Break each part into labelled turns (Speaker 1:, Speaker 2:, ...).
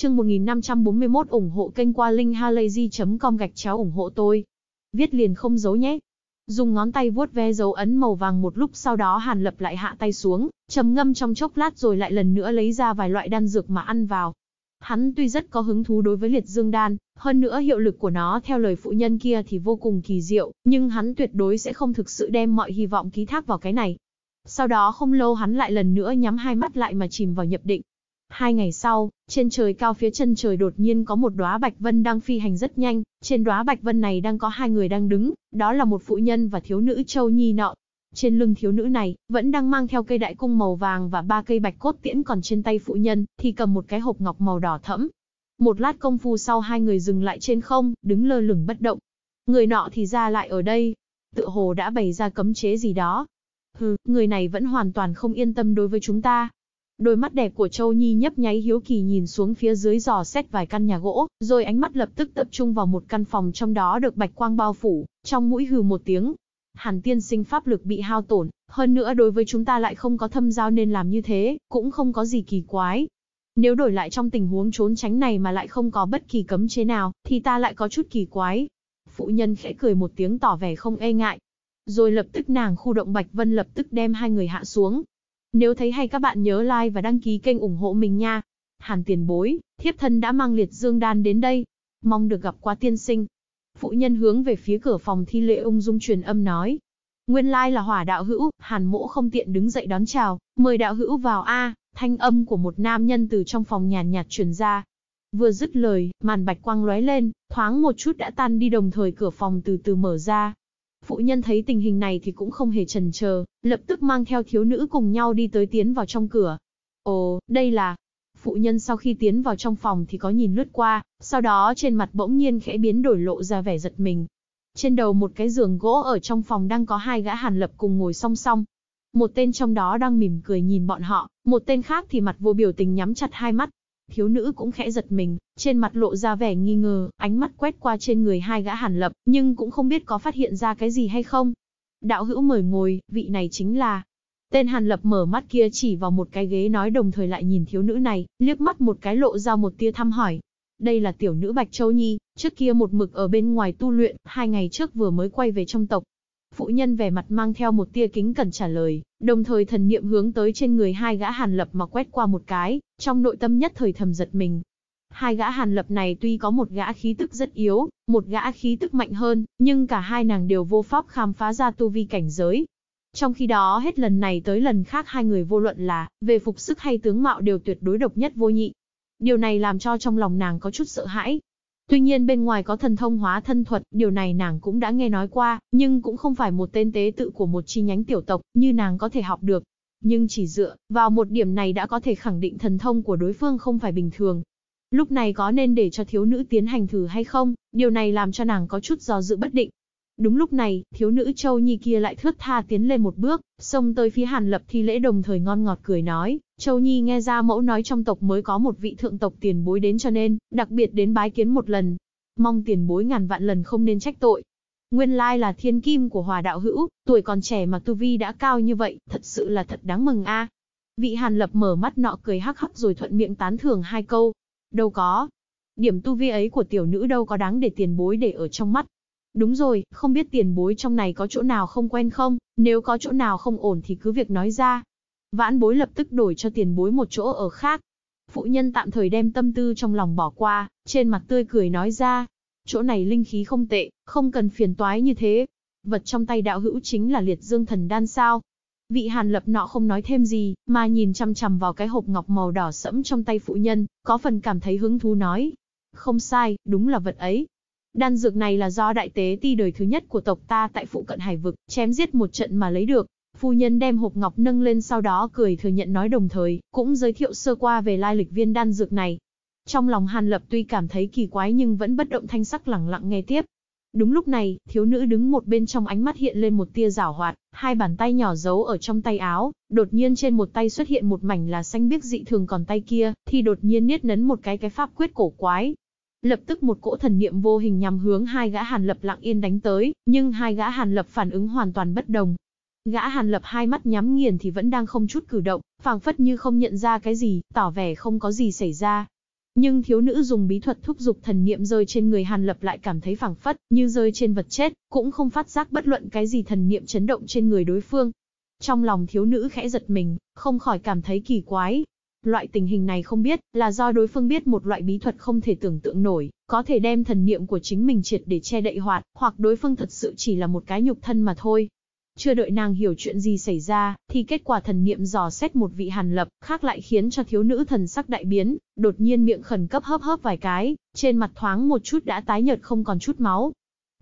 Speaker 1: Chương 1541 ủng hộ kênh qua linkhalazy.com gạch chéo ủng hộ tôi. Viết liền không giấu nhé. Dùng ngón tay vuốt ve dấu ấn màu vàng một lúc sau đó Hàn Lập lại hạ tay xuống, trầm ngâm trong chốc lát rồi lại lần nữa lấy ra vài loại đan dược mà ăn vào. Hắn tuy rất có hứng thú đối với liệt dương đan, hơn nữa hiệu lực của nó theo lời phụ nhân kia thì vô cùng kỳ diệu, nhưng hắn tuyệt đối sẽ không thực sự đem mọi hy vọng ký thác vào cái này. Sau đó không lâu hắn lại lần nữa nhắm hai mắt lại mà chìm vào nhập định. Hai ngày sau, trên trời cao phía chân trời đột nhiên có một đóa bạch vân đang phi hành rất nhanh, trên đóa bạch vân này đang có hai người đang đứng, đó là một phụ nhân và thiếu nữ Châu Nhi nọ. Trên lưng thiếu nữ này, vẫn đang mang theo cây đại cung màu vàng và ba cây bạch cốt tiễn còn trên tay phụ nhân, thì cầm một cái hộp ngọc màu đỏ thẫm. Một lát công phu sau hai người dừng lại trên không, đứng lơ lửng bất động. Người nọ thì ra lại ở đây. Tự hồ đã bày ra cấm chế gì đó. Hừ, người này vẫn hoàn toàn không yên tâm đối với chúng ta, Đôi mắt đẹp của Châu Nhi nhấp nháy hiếu kỳ nhìn xuống phía dưới dò xét vài căn nhà gỗ, rồi ánh mắt lập tức tập trung vào một căn phòng trong đó được bạch quang bao phủ, trong mũi hừ một tiếng. Hàn tiên sinh pháp lực bị hao tổn, hơn nữa đối với chúng ta lại không có thâm giao nên làm như thế, cũng không có gì kỳ quái. Nếu đổi lại trong tình huống trốn tránh này mà lại không có bất kỳ cấm chế nào, thì ta lại có chút kỳ quái. Phụ nhân khẽ cười một tiếng tỏ vẻ không e ngại. Rồi lập tức nàng khu động Bạch Vân lập tức đem hai người hạ xuống, nếu thấy hay các bạn nhớ like và đăng ký kênh ủng hộ mình nha. Hàn tiền bối, thiếp thân đã mang liệt dương đan đến đây. Mong được gặp qua tiên sinh. Phụ nhân hướng về phía cửa phòng thi lễ ung dung truyền âm nói. Nguyên lai là hỏa đạo hữu, hàn mỗ không tiện đứng dậy đón chào, mời đạo hữu vào A, thanh âm của một nam nhân từ trong phòng nhàn nhạt truyền ra. Vừa dứt lời, màn bạch quang lóe lên, thoáng một chút đã tan đi đồng thời cửa phòng từ từ mở ra, Phụ nhân thấy tình hình này thì cũng không hề chần chờ, lập tức mang theo thiếu nữ cùng nhau đi tới tiến vào trong cửa. Ồ, đây là... Phụ nhân sau khi tiến vào trong phòng thì có nhìn lướt qua, sau đó trên mặt bỗng nhiên khẽ biến đổi lộ ra vẻ giật mình. Trên đầu một cái giường gỗ ở trong phòng đang có hai gã hàn lập cùng ngồi song song. Một tên trong đó đang mỉm cười nhìn bọn họ, một tên khác thì mặt vô biểu tình nhắm chặt hai mắt, Thiếu nữ cũng khẽ giật mình, trên mặt lộ ra vẻ nghi ngờ, ánh mắt quét qua trên người hai gã hàn lập, nhưng cũng không biết có phát hiện ra cái gì hay không. Đạo hữu mời ngồi, vị này chính là... Tên hàn lập mở mắt kia chỉ vào một cái ghế nói đồng thời lại nhìn thiếu nữ này, liếc mắt một cái lộ ra một tia thăm hỏi. Đây là tiểu nữ Bạch Châu Nhi, trước kia một mực ở bên ngoài tu luyện, hai ngày trước vừa mới quay về trong tộc, Phụ nhân vẻ mặt mang theo một tia kính cẩn trả lời, đồng thời thần niệm hướng tới trên người hai gã hàn lập mà quét qua một cái, trong nội tâm nhất thời thầm giật mình. Hai gã hàn lập này tuy có một gã khí tức rất yếu, một gã khí tức mạnh hơn, nhưng cả hai nàng đều vô pháp khám phá ra tu vi cảnh giới. Trong khi đó hết lần này tới lần khác hai người vô luận là, về phục sức hay tướng mạo đều tuyệt đối độc nhất vô nhị. Điều này làm cho trong lòng nàng có chút sợ hãi, Tuy nhiên bên ngoài có thần thông hóa thân thuật, điều này nàng cũng đã nghe nói qua, nhưng cũng không phải một tên tế tự của một chi nhánh tiểu tộc như nàng có thể học được. Nhưng chỉ dựa vào một điểm này đã có thể khẳng định thần thông của đối phương không phải bình thường. Lúc này có nên để cho thiếu nữ tiến hành thử hay không, điều này làm cho nàng có chút do dự bất định. Đúng lúc này, thiếu nữ Châu Nhi kia lại thướt tha tiến lên một bước, xông tới phía Hàn Lập thi lễ đồng thời ngon ngọt cười nói, Châu Nhi nghe ra mẫu nói trong tộc mới có một vị thượng tộc tiền bối đến cho nên, đặc biệt đến bái kiến một lần. Mong tiền bối ngàn vạn lần không nên trách tội. Nguyên lai là thiên kim của hòa đạo hữu, tuổi còn trẻ mà tu vi đã cao như vậy, thật sự là thật đáng mừng a. Vị hàn lập mở mắt nọ cười hắc hắc rồi thuận miệng tán thưởng hai câu. Đâu có. Điểm tu vi ấy của tiểu nữ đâu có đáng để tiền bối để ở trong mắt. Đúng rồi, không biết tiền bối trong này có chỗ nào không quen không, nếu có chỗ nào không ổn thì cứ việc nói ra, Vãn bối lập tức đổi cho tiền bối một chỗ ở khác. Phụ nhân tạm thời đem tâm tư trong lòng bỏ qua, trên mặt tươi cười nói ra. Chỗ này linh khí không tệ, không cần phiền toái như thế. Vật trong tay đạo hữu chính là liệt dương thần đan sao. Vị hàn lập nọ không nói thêm gì, mà nhìn chăm chằm vào cái hộp ngọc màu đỏ sẫm trong tay phụ nhân, có phần cảm thấy hứng thú nói. Không sai, đúng là vật ấy, Đan dược này là do đại tế ti đời thứ nhất của tộc ta tại phụ cận hải vực, chém giết một trận mà lấy được, Phu nhân đem hộp ngọc nâng lên sau đó cười thừa nhận nói đồng thời, cũng giới thiệu sơ qua về lai lịch viên đan dược này. Trong lòng Hàn Lập tuy cảm thấy kỳ quái nhưng vẫn bất động thanh sắc lẳng lặng nghe tiếp. Đúng lúc này, thiếu nữ đứng một bên trong ánh mắt hiện lên một tia rảo hoạt, hai bàn tay nhỏ giấu ở trong tay áo, đột nhiên trên một tay xuất hiện một mảnh là xanh biếc dị thường còn tay kia, thì đột nhiên niết nấn một cái cái pháp quyết cổ quái. Lập tức một cỗ thần niệm vô hình nhằm hướng hai gã hàn lập lặng yên đánh tới, nhưng hai gã hàn lập phản ứng hoàn toàn bất đồng, Gã Hàn Lập hai mắt nhắm nghiền thì vẫn đang không chút cử động, phảng phất như không nhận ra cái gì, tỏ vẻ không có gì xảy ra. Nhưng thiếu nữ dùng bí thuật thúc dục thần niệm rơi trên người Hàn Lập lại cảm thấy phảng phất như rơi trên vật chết, cũng không phát giác bất luận cái gì thần niệm chấn động trên người đối phương. Trong lòng thiếu nữ khẽ giật mình, không khỏi cảm thấy kỳ quái. Loại tình hình này không biết là do đối phương biết một loại bí thuật không thể tưởng tượng nổi, có thể đem thần niệm của chính mình triệt để che đậy hoạt, hoặc đối phương thật sự chỉ là một cái nhục thân mà thôi, chưa đợi nàng hiểu chuyện gì xảy ra, thì kết quả thần niệm dò xét một vị hàn lập, khác lại khiến cho thiếu nữ thần sắc đại biến, đột nhiên miệng khẩn cấp hấp hấp vài cái, trên mặt thoáng một chút đã tái nhợt không còn chút máu.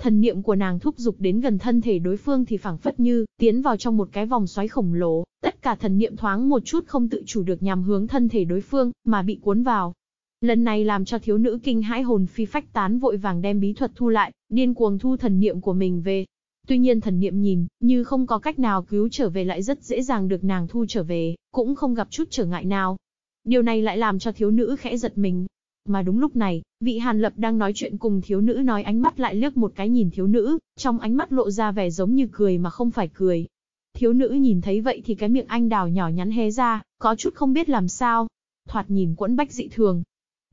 Speaker 1: Thần niệm của nàng thúc giục đến gần thân thể đối phương thì phảng phất như tiến vào trong một cái vòng xoáy khổng lồ, tất cả thần niệm thoáng một chút không tự chủ được nhằm hướng thân thể đối phương mà bị cuốn vào. Lần này làm cho thiếu nữ kinh hãi hồn phi phách tán vội vàng đem bí thuật thu lại, điên cuồng thu thần niệm của mình về, Tuy nhiên thần niệm nhìn, như không có cách nào cứu trở về lại rất dễ dàng được nàng thu trở về, cũng không gặp chút trở ngại nào. Điều này lại làm cho thiếu nữ khẽ giật mình. Mà đúng lúc này, vị Hàn Lập đang nói chuyện cùng thiếu nữ nói ánh mắt lại liếc một cái nhìn thiếu nữ, trong ánh mắt lộ ra vẻ giống như cười mà không phải cười. Thiếu nữ nhìn thấy vậy thì cái miệng anh đào nhỏ nhắn hé ra, có chút không biết làm sao. Thoạt nhìn quẫn bách dị thường.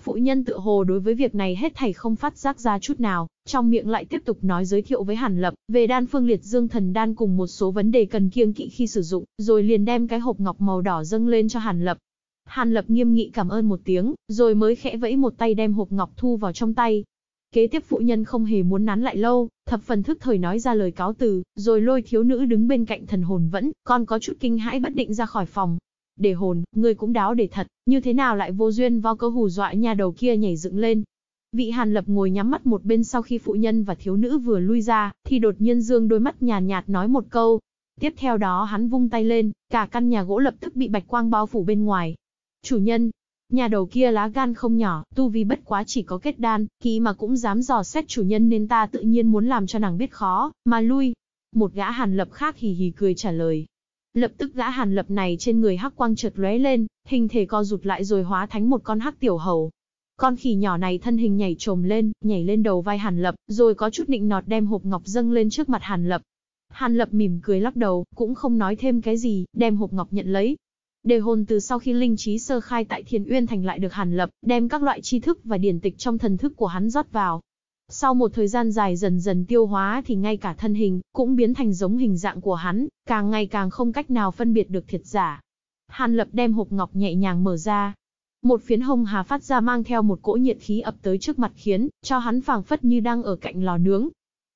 Speaker 1: Phụ nhân tự hồ đối với việc này hết thảy không phát giác ra chút nào, trong miệng lại tiếp tục nói giới thiệu với Hàn Lập về đan phương liệt dương thần đan cùng một số vấn đề cần kiêng kỵ khi sử dụng, rồi liền đem cái hộp ngọc màu đỏ dâng lên cho Hàn Lập. Hàn Lập nghiêm nghị cảm ơn một tiếng, rồi mới khẽ vẫy một tay đem hộp ngọc thu vào trong tay. Kế tiếp phụ nhân không hề muốn nán lại lâu, thập phần thức thời nói ra lời cáo từ, rồi lôi thiếu nữ đứng bên cạnh thần hồn vẫn, còn có chút kinh hãi bất định ra khỏi phòng. Để hồn, người cũng đáo để thật, như thế nào lại vô duyên vào cơ hù dọa nhà đầu kia nhảy dựng lên, Vị Hàn Lập ngồi nhắm mắt một bên sau khi phụ nhân và thiếu nữ vừa lui ra, thì đột nhiên dương đôi mắt nhàn nhạt, nói một câu. Tiếp theo đó hắn vung tay lên, cả căn nhà gỗ lập tức bị bạch quang bao phủ bên ngoài. Chủ nhân, nhà đầu kia lá gan không nhỏ, tu vi bất quá chỉ có kết đan, ký mà cũng dám dò xét chủ nhân nên ta tự nhiên muốn làm cho nàng biết khó, mà lui. Một gã Hàn Lập khác hì hì cười trả lời. Lập tức gã Hàn Lập này trên người hắc quang chợt lóe lên, hình thể co rụt lại rồi hóa thành một con hắc tiểu hầu, con khỉ nhỏ này thân hình nhảy trồm lên, nhảy lên đầu vai Hàn Lập, rồi có chút nịnh nọt đem hộp ngọc dâng lên trước mặt Hàn Lập. Hàn Lập mỉm cười lắc đầu, cũng không nói thêm cái gì, đem hộp ngọc nhận lấy. Đề hồn từ sau khi linh trí sơ khai tại Thiên Uyên thành lại được Hàn Lập, đem các loại tri thức và điển tịch trong thần thức của hắn rót vào. Sau một thời gian dài dần dần tiêu hóa thì ngay cả thân hình cũng biến thành giống hình dạng của hắn, càng ngày càng không cách nào phân biệt được thiệt giả. Hàn Lập đem hộp ngọc nhẹ nhàng mở ra, một phiến hồng hà phát ra mang theo một cỗ nhiệt khí ập tới trước mặt khiến cho hắn phảng phất như đang ở cạnh lò nướng.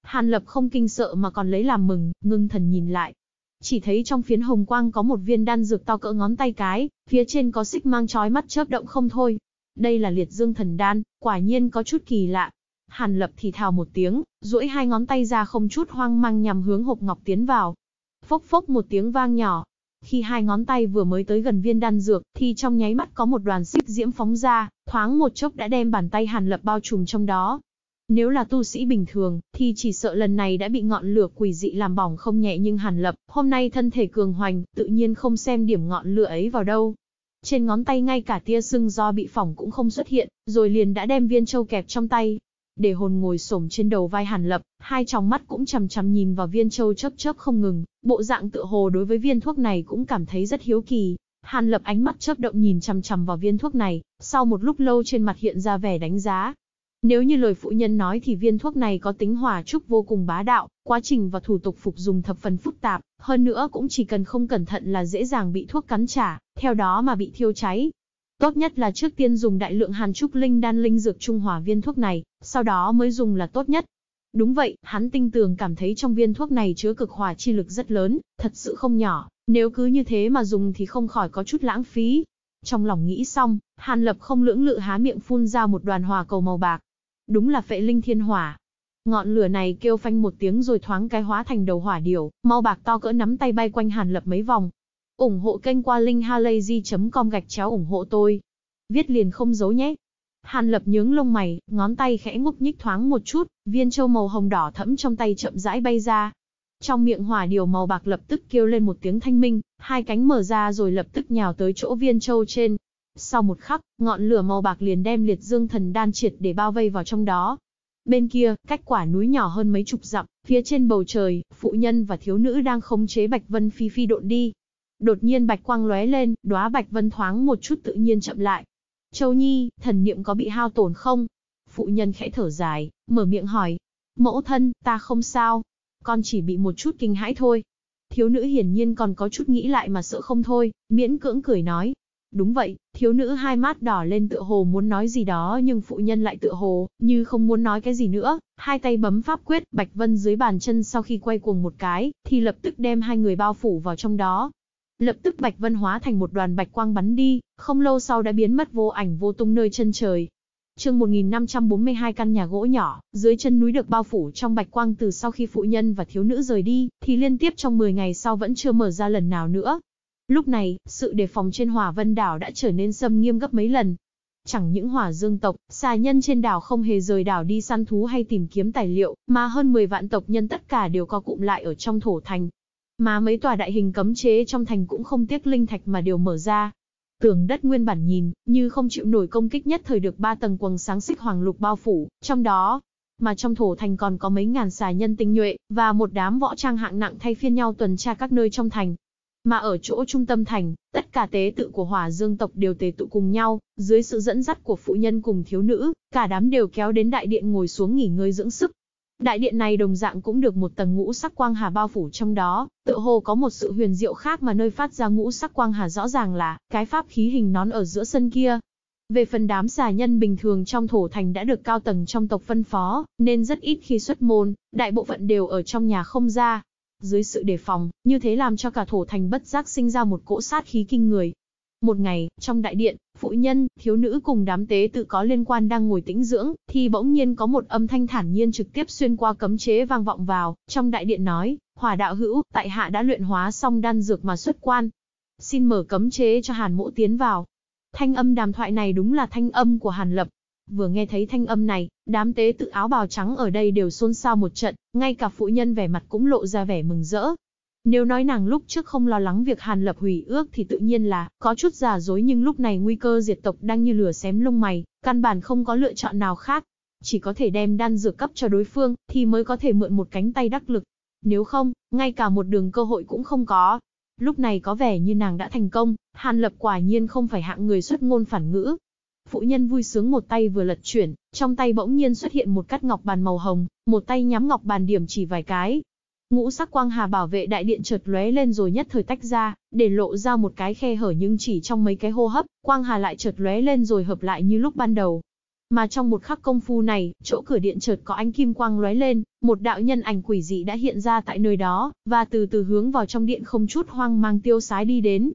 Speaker 1: Hàn Lập không kinh sợ mà còn lấy làm mừng, ngưng thần nhìn lại. Chỉ thấy trong phiến hồng quang có một viên đan dược to cỡ ngón tay cái, phía trên có xích mang chói mắt chớp động không thôi. Đây là liệt dương thần đan, quả nhiên có chút kỳ lạ. Hàn Lập thì thào một tiếng, duỗi hai ngón tay ra không chút hoang mang nhằm hướng hộp ngọc tiến vào. Phốc phốc một tiếng vang nhỏ, khi hai ngón tay vừa mới tới gần viên đan dược, thì trong nháy mắt có một đoàn xích diễm phóng ra, thoáng một chốc đã đem bàn tay Hàn Lập bao trùm trong đó. Nếu là tu sĩ bình thường, thì chỉ sợ lần này đã bị ngọn lửa quỷ dị làm bỏng không nhẹ nhưng Hàn Lập, hôm nay thân thể cường hoành, tự nhiên không xem điểm ngọn lửa ấy vào đâu. Trên ngón tay ngay cả tia sưng do bị phỏng cũng không xuất hiện, rồi liền đã đem viên châu kẹp trong tay. Để hồn ngồi xổm trên đầu vai Hàn Lập, hai tròng mắt cũng chằm chằm nhìn vào viên châu chớp chớp không ngừng, bộ dạng tựa hồ đối với viên thuốc này cũng cảm thấy rất hiếu kỳ. Hàn lập ánh mắt chớp động nhìn chằm chằm vào viên thuốc này, sau một lúc lâu trên mặt hiện ra vẻ đánh giá. Nếu như lời phụ nhân nói thì viên thuốc này có tính hòa trúc vô cùng bá đạo, quá trình và thủ tục phục dùng thập phần phức tạp, hơn nữa cũng chỉ cần không cẩn thận là dễ dàng bị thuốc cắn trả, theo đó mà bị thiêu cháy. Tốt nhất là trước tiên dùng đại lượng hàn trúc linh đan linh dược trung hòa viên thuốc này, sau đó mới dùng là tốt nhất. Đúng vậy, hắn tinh tường cảm thấy trong viên thuốc này chứa cực hòa chi lực rất lớn, thật sự không nhỏ, nếu cứ như thế mà dùng thì không khỏi có chút lãng phí. Trong lòng nghĩ xong, Hàn Lập không lưỡng lự há miệng phun ra một đoàn hỏa cầu màu bạc. Đúng là phệ linh thiên hỏa. Ngọn lửa này kêu phanh một tiếng rồi thoáng cái hóa thành đầu hỏa điểu, màu bạc to cỡ nắm tay bay quanh Hàn Lập mấy vòng. ủng hộ kênh qua linkhalazy.com gạch chéo ủng hộ tôi. Viết liền không giấu nhé. Hàn lập nhướng lông mày, ngón tay khẽ ngúc nhích thoáng một chút, viên châu màu hồng đỏ thẫm trong tay chậm rãi bay ra. Trong miệng hỏa điều màu bạc lập tức kêu lên một tiếng thanh minh, hai cánh mở ra rồi lập tức nhào tới chỗ viên châu trên. Sau một khắc, ngọn lửa màu bạc liền đem liệt dương thần đan triệt để bao vây vào trong đó. Bên kia, cách quả núi nhỏ hơn mấy chục dặm, phía trên bầu trời, phụ nhân và thiếu nữ đang khống chế Bạch Vân phi phi độn đi. Đột nhiên bạch quang lóe lên, đóa Bạch Vân thoáng một chút tự nhiên chậm lại, Châu Nhi, thần niệm có bị hao tổn không? Phụ nhân khẽ thở dài, mở miệng hỏi. Mẫu thân, ta không sao. Con chỉ bị một chút kinh hãi thôi. Thiếu nữ hiển nhiên còn có chút nghĩ lại mà sợ không thôi, miễn cưỡng cười nói. Đúng vậy, thiếu nữ hai mắt đỏ lên tựa hồ muốn nói gì đó nhưng phụ nhân lại tựa hồ, như không muốn nói cái gì nữa, hai tay bấm pháp quyết, Bạch Vân dưới bàn chân sau khi quay cuồng một cái, thì lập tức đem hai người bao phủ vào trong đó, Lập tức Bạch Vân hóa thành một đoàn bạch quang bắn đi, không lâu sau đã biến mất vô ảnh vô tung nơi chân trời. Chương 1542 căn nhà gỗ nhỏ, dưới chân núi được bao phủ trong bạch quang từ sau khi phụ nhân và thiếu nữ rời đi, thì liên tiếp trong 10 ngày sau vẫn chưa mở ra lần nào nữa. Lúc này, sự đề phòng trên Hòa Vân đảo đã trở nên sâm nghiêm gấp mấy lần. Chẳng những hỏa dương tộc, xa nhân trên đảo không hề rời đảo đi săn thú hay tìm kiếm tài liệu, mà hơn 10 vạn tộc nhân tất cả đều có cụm lại ở trong thổ thành, mà mấy tòa đại hình cấm chế trong thành cũng không tiếc linh thạch mà đều mở ra. Tường đất nguyên bản nhìn, như không chịu nổi công kích nhất thời được ba tầng quầng sáng xích hoàng lục bao phủ, trong đó, mà trong thổ thành còn có mấy ngàn xà nhân tinh nhuệ, và một đám võ trang hạng nặng thay phiên nhau tuần tra các nơi trong thành. Mà ở chỗ trung tâm thành, tất cả tế tự của hỏa dương tộc đều tế tụ cùng nhau, dưới sự dẫn dắt của phụ nhân cùng thiếu nữ, cả đám đều kéo đến đại điện ngồi xuống nghỉ ngơi dưỡng sức. Đại điện này đồng dạng cũng được một tầng ngũ sắc quang hà bao phủ trong đó, tự hồ có một sự huyền diệu khác mà nơi phát ra ngũ sắc quang hà rõ ràng là cái pháp khí hình nón ở giữa sân kia. Về phần đám xà nhân bình thường trong thổ thành đã được cao tầng trong tộc phân phó, nên rất ít khi xuất môn, đại bộ phận đều ở trong nhà không ra. Dưới sự đề phòng, như thế làm cho cả thổ thành bất giác sinh ra một cỗ sát khí kinh người, một ngày, trong đại điện, phụ nhân, thiếu nữ cùng đám tế tự có liên quan đang ngồi tĩnh dưỡng, thì bỗng nhiên có một âm thanh thản nhiên trực tiếp xuyên qua cấm chế vang vọng vào, trong đại điện nói, hỏa đạo hữu, tại hạ đã luyện hóa xong đan dược mà xuất quan. Xin mở cấm chế cho hàn mộ tiến vào. Thanh âm đàm thoại này đúng là thanh âm của hàn lập. Vừa nghe thấy thanh âm này, đám tế tự áo bào trắng ở đây đều xôn xao một trận, ngay cả phụ nhân vẻ mặt cũng lộ ra vẻ mừng rỡ, nếu nói nàng lúc trước không lo lắng việc Hàn Lập hủy ước thì tự nhiên là có chút giả dối nhưng lúc này nguy cơ diệt tộc đang như lửa xém lông mày, căn bản không có lựa chọn nào khác. Chỉ có thể đem đan dược cấp cho đối phương thì mới có thể mượn một cánh tay đắc lực. Nếu không, ngay cả một đường cơ hội cũng không có. Lúc này có vẻ như nàng đã thành công, Hàn Lập quả nhiên không phải hạng người xuất ngôn phản ngữ. Phụ nhân vui sướng một tay vừa lật chuyển, trong tay bỗng nhiên xuất hiện một cắt ngọc bàn màu hồng, một tay nhắm ngọc bàn điểm chỉ vài cái, Ngũ sắc quang hà bảo vệ đại điện chợt lóe lên rồi nhất thời tách ra, để lộ ra một cái khe hở nhưng chỉ trong mấy cái hô hấp, quang hà lại chợt lóe lên rồi hợp lại như lúc ban đầu. Mà trong một khắc công phu này, chỗ cửa điện chợt có ánh kim quang lóe lên, một đạo nhân ảnh quỷ dị đã hiện ra tại nơi đó, và từ từ hướng vào trong điện không chút hoang mang tiêu sái đi đến.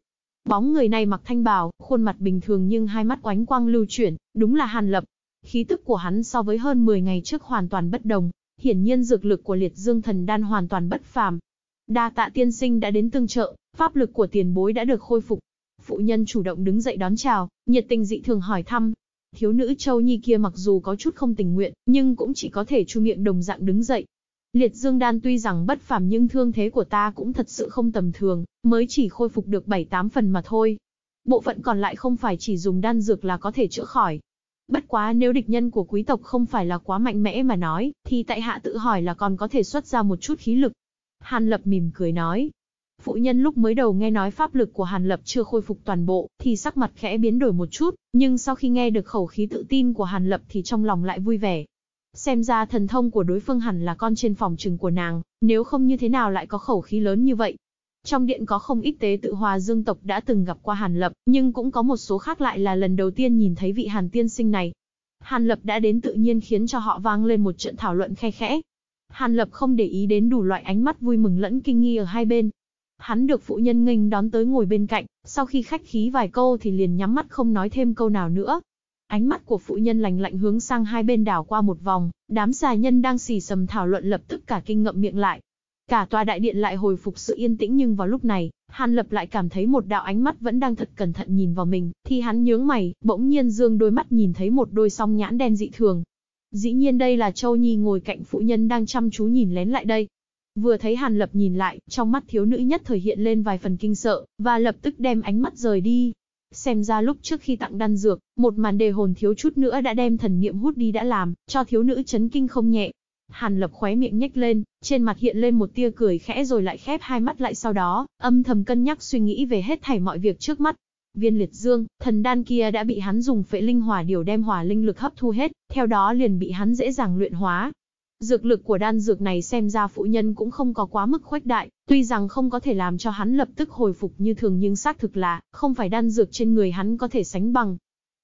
Speaker 1: Bóng người này mặc thanh bào, khuôn mặt bình thường nhưng hai mắt oánh quang lưu chuyển, đúng là Hàn Lập. Khí tức của hắn so với hơn 10 ngày trước hoàn toàn bất đồng, Hiển nhiên dược lực của liệt dương thần đan hoàn toàn bất phàm. Đa tạ tiên sinh đã đến tương trợ, pháp lực của tiền bối đã được khôi phục. Phụ nhân chủ động đứng dậy đón chào, nhiệt tình dị thường hỏi thăm. Thiếu nữ Châu Nhi kia mặc dù có chút không tình nguyện, nhưng cũng chỉ có thể chu miệng đồng dạng đứng dậy. Liệt dương đan tuy rằng bất phàm nhưng thương thế của ta cũng thật sự không tầm thường, mới chỉ khôi phục được 7-8 phần mà thôi. Bộ phận còn lại không phải chỉ dùng đan dược là có thể chữa khỏi, bất quá nếu địch nhân của quý tộc không phải là quá mạnh mẽ mà nói, thì tại hạ tự hỏi là còn có thể xuất ra một chút khí lực. Hàn Lập mỉm cười nói. Phụ nhân lúc mới đầu nghe nói pháp lực của Hàn Lập chưa khôi phục toàn bộ, thì sắc mặt khẽ biến đổi một chút, nhưng sau khi nghe được khẩu khí tự tin của Hàn Lập thì trong lòng lại vui vẻ. Xem ra thần thông của đối phương hẳn là con trên phòng trừng của nàng, nếu không như thế nào lại có khẩu khí lớn như vậy. Trong điện có không ít tế tự hòa dương tộc đã từng gặp qua Hàn Lập, nhưng cũng có một số khác lại là lần đầu tiên nhìn thấy vị Hàn tiên sinh này. Hàn Lập đã đến tự nhiên khiến cho họ vang lên một trận thảo luận khe khẽ. Hàn Lập không để ý đến đủ loại ánh mắt vui mừng lẫn kinh nghi ở hai bên. Hắn được phụ nhân nghênh đón tới ngồi bên cạnh, sau khi khách khí vài câu thì liền nhắm mắt không nói thêm câu nào nữa. Ánh mắt của phụ nhân lành lạnh hướng sang hai bên đảo qua một vòng, đám xài nhân đang xì sầm thảo luận lập tức cả kinh ngậm miệng lại, Cả tòa đại điện lại hồi phục sự yên tĩnh nhưng vào lúc này, Hàn Lập lại cảm thấy một đạo ánh mắt vẫn đang thật cẩn thận nhìn vào mình, thì hắn nhướng mày, bỗng nhiên dương đôi mắt nhìn thấy một đôi song nhãn đen dị thường. Dĩ nhiên đây là Châu Nhi ngồi cạnh phụ nhân đang chăm chú nhìn lén lại đây. Vừa thấy Hàn Lập nhìn lại, trong mắt thiếu nữ nhất thời hiện lên vài phần kinh sợ, và lập tức đem ánh mắt rời đi. Xem ra lúc trước khi tặng đan dược, một màn đề hồn thiếu chút nữa đã đem thần niệm hút đi đã làm, cho thiếu nữ chấn kinh không nhẹ. Hàn Lập khóe miệng nhếch lên, trên mặt hiện lên một tia cười khẽ rồi lại khép hai mắt lại sau đó, âm thầm cân nhắc suy nghĩ về hết thảy mọi việc trước mắt. Viên liệt dương, thần đan kia đã bị hắn dùng phệ linh hỏa điều đem hỏa linh lực hấp thu hết, theo đó liền bị hắn dễ dàng luyện hóa. Dược lực của đan dược này xem ra phụ nhân cũng không có quá mức khuếch đại, tuy rằng không có thể làm cho hắn lập tức hồi phục như thường nhưng xác thực là, không phải đan dược trên người hắn có thể sánh bằng,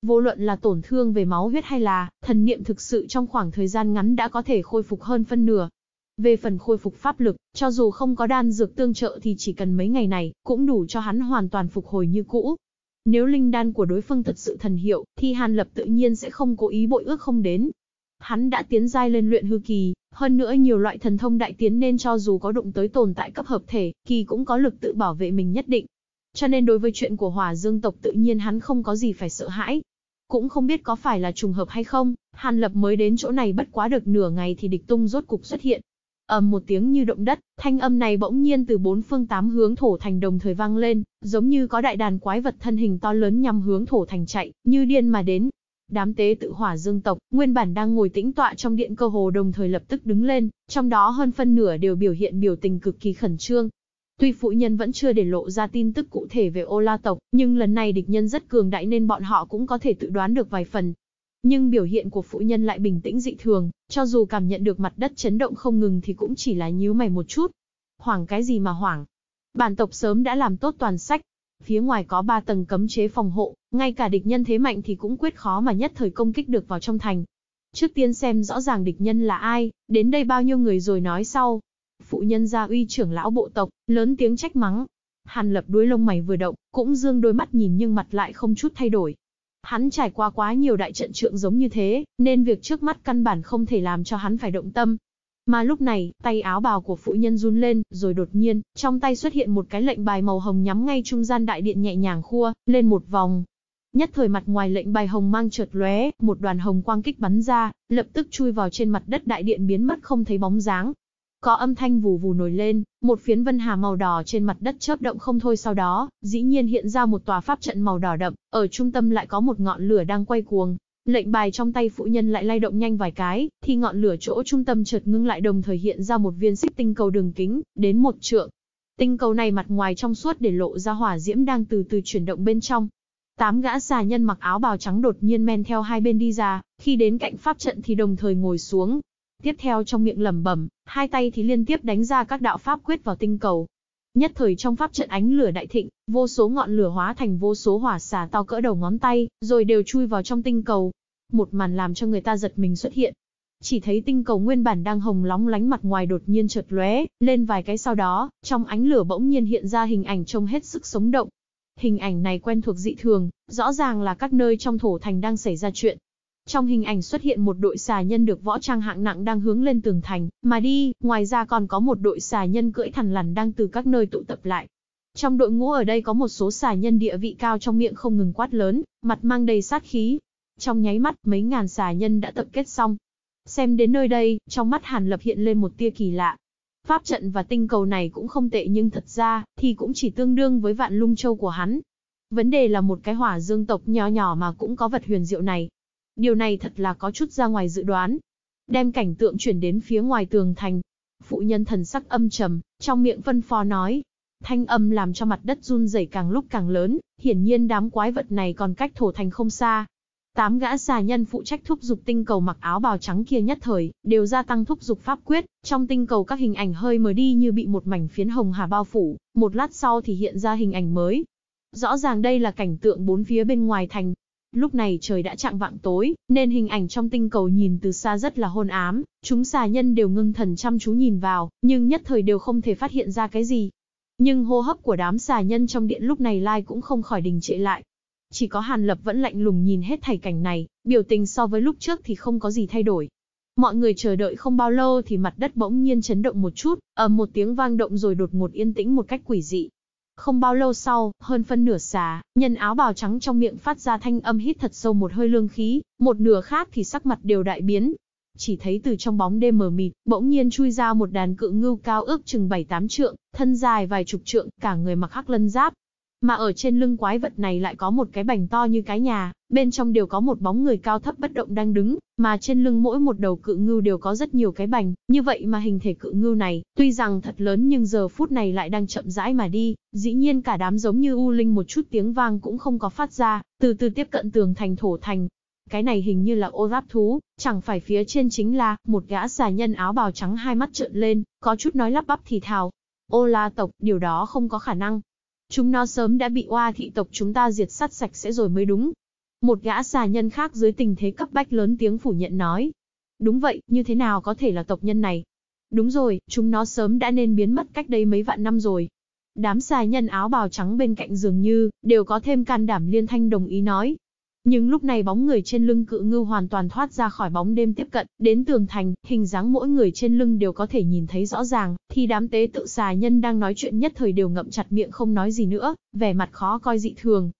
Speaker 1: Vô luận là tổn thương về máu huyết hay là, thần niệm thực sự trong khoảng thời gian ngắn đã có thể khôi phục hơn phân nửa. Về phần khôi phục pháp lực, cho dù không có đan dược tương trợ thì chỉ cần mấy ngày này, cũng đủ cho hắn hoàn toàn phục hồi như cũ. Nếu linh đan của đối phương thật sự thần hiệu, thì Hàn Lập tự nhiên sẽ không cố ý bội ước không đến. Hắn đã tiến giai lên luyện hư kỳ, hơn nữa nhiều loại thần thông đại tiến nên cho dù có đụng tới tồn tại cấp hợp thể, kỳ cũng có lực tự bảo vệ mình nhất định. Cho nên đối với chuyện của Hỏa Dương tộc tự nhiên hắn không có gì phải sợ hãi. Cũng không biết có phải là trùng hợp hay không, Hàn Lập mới đến chỗ này bất quá được nửa ngày thì địch tung rốt cục xuất hiện. ầm một tiếng như động đất, thanh âm này bỗng nhiên từ bốn phương tám hướng thổ thành đồng thời vang lên, giống như có đại đàn quái vật thân hình to lớn nhằm hướng thổ thành chạy, như điên mà đến. Đám tế tự hỏa dương tộc, nguyên bản đang ngồi tĩnh tọa trong điện cơ hồ đồng thời lập tức đứng lên, trong đó hơn phân nửa đều biểu hiện biểu tình cực kỳ khẩn trương, Tuy phụ nhân vẫn chưa để lộ ra tin tức cụ thể về ô la tộc, nhưng lần này địch nhân rất cường đại nên bọn họ cũng có thể tự đoán được vài phần. Nhưng biểu hiện của phụ nhân lại bình tĩnh dị thường, cho dù cảm nhận được mặt đất chấn động không ngừng thì cũng chỉ là nhíu mày một chút. Hoảng cái gì mà hoảng? Bản tộc sớm đã làm tốt toàn sách. Phía ngoài có ba tầng cấm chế phòng hộ, ngay cả địch nhân thế mạnh thì cũng quyết khó mà nhất thời công kích được vào trong thành. Trước tiên xem rõ ràng địch nhân là ai, đến đây bao nhiêu người rồi nói sau. Phụ nhân gia uy trưởng lão bộ tộc, lớn tiếng trách mắng. Hàn lập đuôi lông mày vừa động, cũng dương đôi mắt nhìn nhưng mặt lại không chút thay đổi. Hắn trải qua quá nhiều đại trận trượng giống như thế, nên việc trước mắt căn bản không thể làm cho hắn phải động tâm. Mà lúc này, tay áo bào của phụ nhân run lên, rồi đột nhiên, trong tay xuất hiện một cái lệnh bài màu hồng nhắm ngay trung gian đại điện nhẹ nhàng khua, lên một vòng. Nhất thời mặt ngoài lệnh bài hồng mang chợt lóe, một đoàn hồng quang kích bắn ra, lập tức chui vào trên mặt đất đại điện biến mất không thấy bóng dáng. Có âm thanh vù vù nổi lên, một phiến vân hà màu đỏ trên mặt đất chớp động không thôi sau đó, dĩ nhiên hiện ra một tòa pháp trận màu đỏ đậm, ở trung tâm lại có một ngọn lửa đang quay cuồng. Lệnh bài trong tay phụ nhân lại lay động nhanh vài cái, thì ngọn lửa chỗ trung tâm chợt ngưng lại đồng thời hiện ra một viên xích tinh cầu đường kính, đến một trượng. Tinh cầu này mặt ngoài trong suốt để lộ ra hỏa diễm đang từ từ chuyển động bên trong, tám gã xà nhân mặc áo bào trắng đột nhiên men theo hai bên đi ra, khi đến cạnh pháp trận thì đồng thời ngồi xuống, Tiếp theo trong miệng lẩm bẩm, hai tay thì liên tiếp đánh ra các đạo pháp quyết vào tinh cầu. Nhất thời trong pháp trận ánh lửa đại thịnh, vô số ngọn lửa hóa thành vô số hỏa xả to cỡ đầu ngón tay, rồi đều chui vào trong tinh cầu. Một màn làm cho người ta giật mình xuất hiện. Chỉ thấy tinh cầu nguyên bản đang hồng lóng lánh mặt ngoài đột nhiên chợt lóe, lên vài cái sau đó, trong ánh lửa bỗng nhiên hiện ra hình ảnh trông hết sức sống động, Hình ảnh này quen thuộc dị thường, rõ ràng là các nơi trong thổ thành đang xảy ra chuyện, trong hình ảnh xuất hiện một đội xà nhân được võ trang hạng nặng đang hướng lên tường thành, mà đi, ngoài ra còn có một đội xà nhân cưỡi thằn lằn đang từ các nơi tụ tập lại. Trong đội ngũ ở đây có một số xà nhân địa vị cao trong miệng không ngừng quát lớn, mặt mang đầy sát khí. Trong nháy mắt, mấy ngàn xà nhân đã tập kết xong. Xem đến nơi đây, trong mắt Hàn Lập hiện lên một tia kỳ lạ. Pháp trận và tinh cầu này cũng không tệ nhưng thật ra, thì cũng chỉ tương đương với vạn lung châu của hắn. Vấn đề là một cái hỏa dương tộc nhỏ nhỏ mà cũng có vật huyền diệu này, Điều này thật là có chút ra ngoài dự đoán. Đem cảnh tượng chuyển đến phía ngoài tường thành. Phụ nhân thần sắc âm trầm, trong miệng phân phò nói. Thanh âm làm cho mặt đất run rẩy càng lúc càng lớn, hiển nhiên đám quái vật này còn cách thổ thành không xa. Tám gã xà nhân phụ trách thúc dục tinh cầu mặc áo bào trắng kia nhất thời, đều gia tăng thúc dục pháp quyết, trong tinh cầu các hình ảnh hơi mờ đi như bị một mảnh phiến hồng hà bao phủ, một lát sau thì hiện ra hình ảnh mới. Rõ ràng đây là cảnh tượng bốn phía bên ngoài thành, Lúc này trời đã chạng vạng tối, nên hình ảnh trong tinh cầu nhìn từ xa rất là hôn ám, chúng xà nhân đều ngưng thần chăm chú nhìn vào, nhưng nhất thời đều không thể phát hiện ra cái gì. Nhưng hô hấp của đám xà nhân trong điện lúc này lai cũng không khỏi đình trệ lại. Chỉ có Hàn Lập vẫn lạnh lùng nhìn hết thảy cảnh này, biểu tình so với lúc trước thì không có gì thay đổi. Mọi người chờ đợi không bao lâu thì mặt đất bỗng nhiên chấn động một chút, ở một tiếng vang động rồi đột ngột yên tĩnh một cách quỷ dị, không bao lâu sau, hơn phân nửa xà, nhân áo bào trắng trong miệng phát ra thanh âm hít thật sâu một hơi lương khí, một nửa khác thì sắc mặt đều đại biến. Chỉ thấy từ trong bóng đêm mờ mịt, bỗng nhiên chui ra một đàn cự ngưu cao ước chừng 7-8 trượng, thân dài vài chục trượng, cả người mặc hắc lân giáp. Mà ở trên lưng quái vật này lại có một cái bành to như cái nhà, bên trong đều có một bóng người cao thấp bất động đang đứng, mà trên lưng mỗi một đầu cự ngưu đều có rất nhiều cái bành, như vậy mà hình thể cự ngưu này, tuy rằng thật lớn nhưng giờ phút này lại đang chậm rãi mà đi, dĩ nhiên cả đám giống như u linh một chút tiếng vang cũng không có phát ra, từ từ tiếp cận tường thành thổ thành. Cái này hình như là ô giáp thú, chẳng phải phía trên chính là một gã già nhân áo bào trắng hai mắt trợn lên, có chút nói lắp bắp thì thào. Ô la tộc, điều đó không có khả năng, Chúng nó sớm đã bị oa thị tộc chúng ta diệt sát sạch sẽ rồi mới đúng, một gã xà nhân khác dưới tình thế cấp bách lớn tiếng phủ nhận nói. Đúng vậy, như thế nào có thể là tộc nhân này? Đúng rồi, chúng nó sớm đã nên biến mất cách đây mấy vạn năm rồi. Đám xà nhân áo bào trắng bên cạnh dường như, đều có thêm can đảm liên thanh đồng ý nói. Nhưng lúc này bóng người trên lưng cự ngưu hoàn toàn thoát ra khỏi bóng đêm tiếp cận, đến tường thành, hình dáng mỗi người trên lưng đều có thể nhìn thấy rõ ràng, thì đám tế tự xà nhân đang nói chuyện nhất thời đều ngậm chặt miệng không nói gì nữa, vẻ mặt khó coi dị thường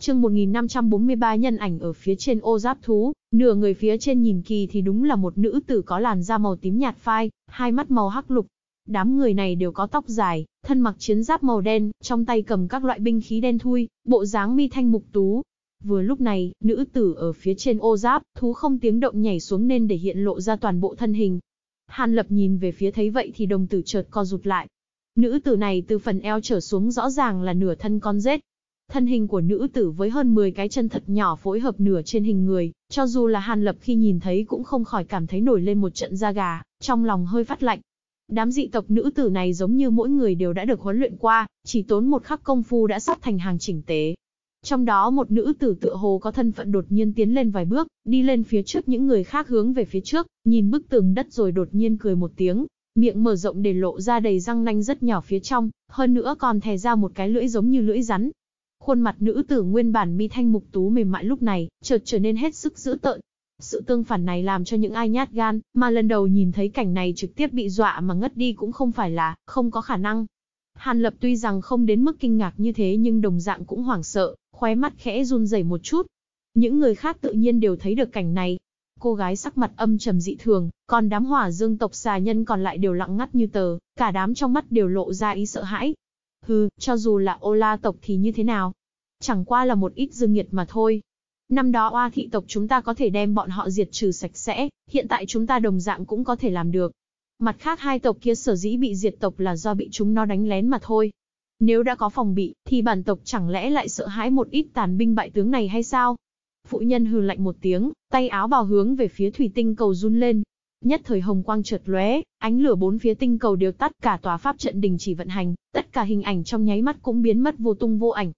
Speaker 1: chương 1543 nhân ảnh ở phía trên ô giáp thú, nửa người phía trên nhìn kỳ thì đúng là một nữ tử có làn da màu tím nhạt phai, hai mắt màu hắc lục. Đám người này đều có tóc dài, thân mặc chiến giáp màu đen, trong tay cầm các loại binh khí đen thui, bộ dáng mi thanh mục tú. Vừa lúc này, nữ tử ở phía trên ô giáp, thú không tiếng động nhảy xuống nên để hiện lộ ra toàn bộ thân hình. Hàn lập nhìn về phía thấy vậy thì đồng tử chợt co rụt lại. Nữ tử này từ phần eo trở xuống rõ ràng là nửa thân con rết, Thân hình của nữ tử với hơn 10 cái chân thật nhỏ phối hợp nửa trên hình người, cho dù là Hàn Lập khi nhìn thấy cũng không khỏi cảm thấy nổi lên một trận da gà, trong lòng hơi phát lạnh. Đám dị tộc nữ tử này giống như mỗi người đều đã được huấn luyện qua, chỉ tốn một khắc công phu đã sắp thành hàng chỉnh tế. Trong đó một nữ tử tựa hồ có thân phận đột nhiên tiến lên vài bước, đi lên phía trước những người khác hướng về phía trước, nhìn bức tường đất rồi đột nhiên cười một tiếng, miệng mở rộng để lộ ra đầy răng nanh rất nhỏ phía trong, hơn nữa còn thè ra một cái lưỡi giống như lưỡi rắn, Khuôn mặt nữ tử nguyên bản mi thanh mục tú mềm mại lúc này, chợt trở nên hết sức dữ tợn. Sự tương phản này làm cho những ai nhát gan, mà lần đầu nhìn thấy cảnh này trực tiếp bị dọa mà ngất đi cũng không phải là, không có khả năng. Hàn Lập tuy rằng không đến mức kinh ngạc như thế nhưng đồng dạng cũng hoảng sợ, khóe mắt khẽ run rẩy một chút. Những người khác tự nhiên đều thấy được cảnh này. Cô gái sắc mặt âm trầm dị thường, còn đám hỏa dương tộc xà nhân còn lại đều lặng ngắt như tờ, cả đám trong mắt đều lộ ra ý sợ hãi, hừ, cho dù là ô la tộc thì như thế nào? Chẳng qua là một ít dương nghiệt mà thôi. Năm đó oa thị tộc chúng ta có thể đem bọn họ diệt trừ sạch sẽ, hiện tại chúng ta đồng dạng cũng có thể làm được. Mặt khác hai tộc kia sở dĩ bị diệt tộc là do bị chúng nó đánh lén mà thôi. Nếu đã có phòng bị, thì bản tộc chẳng lẽ lại sợ hãi một ít tàn binh bại tướng này hay sao? Phụ nhân hừ lạnh một tiếng, tay áo bào hướng về phía thủy tinh cầu run lên, Nhất thời hồng quang chợt lóe, ánh lửa bốn phía tinh cầu đều tắt, cả tòa pháp trận đình chỉ vận hành, tất cả hình ảnh trong nháy mắt cũng biến mất vô tung vô ảnh.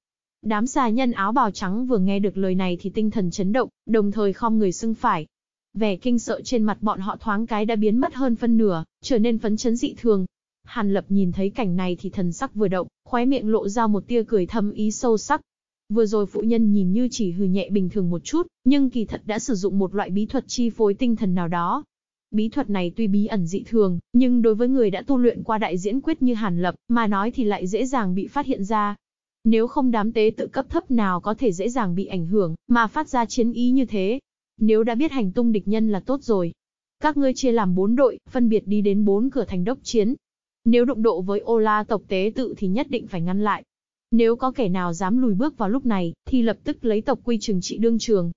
Speaker 1: Đám xà nhân áo bào trắng vừa nghe được lời này thì tinh thần chấn động, đồng thời khom người xưng phải. Vẻ kinh sợ trên mặt bọn họ thoáng cái đã biến mất hơn phân nửa, trở nên phấn chấn dị thường. Hàn Lập nhìn thấy cảnh này thì thần sắc vừa động, khóe miệng lộ ra một tia cười thâm ý sâu sắc. Vừa rồi phụ nhân nhìn như chỉ hừ nhẹ bình thường một chút, nhưng kỳ thật đã sử dụng một loại bí thuật chi phối tinh thần nào đó, Bí thuật này tuy bí ẩn dị thường, nhưng đối với người đã tu luyện qua đại diễn quyết như Hàn Lập mà nói thì lại dễ dàng bị phát hiện ra. Nếu không đám tế tự cấp thấp nào có thể dễ dàng bị ảnh hưởng mà phát ra chiến ý như thế. Nếu đã biết hành tung địch nhân là tốt rồi. Các ngươi chia làm bốn đội, phân biệt đi đến bốn cửa thành đốc chiến. Nếu đụng độ với ô la tộc tế tự thì nhất định phải ngăn lại. Nếu có kẻ nào dám lùi bước vào lúc này, thì lập tức lấy tộc quy trừng trị đương trường.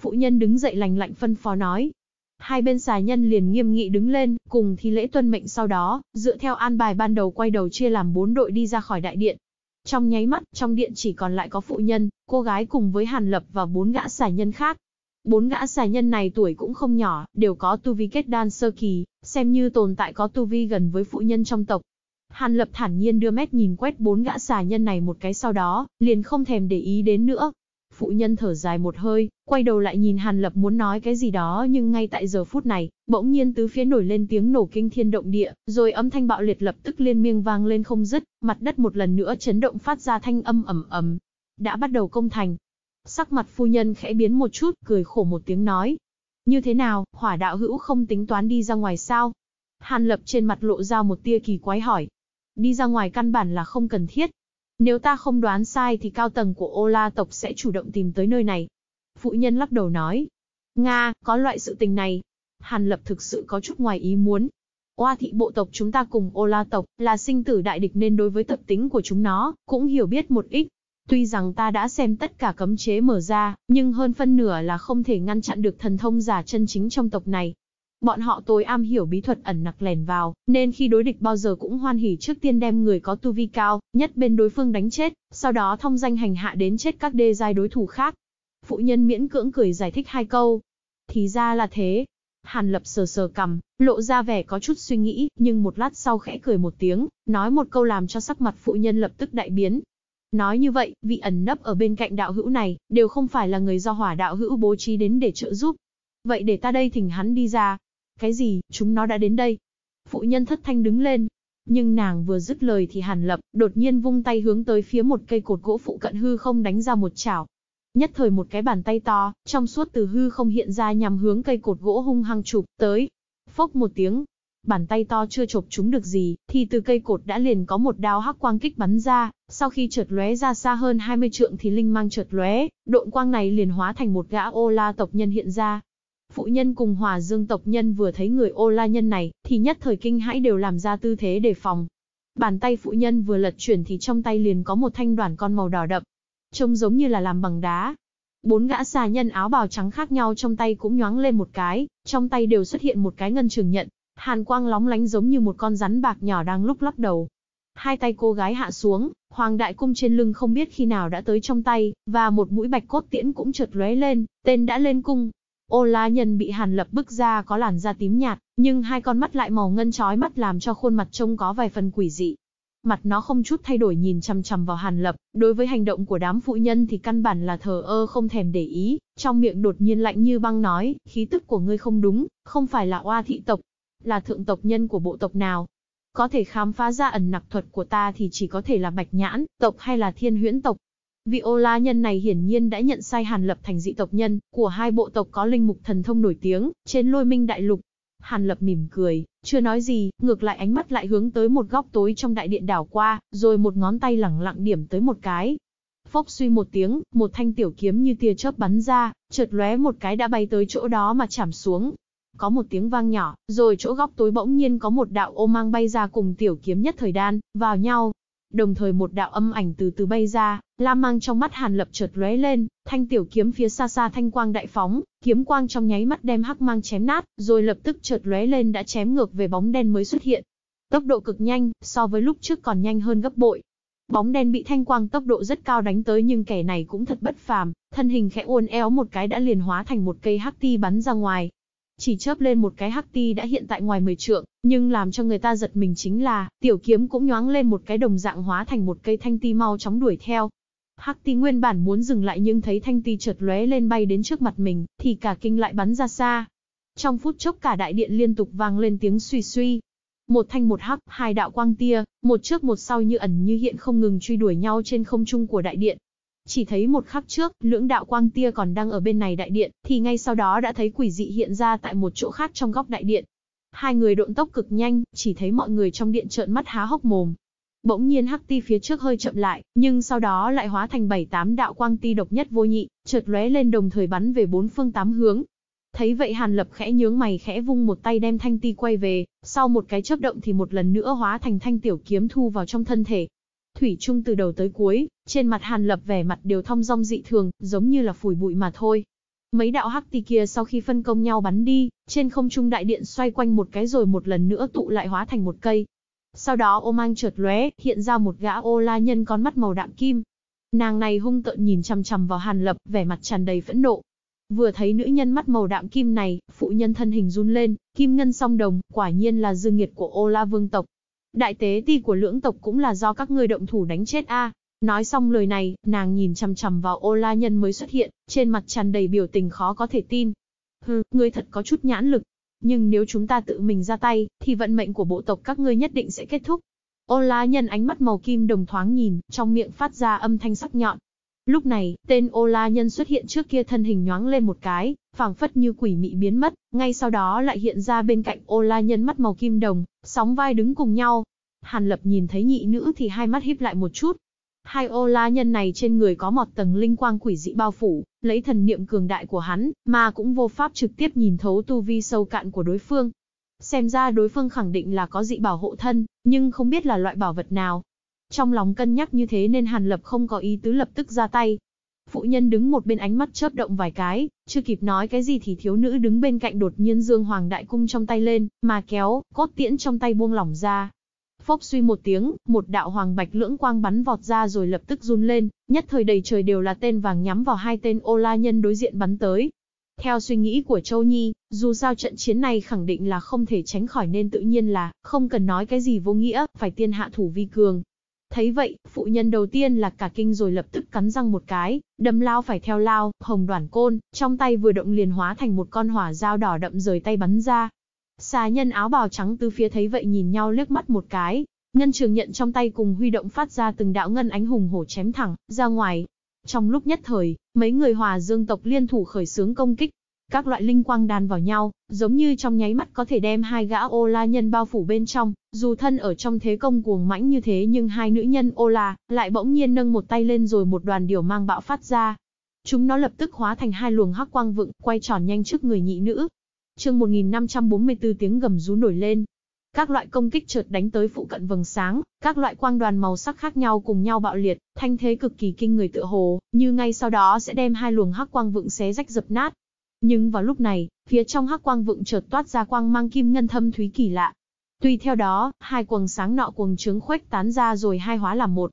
Speaker 1: Phụ nhân đứng dậy lành lạnh phân phó nói, Hai bên xài nhân liền nghiêm nghị đứng lên, cùng thi lễ tuân mệnh sau đó, dựa theo an bài ban đầu quay đầu chia làm bốn đội đi ra khỏi đại điện. Trong nháy mắt, trong điện chỉ còn lại có phụ nhân, cô gái cùng với Hàn Lập và bốn gã xài nhân khác. Bốn gã xài nhân này tuổi cũng không nhỏ, đều có tu vi kết đan sơ kỳ, xem như tồn tại có tu vi gần với phụ nhân trong tộc. Hàn Lập thản nhiên đưa mét nhìn quét bốn gã xài nhân này một cái sau đó, liền không thèm để ý đến nữa, Phụ nhân thở dài một hơi, quay đầu lại nhìn Hàn Lập muốn nói cái gì đó nhưng ngay tại giờ phút này, bỗng nhiên tứ phía nổi lên tiếng nổ kinh thiên động địa, rồi âm thanh bạo liệt lập tức liên miên vang lên không dứt, mặt đất một lần nữa chấn động phát ra thanh âm ầm ầm. Đã bắt đầu công thành. Sắc mặt phu nhân khẽ biến một chút, cười khổ một tiếng nói. Như thế nào, hỏa đạo hữu không tính toán đi ra ngoài sao? Hàn Lập trên mặt lộ ra một tia kỳ quái hỏi. Đi ra ngoài căn bản là không cần thiết, nếu ta không đoán sai thì cao tầng của ô la tộc sẽ chủ động tìm tới nơi này. Phụ nhân lắc đầu nói. Nga, có loại sự tình này. Hàn lập thực sự có chút ngoài ý muốn. Oa thị bộ tộc chúng ta cùng ô la tộc là sinh tử đại địch nên đối với tập tính của chúng nó cũng hiểu biết một ít. Tuy rằng ta đã xem tất cả cấm chế mở ra, nhưng hơn phân nửa là không thể ngăn chặn được thần thông giả chân chính trong tộc này bọn họ tối am hiểu bí thuật ẩn nặc lèn vào, nên khi đối địch bao giờ cũng hoan hỉ trước tiên đem người có tu vi cao, nhất bên đối phương đánh chết, sau đó thông danh hành hạ đến chết các đê giai đối thủ khác. Phụ nhân miễn cưỡng cười giải thích hai câu. Thì ra là thế. Hàn lập sờ sờ cầm, lộ ra vẻ có chút suy nghĩ, nhưng một lát sau khẽ cười một tiếng, nói một câu làm cho sắc mặt phụ nhân lập tức đại biến, Nói như vậy, vị ẩn nấp ở bên cạnh đạo hữu này, đều không phải là người do hỏa đạo hữu bố trí đến để trợ giúp. Vậy để ta đây thỉnh hắn đi ra. Cái gì, chúng nó đã đến đây. Phụ nhân thất thanh đứng lên. Nhưng nàng vừa dứt lời thì Hàn Lập đột nhiên vung tay hướng tới phía một cây cột gỗ phụ cận hư không đánh ra một chảo. Nhất thời một cái bàn tay to, trong suốt từ hư không hiện ra nhằm hướng cây cột gỗ hung hăng chụp tới. Phốc một tiếng, bàn tay to chưa chụp chúng được gì, thì từ cây cột đã liền có một đao hắc quang kích bắn ra, sau khi chợt lóe ra xa hơn 20 trượng thì linh mang chợt lóe, độn quang này liền hóa thành một gã ô la tộc nhân hiện ra, Phụ nhân cùng hòa dương tộc nhân vừa thấy người ô la nhân này, thì nhất thời kinh hãi đều làm ra tư thế đề phòng. Bàn tay phụ nhân vừa lật chuyển thì trong tay liền có một thanh đoàn con màu đỏ đậm. Trông giống như là làm bằng đá. Bốn gã xà nhân áo bào trắng khác nhau trong tay cũng nhoáng lên một cái, trong tay đều xuất hiện một cái ngân trường nhận. Hàn quang lóng lánh giống như một con rắn bạc nhỏ đang lúc lắc đầu. Hai tay cô gái hạ xuống, Hoàng đại cung trên lưng không biết khi nào đã tới trong tay, và một mũi bạch cốt tiễn cũng chợt lóe lên, tên đã lên cung, Ô la nhân bị hàn lập bức ra có làn da tím nhạt, nhưng hai con mắt lại màu ngân chói mắt làm cho khuôn mặt trông có vài phần quỷ dị. Mặt nó không chút thay đổi nhìn chằm chằm vào hàn lập, đối với hành động của đám phụ nhân thì căn bản là thờ ơ không thèm để ý, trong miệng đột nhiên lạnh như băng nói, khí tức của ngươi không đúng, không phải là oa thị tộc, là thượng tộc nhân của bộ tộc nào. Có thể khám phá ra ẩn nặc thuật của ta thì chỉ có thể là bạch nhãn, tộc hay là thiên huyễn tộc. Viola nhân này hiển nhiên đã nhận sai Hàn Lập thành dị tộc nhân của hai bộ tộc có linh mục thần thông nổi tiếng trên lôi minh đại lục. Hàn Lập mỉm cười, chưa nói gì, ngược lại ánh mắt lại hướng tới một góc tối trong đại điện đảo qua, rồi một ngón tay lẳng lặng điểm tới một cái. Phốc suy một tiếng, một thanh tiểu kiếm như tia chớp bắn ra, chợt lóe một cái đã bay tới chỗ đó mà chạm xuống. Có một tiếng vang nhỏ, rồi chỗ góc tối bỗng nhiên có một đạo ô mang bay ra cùng tiểu kiếm nhất thời đan, vào nhau. Đồng thời một đạo âm ảnh từ từ bay ra, La mang trong mắt Hàn Lập chợt lóe lên, thanh tiểu kiếm phía xa xa thanh quang đại phóng, kiếm quang trong nháy mắt đem hắc mang chém nát, rồi lập tức chợt lóe lên đã chém ngược về bóng đen mới xuất hiện. Tốc độ cực nhanh, so với lúc trước còn nhanh hơn gấp bội. Bóng đen bị thanh quang tốc độ rất cao đánh tới nhưng kẻ này cũng thật bất phàm, thân hình khẽ uốn éo một cái đã liền hóa thành một cây hắc ti bắn ra ngoài. Chỉ chớp lên một cái hắc ti đã hiện tại ngoài mười trượng, nhưng làm cho người ta giật mình chính là, tiểu kiếm cũng nhoáng lên một cái đồng dạng hóa thành một cây thanh ti mau chóng đuổi theo, Hắc Tí nguyên bản muốn dừng lại nhưng thấy thanh ti chợt lóe lên bay đến trước mặt mình, thì cả kinh lại bắn ra xa. Trong phút chốc cả đại điện liên tục vang lên tiếng suy suy. Một thanh một hắc, hai đạo quang tia, một trước một sau như ẩn như hiện không ngừng truy đuổi nhau trên không trung của đại điện. Chỉ thấy một khắc trước, lưỡng đạo quang tia còn đang ở bên này đại điện, thì ngay sau đó đã thấy quỷ dị hiện ra tại một chỗ khác trong góc đại điện. Hai người độn tốc cực nhanh, chỉ thấy mọi người trong điện trợn mắt há hốc mồm, Bỗng nhiên hắc ti phía trước hơi chậm lại, nhưng sau đó lại hóa thành bảy tám đạo quang ti độc nhất vô nhị, chợt lóe lên đồng thời bắn về bốn phương tám hướng. Thấy vậy Hàn Lập khẽ nhướng mày khẽ vung một tay đem thanh ti quay về, sau một cái chớp động thì một lần nữa hóa thành thanh tiểu kiếm thu vào trong thân thể. Thủy trung từ đầu tới cuối, trên mặt Hàn Lập vẻ mặt đều thong dong dị thường, giống như là phủi bụi mà thôi. Mấy đạo hắc ti kia sau khi phân công nhau bắn đi, trên không trung đại điện xoay quanh một cái rồi một lần nữa tụ lại hóa thành một cây, sau đó ô mang chợt lóe, hiện ra một gã ô la nhân con mắt màu đạm kim. Nàng này hung tợn nhìn chằm chằm vào Hàn Lập, vẻ mặt tràn đầy phẫn nộ. Vừa thấy nữ nhân mắt màu đạm kim này, phụ nhân thân hình run lên, kim ngân song đồng, quả nhiên là dư nghiệt của ô la vương tộc. Đại tế ti của lưỡng tộc cũng là do các ngươi động thủ đánh chết a. Nói xong lời này, nàng nhìn chằm chằm vào ô la nhân mới xuất hiện, trên mặt tràn đầy biểu tình khó có thể tin. Hừ, ngươi thật có chút nhãn lực, nhưng nếu chúng ta tự mình ra tay, thì vận mệnh của bộ tộc các ngươi nhất định sẽ kết thúc. Ôn lá nhân ánh mắt màu kim đồng thoáng nhìn, trong miệng phát ra âm thanh sắc nhọn. Lúc này, tên ô la nhân xuất hiện trước kia thân hình nhoáng lên một cái, phảng phất như quỷ mị biến mất, ngay sau đó lại hiện ra bên cạnh ô la nhân mắt màu kim đồng, sóng vai đứng cùng nhau. Hàn lập nhìn thấy nhị nữ thì hai mắt híp lại một chút. Hai ô la nhân này trên người có một tầng linh quang quỷ dị bao phủ, lấy thần niệm cường đại của hắn, mà cũng vô pháp trực tiếp nhìn thấu tu vi sâu cạn của đối phương. Xem ra đối phương khẳng định là có dị bảo hộ thân, nhưng không biết là loại bảo vật nào. Trong lòng cân nhắc như thế nên Hàn Lập không có ý tứ lập tức ra tay. Phụ nhân đứng một bên ánh mắt chớp động vài cái, chưa kịp nói cái gì thì thiếu nữ đứng bên cạnh đột nhiên dương hoàng đại cung trong tay lên, mà kéo, cốt tiễn trong tay buông lỏng ra, Phốc suy một tiếng, một đạo hoàng bạch lưỡng quang bắn vọt ra rồi lập tức run lên, nhất thời đầy trời đều là tên vàng nhắm vào hai tên ô la nhân đối diện bắn tới. Theo suy nghĩ của Châu Nhi, dù sao trận chiến này khẳng định là không thể tránh khỏi nên tự nhiên là, không cần nói cái gì vô nghĩa, phải tiên hạ thủ vi cường. Thấy vậy, phụ nhân đầu tiên là cả kinh rồi lập tức cắn răng một cái, đâm lao phải theo lao, hồng đoàn côn, trong tay vừa động liền hóa thành một con hỏa dao đỏ đậm rời tay bắn ra, Xà nhân áo bào trắng tứ phía thấy vậy nhìn nhau liếc mắt một cái, nhân trường nhận trong tay cùng huy động phát ra từng đạo ngân ánh hùng hổ chém thẳng ra ngoài. Trong lúc nhất thời, mấy người hòa dương tộc liên thủ khởi xướng công kích, các loại linh quang đan vào nhau, giống như trong nháy mắt có thể đem hai gã ô la nhân bao phủ bên trong, dù thân ở trong thế công cuồng mãnh như thế nhưng hai nữ nhân ô la lại bỗng nhiên nâng một tay lên rồi một đoàn điều mang bạo phát ra. Chúng nó lập tức hóa thành hai luồng hắc quang vựng, quay tròn nhanh trước người nhị nữ, chương 1544 tiếng gầm rú nổi lên. Các loại công kích chợt đánh tới phụ cận vầng sáng, các loại quang đoàn màu sắc khác nhau cùng nhau bạo liệt, thanh thế cực kỳ kinh người tựa hồ, như ngay sau đó sẽ đem hai luồng hắc quang vượng xé rách dập nát. Nhưng vào lúc này, phía trong hắc quang vượng chợt toát ra quang mang kim ngân thâm thúy kỳ lạ. Tuy theo đó, hai quầng sáng nọ cuồng trướng khuếch tán ra rồi hai hóa làm một,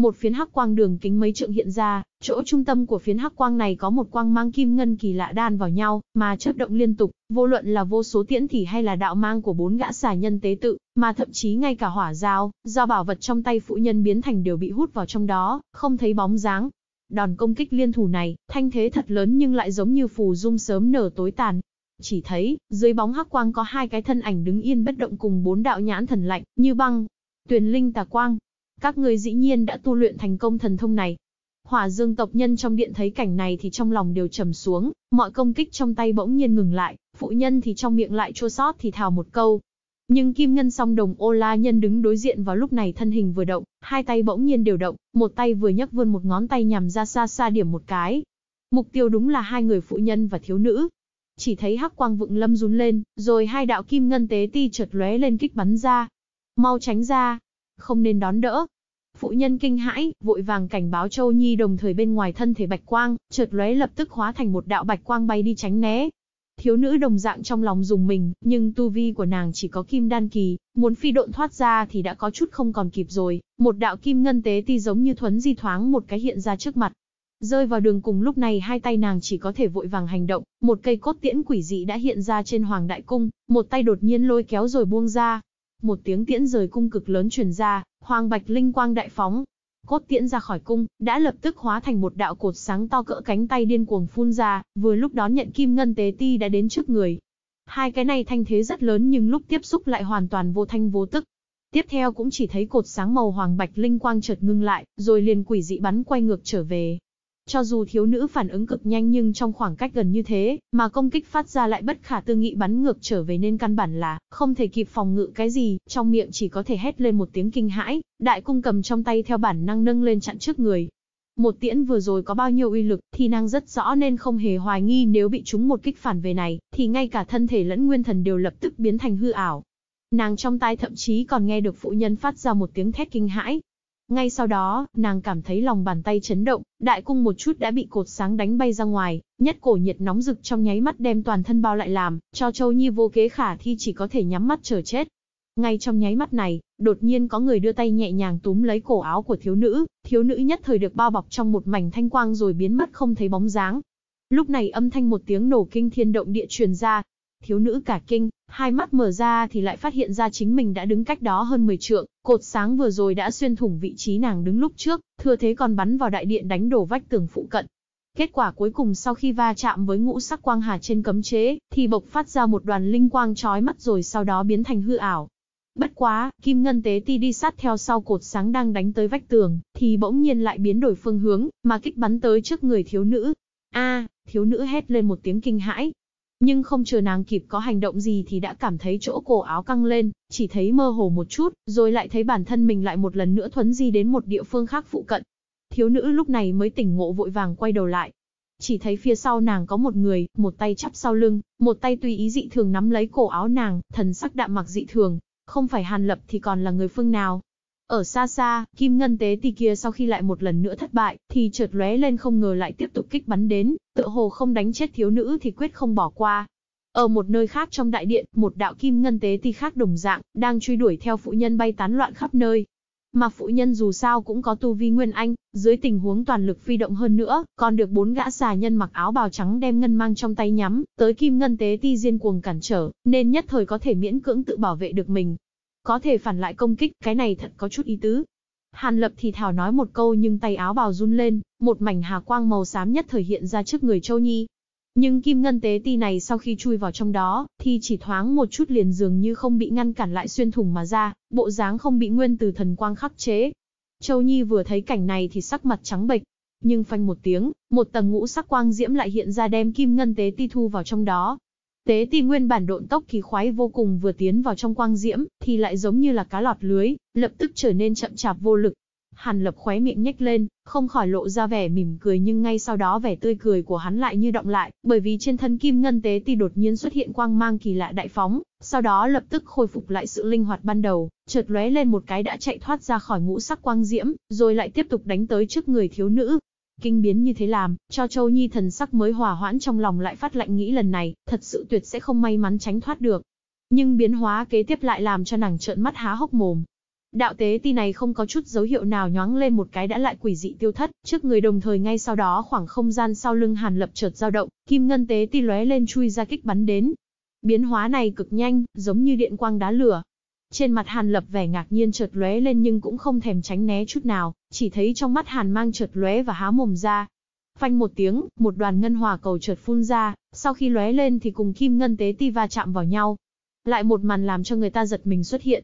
Speaker 1: một phiến hắc quang đường kính mấy trượng hiện ra, chỗ trung tâm của phiến hắc quang này có một quang mang kim ngân kỳ lạ đan vào nhau, mà chớp động liên tục, vô luận là vô số tiễn thì hay là đạo mang của bốn gã xà nhân tế tự, mà thậm chí ngay cả hỏa giao do bảo vật trong tay phụ nhân biến thành đều bị hút vào trong đó, không thấy bóng dáng. Đòn công kích liên thủ này, thanh thế thật lớn nhưng lại giống như phù dung sớm nở tối tàn, chỉ thấy, dưới bóng hắc quang có hai cái thân ảnh đứng yên bất động cùng bốn đạo nhãn thần lạnh, như băng. Tuyền linh tà quang, các người dĩ nhiên đã tu luyện thành công thần thông này. Hỏa dương tộc nhân trong điện thấy cảnh này thì trong lòng đều trầm xuống, mọi công kích trong tay bỗng nhiên ngừng lại, phụ nhân thì trong miệng lại chua sót thì thào một câu. Nhưng kim ngân song đồng ô la nhân đứng đối diện vào lúc này thân hình vừa động, hai tay bỗng nhiên đều động, một tay vừa nhấc vươn một ngón tay nhằm ra xa xa điểm một cái. Mục tiêu đúng là hai người phụ nhân và thiếu nữ, chỉ thấy hắc quang vựng lâm run lên, rồi hai đạo kim ngân tế ti chợt lóe lên kích bắn ra. Mau tránh ra không nên đón đỡ. Phụ nhân kinh hãi, vội vàng cảnh báo Châu Nhi đồng thời bên ngoài thân thể bạch quang, chợt lóe lập tức hóa thành một đạo bạch quang bay đi tránh né. Thiếu nữ đồng dạng trong lòng dùng mình, nhưng tu vi của nàng chỉ có kim đan kỳ, muốn phi độn thoát ra thì đã có chút không còn kịp rồi, một đạo kim ngân tế ti giống như thuấn di thoáng một cái hiện ra trước mặt. Rơi vào đường cùng lúc này hai tay nàng chỉ có thể vội vàng hành động, một cây cốt tiễn quỷ dị đã hiện ra trên hoàng đại cung, một tay đột nhiên lôi kéo rồi buông ra, một tiếng tiễn rời cung cực lớn truyền ra, hoàng bạch linh quang đại phóng. Cốt tiễn ra khỏi cung, đã lập tức hóa thành một đạo cột sáng to cỡ cánh tay điên cuồng phun ra, vừa lúc đó nhận kim ngân tế ti đã đến trước người. Hai cái này thanh thế rất lớn nhưng lúc tiếp xúc lại hoàn toàn vô thanh vô tức. Tiếp theo cũng chỉ thấy cột sáng màu hoàng bạch linh quang chợt ngưng lại, rồi liền quỷ dị bắn quay ngược trở về, cho dù thiếu nữ phản ứng cực nhanh nhưng trong khoảng cách gần như thế, mà công kích phát ra lại bất khả tư nghị bắn ngược trở về nên căn bản là không thể kịp phòng ngự cái gì, trong miệng chỉ có thể hét lên một tiếng kinh hãi, đại cung cầm trong tay theo bản năng nâng lên chặn trước người. Một tiễn vừa rồi có bao nhiêu uy lực thì nàng rất rõ nên không hề hoài nghi nếu bị chúng một kích phản về này, thì ngay cả thân thể lẫn nguyên thần đều lập tức biến thành hư ảo. Nàng trong tai thậm chí còn nghe được phụ nhân phát ra một tiếng thét kinh hãi, ngay sau đó, nàng cảm thấy lòng bàn tay chấn động, đại cung một chút đã bị cột sáng đánh bay ra ngoài, nhất cổ nhiệt nóng rực trong nháy mắt đem toàn thân bao lại làm, cho Châu Nhi vô kế khả thi chỉ có thể nhắm mắt chờ chết. Ngay trong nháy mắt này, đột nhiên có người đưa tay nhẹ nhàng túm lấy cổ áo của thiếu nữ, thiếu nữ nhất thời được bao bọc trong một mảnh thanh quang rồi biến mất không thấy bóng dáng. Lúc này âm thanh một tiếng nổ kinh thiên động địa truyền ra, Thiếu nữ cả kinh, hai mắt mở ra thì lại phát hiện ra chính mình đã đứng cách đó hơn 10 trượng, cột sáng vừa rồi đã xuyên thủng vị trí nàng đứng lúc trước, thừa thế còn bắn vào đại điện đánh đổ vách tường phụ cận. Kết quả cuối cùng sau khi va chạm với ngũ sắc quang hà trên cấm chế, thì bộc phát ra một đoàn linh quang chói mắt rồi sau đó biến thành hư ảo. Bất quá, kim ngân tế ti đi sát theo sau cột sáng đang đánh tới vách tường, thì bỗng nhiên lại biến đổi phương hướng, mà kích bắn tới trước người thiếu nữ. A, thiếu nữ hét lên một tiếng kinh hãi, nhưng không chờ nàng kịp có hành động gì thì đã cảm thấy chỗ cổ áo căng lên, chỉ thấy mơ hồ một chút, rồi lại thấy bản thân mình lại một lần nữa thuấn di đến một địa phương khác phụ cận. Thiếu nữ lúc này mới tỉnh ngộ vội vàng quay đầu lại. Chỉ thấy phía sau nàng có một người, một tay chắp sau lưng, một tay tùy ý dị thường nắm lấy cổ áo nàng, thần sắc đạm mặc dị thường, không phải Hàn Lập thì còn là người phương nào. Ở xa xa, kim ngân tế ti kia sau khi lại một lần nữa thất bại, thì chợt lóe lên không ngờ lại tiếp tục kích bắn đến, tựa hồ không đánh chết thiếu nữ thì quyết không bỏ qua. Ở một nơi khác trong đại điện, một đạo kim ngân tế ti khác đồng dạng, đang truy đuổi theo phụ nhân bay tán loạn khắp nơi. Mà phụ nhân dù sao cũng có tu vi nguyên anh, dưới tình huống toàn lực phi động hơn nữa, còn được bốn gã xà nhân mặc áo bào trắng đem ngân mang trong tay nhắm, tới kim ngân tế ti diên cuồng cản trở, nên nhất thời có thể miễn cưỡng tự bảo vệ được mình. Có thể phản lại công kích, cái này thật có chút ý tứ. Hàn lập thì thảo nói một câu nhưng tay áo bào run lên, một mảnh hà quang màu xám nhất thời hiện ra trước người Châu Nhi. Nhưng kim ngân tế ti này sau khi chui vào trong đó, thì chỉ thoáng một chút liền dường như không bị ngăn cản lại xuyên thủng mà ra, bộ dáng không bị nguyên từ thần quang khắc chế. Châu Nhi vừa thấy cảnh này thì sắc mặt trắng bệch, nhưng phanh một tiếng, một tầng ngũ sắc quang diễm lại hiện ra đem kim ngân tế ti thu vào trong đó. Tế ti nguyên bản độn tốc kỳ khoái vô cùng vừa tiến vào trong quang diễm, thì lại giống như là cá lọt lưới, lập tức trở nên chậm chạp vô lực. Hàn lập khóe miệng nhếch lên, không khỏi lộ ra vẻ mỉm cười nhưng ngay sau đó vẻ tươi cười của hắn lại như động lại, bởi vì trên thân kim ngân tế ti đột nhiên xuất hiện quang mang kỳ lạ đại phóng, sau đó lập tức khôi phục lại sự linh hoạt ban đầu, chợt lóe lên một cái đã chạy thoát ra khỏi ngũ sắc quang diễm, rồi lại tiếp tục đánh tới trước người thiếu nữ, Kinh biến như thế làm, cho Châu Nhi thần sắc mới hòa hoãn trong lòng lại phát lạnh nghĩ lần này, thật sự tuyệt sẽ không may mắn tránh thoát được. Nhưng biến hóa kế tiếp lại làm cho nàng trợn mắt há hốc mồm. Đạo tế ti này không có chút dấu hiệu nào nhoáng lên một cái đã lại quỷ dị tiêu thất, trước người đồng thời ngay sau đó khoảng không gian sau lưng Hàn Lập chợt dao động, kim ngân tế ti lóe lên chui ra kích bắn đến. Biến hóa này cực nhanh, giống như điện quang đá lửa, trên mặt Hàn Lập vẻ ngạc nhiên chợt lóe lên nhưng cũng không thèm tránh né chút nào, chỉ thấy trong mắt Hàn mang chợt lóe và há mồm ra. Phanh một tiếng, một đoàn ngân hòa cầu chợt phun ra, sau khi lóe lên thì cùng kim ngân tế ti va chạm vào nhau. Lại một màn làm cho người ta giật mình xuất hiện.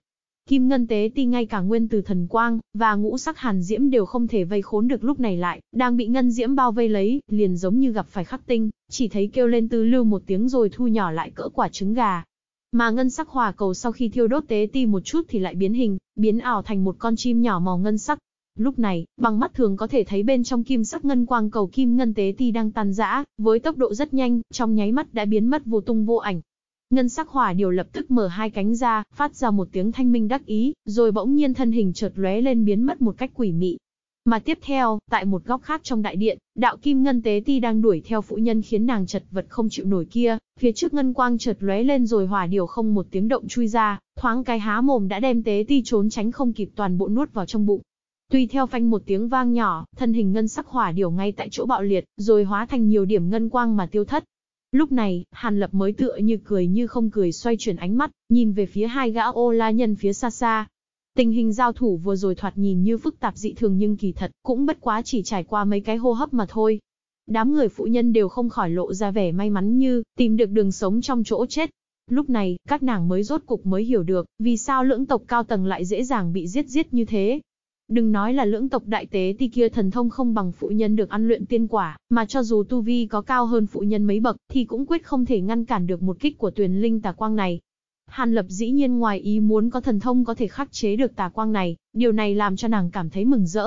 Speaker 1: Kim ngân tế ti ngay cả nguyên từ thần quang và ngũ sắc hàn diễm đều không thể vây khốn được lúc này lại, đang bị ngân diễm bao vây lấy, liền giống như gặp phải khắc tinh, chỉ thấy kêu lên tứ lưu một tiếng rồi thu nhỏ lại cỡ quả trứng gà, mà ngân sắc hỏa cầu sau khi thiêu đốt tế ti một chút thì lại biến hình, biến ảo thành một con chim nhỏ màu ngân sắc. Lúc này, bằng mắt thường có thể thấy bên trong kim sắc ngân quang cầu kim ngân tế ti đang tan rã, với tốc độ rất nhanh, trong nháy mắt đã biến mất vô tung vô ảnh. Ngân sắc hỏa điều lập tức mở hai cánh ra, phát ra một tiếng thanh minh đắc ý, rồi bỗng nhiên thân hình chợt lóe lên biến mất một cách quỷ mị, mà tiếp theo, tại một góc khác trong đại điện, đạo kim ngân tế ti đang đuổi theo phụ nhân khiến nàng chật vật không chịu nổi kia, phía trước ngân quang chợt lóe lên rồi hỏa điều không một tiếng động chui ra, thoáng cái há mồm đã đem tế ti trốn tránh không kịp toàn bộ nuốt vào trong bụng. Tuy theo phanh một tiếng vang nhỏ, thân hình ngân sắc hỏa điều ngay tại chỗ bạo liệt, rồi hóa thành nhiều điểm ngân quang mà tiêu thất. Lúc này, Hàn Lập mới tựa như cười như không cười xoay chuyển ánh mắt, nhìn về phía hai gã ô la nhân phía xa xa, Tình hình giao thủ vừa rồi thoạt nhìn như phức tạp dị thường nhưng kỳ thật cũng bất quá chỉ trải qua mấy cái hô hấp mà thôi. Đám người phụ nhân đều không khỏi lộ ra vẻ may mắn như tìm được đường sống trong chỗ chết. Lúc này, các nàng mới rốt cục mới hiểu được vì sao lưỡng tộc cao tầng lại dễ dàng bị giết giết như thế. Đừng nói là lưỡng tộc đại tế ti kia thần thông không bằng phụ nhân được ăn luyện tiên quả, mà cho dù tu vi có cao hơn phụ nhân mấy bậc thì cũng quyết không thể ngăn cản được một kích của tuyển linh tà quang này. Hàn Lập dĩ nhiên ngoài ý muốn có thần thông có thể khắc chế được tà quang này, điều này làm cho nàng cảm thấy mừng rỡ,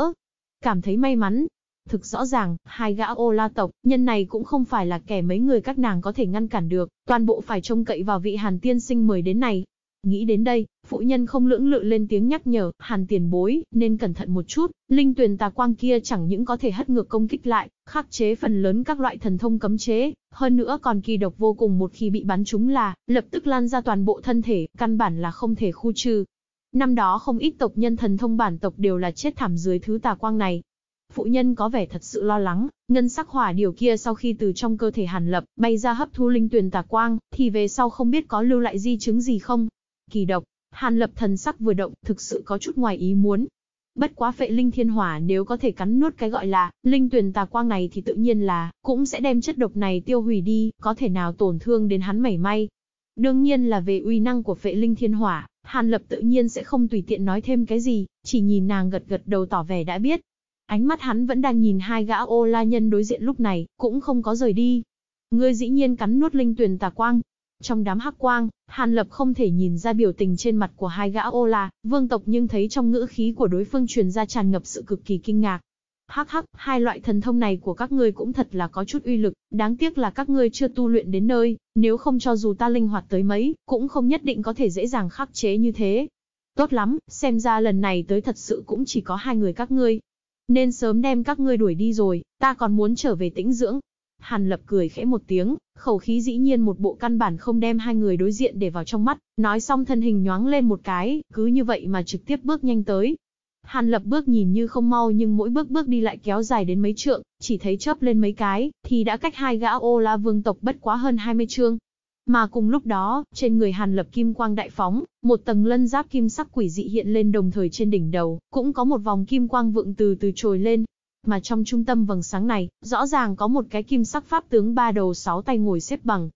Speaker 1: cảm thấy may mắn. Thực rõ ràng, hai gã ô la tộc, nhân này cũng không phải là kẻ mấy người các nàng có thể ngăn cản được, toàn bộ phải trông cậy vào vị Hàn tiên sinh mời đến này. Nghĩ đến đây, Phụ nhân không lưỡng lự lên tiếng nhắc nhở, hàn tiền bối, nên cẩn thận một chút, linh tuyền tà quang kia chẳng những có thể hất ngược công kích lại, khắc chế phần lớn các loại thần thông cấm chế, hơn nữa còn kỳ độc vô cùng một khi bị bắn chúng là, lập tức lan ra toàn bộ thân thể, căn bản là không thể khu trừ. Năm đó không ít tộc nhân thần thông bản tộc đều là chết thảm dưới thứ tà quang này, phụ nhân có vẻ thật sự lo lắng, ngân sắc hỏa điều kia sau khi từ trong cơ thể hàn lập, bay ra hấp thu linh tuyền tà quang, thì về sau không biết có lưu lại di chứng gì không. Kỳ độc, Hàn lập thần sắc vừa động, thực sự có chút ngoài ý muốn. Bất quá phệ linh thiên hỏa nếu có thể cắn nuốt cái gọi là linh tuyển tà quang này thì tự nhiên là cũng sẽ đem chất độc này tiêu hủy đi, có thể nào tổn thương đến hắn mảy may. Đương nhiên là về uy năng của phệ linh thiên hỏa, Hàn lập tự nhiên sẽ không tùy tiện nói thêm cái gì, chỉ nhìn nàng gật gật đầu tỏ vẻ đã biết. Ánh mắt hắn vẫn đang nhìn hai gã ô la nhân đối diện lúc này, cũng không có rời đi. Ngươi dĩ nhiên cắn nuốt linh tuyển tà quang, trong đám hắc quang, Hàn Lập không thể nhìn ra biểu tình trên mặt của hai gã ô la, vương tộc nhưng thấy trong ngữ khí của đối phương truyền ra tràn ngập sự cực kỳ kinh ngạc. Hắc hắc, hai loại thần thông này của các ngươi cũng thật là có chút uy lực, đáng tiếc là các ngươi chưa tu luyện đến nơi, nếu không cho dù ta linh hoạt tới mấy, cũng không nhất định có thể dễ dàng khắc chế như thế. Tốt lắm, xem ra lần này tới thật sự cũng chỉ có hai người các ngươi. Nên sớm đem các ngươi đuổi đi rồi, ta còn muốn trở về tĩnh dưỡng, Hàn Lập cười khẽ một tiếng, khẩu khí dĩ nhiên một bộ căn bản không đem hai người đối diện để vào trong mắt, nói xong thân hình nhoáng lên một cái, cứ như vậy mà trực tiếp bước nhanh tới. Hàn Lập bước nhìn như không mau nhưng mỗi bước bước đi lại kéo dài đến mấy trượng, chỉ thấy chớp lên mấy cái, thì đã cách hai gã ô la vương tộc bất quá hơn 20 trượng. Mà cùng lúc đó, trên người Hàn Lập kim quang đại phóng, một tầng lân giáp kim sắc quỷ dị hiện lên đồng thời trên đỉnh đầu, cũng có một vòng kim quang vượng từ từ trồi lên, mà trong trung tâm vầng sáng này, rõ ràng có một cái kim sắc pháp tướng ba đầu sáu tay ngồi xếp bằng.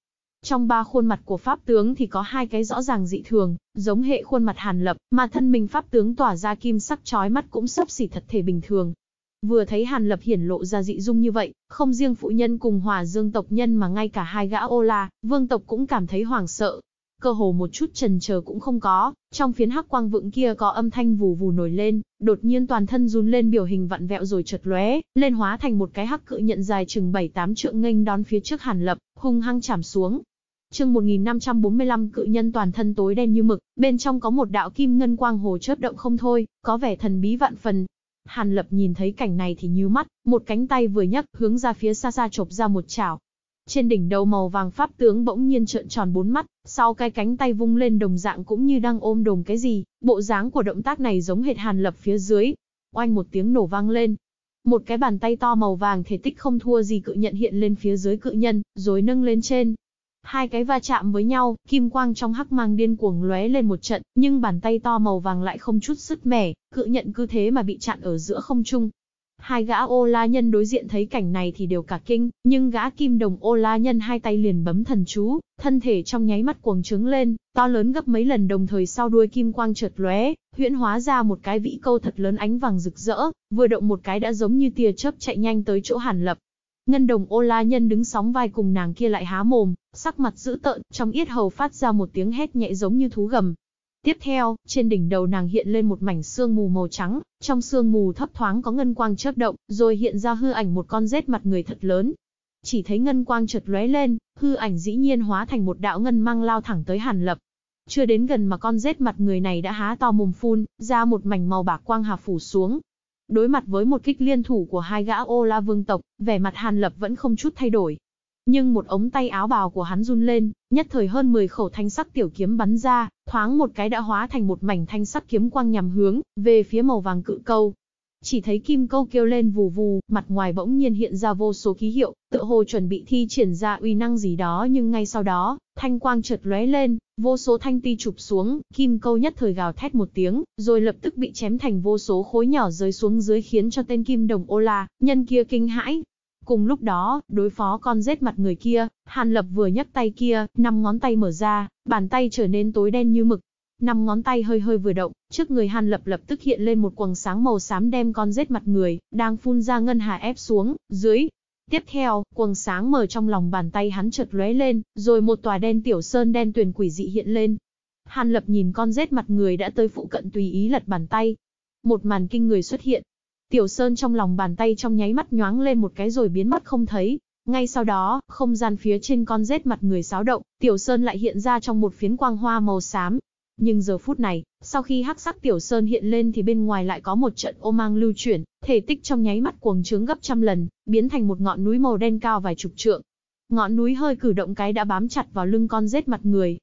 Speaker 1: Trong ba khuôn mặt của pháp tướng thì có hai cái rõ ràng dị thường, giống hệ khuôn mặt hàn lập, mà thân mình pháp tướng tỏa ra kim sắc chói mắt cũng sấp xỉ thật thể bình thường. Vừa thấy Hàn Lập hiển lộ ra dị dung như vậy, không riêng phụ nhân cùng hòa dương tộc nhân mà ngay cả hai gã ô la, vương tộc cũng cảm thấy hoảng sợ, cơ hồ một chút trần chờ cũng không có, trong phiến hắc quang vượng kia có âm thanh vù vù nổi lên, đột nhiên toàn thân run lên biểu hình vặn vẹo rồi chật lóe, lên hóa thành một cái hắc cự nhận dài chừng 7-8 trượng nghênh đón phía trước Hàn Lập, hung hăng chảm xuống. Chương 1545 cự nhân toàn thân tối đen như mực, bên trong có một đạo kim ngân quang hồ chớp động không thôi, có vẻ thần bí vạn phần. Hàn Lập nhìn thấy cảnh này thì nhíu mắt, một cánh tay vừa nhấc, hướng ra phía xa xa chộp ra một chảo, trên đỉnh đầu màu vàng pháp tướng bỗng nhiên trợn tròn bốn mắt, sau cái cánh tay vung lên đồng dạng cũng như đang ôm đồm cái gì, bộ dáng của động tác này giống hệt hàn lập phía dưới. Oanh một tiếng nổ vang lên. Một cái bàn tay to màu vàng thể tích không thua gì cự nhận hiện lên phía dưới cự nhân, rồi nâng lên trên. Hai cái va chạm với nhau, kim quang trong hắc mang điên cuồng lóe lên một trận, nhưng bàn tay to màu vàng lại không chút sức mẻ, cự nhận cứ thế mà bị chặn ở giữa không trung, Hai gã ô la nhân đối diện thấy cảnh này thì đều cả kinh, nhưng gã kim đồng ô la nhân hai tay liền bấm thần chú, thân thể trong nháy mắt cuồng trứng lên, to lớn gấp mấy lần đồng thời sau đuôi kim quang chợt lóe, huyễn hóa ra một cái vĩ câu thật lớn ánh vàng rực rỡ, vừa động một cái đã giống như tia chớp chạy nhanh tới chỗ Hàn Lập. Ngân đồng ô la nhân đứng sóng vai cùng nàng kia lại há mồm, sắc mặt dữ tợn, trong yết hầu phát ra một tiếng hét nhẹ giống như thú gầm, Tiếp theo, trên đỉnh đầu nàng hiện lên một mảnh sương mù màu trắng, trong sương mù thấp thoáng có ngân quang chớp động, rồi hiện ra hư ảnh một con rết mặt người thật lớn. Chỉ thấy ngân quang chợt lóe lên, hư ảnh dĩ nhiên hóa thành một đạo ngân mang lao thẳng tới Hàn Lập. Chưa đến gần mà con rết mặt người này đã há to mồm phun, ra một mảnh màu bạc quang hà phủ xuống. Đối mặt với một kích liên thủ của hai gã ô la vương tộc, vẻ mặt Hàn Lập vẫn không chút thay đổi, nhưng một ống tay áo bào của hắn run lên, nhất thời hơn 10 khẩu thanh sắc tiểu kiếm bắn ra, thoáng một cái đã hóa thành một mảnh thanh sắc kiếm quang nhằm hướng về phía màu vàng cự câu. Chỉ thấy kim câu kêu lên vù vù, mặt ngoài bỗng nhiên hiện ra vô số ký hiệu, tựa hồ chuẩn bị thi triển ra uy năng gì đó nhưng ngay sau đó, thanh quang chợt lóe lên, vô số thanh ti chụp xuống, kim câu nhất thời gào thét một tiếng, rồi lập tức bị chém thành vô số khối nhỏ rơi xuống dưới khiến cho tên kim đồng Ola nhân kia kinh hãi, Cùng lúc đó, đối phó con rết mặt người kia, Hàn Lập vừa nhấc tay kia, năm ngón tay mở ra, bàn tay trở nên tối đen như mực. Năm ngón tay hơi hơi vừa động, trước người Hàn Lập lập tức hiện lên một quầng sáng màu xám đem con rết mặt người, đang phun ra ngân hà ép xuống, dưới. Tiếp theo, quầng sáng mở trong lòng bàn tay hắn chợt lóe lên, rồi một tòa đen tiểu sơn đen tuyền quỷ dị hiện lên. Hàn Lập nhìn con rết mặt người đã tới phụ cận tùy ý lật bàn tay. Một màn kinh người xuất hiện, Tiểu Sơn trong lòng bàn tay trong nháy mắt nhoáng lên một cái rồi biến mất không thấy. Ngay sau đó, không gian phía trên con rết mặt người xáo động, Tiểu Sơn lại hiện ra trong một phiến quang hoa màu xám. Nhưng giờ phút này, sau khi hắc sắc Tiểu Sơn hiện lên thì bên ngoài lại có một trận ô mang lưu chuyển, thể tích trong nháy mắt cuồng trướng gấp trăm lần, biến thành một ngọn núi màu đen cao vài chục trượng. Ngọn núi hơi cử động cái đã bám chặt vào lưng con rết mặt người,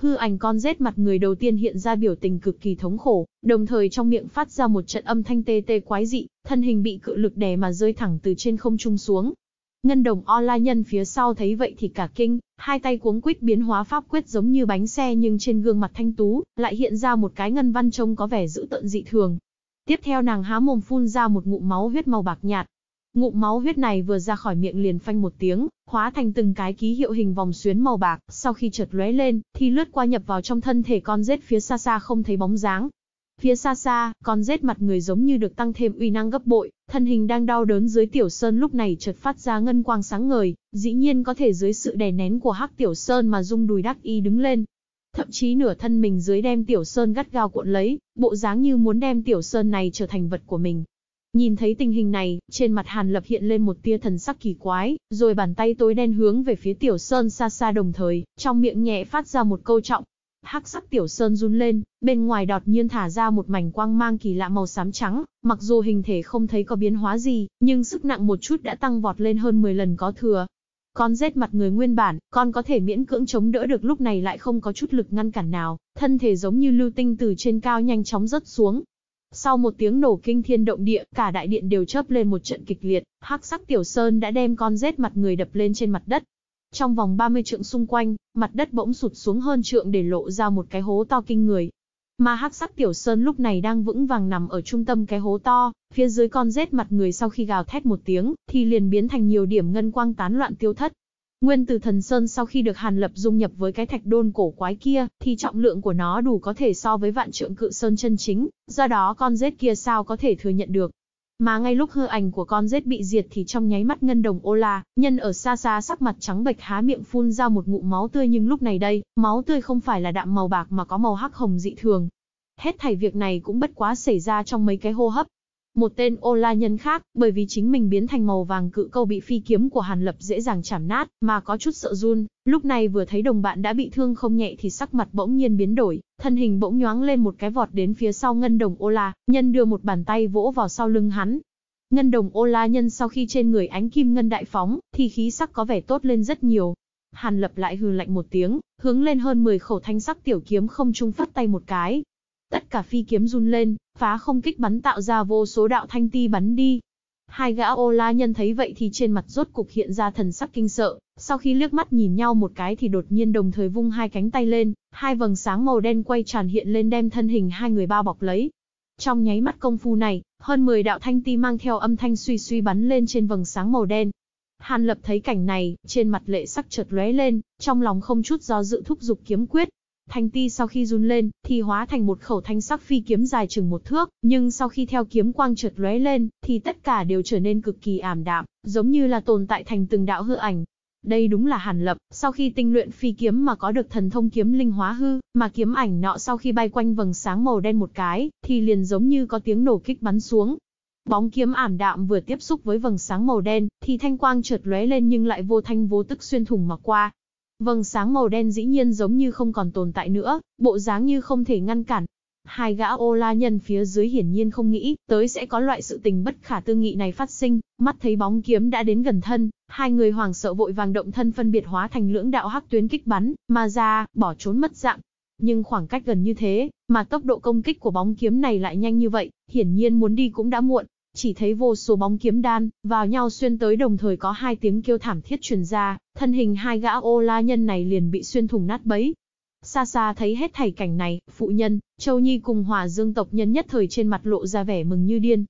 Speaker 1: Hư ảnh con rết mặt người đầu tiên hiện ra biểu tình cực kỳ thống khổ, đồng thời trong miệng phát ra một trận âm thanh tê tê quái dị, thân hình bị cự lực đè mà rơi thẳng từ trên không trung xuống. Ngân đồng o la nhân phía sau thấy vậy thì cả kinh, hai tay cuống quýt biến hóa pháp quyết giống như bánh xe nhưng trên gương mặt thanh tú, lại hiện ra một cái ngân văn trông có vẻ dữ tợn dị thường. Tiếp theo nàng há mồm phun ra một ngụm máu huyết màu bạc nhạt, Ngụm máu huyết này vừa ra khỏi miệng liền phanh một tiếng, hóa thành từng cái ký hiệu hình vòng xuyến màu bạc, sau khi chợt lóe lên, thì lướt qua nhập vào trong thân thể con rết phía xa xa không thấy bóng dáng. Phía xa xa, con rết mặt người giống như được tăng thêm uy năng gấp bội, thân hình đang đau đớn dưới Tiểu Sơn lúc này chợt phát ra ngân quang sáng ngời, dĩ nhiên có thể dưới sự đè nén của Hắc Tiểu Sơn mà rung đùi đắc y đứng lên, thậm chí nửa thân mình dưới đem Tiểu Sơn gắt gao cuộn lấy, bộ dáng như muốn đem Tiểu Sơn này trở thành vật của mình, Nhìn thấy tình hình này, trên mặt Hàn Lập hiện lên một tia thần sắc kỳ quái, rồi bàn tay tối đen hướng về phía Tiểu Sơn xa xa đồng thời, trong miệng nhẹ phát ra một câu trọng. Hắc sắc Tiểu Sơn run lên, bên ngoài đột nhiên thả ra một mảnh quang mang kỳ lạ màu xám trắng, mặc dù hình thể không thấy có biến hóa gì, nhưng sức nặng một chút đã tăng vọt lên hơn 10 lần có thừa. Con rết mặt người nguyên bản, con có thể miễn cưỡng chống đỡ được lúc này lại không có chút lực ngăn cản nào, thân thể giống như lưu tinh từ trên cao nhanh chóng rớt xuống, sau một tiếng nổ kinh thiên động địa, cả đại điện đều chớp lên một trận kịch liệt, hắc sắc tiểu sơn đã đem con rết mặt người đập lên trên mặt đất. Trong vòng 30 trượng xung quanh, mặt đất bỗng sụt xuống hơn trượng để lộ ra một cái hố to kinh người. Mà hắc sắc tiểu sơn lúc này đang vững vàng nằm ở trung tâm cái hố to, phía dưới con rết mặt người sau khi gào thét một tiếng, thì liền biến thành nhiều điểm ngân quang tán loạn tiêu thất. Nguyên từ thần Sơn sau khi được Hàn Lập dung nhập với cái thạch đôn cổ quái kia, thì trọng lượng của nó đủ có thể so với vạn trượng cự Sơn chân chính, do đó con rết kia sao có thể thừa nhận được. Mà ngay lúc hư ảnh của con rết bị diệt thì trong nháy mắt ngân đồng ô la, nhân ở xa xa sắc mặt trắng bệch há miệng phun ra một ngụm máu tươi nhưng lúc này đây, máu tươi không phải là đạm màu bạc mà có màu hắc hồng dị thường. Hết thảy việc này cũng bất quá xảy ra trong mấy cái hô hấp, một tên ô la nhân khác, bởi vì chính mình biến thành màu vàng cự câu bị phi kiếm của Hàn Lập dễ dàng chảm nát, mà có chút sợ run, lúc này vừa thấy đồng bạn đã bị thương không nhẹ thì sắc mặt bỗng nhiên biến đổi, thân hình bỗng nhoáng lên một cái vọt đến phía sau ngân đồng ô la, nhân đưa một bàn tay vỗ vào sau lưng hắn. Ngân đồng ô la nhân sau khi trên người ánh kim ngân đại phóng, thì khí sắc có vẻ tốt lên rất nhiều. Hàn Lập lại hừ lạnh một tiếng, hướng lên hơn 10 khẩu thanh sắc tiểu kiếm không trung phát tay một cái, Tất cả phi kiếm run lên, phá không kích bắn tạo ra vô số đạo thanh ti bắn đi. Hai gã ô la nhân thấy vậy thì trên mặt rốt cục hiện ra thần sắc kinh sợ, sau khi liếc mắt nhìn nhau một cái thì đột nhiên đồng thời vung hai cánh tay lên, hai vầng sáng màu đen quay tràn hiện lên đem thân hình hai người bao bọc lấy. Trong nháy mắt công phu này, hơn 10 đạo thanh ti mang theo âm thanh suy suy bắn lên trên vầng sáng màu đen. Hàn Lập thấy cảnh này, trên mặt lệ sắc chợt lóe lên, trong lòng không chút do dự thúc giục kiếm quyết, Thanh ti sau khi run lên, thì hóa thành một khẩu thanh sắc phi kiếm dài chừng một thước, nhưng sau khi theo kiếm quang chợt lóe lên, thì tất cả đều trở nên cực kỳ ảm đạm, giống như là tồn tại thành từng đạo hư ảnh. Đây đúng là Hàn Lập, sau khi tinh luyện phi kiếm mà có được thần thông kiếm linh hóa hư, mà kiếm ảnh nọ sau khi bay quanh vầng sáng màu đen một cái, thì liền giống như có tiếng nổ kích bắn xuống, Bóng kiếm ảm đạm vừa tiếp xúc với vầng sáng màu đen, thì thanh quang chợt lóe lên nhưng lại vô thanh vô tức xuyên thủng mà qua, Vầng sáng màu đen dĩ nhiên giống như không còn tồn tại nữa, bộ dáng như không thể ngăn cản. Hai gã ô la nhân phía dưới hiển nhiên không nghĩ tới sẽ có loại sự tình bất khả tư nghị này phát sinh, mắt thấy bóng kiếm đã đến gần thân, hai người hoàng sợ vội vàng động thân phân biệt hóa thành lưỡng đạo hắc tuyến kích bắn, mà ra, bỏ trốn mất dạng. Nhưng khoảng cách gần như thế, mà tốc độ công kích của bóng kiếm này lại nhanh như vậy, hiển nhiên muốn đi cũng đã muộn, chỉ thấy vô số bóng kiếm đan, vào nhau xuyên tới đồng thời có hai tiếng kêu thảm thiết truyền ra, thân hình hai gã ô la nhân này liền bị xuyên thủng nát bấy. Xa xa thấy hết thảy cảnh này, phụ nhân, Châu Nhi cùng hòa dương tộc nhân nhất thời trên mặt lộ ra vẻ mừng như điên,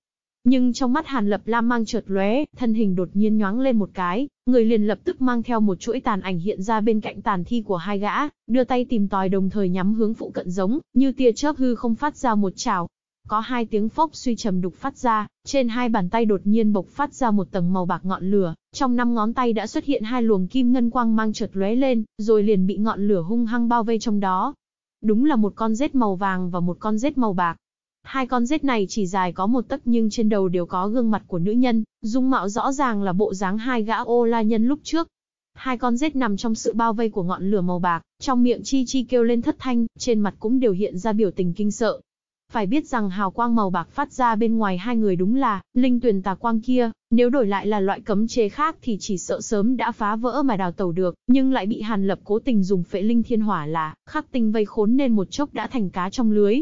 Speaker 1: nhưng trong mắt Hàn Lập Lam mang chợt lóe, thân hình đột nhiên nhoáng lên một cái, người liền lập tức mang theo một chuỗi tàn ảnh hiện ra bên cạnh tàn thi của hai gã, đưa tay tìm tòi đồng thời nhắm hướng phụ cận giống, như tia chớp hư không phát ra một chảo, có hai tiếng phốc suy trầm đục phát ra, trên hai bàn tay đột nhiên bộc phát ra một tầng màu bạc ngọn lửa, trong năm ngón tay đã xuất hiện hai luồng kim ngân quang mang chợt lóe lên, rồi liền bị ngọn lửa hung hăng bao vây trong đó. Đúng là một con rết màu vàng và một con rết màu bạc. Hai con rết này chỉ dài có một tấc nhưng trên đầu đều có gương mặt của nữ nhân, dung mạo rõ ràng là bộ dáng hai gã ô la nhân lúc trước, hai con rết nằm trong sự bao vây của ngọn lửa màu bạc, trong miệng chi chi kêu lên thất thanh, trên mặt cũng đều hiện ra biểu tình kinh sợ. Phải biết rằng hào quang màu bạc phát ra bên ngoài hai người đúng là, linh tuyển tà quang kia, nếu đổi lại là loại cấm chế khác thì chỉ sợ sớm đã phá vỡ mà đào tẩu được, nhưng lại bị Hàn Lập cố tình dùng phệ linh thiên hỏa là, khắc tinh vây khốn nên một chốc đã thành cá trong lưới.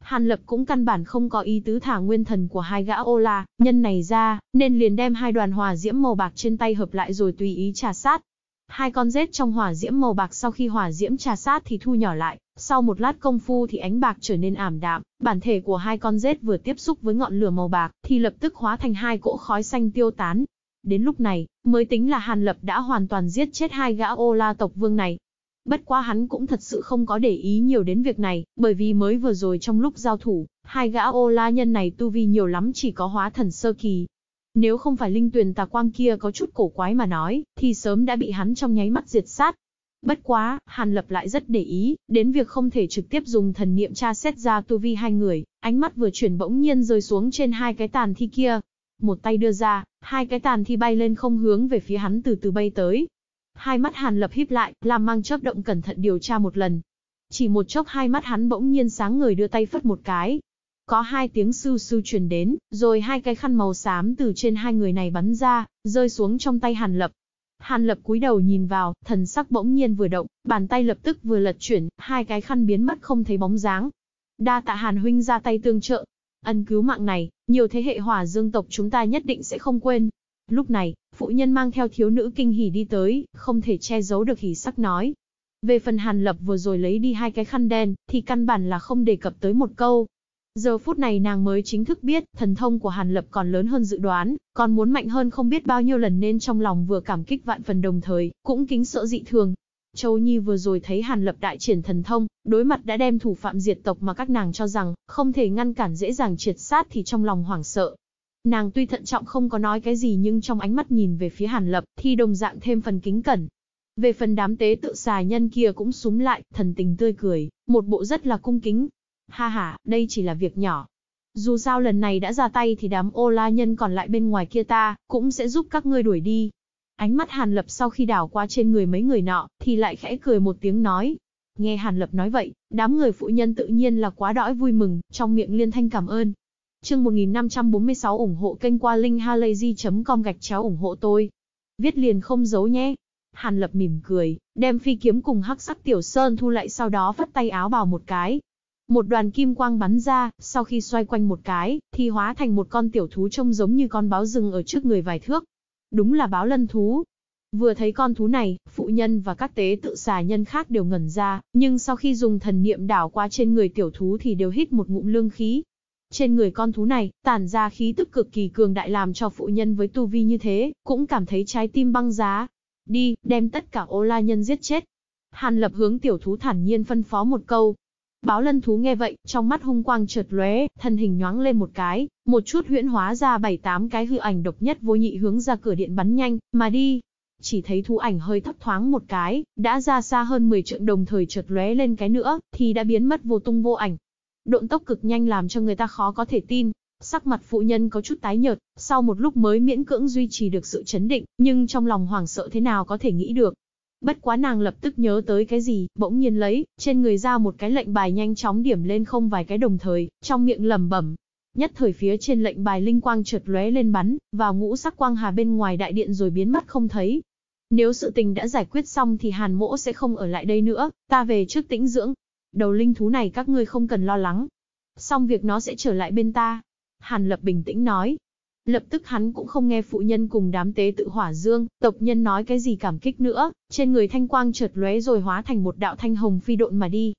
Speaker 1: Hàn Lập cũng căn bản không có ý tứ thả nguyên thần của hai gã ô la, nhân này ra, nên liền đem hai đoàn hỏa diễm màu bạc trên tay hợp lại rồi tùy ý trà sát. Hai con rết trong hỏa diễm màu bạc sau khi hỏa diễm trà sát thì thu nhỏ lại, sau một lát công phu thì ánh bạc trở nên ảm đạm, bản thể của hai con rết vừa tiếp xúc với ngọn lửa màu bạc thì lập tức hóa thành hai cỗ khói xanh tiêu tán. Đến lúc này, mới tính là Hàn Lập đã hoàn toàn giết chết hai gã ô la tộc vương này. Bất quá hắn cũng thật sự không có để ý nhiều đến việc này, bởi vì mới vừa rồi trong lúc giao thủ, hai gã ô la nhân này tu vi nhiều lắm chỉ có hóa thần sơ kỳ. Nếu không phải linh tuyền tà quang kia có chút cổ quái mà nói, thì sớm đã bị hắn trong nháy mắt diệt sát, Bất quá, Hàn Lập lại rất để ý, đến việc không thể trực tiếp dùng thần niệm tra xét ra tu vi hai người, ánh mắt vừa chuyển bỗng nhiên rơi xuống trên hai cái tàn thi kia. Một tay đưa ra, hai cái tàn thi bay lên không hướng về phía hắn từ từ bay tới. Hai mắt Hàn Lập híp lại, làm mang chớp động cẩn thận điều tra một lần. Chỉ một chốc hai mắt hắn bỗng nhiên sáng người đưa tay phất một cái. Có hai tiếng sư sư truyền đến, rồi hai cái khăn màu xám từ trên hai người này bắn ra, rơi xuống trong tay Hàn Lập. Hàn lập cúi đầu nhìn vào, thần sắc bỗng nhiên vừa động, bàn tay lập tức vừa lật chuyển, hai cái khăn biến mất không thấy bóng dáng. Đa tạ Hàn huynh ra tay tương trợ. Ân cứu mạng này, nhiều thế hệ hỏa dương tộc chúng ta nhất định sẽ không quên. Lúc này, phụ nhân mang theo thiếu nữ kinh hỉ đi tới, không thể che giấu được hỉ sắc nói. Về phần Hàn Lập vừa rồi lấy đi hai cái khăn đen, thì căn bản là không đề cập tới một câu, Giờ phút này nàng mới chính thức biết, thần thông của Hàn Lập còn lớn hơn dự đoán, còn muốn mạnh hơn không biết bao nhiêu lần nên trong lòng vừa cảm kích vạn phần đồng thời, cũng kính sợ dị thường. Châu Nhi vừa rồi thấy Hàn Lập đại triển thần thông, đối mặt đã đem thủ phạm diệt tộc mà các nàng cho rằng, không thể ngăn cản dễ dàng triệt sát thì trong lòng hoảng sợ. Nàng tuy thận trọng không có nói cái gì nhưng trong ánh mắt nhìn về phía Hàn Lập thì đồng dạng thêm phần kính cẩn, về phần đám tế tự xài nhân kia cũng súng lại, thần tình tươi cười, một bộ rất là cung kính. Ha ha, đây chỉ là việc nhỏ. Dù sao lần này đã ra tay thì đám ô la nhân còn lại bên ngoài kia ta, cũng sẽ giúp các ngươi đuổi đi. Ánh mắt Hàn Lập sau khi đảo qua trên người mấy người nọ, thì lại khẽ cười một tiếng nói. Nghe Hàn Lập nói vậy, đám người phụ nhân tự nhiên là quá đõi vui mừng, trong miệng liên thanh cảm ơn. Chương 1546 ủng hộ kênh qua linkhalazy.com gạch chéo ủng hộ tôi. Viết liền không giấu nhé. Hàn Lập mỉm cười, đem phi kiếm cùng hắc sắc tiểu sơn thu lại sau đó vắt tay áo vào một cái, một đoàn kim quang bắn ra, sau khi xoay quanh một cái, thì hóa thành một con tiểu thú trông giống như con báo rừng ở trước người vài thước. Đúng là báo lân thú. Vừa thấy con thú này, phụ nhân và các tế tự xà nhân khác đều ngẩn ra, nhưng sau khi dùng thần niệm đảo qua trên người tiểu thú thì đều hít một ngụm lương khí. Trên người con thú này, tản ra khí tức cực kỳ cường đại làm cho phụ nhân với tu vi như thế, cũng cảm thấy trái tim băng giá. Đi, đem tất cả ô la nhân giết chết. Hàn lập hướng tiểu thú thản nhiên phân phó một câu, Báo lân thú nghe vậy, trong mắt hung quang chợt lóe, thân hình nhoáng lên một cái, một chút huyễn hóa ra bảy tám cái hư ảnh độc nhất vô nhị hướng ra cửa điện bắn nhanh, mà đi. Chỉ thấy thú ảnh hơi thấp thoáng một cái, đã ra xa hơn 10 trượng đồng thời chợt lóe lên cái nữa, thì đã biến mất vô tung vô ảnh. độn tốc cực nhanh làm cho người ta khó có thể tin, Sắc mặt phụ nhân có chút tái nhợt, sau một lúc mới miễn cưỡng duy trì được sự chấn định, nhưng trong lòng hoảng sợ thế nào có thể nghĩ được, Bất quá nàng lập tức nhớ tới cái gì, bỗng nhiên lấy, trên người ra một cái lệnh bài nhanh chóng điểm lên không vài cái đồng thời, trong miệng lẩm bẩm. Nhất thời phía trên lệnh bài linh quang chợt lóe lên bắn, vào ngũ sắc quang hà bên ngoài đại điện rồi biến mất không thấy. Nếu sự tình đã giải quyết xong thì hàn mỗ sẽ không ở lại đây nữa, ta về trước tĩnh dưỡng. Đầu linh thú này các ngươi không cần lo lắng. Xong việc nó sẽ trở lại bên ta. Hàn lập bình tĩnh nói, Lập tức hắn cũng không nghe phụ nhân cùng đám tế tự hỏa dương, tộc nhân nói cái gì cảm kích nữa, trên người thanh quang chợt lóe rồi hóa thành một đạo thanh hồng phi độn mà đi.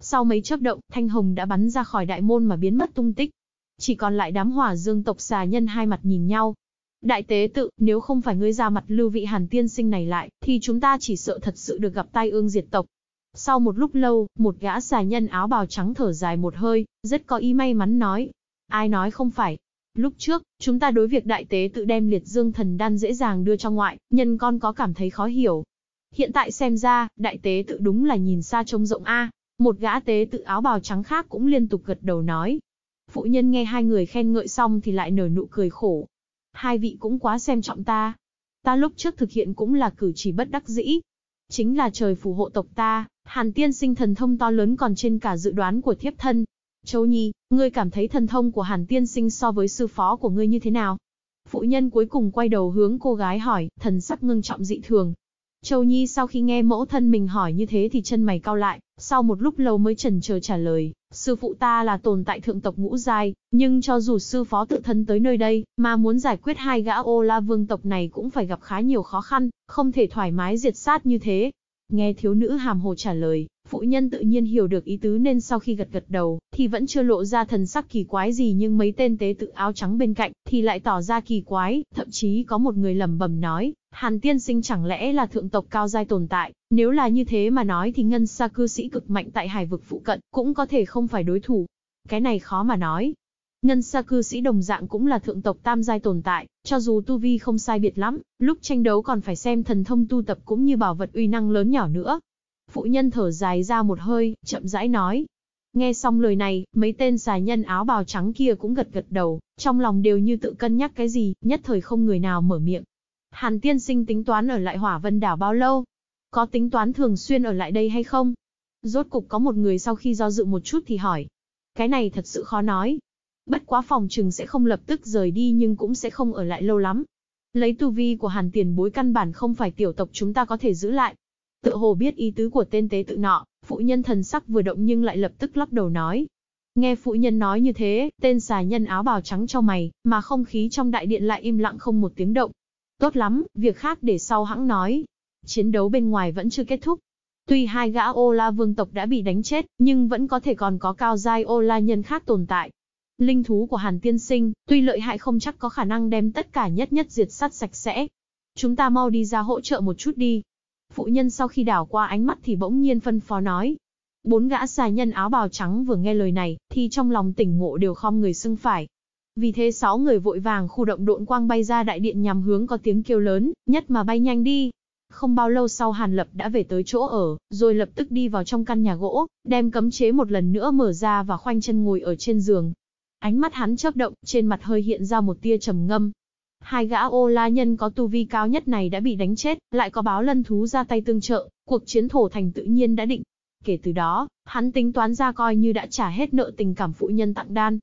Speaker 1: Sau mấy chớp động, thanh hồng đã bắn ra khỏi đại môn mà biến mất tung tích. Chỉ còn lại đám hỏa dương tộc xà nhân hai mặt nhìn nhau. Đại tế tự, nếu không phải ngươi ra mặt lưu vị hàn tiên sinh này lại, thì chúng ta chỉ sợ thật sự được gặp tai ương diệt tộc. Sau một lúc lâu, một gã xà nhân áo bào trắng thở dài một hơi, rất có ý may mắn nói. Ai nói không phải, Lúc trước, chúng ta đối việc đại tế tự đem liệt dương thần đan dễ dàng đưa cho ngoại, nhân con có cảm thấy khó hiểu. Hiện tại xem ra, đại tế tự đúng là nhìn xa trông rộng A, một gã tế tự áo bào trắng khác cũng liên tục gật đầu nói. Phụ nhân nghe hai người khen ngợi xong thì lại nở nụ cười khổ. Hai vị cũng quá xem trọng ta. Ta lúc trước thực hiện cũng là cử chỉ bất đắc dĩ. Chính là trời phù hộ tộc ta, hàn tiên sinh thần thông to lớn còn trên cả dự đoán của thiếp thân, Châu Nhi, ngươi cảm thấy thần thông của Hàn Tiên Sinh so với sư phó của ngươi như thế nào? Phụ nhân cuối cùng quay đầu hướng cô gái hỏi, thần sắc ngưng trọng dị thường. Châu Nhi sau khi nghe mẫu thân mình hỏi như thế thì chân mày cau lại, sau một lúc lâu mới chần chờ trả lời, sư phụ ta là tồn tại thượng tộc ngũ giai, nhưng cho dù sư phó tự thân tới nơi đây, mà muốn giải quyết hai gã ô la vương tộc này cũng phải gặp khá nhiều khó khăn, không thể thoải mái diệt sát như thế. Nghe thiếu nữ hàm hồ trả lời, Phụ nhân tự nhiên hiểu được ý tứ nên sau khi gật gật đầu, thì vẫn chưa lộ ra thần sắc kỳ quái gì nhưng mấy tên tế tự áo trắng bên cạnh, thì lại tỏ ra kỳ quái, thậm chí có một người lầm bầm nói, Hàn tiên sinh chẳng lẽ là thượng tộc cao giai tồn tại, nếu là như thế mà nói thì ngân sa cư sĩ cực mạnh tại hải vực phụ cận, cũng có thể không phải đối thủ. Cái này khó mà nói. Ngân sa cư sĩ đồng dạng cũng là thượng tộc tam giai tồn tại, cho dù tu vi không sai biệt lắm, lúc tranh đấu còn phải xem thần thông tu tập cũng như bảo vật uy năng lớn nhỏ nữa, Phụ nhân thở dài ra một hơi, chậm rãi nói. Nghe xong lời này, mấy tên xà nhân áo bào trắng kia cũng gật gật đầu, trong lòng đều như tự cân nhắc cái gì, nhất thời không người nào mở miệng. Hàn tiên sinh tính toán ở lại hỏa vân đảo bao lâu? Có tính toán thường xuyên ở lại đây hay không? Rốt cục có một người sau khi do dự một chút thì hỏi. Cái này thật sự khó nói. Bất quá phòng trừng sẽ không lập tức rời đi nhưng cũng sẽ không ở lại lâu lắm. Lấy tu vi của hàn tiền bối căn bản không phải tiểu tộc chúng ta có thể giữ lại, Tự hồ biết ý tứ của tên tế tự nọ, phụ nhân thần sắc vừa động nhưng lại lập tức lắc đầu nói. Nghe phụ nhân nói như thế, tên xà nhân áo bào trắng cho mày, mà không khí trong đại điện lại im lặng không một tiếng động. Tốt lắm, việc khác để sau hãng nói. Chiến đấu bên ngoài vẫn chưa kết thúc. Tuy hai gã ô la vương tộc đã bị đánh chết, nhưng vẫn có thể còn có cao giai ô la nhân khác tồn tại. Linh thú của Hàn Tiên Sinh, tuy lợi hại không chắc có khả năng đem tất cả nhất nhất diệt sát sạch sẽ. Chúng ta mau đi ra hỗ trợ một chút đi, Phụ nhân sau khi đảo qua ánh mắt thì bỗng nhiên phân phó nói. Bốn gã xà nhân áo bào trắng vừa nghe lời này, thì trong lòng tỉnh ngộ đều khom người xưng phải. Vì thế sáu người vội vàng khu động độn quang bay ra đại điện nhằm hướng có tiếng kêu lớn, nhất mà bay nhanh đi. Không bao lâu sau Hàn Lập đã về tới chỗ ở, rồi lập tức đi vào trong căn nhà gỗ, đem cấm chế một lần nữa mở ra và khoanh chân ngồi ở trên giường. Ánh mắt hắn chớp động, trên mặt hơi hiện ra một tia trầm ngâm, Hai gã ô la nhân có tu vi cao nhất này đã bị đánh chết, lại có báo lân thú ra tay tương trợ, cuộc chiến thổ thành tự nhiên đã định. Kể từ đó, hắn tính toán ra coi như đã trả hết nợ tình cảm phụ nhân tặng đan.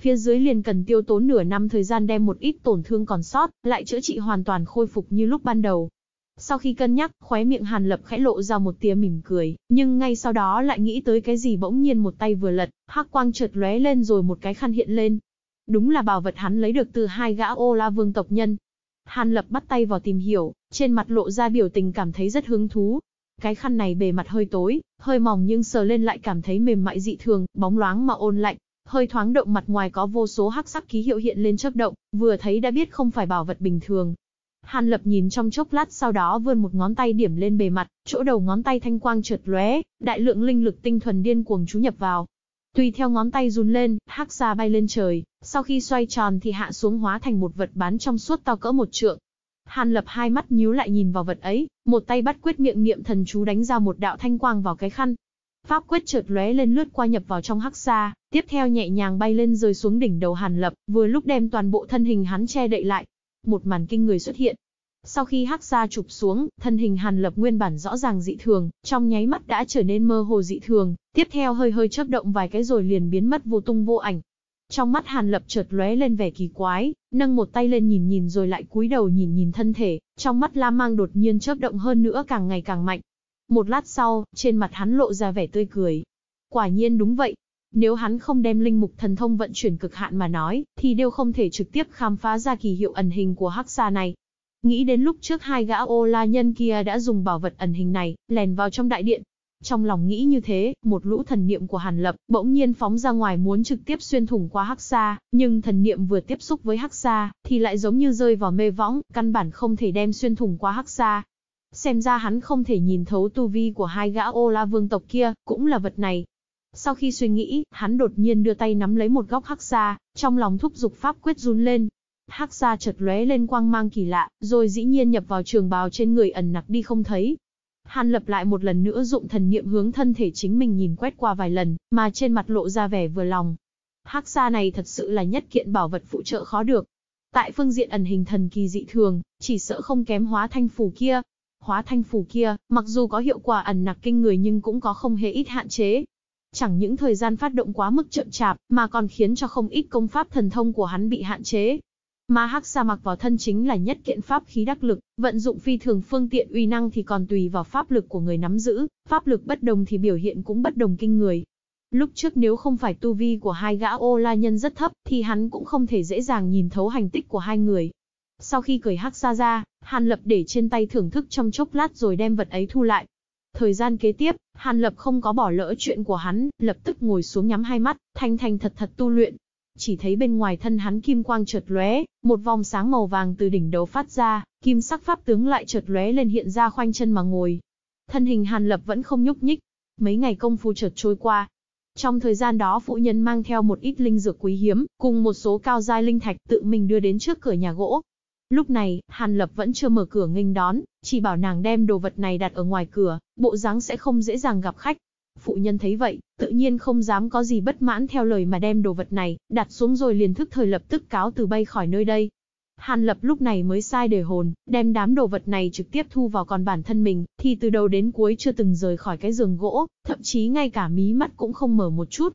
Speaker 1: Phía dưới liền cần tiêu tốn nửa năm thời gian đem một ít tổn thương còn sót, lại chữa trị hoàn toàn khôi phục như lúc ban đầu. Sau khi cân nhắc, khóe miệng Hàn Lập khẽ lộ ra một tia mỉm cười, nhưng ngay sau đó lại nghĩ tới cái gì bỗng nhiên một tay vừa lật, hắc quang chợt lóe lên rồi một cái khăn hiện lên, Đúng là bảo vật hắn lấy được từ hai gã ô la vương tộc nhân. Hàn lập bắt tay vào tìm hiểu, trên mặt lộ ra biểu tình cảm thấy rất hứng thú. Cái khăn này bề mặt hơi tối, hơi mỏng nhưng sờ lên lại cảm thấy mềm mại dị thường, bóng loáng mà ôn lạnh. Hơi thoáng động mặt ngoài có vô số hắc sắc ký hiệu hiện lên chớp động, vừa thấy đã biết không phải bảo vật bình thường. Hàn Lập nhìn trong chốc lát sau đó vươn một ngón tay điểm lên bề mặt, chỗ đầu ngón tay thanh quang chợt lóe, đại lượng linh lực tinh thuần điên cuồng chú nhập vào. Tùy theo ngón tay run lên, hắc xa bay lên trời, sau khi xoay tròn thì hạ xuống hóa thành một vật bán trong suốt to cỡ một trượng. Hàn lập hai mắt nhíu lại nhìn vào vật ấy, một tay bắt quyết miệng niệm thần chú đánh ra một đạo thanh quang vào cái khăn. Pháp quyết chợt lóe lên lướt qua nhập vào trong hắc xa, tiếp theo nhẹ nhàng bay lên rơi xuống đỉnh đầu Hàn Lập, vừa lúc đem toàn bộ thân hình hắn che đậy lại. Một màn kinh người xuất hiện. Sau khi hắc xa chụp xuống, thân hình Hàn Lập nguyên bản rõ ràng dị thường, trong nháy mắt đã trở nên mơ hồ dị thường, tiếp theo hơi hơi chớp động vài cái rồi liền biến mất vô tung vô ảnh. Trong mắt Hàn Lập chợt lóe lên vẻ kỳ quái, nâng một tay lên nhìn nhìn rồi lại cúi đầu nhìn nhìn thân thể, trong mắt La Mang đột nhiên chớp động hơn nữa càng ngày càng mạnh. Một lát sau, trên mặt hắn lộ ra vẻ tươi cười. Quả nhiên đúng vậy, nếu hắn không đem linh mục thần thông vận chuyển cực hạn mà nói, thì đều không thể trực tiếp khám phá ra kỳ hiệu ẩn hình của hắc Sa này. Nghĩ đến lúc trước hai gã ô la nhân kia đã dùng bảo vật ẩn hình này, lèn vào trong đại điện, trong lòng nghĩ như thế, một lũ thần niệm của Hàn Lập bỗng nhiên phóng ra ngoài muốn trực tiếp xuyên thủng qua Hắc Sa, nhưng thần niệm vừa tiếp xúc với Hắc Sa thì lại giống như rơi vào mê võng, căn bản không thể đem xuyên thủng qua Hắc Sa. Xem ra hắn không thể nhìn thấu tu vi của hai gã ô la vương tộc kia, cũng là vật này. Sau khi suy nghĩ, hắn đột nhiên đưa tay nắm lấy một góc Hắc Sa, trong lòng thúc dục pháp quyết run lên, hắc Sa chợt lóe lên quang mang kỳ lạ, rồi dĩ nhiên nhập vào trường bào trên người ẩn nặc đi không thấy. Hàn lập lại một lần nữa dụng thần niệm hướng thân thể chính mình nhìn quét qua vài lần, mà trên mặt lộ ra vẻ vừa lòng. Hắc xa này thật sự là nhất kiện bảo vật phụ trợ khó được. Tại phương diện ẩn hình thần kỳ dị thường, chỉ sợ không kém hóa thanh phù kia. Hóa thanh phù kia, mặc dù có hiệu quả ẩn nặc kinh người nhưng cũng có không hề ít hạn chế. Chẳng những thời gian phát động quá mức chậm chạp, mà còn khiến cho không ít công pháp thần thông của hắn bị hạn chế. Mà hắc sa mặc vào thân chính là nhất kiện pháp khí đắc lực, vận dụng phi thường phương tiện uy năng thì còn tùy vào pháp lực của người nắm giữ, pháp lực bất đồng thì biểu hiện cũng bất đồng kinh người. Lúc trước nếu không phải tu vi của hai gã ô la nhân rất thấp, thì hắn cũng không thể dễ dàng nhìn thấu hành tích của hai người. Sau khi cởi hắc sa ra, Hàn Lập để trên tay thưởng thức trong chốc lát rồi đem vật ấy thu lại. Thời gian kế tiếp, Hàn Lập không có bỏ lỡ chuyện của hắn, lập tức ngồi xuống nhắm hai mắt, thanh thanh thật thật tu luyện. Chỉ thấy bên ngoài thân hắn kim quang chợt lóe, một vòng sáng màu vàng từ đỉnh đầu phát ra, kim sắc pháp tướng lại chợt lóe lên hiện ra khoanh chân mà ngồi. Thân hình Hàn Lập vẫn không nhúc nhích, mấy ngày công phu chợt trôi qua. Trong thời gian đó phụ nhân mang theo một ít linh dược quý hiếm, cùng một số cao giai linh thạch tự mình đưa đến trước cửa nhà gỗ. Lúc này, Hàn Lập vẫn chưa mở cửa nghênh đón, chỉ bảo nàng đem đồ vật này đặt ở ngoài cửa, bộ dáng sẽ không dễ dàng gặp khách. Phụ nhân thấy vậy, tự nhiên không dám có gì bất mãn theo lời mà đem đồ vật này, đặt xuống rồi liền thức thời lập tức cáo từ bay khỏi nơi đây. Hàn lập lúc này mới sai để hồn, đem đám đồ vật này trực tiếp thu vào còn bản thân mình, thì từ đầu đến cuối chưa từng rời khỏi cái giường gỗ, thậm chí ngay cả mí mắt cũng không mở một chút.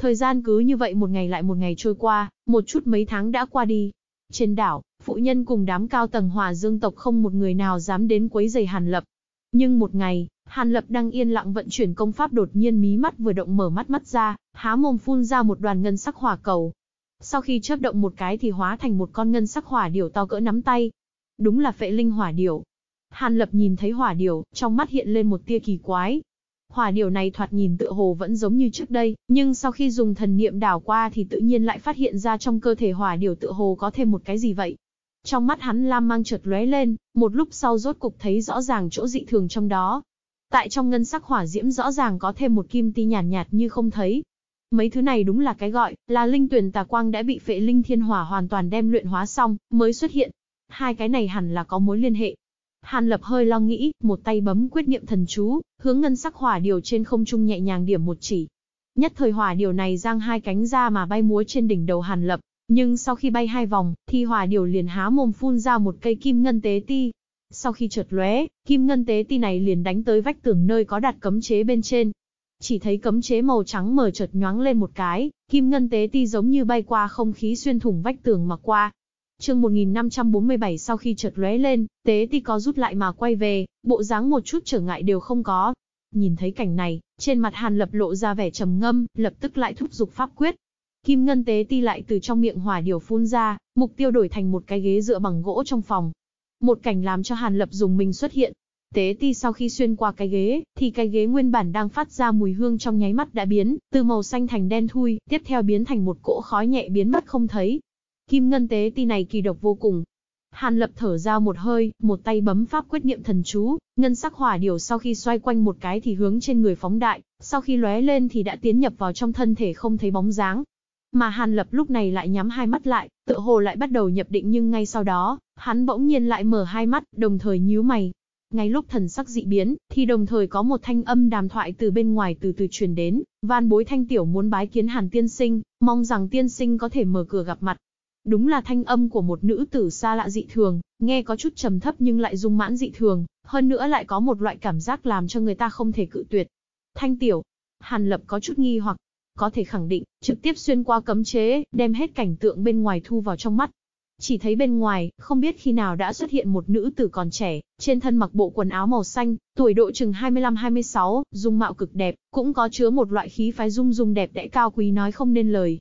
Speaker 1: Thời gian cứ như vậy một ngày lại một ngày trôi qua, một chút mấy tháng đã qua đi. Trên đảo, phụ nhân cùng đám cao tầng hòa dương tộc không một người nào dám đến quấy giày hàn lập. Nhưng một ngày, Hàn Lập đang yên lặng vận chuyển công pháp đột nhiên mí mắt vừa động mở mắt mắt ra, há mồm phun ra một đoàn ngân sắc hỏa cầu. Sau khi chớp động một cái thì hóa thành một con ngân sắc hỏa điểu to cỡ nắm tay. Đúng là phệ linh hỏa điểu. Hàn Lập nhìn thấy hỏa điểu, trong mắt hiện lên một tia kỳ quái. Hỏa điểu này thoạt nhìn tựa hồ vẫn giống như trước đây, nhưng sau khi dùng thần niệm đảo qua thì tự nhiên lại phát hiện ra trong cơ thể hỏa điểu tựa hồ có thêm một cái gì vậy. Trong mắt hắn lam mang chợt lóe lên, một lúc sau rốt cục thấy rõ ràng chỗ dị thường trong đó, Tại trong ngân sắc hỏa diễm rõ ràng có thêm một kim ti nhàn nhạt, nhạt như không thấy. Mấy thứ này đúng là cái gọi là linh tuyển tà quang đã bị phệ linh thiên hỏa hoàn toàn đem luyện hóa xong, mới xuất hiện. Hai cái này hẳn là có mối liên hệ. Hàn Lập hơi lo nghĩ, một tay bấm quyết niệm thần chú, hướng ngân sắc hỏa điều trên không trung nhẹ nhàng điểm một chỉ. Nhất thời hỏa điều này giang hai cánh ra mà bay múa trên đỉnh đầu Hàn Lập, nhưng sau khi bay hai vòng, thì hỏa điều liền há mồm phun ra một cây kim ngân tế ti, sau khi chợt lóe, kim ngân tế ti này liền đánh tới vách tường nơi có đặt cấm chế bên trên. Chỉ thấy cấm chế màu trắng mờ chợt nhoáng lên một cái, kim ngân tế ti giống như bay qua không khí xuyên thủng vách tường mà qua. Chương 1547 sau khi chợt lóe lên, tế ti có rút lại mà quay về, bộ dáng một chút trở ngại đều không có. Nhìn thấy cảnh này, trên mặt Hàn Lập lộ ra vẻ trầm ngâm, lập tức lại thúc giục pháp quyết, Kim ngân tế ti lại từ trong miệng hỏa điều phun ra, mục tiêu đổi thành một cái ghế dựa bằng gỗ trong phòng, một cảnh làm cho Hàn Lập dùng mình xuất hiện. Tế ti sau khi xuyên qua cái ghế, thì cái ghế nguyên bản đang phát ra mùi hương trong nháy mắt đã biến, từ màu xanh thành đen thui, tiếp theo biến thành một cỗ khói nhẹ biến mất không thấy. Kim ngân tế ti này kỳ độc vô cùng, Hàn lập thở ra một hơi, một tay bấm pháp quyết niệm thần chú, ngân sắc hỏa điều sau khi xoay quanh một cái thì hướng trên người phóng đại, sau khi lóe lên thì đã tiến nhập vào trong thân thể không thấy bóng dáng. Mà Hàn Lập lúc này lại nhắm hai mắt lại, tựa hồ lại bắt đầu nhập định nhưng ngay sau đó, hắn bỗng nhiên lại mở hai mắt, đồng thời nhíu mày. Ngay lúc thần sắc dị biến, thì đồng thời có một thanh âm đàm thoại từ bên ngoài từ từ truyền đến, van bối thanh tiểu muốn bái kiến Hàn tiên sinh, mong rằng tiên sinh có thể mở cửa gặp mặt. Đúng là thanh âm của một nữ tử xa lạ dị thường, nghe có chút trầm thấp nhưng lại dung mãn dị thường, hơn nữa lại có một loại cảm giác làm cho người ta không thể cự tuyệt. Thanh tiểu, Hàn Lập có chút nghi hoặc, có thể khẳng định, trực tiếp xuyên qua cấm chế, đem hết cảnh tượng bên ngoài thu vào trong mắt. Chỉ thấy bên ngoài, không biết khi nào đã xuất hiện một nữ tử còn trẻ, trên thân mặc bộ quần áo màu xanh, tuổi độ chừng 25-26, dung mạo cực đẹp, cũng có chứa một loại khí phái dung dung đẹp đẽ cao quý nói không nên lời.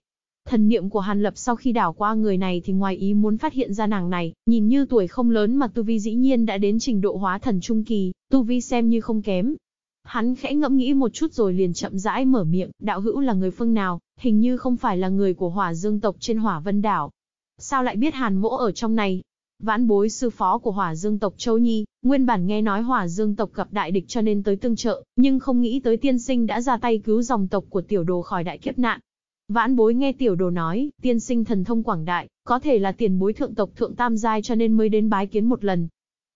Speaker 1: Thần niệm của Hàn Lập sau khi đảo qua người này thì ngoài ý muốn phát hiện ra nàng này, nhìn như tuổi không lớn mà tu vi dĩ nhiên đã đến trình độ hóa thần trung kỳ, tu vi xem như không kém, Hắn khẽ ngẫm nghĩ một chút rồi liền chậm rãi mở miệng, đạo hữu là người phương nào, hình như không phải là người của hỏa dương tộc trên hỏa vân đảo. Sao lại biết hàn mỗ ở trong này? Vãn bối sư phó của hỏa dương tộc Châu Nhi, nguyên bản nghe nói hỏa dương tộc gặp đại địch cho nên tới tương trợ, nhưng không nghĩ tới tiên sinh đã ra tay cứu dòng tộc của tiểu đồ khỏi đại kiếp nạn. Vãn bối nghe tiểu đồ nói, tiên sinh thần thông quảng đại, có thể là tiền bối thượng tộc thượng tam giai cho nên mới đến bái kiến một lần.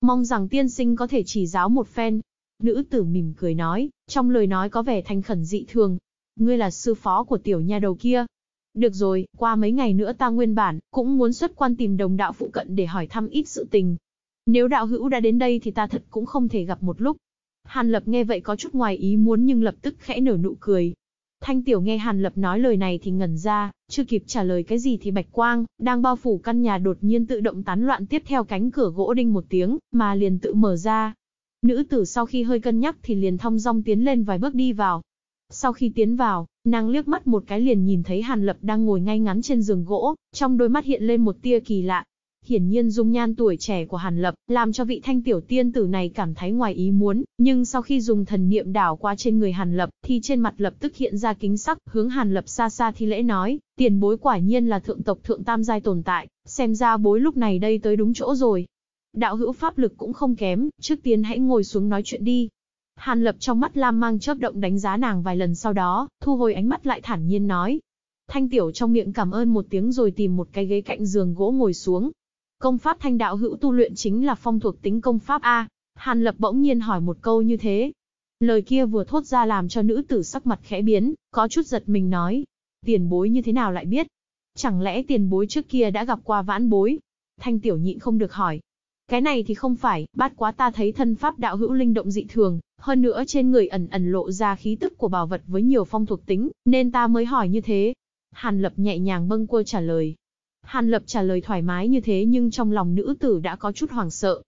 Speaker 1: Mong rằng tiên sinh có thể chỉ giáo một phen, Nữ tử mỉm cười nói, trong lời nói có vẻ thanh khẩn dị thường. Ngươi là sư phó của tiểu nha đầu kia. Được rồi, qua mấy ngày nữa ta nguyên bản, cũng muốn xuất quan tìm đồng đạo phụ cận để hỏi thăm ít sự tình. Nếu đạo hữu đã đến đây thì ta thật cũng không thể gặp một lúc. Hàn Lập nghe vậy có chút ngoài ý muốn nhưng lập tức khẽ nở nụ cười. Thanh Tiểu nghe Hàn Lập nói lời này thì ngẩn ra, chưa kịp trả lời cái gì thì Bạch Quang, đang bao phủ căn nhà đột nhiên tự động tán loạn tiếp theo cánh cửa gỗ đinh một tiếng, mà liền tự mở ra, Nữ tử sau khi hơi cân nhắc thì liền thong dong tiến lên vài bước đi vào. Sau khi tiến vào, nàng liếc mắt một cái liền nhìn thấy Hàn Lập đang ngồi ngay ngắn trên giường gỗ, trong đôi mắt hiện lên một tia kỳ lạ. Hiển nhiên dung nhan tuổi trẻ của Hàn Lập làm cho vị thanh tiểu tiên tử này cảm thấy ngoài ý muốn, nhưng sau khi dùng thần niệm đảo qua trên người Hàn Lập thì trên mặt lập tức hiện ra kính sắc, hướng Hàn Lập xa xa thi lễ nói, tiền bối quả nhiên là thượng tộc thượng tam giai tồn tại, xem ra bối lúc này đây tới đúng chỗ rồi. Đạo hữu pháp lực cũng không kém, trước tiên hãy ngồi xuống nói chuyện đi. Hàn lập trong mắt Lam mang chớp động đánh giá nàng vài lần sau đó, thu hồi ánh mắt lại thản nhiên nói. Thanh tiểu trong miệng cảm ơn một tiếng rồi tìm một cái ghế cạnh giường gỗ ngồi xuống. Công pháp thanh đạo hữu tu luyện chính là phong thuộc tính công pháp A. Hàn lập bỗng nhiên hỏi một câu như thế. Lời kia vừa thốt ra làm cho nữ tử sắc mặt khẽ biến, có chút giật mình nói. Tiền bối như thế nào lại biết? Chẳng lẽ tiền bối trước kia đã gặp qua vãn bối? Thanh tiểu nhịn không được hỏi. Cái này thì không phải, bát quá ta thấy thân pháp đạo hữu linh động dị thường, hơn nữa trên người ẩn ẩn lộ ra khí tức của bảo vật với nhiều phong thuộc tính, nên ta mới hỏi như thế. Hàn Lập nhẹ nhàng bâng quơ trả lời. Hàn Lập trả lời thoải mái như thế nhưng trong lòng nữ tử đã có chút hoảng sợ.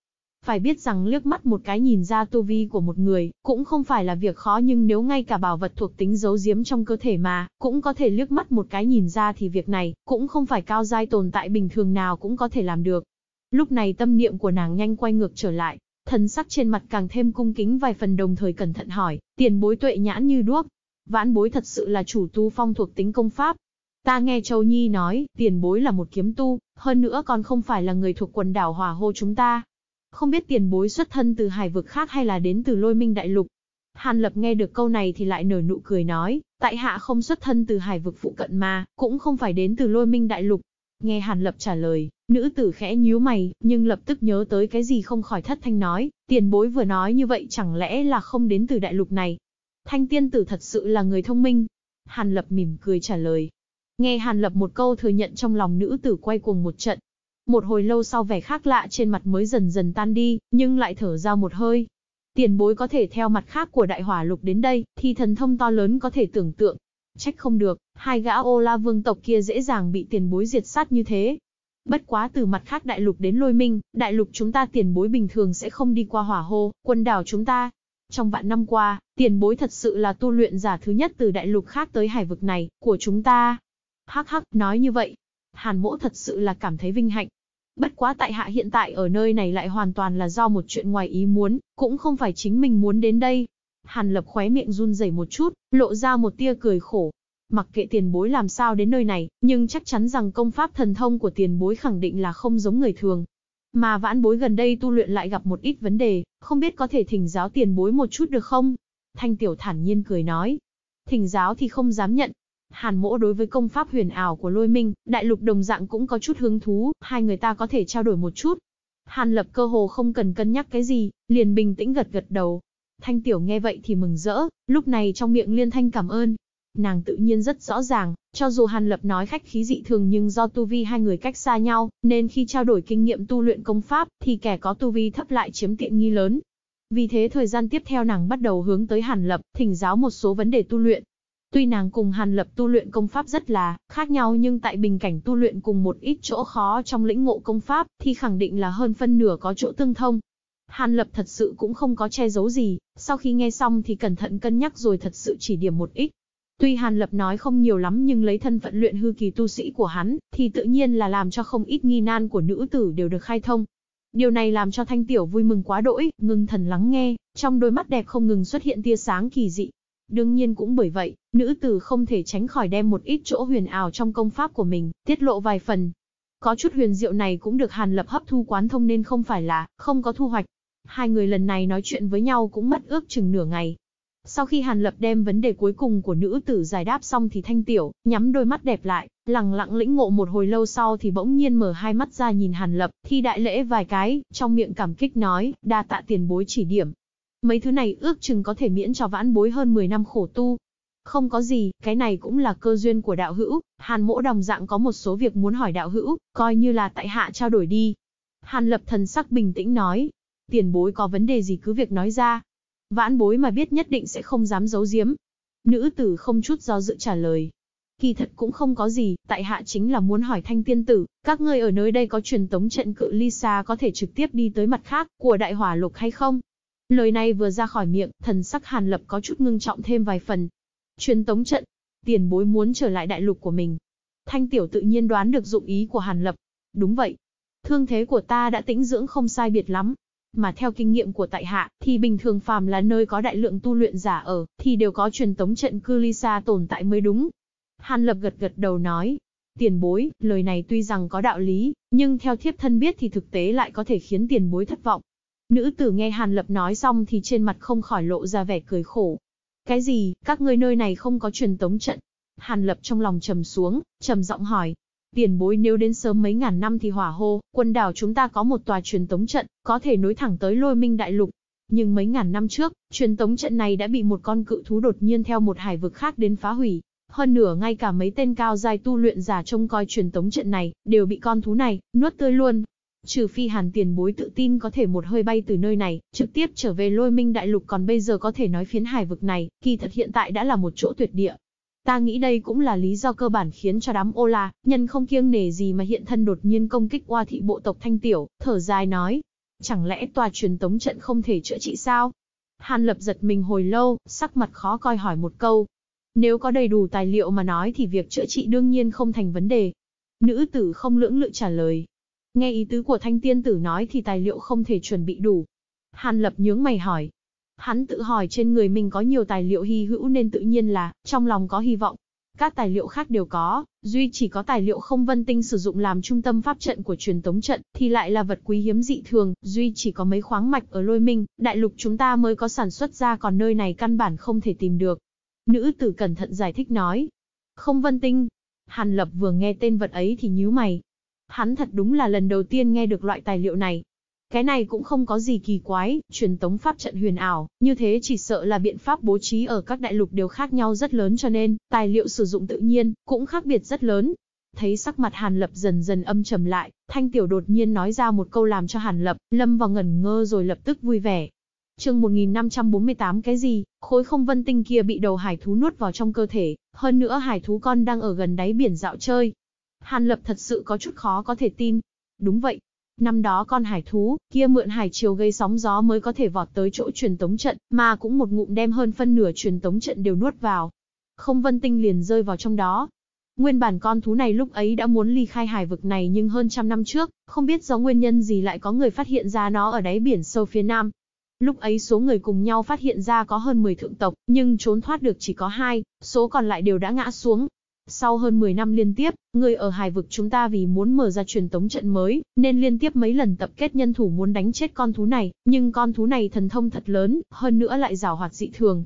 Speaker 1: Phải biết rằng liếc mắt một cái nhìn ra tu vi của một người, cũng không phải là việc khó nhưng nếu ngay cả bảo vật thuộc tính giấu giếm trong cơ thể mà, cũng có thể liếc mắt một cái nhìn ra thì việc này, cũng không phải cao giai tồn tại bình thường nào cũng có thể làm được. Lúc này tâm niệm của nàng nhanh quay ngược trở lại, thần sắc trên mặt càng thêm cung kính vài phần đồng thời cẩn thận hỏi, tiền bối tuệ nhãn như đuốc. Vãn bối thật sự là chủ tu phong thuộc tính công pháp. Ta nghe Châu Nhi nói, tiền bối là một kiếm tu, hơn nữa còn không phải là người thuộc quần đảo hòa hô chúng ta. Không biết tiền bối xuất thân từ hải vực khác hay là đến từ lôi minh đại lục. Hàn Lập nghe được câu này thì lại nở nụ cười nói, tại hạ không xuất thân từ hải vực phụ cận mà, cũng không phải đến từ lôi minh đại lục, Nghe Hàn Lập trả lời, nữ tử khẽ nhíu mày, nhưng lập tức nhớ tới cái gì không khỏi thất thanh nói, tiền bối vừa nói như vậy chẳng lẽ là không đến từ đại lục này. Thanh tiên tử thật sự là người thông minh. Hàn Lập mỉm cười trả lời. Nghe Hàn Lập một câu thừa nhận trong lòng nữ tử quay cuồng một trận. Một hồi lâu sau vẻ khác lạ trên mặt mới dần dần tan đi, nhưng lại thở ra một hơi. Tiền bối có thể theo mặt khác của đại hỏa lục đến đây, thì thần thông to lớn có thể tưởng tượng, Trách không được, hai gã ô la vương tộc kia dễ dàng bị tiền bối diệt sát như thế. Bất quá từ mặt khác đại lục đến lôi minh, đại lục chúng ta tiền bối bình thường sẽ không đi qua hỏa hô, quân đảo chúng ta. Trong vạn năm qua, tiền bối thật sự là tu luyện giả thứ nhất từ đại lục khác tới hải vực này, của chúng ta. Hắc hắc, nói như vậy. Hàn mỗ thật sự là cảm thấy vinh hạnh. Bất quá tại hạ hiện tại ở nơi này lại hoàn toàn là do một chuyện ngoài ý muốn, cũng không phải chính mình muốn đến đây. Hàn Lập khóe miệng run rẩy một chút, lộ ra một tia cười khổ. Mặc kệ tiền bối làm sao đến nơi này, nhưng chắc chắn rằng công pháp thần thông của tiền bối khẳng định là không giống người thường. Mà vãn bối gần đây tu luyện lại gặp một ít vấn đề, không biết có thể thỉnh giáo tiền bối một chút được không? Thanh Tiểu thản nhiên cười nói. Thỉnh giáo thì không dám nhận. Hàn mỗ đối với công pháp huyền ảo của lôi minh, đại lục đồng dạng cũng có chút hứng thú, hai người ta có thể trao đổi một chút. Hàn lập cơ hồ không cần cân nhắc cái gì, liền bình tĩnh gật gật đầu, Thanh Tiểu nghe vậy thì mừng rỡ, lúc này trong miệng liên thanh cảm ơn. Nàng tự nhiên rất rõ ràng, cho dù Hàn Lập nói khách khí dị thường nhưng do tu vi hai người cách xa nhau, nên khi trao đổi kinh nghiệm tu luyện công pháp thì kẻ có tu vi thấp lại chiếm tiện nghi lớn. Vì thế thời gian tiếp theo nàng bắt đầu hướng tới Hàn Lập, thỉnh giáo một số vấn đề tu luyện. Tuy nàng cùng Hàn Lập tu luyện công pháp rất là khác nhau nhưng tại bình cảnh tu luyện cùng một ít chỗ khó trong lĩnh ngộ công pháp thì khẳng định là hơn phân nửa có chỗ tương thông, Hàn Lập thật sự cũng không có che giấu gì, sau khi nghe xong thì cẩn thận cân nhắc rồi thật sự chỉ điểm một ít. Tuy Hàn Lập nói không nhiều lắm nhưng lấy thân phận luyện hư kỳ tu sĩ của hắn, thì tự nhiên là làm cho không ít nghi nan của nữ tử đều được khai thông. Điều này làm cho Thanh Tiểu vui mừng quá đỗi, ngưng thần lắng nghe, trong đôi mắt đẹp không ngừng xuất hiện tia sáng kỳ dị. Đương nhiên cũng bởi vậy, nữ tử không thể tránh khỏi đem một ít chỗ huyền ảo trong công pháp của mình, tiết lộ vài phần. Có chút huyền diệu này cũng được Hàn Lập hấp thu quán thông nên không phải là không có thu hoạch, Hai người lần này nói chuyện với nhau cũng mất ước chừng nửa ngày. Sau khi Hàn Lập đem vấn đề cuối cùng của nữ tử giải đáp xong thì Thanh Tiểu, nhắm đôi mắt đẹp lại, lặng lặng lĩnh ngộ một hồi lâu sau thì bỗng nhiên mở hai mắt ra nhìn Hàn Lập, thi đại lễ vài cái, trong miệng cảm kích nói, đa tạ tiền bối chỉ điểm. Mấy thứ này ước chừng có thể miễn cho vãn bối hơn 10 năm khổ tu. Không có gì, cái này cũng là cơ duyên của đạo hữu, Hàn mỗ đồng dạng có một số việc muốn hỏi đạo hữu, coi như là tại hạ trao đổi đi. Hàn Lập thần sắc bình tĩnh nói, tiền bối có vấn đề gì cứ việc nói ra. Vãn bối mà biết nhất định sẽ không dám giấu giếm. Nữ tử không chút do dự trả lời. Kỳ thật cũng không có gì, tại hạ chính là muốn hỏi thanh tiên tử, các ngươi ở nơi đây có truyền tống trận cự ly xa có thể trực tiếp đi tới mặt khác của đại hỏa lục hay không? Lời này vừa ra khỏi miệng, thần sắc hàn lập có chút ngưng trọng thêm vài phần. Truyền tống trận, tiền bối muốn trở lại đại lục của mình. Thanh tiểu tự nhiên đoán được dụng ý của hàn lập. Đúng vậy. Thương thế của ta đã tĩnh dưỡng không sai biệt lắm, mà theo kinh nghiệm của tại hạ, thì bình thường phàm là nơi có đại lượng tu luyện giả ở, thì đều có truyền tống trận cư ly xa tồn tại mới đúng. Hàn Lập gật gật đầu nói, tiền bối, lời này tuy rằng có đạo lý, nhưng theo thiếp thân biết thì thực tế lại có thể khiến tiền bối thất vọng. Nữ tử nghe Hàn Lập nói xong thì trên mặt không khỏi lộ ra vẻ cười khổ. Cái gì, các ngươi nơi này không có truyền tống trận? Hàn Lập trong lòng trầm xuống, trầm giọng hỏi, tiền bối nếu đến sớm mấy ngàn năm thì hỏa hô, quân đảo chúng ta có một tòa truyền tống trận, có thể nối thẳng tới lôi minh đại lục. Nhưng mấy ngàn năm trước, truyền tống trận này đã bị một con cự thú đột nhiên theo một hải vực khác đến phá hủy. Hơn nửa ngay cả mấy tên cao giai tu luyện giả trông coi truyền tống trận này, đều bị con thú này, nuốt tươi luôn. Trừ phi hàn tiền bối tự tin có thể một hơi bay từ nơi này, trực tiếp trở về lôi minh đại lục còn bây giờ có thể nói phiến hải vực này, kỳ thật hiện tại đã là một chỗ tuyệt địa, Ta nghĩ đây cũng là lý do cơ bản khiến cho đám ô la, nhân không kiêng nể gì mà hiện thân đột nhiên công kích qua thị bộ tộc Thanh Tiểu, thở dài nói. Chẳng lẽ tòa truyền tống trận không thể chữa trị sao? Hàn lập giật mình hồi lâu, sắc mặt khó coi hỏi một câu. Nếu có đầy đủ tài liệu mà nói thì việc chữa trị đương nhiên không thành vấn đề. Nữ tử không lưỡng lự trả lời. Nghe ý tứ của thanh tiên tử nói thì tài liệu không thể chuẩn bị đủ. Hàn lập nhướng mày hỏi, Hắn tự hỏi trên người mình có nhiều tài liệu hy hữu nên tự nhiên là, trong lòng có hy vọng. Các tài liệu khác đều có, duy chỉ có tài liệu không vân tinh sử dụng làm trung tâm pháp trận của truyền tống trận, thì lại là vật quý hiếm dị thường, duy chỉ có mấy khoáng mạch ở lôi minh, đại lục chúng ta mới có sản xuất ra còn nơi này căn bản không thể tìm được. Nữ tử cẩn thận giải thích nói. Không vân tinh. Hàn Lập vừa nghe tên vật ấy thì nhíu mày. Hắn thật đúng là lần đầu tiên nghe được loại tài liệu này, cái này cũng không có gì kỳ quái, truyền tống pháp trận huyền ảo, như thế chỉ sợ là biện pháp bố trí ở các đại lục đều khác nhau rất lớn cho nên, tài liệu sử dụng tự nhiên, cũng khác biệt rất lớn. Thấy sắc mặt Hàn Lập dần dần âm trầm lại, Thanh Tiểu đột nhiên nói ra một câu làm cho Hàn Lập, lâm vào ngẩn ngơ rồi lập tức vui vẻ. Trường 1548 cái gì, khối không vân tinh kia bị đầu hải thú nuốt vào trong cơ thể, hơn nữa hải thú con đang ở gần đáy biển dạo chơi. Hàn Lập thật sự có chút khó có thể tin. Đúng vậy, Năm đó con hải thú, kia mượn hải chiều gây sóng gió mới có thể vọt tới chỗ truyền tống trận, mà cũng một ngụm đem hơn phân nửa truyền tống trận đều nuốt vào. Không vân tinh liền rơi vào trong đó. Nguyên bản con thú này lúc ấy đã muốn ly khai hải vực này nhưng hơn trăm năm trước, không biết do nguyên nhân gì lại có người phát hiện ra nó ở đáy biển sâu phía nam. Lúc ấy số người cùng nhau phát hiện ra có hơn 10 thượng tộc, nhưng trốn thoát được chỉ có hai, số còn lại đều đã ngã xuống, sau hơn 10 năm liên tiếp, người ở hải vực chúng ta vì muốn mở ra truyền tống trận mới, nên liên tiếp mấy lần tập kết nhân thủ muốn đánh chết con thú này, nhưng con thú này thần thông thật lớn, hơn nữa lại rào hoạt dị thường.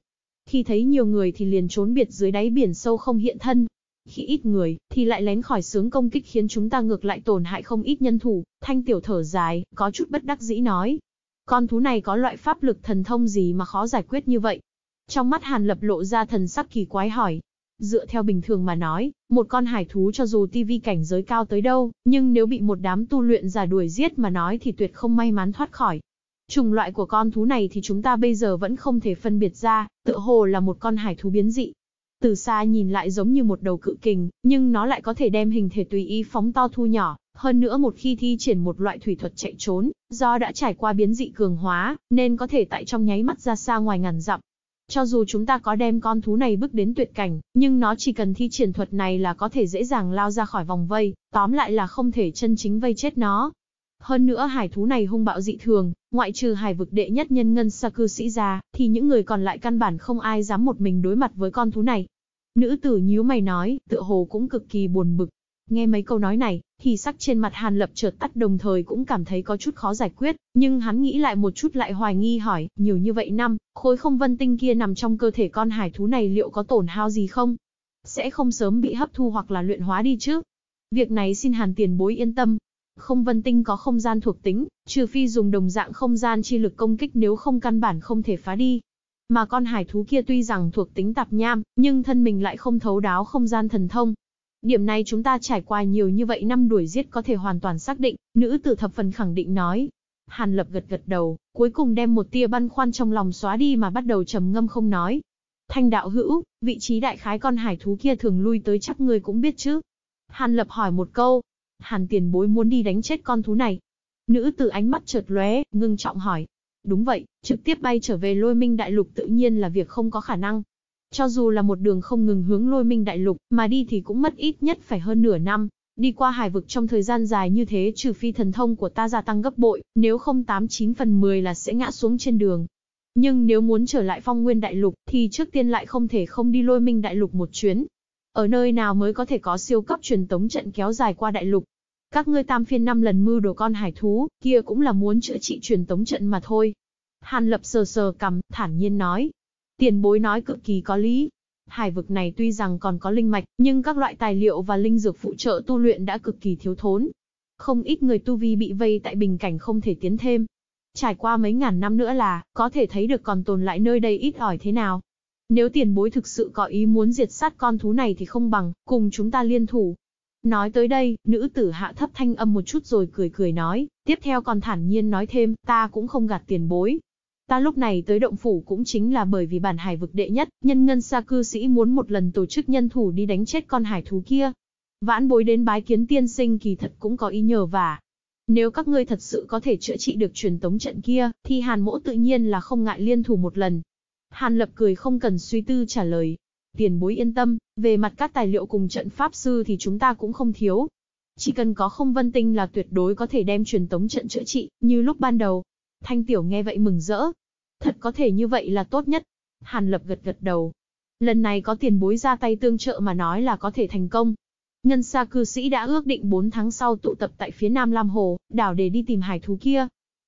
Speaker 1: Khi thấy nhiều người thì liền trốn biệt dưới đáy biển sâu không hiện thân. Khi ít người, thì lại lén khỏi sướng công kích khiến chúng ta ngược lại tổn hại không ít nhân thủ, thanh tiểu thở dài, có chút bất đắc dĩ nói. Con thú này có loại pháp lực thần thông gì mà khó giải quyết như vậy? Trong mắt Hàn lập lộ ra thần sắc kỳ quái hỏi, Dựa theo bình thường mà nói, một con hải thú cho dù tivi cảnh giới cao tới đâu, nhưng nếu bị một đám tu luyện giả đuổi giết mà nói thì tuyệt không may mắn thoát khỏi. Chủng loại của con thú này thì chúng ta bây giờ vẫn không thể phân biệt ra, tựa hồ là một con hải thú biến dị. Từ xa nhìn lại giống như một đầu cự kình, nhưng nó lại có thể đem hình thể tùy ý phóng to thu nhỏ, hơn nữa một khi thi triển một loại thủy thuật chạy trốn, do đã trải qua biến dị cường hóa, nên có thể tại trong nháy mắt ra xa ngoài ngàn dặm, cho dù chúng ta có đem con thú này bước đến tuyệt cảnh, nhưng nó chỉ cần thi triển thuật này là có thể dễ dàng lao ra khỏi vòng vây, tóm lại là không thể chân chính vây chết nó. Hơn nữa hải thú này hung bạo dị thường, ngoại trừ hải vực đệ nhất nhân ngân sa cư sĩ ra, thì những người còn lại căn bản không ai dám một mình đối mặt với con thú này. Nữ tử nhíu mày nói, tựa hồ cũng cực kỳ buồn bực, Nghe mấy câu nói này, thì sắc trên mặt Hàn Lập chợt tắt đồng thời cũng cảm thấy có chút khó giải quyết, nhưng hắn nghĩ lại một chút lại hoài nghi hỏi, nhiều như vậy năm, khối không vân tinh kia nằm trong cơ thể con hải thú này liệu có tổn hao gì không? Sẽ không sớm bị hấp thu hoặc là luyện hóa đi chứ? Việc này xin Hàn tiền bối yên tâm. Không vân tinh có không gian thuộc tính, trừ phi dùng đồng dạng không gian chi lực công kích nếu không căn bản không thể phá đi. Mà con hải thú kia tuy rằng thuộc tính tạp nham, nhưng thân mình lại không thấu đáo không gian thần thông, Điểm này chúng ta trải qua nhiều như vậy năm đuổi giết có thể hoàn toàn xác định, nữ tử thập phần khẳng định nói. Hàn Lập gật gật đầu, cuối cùng đem một tia băn khoăn trong lòng xóa đi mà bắt đầu trầm ngâm không nói. Thanh đạo hữu, vị trí đại khái con hải thú kia thường lui tới chắc người cũng biết chứ. Hàn Lập hỏi một câu. Hàn tiền bối muốn đi đánh chết con thú này. Nữ tử ánh mắt chợt lóe, ngưng trọng hỏi. Đúng vậy, trực tiếp bay trở về lôi minh đại lục tự nhiên là việc không có khả năng. Cho dù là một đường không ngừng hướng lôi minh đại lục, mà đi thì cũng mất ít nhất phải hơn nửa năm. Đi qua hải vực trong thời gian dài như thế trừ phi thần thông của ta gia tăng gấp bội, nếu không 89 phần 10 là sẽ ngã xuống trên đường. Nhưng nếu muốn trở lại phong nguyên đại lục thì trước tiên lại không thể không đi lôi minh đại lục một chuyến. Ở nơi nào mới có thể có siêu cấp truyền tống trận kéo dài qua đại lục. Các ngươi tam phiên năm lần mưu đồ con hải thú, kia cũng là muốn chữa trị truyền tống trận mà thôi. Hàn lập sờ sờ cầm, thản nhiên nói. Tiền bối nói cực kỳ có lý. Hải vực này tuy rằng còn có linh mạch, nhưng các loại tài liệu và linh dược phụ trợ tu luyện đã cực kỳ thiếu thốn. Không ít người tu vi bị vây tại bình cảnh không thể tiến thêm. Trải qua mấy ngàn năm nữa là, có thể thấy được còn tồn lại nơi đây ít ỏi thế nào. Nếu tiền bối thực sự có ý muốn diệt sát con thú này thì không bằng, cùng chúng ta liên thủ, Nói tới đây, nữ tử hạ thấp thanh âm một chút rồi cười cười nói, tiếp theo còn thản nhiên nói thêm, ta cũng không gạt tiền bối, Ta lúc này tới động phủ cũng chính là bởi vì bản hải vực đệ nhất, nhân ngân sa cư sĩ muốn một lần tổ chức nhân thủ đi đánh chết con hải thú kia. Vãn bối đến bái kiến tiên sinh kỳ thật cũng có ý nhờ và. Nếu các ngươi thật sự có thể chữa trị được truyền tống trận kia, thì hàn mỗ tự nhiên là không ngại liên thủ một lần. Hàn lập cười không cần suy tư trả lời. Tiền bối yên tâm, về mặt các tài liệu cùng trận pháp sư thì chúng ta cũng không thiếu, chỉ cần có không vân tinh là tuyệt đối có thể đem truyền tống trận chữa trị, như lúc ban đầu. Thanh Tiểu nghe vậy mừng rỡ, Thật có thể như vậy là tốt nhất. Hàn Lập gật gật đầu. Lần này có tiền bối ra tay tương trợ mà nói là có thể thành công. Ngân Sa cư sĩ đã ước định 4 tháng sau tụ tập tại phía Nam Lam Hồ, đảo để đi tìm hải thú kia.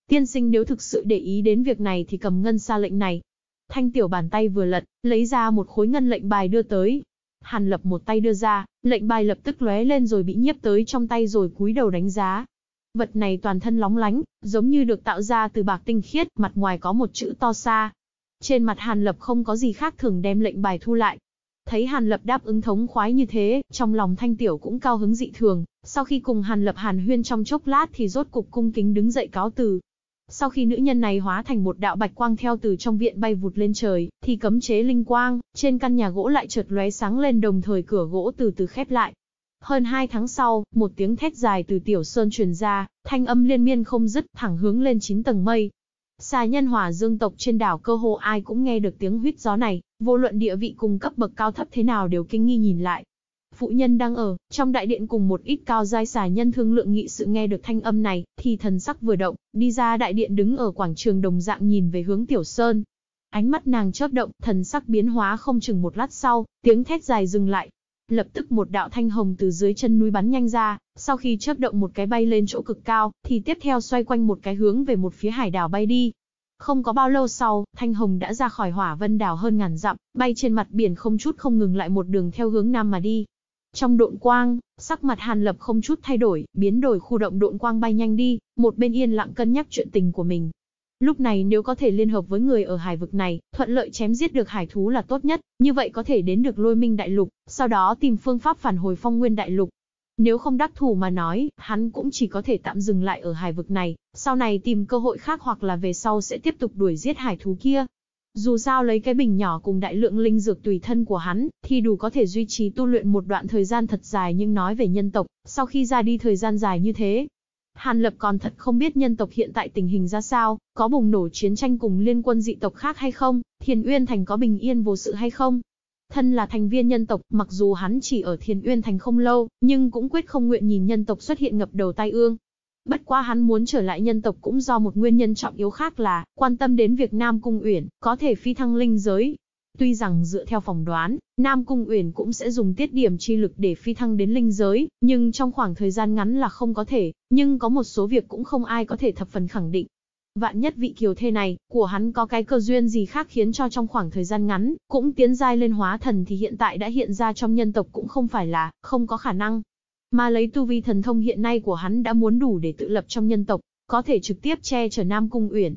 Speaker 1: Tiên sinh nếu thực sự để ý đến việc này thì cầm ngân Sa lệnh này. Thanh tiểu bàn tay vừa lật, lấy ra một khối ngân lệnh bài đưa tới. Hàn lập một tay đưa ra, lệnh bài lập tức lóe lên rồi bị nhiếp tới trong tay rồi cúi đầu đánh giá. Vật này toàn thân lóng lánh, giống như được tạo ra từ bạc tinh khiết, mặt ngoài có một chữ to xa. Trên mặt Hàn Lập không có gì khác thường đem lệnh bài thu lại. Thấy Hàn Lập đáp ứng thống khoái như thế, trong lòng Thanh Tiểu cũng cao hứng dị thường, sau khi cùng Hàn Lập Hàn Huyên trong chốc lát thì rốt cục cung kính đứng dậy cáo từ. Sau khi nữ nhân này hóa thành một đạo bạch quang theo từ trong viện bay vụt lên trời, thì cấm chế linh quang, trên căn nhà gỗ lại chợt lóe sáng lên đồng thời cửa gỗ từ từ khép lại. Hơn hai tháng sau, một tiếng thét dài từ Tiểu Sơn truyền ra, thanh âm liên miên không dứt thẳng hướng lên chín tầng mây. Xà nhân hỏa dương tộc trên đảo cơ hồ ai cũng nghe được tiếng huyết gió này, vô luận địa vị cùng cấp bậc cao thấp thế nào đều kinh nghi nhìn lại. Phụ nhân đang ở, trong đại điện cùng một ít cao giai xà nhân thương lượng nghị sự nghe được thanh âm này, thì thần sắc vừa động, đi ra đại điện đứng ở quảng trường đồng dạng nhìn về hướng Tiểu Sơn. Ánh mắt nàng chớp động, thần sắc biến hóa không chừng một lát sau, tiếng thét dài dừng lại, lập tức một đạo thanh hồng từ dưới chân núi bắn nhanh ra, sau khi chớp động một cái bay lên chỗ cực cao, thì tiếp theo xoay quanh một cái hướng về một phía hải đảo bay đi. Không có bao lâu sau, thanh hồng đã ra khỏi hỏa vân đảo hơn ngàn dặm, bay trên mặt biển không chút không ngừng lại một đường theo hướng nam mà đi. Trong độn quang, sắc mặt Hàn Lập không chút thay đổi, biến đổi khu động độn quang bay nhanh đi, một bên yên lặng cân nhắc chuyện tình của mình, Lúc này nếu có thể liên hợp với người ở hải vực này, thuận lợi chém giết được hải thú là tốt nhất, như vậy có thể đến được lôi minh đại lục, sau đó tìm phương pháp phản hồi phong nguyên đại lục. Nếu không đắc thủ mà nói, hắn cũng chỉ có thể tạm dừng lại ở hải vực này, sau này tìm cơ hội khác hoặc là về sau sẽ tiếp tục đuổi giết hải thú kia. Dù sao lấy cái bình nhỏ cùng đại lượng linh dược tùy thân của hắn, thì đủ có thể duy trì tu luyện một đoạn thời gian thật dài nhưng nói về nhân tộc, sau khi ra đi thời gian dài như thế, Hàn Lập còn thật không biết nhân tộc hiện tại tình hình ra sao, có bùng nổ chiến tranh cùng liên quân dị tộc khác hay không, Thiên Uyên Thành có bình yên vô sự hay không. Thân là thành viên nhân tộc, mặc dù hắn chỉ ở Thiên Uyên Thành không lâu, nhưng cũng quyết không nguyện nhìn nhân tộc xuất hiện ngập đầu tai ương. Bất quá hắn muốn trở lại nhân tộc cũng do một nguyên nhân trọng yếu khác là, quan tâm đến việc Nam Cung Uyển, có thể phi thăng linh giới, Tuy rằng dựa theo phòng đoán, Nam Cung Uyển cũng sẽ dùng tiết điểm chi lực để phi thăng đến linh giới, nhưng trong khoảng thời gian ngắn là không có thể, nhưng có một số việc cũng không ai có thể thập phần khẳng định. Vạn nhất vị kiều thê này, của hắn có cái cơ duyên gì khác khiến cho trong khoảng thời gian ngắn, cũng tiến giai lên hóa thần thì hiện tại đã hiện ra trong nhân tộc cũng không phải là, không có khả năng. Mà lấy tu vi thần thông hiện nay của hắn đã muốn đủ để tự lập trong nhân tộc, có thể trực tiếp che chở Nam Cung Uyển,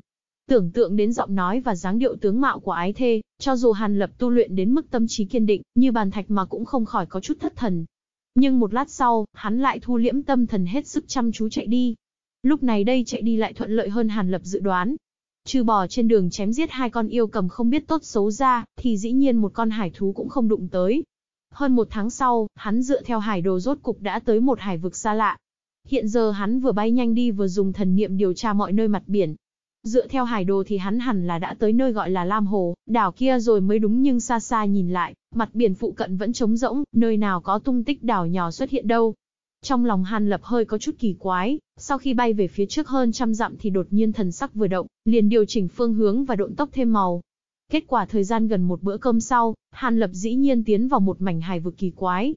Speaker 1: Tưởng tượng đến giọng nói và dáng điệu tướng mạo của ái thê, cho dù Hàn Lập tu luyện đến mức tâm trí kiên định, như bàn thạch mà cũng không khỏi có chút thất thần. Nhưng một lát sau, hắn lại thu liễm tâm thần hết sức chăm chú chạy đi. Lúc này đây chạy đi lại thuận lợi hơn Hàn Lập dự đoán. Trừ bỏ trên đường chém giết hai con yêu cầm không biết tốt xấu ra, thì dĩ nhiên một con hải thú cũng không đụng tới. Hơn một tháng sau, hắn dựa theo hải đồ rốt cục đã tới một hải vực xa lạ. Hiện giờ hắn vừa bay nhanh đi vừa dùng thần niệm điều tra mọi nơi mặt biển, Dựa theo hải đồ thì hắn hẳn là đã tới nơi gọi là Lam Hồ, đảo kia rồi mới đúng nhưng xa xa nhìn lại, mặt biển phụ cận vẫn trống rỗng, nơi nào có tung tích đảo nhỏ xuất hiện đâu. Trong lòng Hàn Lập hơi có chút kỳ quái, sau khi bay về phía trước hơn trăm dặm thì đột nhiên thần sắc vừa động, liền điều chỉnh phương hướng và độn tốc thêm màu. Kết quả thời gian gần một bữa cơm sau, Hàn Lập dĩ nhiên tiến vào một mảnh hải vực kỳ quái,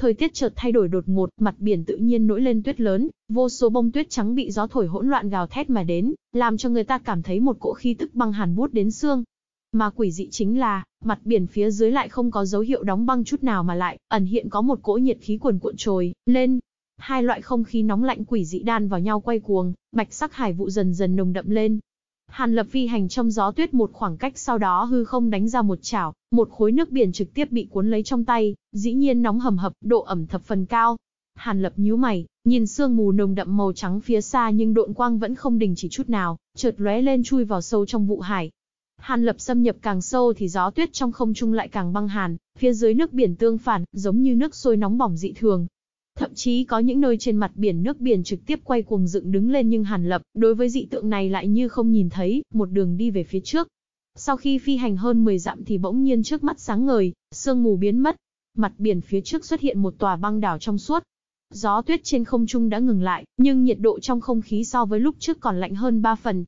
Speaker 1: Thời tiết chợt thay đổi đột ngột, mặt biển tự nhiên nổi lên tuyết lớn, vô số bông tuyết trắng bị gió thổi hỗn loạn gào thét mà đến, làm cho người ta cảm thấy một cỗ khí tức băng hàn buốt đến xương. Mà quỷ dị chính là, mặt biển phía dưới lại không có dấu hiệu đóng băng chút nào mà lại, ẩn hiện có một cỗ nhiệt khí cuồn cuộn trồi, lên. Hai loại không khí nóng lạnh quỷ dị đan vào nhau quay cuồng, bạch sắc hải vụ dần dần nồng đậm lên, Hàn Lập phi hành trong gió tuyết một khoảng cách sau đó hư không đánh ra một chảo, một khối nước biển trực tiếp bị cuốn lấy trong tay, dĩ nhiên nóng hầm hập, độ ẩm thập phần cao. Hàn Lập nhíu mày, nhìn sương mù nồng đậm màu trắng phía xa nhưng độn quang vẫn không đình chỉ chút nào, chợt lóe lên chui vào sâu trong vụ hải. Hàn Lập xâm nhập càng sâu thì gió tuyết trong không trung lại càng băng hàn, phía dưới nước biển tương phản, giống như nước sôi nóng bỏng dị thường, Thậm chí có những nơi trên mặt biển nước biển trực tiếp quay cuồng dựng đứng lên nhưng Hàn Lập, đối với dị tượng này lại như không nhìn thấy, một đường đi về phía trước. Sau khi phi hành hơn 10 dặm thì bỗng nhiên trước mắt sáng ngời, sương mù biến mất. Mặt biển phía trước xuất hiện một tòa băng đảo trong suốt. Gió tuyết trên không trung đã ngừng lại, nhưng nhiệt độ trong không khí so với lúc trước còn lạnh hơn 3 phần.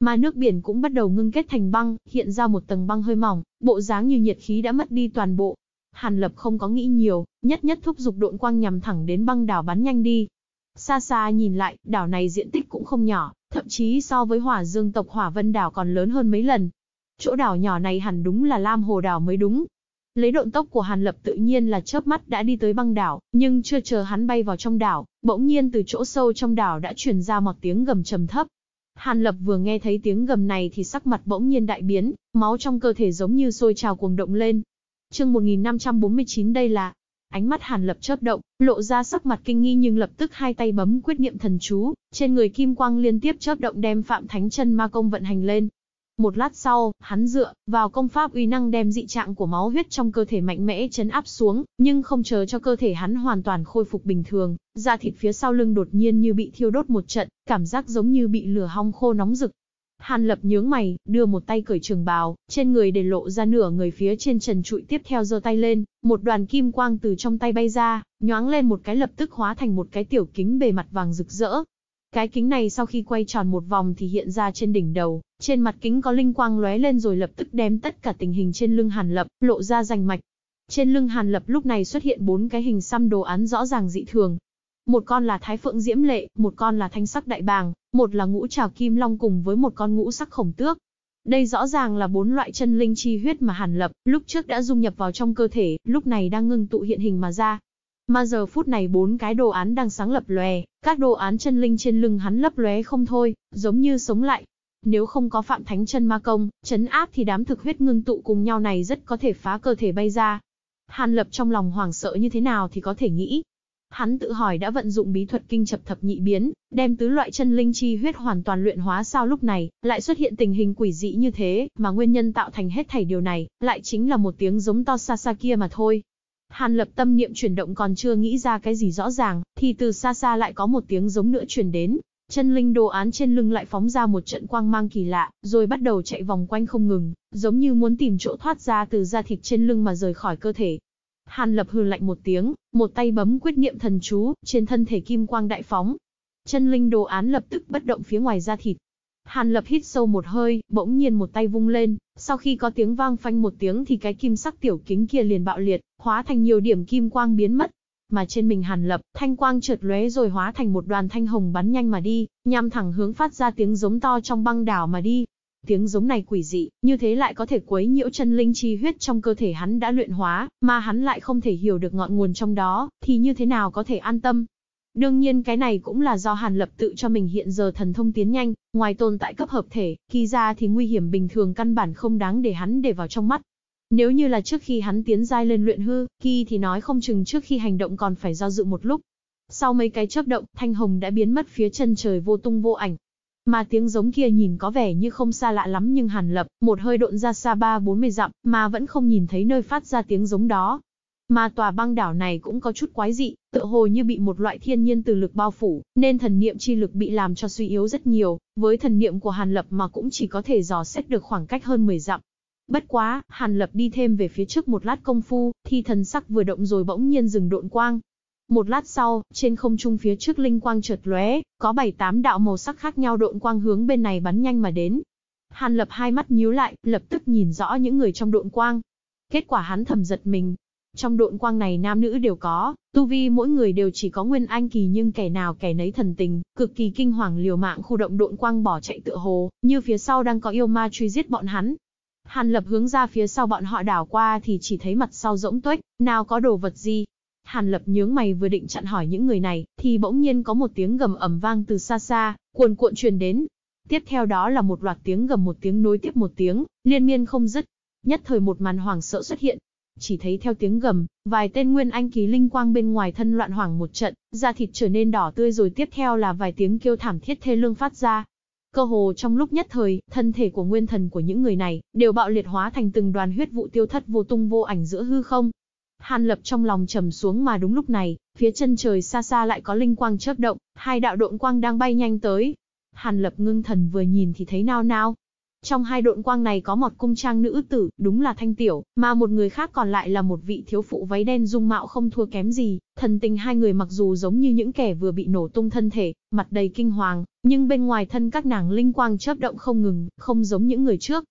Speaker 1: Mà nước biển cũng bắt đầu ngưng kết thành băng, hiện ra một tầng băng hơi mỏng, bộ dáng như nhiệt khí đã mất đi toàn bộ, Hàn Lập không có nghĩ nhiều, nhất nhất thúc giục độn quang nhằm thẳng đến băng đảo bắn nhanh đi. Xa xa nhìn lại, đảo này diện tích cũng không nhỏ, thậm chí so với hỏa dương tộc hỏa vân đảo còn lớn hơn mấy lần. Chỗ đảo nhỏ này hẳn đúng là Lam Hồ đảo mới đúng. Lấy độn tốc của Hàn Lập tự nhiên là chớp mắt đã đi tới băng đảo, nhưng chưa chờ hắn bay vào trong đảo, bỗng nhiên từ chỗ sâu trong đảo đã truyền ra một tiếng gầm trầm thấp. Hàn Lập vừa nghe thấy tiếng gầm này thì sắc mặt bỗng nhiên đại biến, máu trong cơ thể giống như sôi trào cuồng động lên, Chương 1549 đây là Ánh mắt Hàn Lập chớp động, lộ ra sắc mặt kinh nghi nhưng lập tức hai tay bấm quyết niệm thần chú, trên người kim quang liên tiếp chớp động đem Phạm Thánh Chân Ma công vận hành lên. Một lát sau, hắn dựa vào công pháp uy năng đem dị trạng của máu huyết trong cơ thể mạnh mẽ chấn áp xuống, nhưng không chờ cho cơ thể hắn hoàn toàn khôi phục bình thường, da thịt phía sau lưng đột nhiên như bị thiêu đốt một trận, cảm giác giống như bị lửa hong khô nóng rực, Hàn lập nhướng mày, đưa một tay cởi trường bào, trên người để lộ ra nửa người phía trên trần trụi tiếp theo giơ tay lên, một đoàn kim quang từ trong tay bay ra, nhoáng lên một cái lập tức hóa thành một cái tiểu kính bề mặt vàng rực rỡ. Cái kính này sau khi quay tròn một vòng thì hiện ra trên đỉnh đầu, trên mặt kính có linh quang lóe lên rồi lập tức đem tất cả tình hình trên lưng Hàn Lập, lộ ra rành mạch. Trên lưng Hàn Lập lúc này xuất hiện bốn cái hình xăm đồ án rõ ràng dị thường, một con là Thái Phượng Diễm Lệ, một con là Thanh Sắc Đại Bàng, một là Ngũ Trảo Kim Long cùng với một con Ngũ Sắc Khổng Tước. Đây rõ ràng là bốn loại chân linh chi huyết mà Hàn Lập lúc trước đã dung nhập vào trong cơ thể, lúc này đang ngưng tụ hiện hình mà ra. Mà giờ phút này bốn cái đồ án đang sáng lập lòe, các đồ án chân linh trên lưng hắn lấp lóe không thôi, giống như sống lại. Nếu không có Phạm Thánh chân ma công, chấn áp thì đám thực huyết ngưng tụ cùng nhau này rất có thể phá cơ thể bay ra. Hàn Lập trong lòng hoảng sợ như thế nào thì có thể nghĩ, Hắn tự hỏi đã vận dụng bí thuật kinh chập thập nhị biến, đem tứ loại chân linh chi huyết hoàn toàn luyện hóa sao lúc này, lại xuất hiện tình hình quỷ dị như thế, mà nguyên nhân tạo thành hết thảy điều này, lại chính là một tiếng giống to xa xa kia mà thôi. Hàn lập tâm niệm chuyển động còn chưa nghĩ ra cái gì rõ ràng, thì từ xa xa lại có một tiếng giống nữa truyền đến, chân linh đồ án trên lưng lại phóng ra một trận quang mang kỳ lạ, rồi bắt đầu chạy vòng quanh không ngừng, giống như muốn tìm chỗ thoát ra từ da thịt trên lưng mà rời khỏi cơ thể. Hàn lập hừ lạnh một tiếng, một tay bấm quyết niệm thần chú, trên thân thể kim quang đại phóng. Chân linh đồ án lập tức bất động phía ngoài da thịt. Hàn lập hít sâu một hơi, bỗng nhiên một tay vung lên, sau khi có tiếng vang phanh một tiếng thì cái kim sắc tiểu kính kia liền bạo liệt, hóa thành nhiều điểm kim quang biến mất. Mà trên mình hàn lập, thanh quang chợt lóe rồi hóa thành một đoàn thanh hồng bắn nhanh mà đi, nhằm thẳng hướng phát ra tiếng giống to trong băng đảo mà đi. Tiếng giống này quỷ dị, như thế lại có thể quấy nhiễu chân linh chi huyết trong cơ thể hắn đã luyện hóa, mà hắn lại không thể hiểu được ngọn nguồn trong đó, thì như thế nào có thể an tâm. Đương nhiên cái này cũng là do Hàn Lập tự cho mình hiện giờ thần thông tiến nhanh, ngoài tồn tại cấp hợp thể, kỳ ra thì nguy hiểm bình thường căn bản không đáng để hắn để vào trong mắt. Nếu như là trước khi hắn tiến giai lên luyện hư, kỳ thì nói không chừng trước khi hành động còn phải do dự một lúc. Sau mấy cái chớp động, Thanh Hồng đã biến mất phía chân trời vô tung vô ảnh. Mà tiếng giống kia nhìn có vẻ như không xa lạ lắm nhưng Hàn Lập, một hơi độn ra xa ba bốn mươi dặm, mà vẫn không nhìn thấy nơi phát ra tiếng giống đó. Mà tòa băng đảo này cũng có chút quái dị, tựa hồ như bị một loại thiên nhiên từ lực bao phủ, nên thần niệm chi lực bị làm cho suy yếu rất nhiều, với thần niệm của Hàn Lập mà cũng chỉ có thể dò xét được khoảng cách hơn 10 dặm. Bất quá, Hàn Lập đi thêm về phía trước một lát công phu, thì thần sắc vừa động rồi bỗng nhiên dừng độn quang, một lát sau, trên không trung phía trước linh quang chợt lóe, có bảy tám đạo màu sắc khác nhau độn quang hướng bên này bắn nhanh mà đến. Hàn Lập hai mắt nhíu lại, lập tức nhìn rõ những người trong độn quang. Kết quả hắn thầm giật mình. Trong độn quang này nam nữ đều có, tu vi mỗi người đều chỉ có nguyên anh kỳ nhưng kẻ nào kẻ nấy thần tình, cực kỳ kinh hoàng liều mạng khu động độn quang bỏ chạy tựa hồ, như phía sau đang có yêu ma truy giết bọn hắn, Hàn Lập hướng ra phía sau bọn họ đảo qua thì chỉ thấy mặt sau rỗng tuếch, nào có đồ vật gì, Hàn Lập nhướng mày vừa định chặn hỏi những người này, thì bỗng nhiên có một tiếng gầm ầm vang từ xa xa, cuồn cuộn truyền đến. Tiếp theo đó là một loạt tiếng gầm một tiếng nối tiếp một tiếng, liên miên không dứt. Nhất thời một màn hoàng sợ xuất hiện. Chỉ thấy theo tiếng gầm, vài tên nguyên anh kỳ linh quang bên ngoài thân loạn hoàng một trận, da thịt trở nên đỏ tươi rồi tiếp theo là vài tiếng kêu thảm thiết thê lương phát ra. Cơ hồ trong lúc nhất thời, thân thể của nguyên thần của những người này đều bạo liệt hóa thành từng đoàn huyết vụ tiêu thất vô tung vô ảnh giữa hư không, Hàn Lập trong lòng trầm xuống mà đúng lúc này, phía chân trời xa xa lại có linh quang chớp động, hai đạo độn quang đang bay nhanh tới. Hàn Lập ngưng thần vừa nhìn thì thấy nao nao. Trong hai độn quang này có một cung trang nữ tử, đúng là thanh tiểu, mà một người khác còn lại là một vị thiếu phụ váy đen dung mạo không thua kém gì. Thần tình hai người mặc dù giống như những kẻ vừa bị nổ tung thân thể, mặt đầy kinh hoàng, nhưng bên ngoài thân các nàng linh quang chớp động không ngừng, không giống những người trước,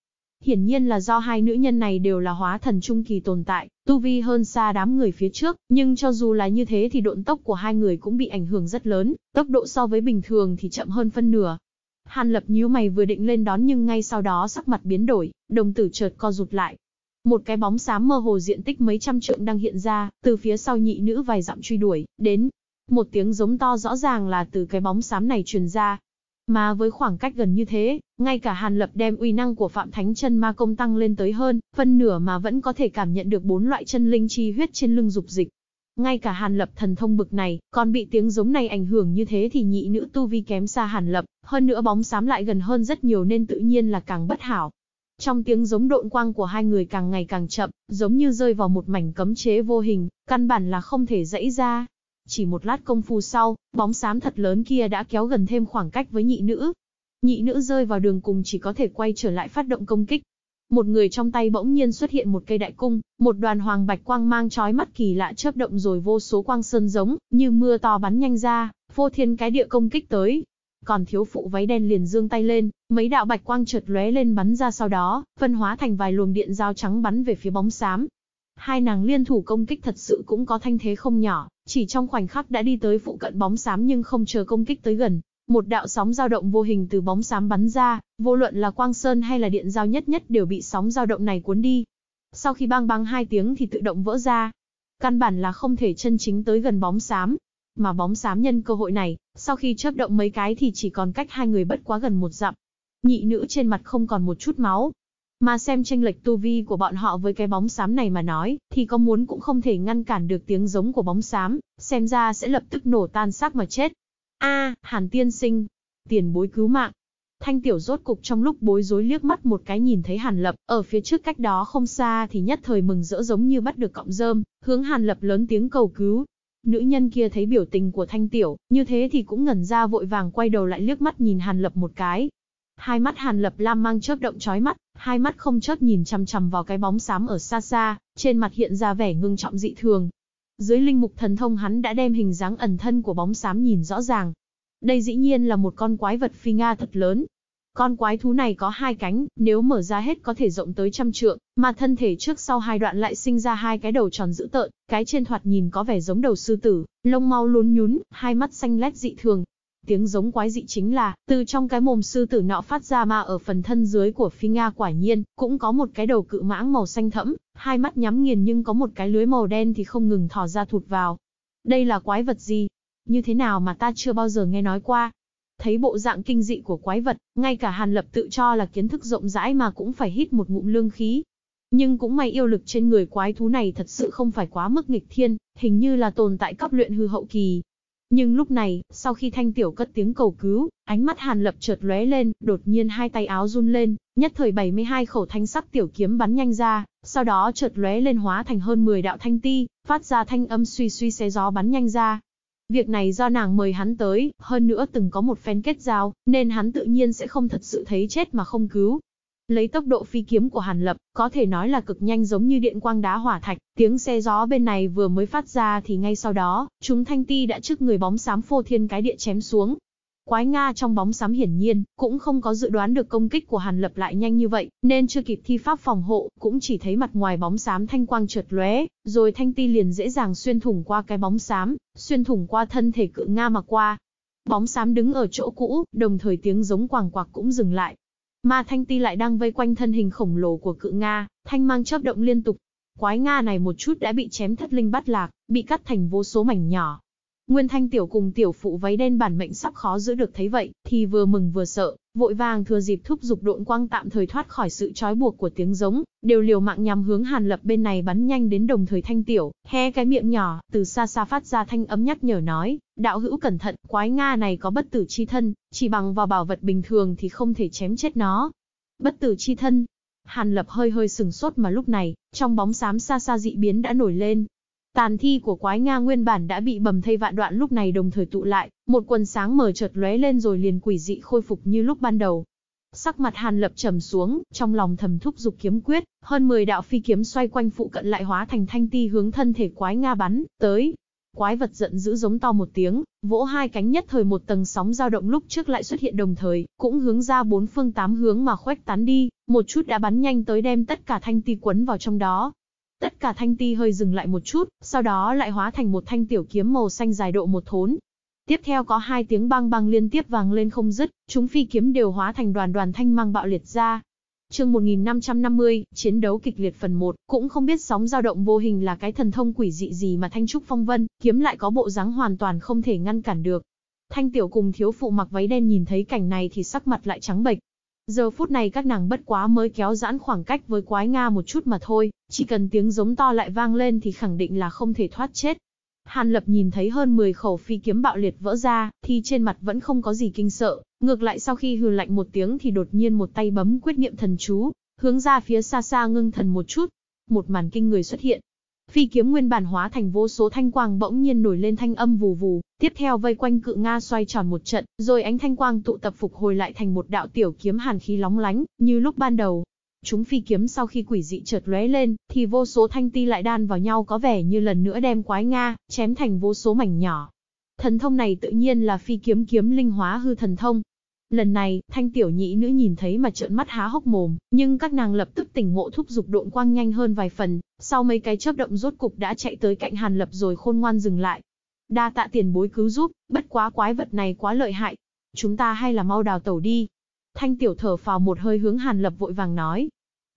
Speaker 1: Hiển nhiên là do hai nữ nhân này đều là hóa thần trung kỳ tồn tại, tu vi hơn xa đám người phía trước, nhưng cho dù là như thế thì độn tốc của hai người cũng bị ảnh hưởng rất lớn, tốc độ so với bình thường thì chậm hơn phân nửa. Hàn lập nhíu mày vừa định lên đón nhưng ngay sau đó sắc mặt biến đổi, đồng tử chợt co rụt lại. Một cái bóng xám mơ hồ diện tích mấy trăm trượng đang hiện ra, từ phía sau nhị nữ vài dặm truy đuổi, đến. Một tiếng giống to rõ ràng là từ cái bóng xám này truyền ra, mà với khoảng cách gần như thế, ngay cả Hàn Lập đem uy năng của Phạm Thánh Chân Ma Công tăng lên tới hơn, phân nửa mà vẫn có thể cảm nhận được bốn loại chân linh chi huyết trên lưng dục dịch. Ngay cả Hàn Lập thần thông bực này, còn bị tiếng giống này ảnh hưởng như thế thì nhị nữ tu vi kém xa Hàn Lập, hơn nữa bóng xám lại gần hơn rất nhiều nên tự nhiên là càng bất hảo. Trong tiếng giống độn quang của hai người càng ngày càng chậm, giống như rơi vào một mảnh cấm chế vô hình, căn bản là không thể dãy ra. Chỉ một lát công phu sau, bóng xám thật lớn kia đã kéo gần thêm khoảng cách với nhị nữ. Nhị nữ rơi vào đường cùng chỉ có thể quay trở lại phát động công kích. Một người trong tay bỗng nhiên xuất hiện một cây đại cung, một đoàn hoàng bạch quang mang chói mắt kỳ lạ chớp động rồi vô số quang sơn giống, như mưa to bắn nhanh ra, vô thiên cái địa công kích tới, còn thiếu phụ váy đen liền dương tay lên, mấy đạo bạch quang chợt lóe lên bắn ra sau đó, phân hóa thành vài luồng điện dao trắng bắn về phía bóng xám. Hai nàng liên thủ công kích thật sự cũng có thanh thế không nhỏ, chỉ trong khoảnh khắc đã đi tới phụ cận bóng xám nhưng không chờ công kích tới gần. Một đạo sóng dao động vô hình từ bóng xám bắn ra, vô luận là quang sơn hay là điện dao nhất nhất đều bị sóng dao động này cuốn đi. Sau khi bang bang hai tiếng thì tự động vỡ ra. Căn bản là không thể chân chính tới gần bóng xám, mà bóng xám nhân cơ hội này, sau khi chớp động mấy cái thì chỉ còn cách hai người bất quá gần một dặm. Nhị nữ trên mặt không còn một chút máu, mà xem tranh lệch tu vi của bọn họ với cái bóng xám này mà nói, thì có muốn cũng không thể ngăn cản được tiếng giống của bóng xám, xem ra sẽ lập tức nổ tan xác mà chết. A, Hàn Tiên Sinh, tiền bối cứu mạng. Thanh tiểu rốt cục trong lúc bối rối liếc mắt một cái nhìn thấy Hàn Lập, ở phía trước cách đó không xa thì nhất thời mừng rỡ giống như bắt được cọng rơm, hướng Hàn Lập lớn tiếng cầu cứu. Nữ nhân kia thấy biểu tình của Thanh tiểu, như thế thì cũng ngẩn ra vội vàng quay đầu lại liếc mắt nhìn Hàn Lập một cái, Hai mắt Hàn Lập Lam mang chớp động chói mắt, hai mắt không chớp nhìn chằm chằm vào cái bóng xám ở xa xa, trên mặt hiện ra vẻ ngưng trọng dị thường. Dưới linh mục thần thông hắn đã đem hình dáng ẩn thân của bóng xám nhìn rõ ràng. Đây dĩ nhiên là một con quái vật phi nga thật lớn. Con quái thú này có hai cánh, nếu mở ra hết có thể rộng tới trăm trượng, mà thân thể trước sau hai đoạn lại sinh ra hai cái đầu tròn dữ tợn, cái trên thoạt nhìn có vẻ giống đầu sư tử, lông mau lún nhún, hai mắt xanh lét dị thường, Tiếng giống quái dị chính là, từ trong cái mồm sư tử nọ phát ra mà ở phần thân dưới của phi Nga quả nhiên, cũng có một cái đầu cự mãng màu xanh thẫm, hai mắt nhắm nghiền nhưng có một cái lưới màu đen thì không ngừng thò ra thụt vào. Đây là quái vật gì? Như thế nào mà ta chưa bao giờ nghe nói qua? Thấy bộ dạng kinh dị của quái vật, ngay cả Hàn Lập tự cho là kiến thức rộng rãi mà cũng phải hít một ngụm lương khí, nhưng cũng may yêu lực trên người quái thú này thật sự không phải quá mức nghịch thiên, hình như là tồn tại cấp luyện hư hậu kỳ, nhưng lúc này, sau khi thanh tiểu cất tiếng cầu cứu, ánh mắt Hàn Lập chợt lóe lên, đột nhiên hai tay áo run lên, nhất thời 72 khẩu thanh sắc tiểu kiếm bắn nhanh ra, sau đó chợt lóe lên hóa thành hơn 10 đạo thanh ti, phát ra thanh âm suy suy xé gió bắn nhanh ra. Việc này do nàng mời hắn tới, hơn nữa từng có một phen kết giao, nên hắn tự nhiên sẽ không thật sự thấy chết mà không cứu, Lấy tốc độ phi kiếm của Hàn Lập, có thể nói là cực nhanh giống như điện quang đá hỏa thạch, tiếng xe gió bên này vừa mới phát ra thì ngay sau đó, chúng thanh ti đã trước người bóng xám phô thiên cái địa chém xuống. Quái Nga trong bóng xám hiển nhiên, cũng không có dự đoán được công kích của Hàn Lập lại nhanh như vậy, nên chưa kịp thi pháp phòng hộ, cũng chỉ thấy mặt ngoài bóng xám thanh quang trượt lóe, rồi thanh ti liền dễ dàng xuyên thủng qua cái bóng xám, xuyên thủng qua thân thể cự Nga mà qua. Bóng xám đứng ở chỗ cũ, đồng thời tiếng giống quàng quạc cũng dừng lại, Ma Thanh Ti lại đang vây quanh thân hình khổng lồ của cự Nga, thanh mang chớp động liên tục. Quái Nga này một chút đã bị chém thất linh bắt lạc, bị cắt thành vô số mảnh nhỏ, Nguyên Thanh Tiểu cùng tiểu phụ váy đen bản mệnh sắp khó giữ được thấy vậy, thì vừa mừng vừa sợ, vội vàng thừa dịp thúc dục độn quang tạm thời thoát khỏi sự trói buộc của tiếng giống, đều liều mạng nhằm hướng Hàn Lập bên này bắn nhanh đến đồng thời Thanh Tiểu, hé cái miệng nhỏ, từ xa xa phát ra thanh ấm nhắc nhở nói, đạo hữu cẩn thận, quái Nga này có bất tử chi thân, chỉ bằng vào bảo vật bình thường thì không thể chém chết nó. Bất tử chi thân, Hàn Lập hơi hơi sừng sốt mà lúc này, trong bóng xám xa xa dị biến đã nổi lên, Tàn thi của quái Nga nguyên bản đã bị bầm thây vạn đoạn lúc này đồng thời tụ lại, một quần sáng mờ chợt lóe lên rồi liền quỷ dị khôi phục như lúc ban đầu. Sắc mặt Hàn Lập trầm xuống, trong lòng thầm thúc dục kiếm quyết, hơn 10 đạo phi kiếm xoay quanh phụ cận lại hóa thành thanh ti hướng thân thể quái Nga bắn tới. Quái vật giận dữ giống to một tiếng, vỗ hai cánh nhất thời một tầng sóng dao động lúc trước lại xuất hiện đồng thời, cũng hướng ra bốn phương tám hướng mà khoách tán đi, một chút đã bắn nhanh tới đem tất cả thanh ti quấn vào trong đó, Tất cả thanh ti hơi dừng lại một chút, sau đó lại hóa thành một thanh tiểu kiếm màu xanh dài độ một thốn. Tiếp theo có hai tiếng băng băng liên tiếp vang lên không dứt, chúng phi kiếm đều hóa thành đoàn đoàn thanh mang bạo liệt ra. Chương 1550, chiến đấu kịch liệt phần 1, cũng không biết sóng dao động vô hình là cái thần thông quỷ dị gì mà Thanh Trúc Phong Vân, kiếm lại có bộ dáng hoàn toàn không thể ngăn cản được. Thanh Tiểu cùng thiếu phụ mặc váy đen nhìn thấy cảnh này thì sắc mặt lại trắng bệch, Giờ phút này các nàng bất quá mới kéo giãn khoảng cách với quái Nga một chút mà thôi, chỉ cần tiếng giống to lại vang lên thì khẳng định là không thể thoát chết. Hàn Lập nhìn thấy hơn 10 khẩu phi kiếm bạo liệt vỡ ra, thì trên mặt vẫn không có gì kinh sợ, ngược lại sau khi hừ lạnh một tiếng thì đột nhiên một tay bấm quyết niệm thần chú, hướng ra phía xa xa ngưng thần một chút. Một màn kinh người xuất hiện, Phi kiếm nguyên bản hóa thành vô số thanh quang bỗng nhiên nổi lên thanh âm vù vù, tiếp theo vây quanh cự Nga xoay tròn một trận, rồi ánh thanh quang tụ tập phục hồi lại thành một đạo tiểu kiếm hàn khí lóng lánh, như lúc ban đầu. Chúng phi kiếm sau khi quỷ dị chợt lóe lên, thì vô số thanh ti lại đan vào nhau có vẻ như lần nữa đem quái Nga, chém thành vô số mảnh nhỏ. Thần thông này tự nhiên là phi kiếm kiếm linh hóa hư thần thông, Lần này, thanh tiểu nhị nữ nhìn thấy mà trợn mắt há hốc mồm, nhưng các nàng lập tức tỉnh ngộ thúc dục độn quang nhanh hơn vài phần, sau mấy cái chớp động rốt cục đã chạy tới cạnh Hàn Lập rồi khôn ngoan dừng lại. Đa tạ tiền bối cứu giúp, bất quá quái vật này quá lợi hại, chúng ta hay là mau đào tẩu đi. Thanh tiểu thở phào một hơi hướng Hàn Lập vội vàng nói.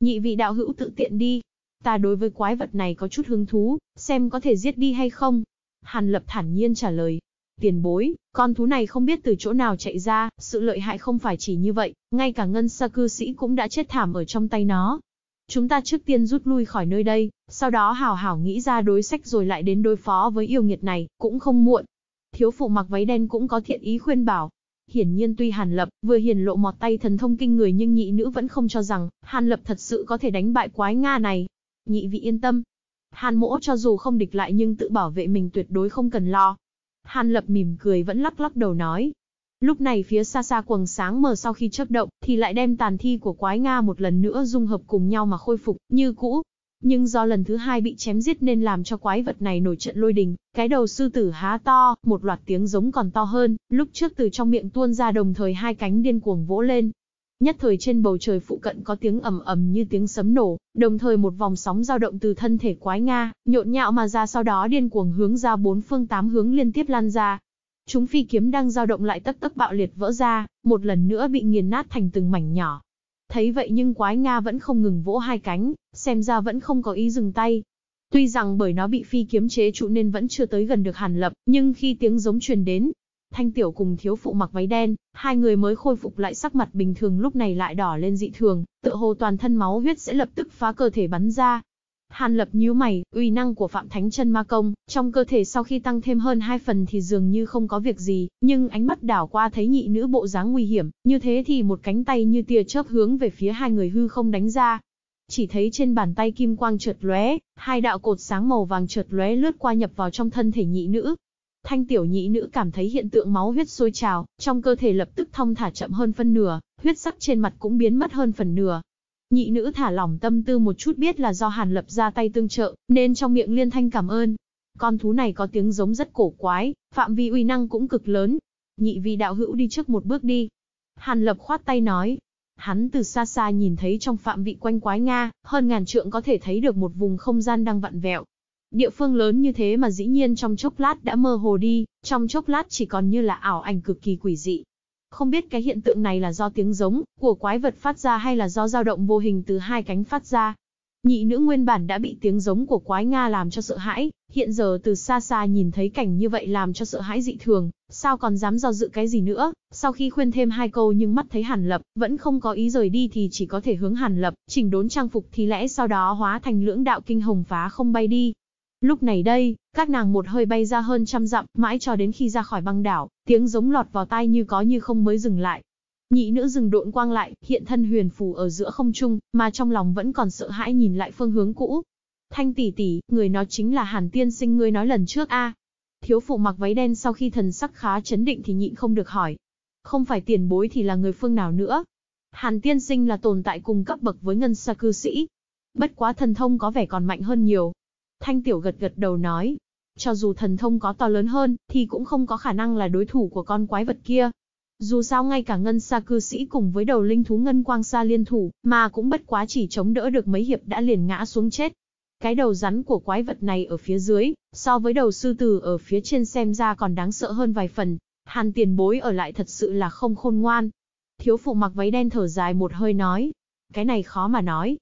Speaker 1: Nhị vị đạo hữu tự tiện đi, ta đối với quái vật này có chút hứng thú, xem có thể giết đi hay không. Hàn Lập thản nhiên trả lời, Tiền bối, con thú này không biết từ chỗ nào chạy ra, sự lợi hại không phải chỉ như vậy, ngay cả ngân sa cư sĩ cũng đã chết thảm ở trong tay nó. Chúng ta trước tiên rút lui khỏi nơi đây, sau đó hào hào nghĩ ra đối sách rồi lại đến đối phó với yêu nghiệt này, cũng không muộn. Thiếu phụ mặc váy đen cũng có thiện ý khuyên bảo, hiển nhiên tuy Hàn Lập vừa hiền lộ mọt tay thần thông kinh người nhưng nhị nữ vẫn không cho rằng Hàn Lập thật sự có thể đánh bại quái Nga này. Nhị vị yên tâm. Hàn mỗ cho dù không địch lại nhưng tự bảo vệ mình tuyệt đối không cần lo, Hàn Lập mỉm cười vẫn lắc lắc đầu nói. Lúc này phía xa xa quần sáng mờ sau khi chớp động, thì lại đem tàn thi của quái Nga một lần nữa dung hợp cùng nhau mà khôi phục, như cũ. Nhưng do lần thứ hai bị chém giết nên làm cho quái vật này nổi trận lôi đình, cái đầu sư tử há to, một loạt tiếng giống còn to hơn, lúc trước từ trong miệng tuôn ra đồng thời hai cánh điên cuồng vỗ lên, Nhất thời trên bầu trời phụ cận có tiếng ầm ầm như tiếng sấm nổ, đồng thời một vòng sóng dao động từ thân thể quái Nga, nhộn nhạo mà ra sau đó điên cuồng hướng ra bốn phương tám hướng liên tiếp lan ra. Chúng phi kiếm đang dao động lại tất tất bạo liệt vỡ ra, một lần nữa bị nghiền nát thành từng mảnh nhỏ. Thấy vậy nhưng quái Nga vẫn không ngừng vỗ hai cánh, xem ra vẫn không có ý dừng tay. Tuy rằng bởi nó bị phi kiếm chế trụ nên vẫn chưa tới gần được Hàn Lập, nhưng khi tiếng giống truyền đến, Thanh Tiểu cùng thiếu phụ mặc váy đen, hai người mới khôi phục lại sắc mặt bình thường lúc này lại đỏ lên dị thường, tựa hồ toàn thân máu huyết sẽ lập tức phá cơ thể bắn ra. Hàn lập nhíu mày, uy năng của Phạm Thánh chân Ma Công, trong cơ thể sau khi tăng thêm hơn hai phần thì dường như không có việc gì, nhưng ánh mắt đảo qua thấy nhị nữ bộ dáng nguy hiểm, như thế thì một cánh tay như tia chớp hướng về phía hai người hư không đánh ra. Chỉ thấy trên bàn tay kim quang chợt lóe, hai đạo cột sáng màu vàng chợt lóe lướt qua nhập vào trong thân thể nhị nữ, Thanh tiểu nhị nữ cảm thấy hiện tượng máu huyết sôi trào, trong cơ thể lập tức thông thả chậm hơn phân nửa, huyết sắc trên mặt cũng biến mất hơn phần nửa. Nhị nữ thả lỏng tâm tư một chút biết là do Hàn Lập ra tay tương trợ, nên trong miệng liên thanh cảm ơn. Con thú này có tiếng giống rất cổ quái, phạm vi uy năng cũng cực lớn. Nhị vị đạo hữu đi trước một bước đi. Hàn Lập khoát tay nói. Hắn từ xa xa nhìn thấy trong phạm vị quanh quái Nga, hơn ngàn trượng có thể thấy được một vùng không gian đang vặn vẹo, Địa phương lớn như thế mà dĩ nhiên trong chốc lát đã mơ hồ đi, trong chốc lát chỉ còn như là ảo ảnh cực kỳ quỷ dị. Không biết cái hiện tượng này là do tiếng giống của quái vật phát ra hay là do dao động vô hình từ hai cánh phát ra. Nhị nữ nguyên bản đã bị tiếng giống của quái Nga làm cho sợ hãi, hiện giờ từ xa xa nhìn thấy cảnh như vậy làm cho sợ hãi dị thường, sao còn dám do dự cái gì nữa, sau khi khuyên thêm hai câu nhưng mắt thấy Hàn Lập, vẫn không có ý rời đi thì chỉ có thể hướng Hàn Lập, chỉnh đốn trang phục thì lẽ sau đó hóa thành lưỡng đạo kinh hồng phá không bay đi, Lúc này đây, các nàng một hơi bay ra hơn trăm dặm, mãi cho đến khi ra khỏi băng đảo, tiếng giống lọt vào tai như có như không mới dừng lại. Nhị nữ dừng độn quang lại, hiện thân huyền phù ở giữa không trung, mà trong lòng vẫn còn sợ hãi nhìn lại phương hướng cũ. Thanh tỷ tỷ, người nói chính là Hàn Tiên Sinh ngươi nói lần trước a. Thiếu phụ mặc váy đen sau khi thần sắc khá chấn định thì nhịn không được hỏi. Không phải tiền bối thì là người phương nào nữa? Hàn Tiên Sinh là tồn tại cùng cấp bậc với ngân sa cư sĩ. Bất quá thần thông có vẻ còn mạnh hơn nhiều, Thanh Tiểu gật gật đầu nói, cho dù thần thông có to lớn hơn, thì cũng không có khả năng là đối thủ của con quái vật kia. Dù sao ngay cả ngân sa cư sĩ cùng với đầu linh thú ngân quang sa liên thủ, mà cũng bất quá chỉ chống đỡ được mấy hiệp đã liền ngã xuống chết. Cái đầu rắn của quái vật này ở phía dưới, so với đầu sư tử ở phía trên xem ra còn đáng sợ hơn vài phần. Hàn tiền bối ở lại thật sự là không khôn ngoan. Thiếu phụ mặc váy đen thở dài một hơi nói. Cái này khó mà nói,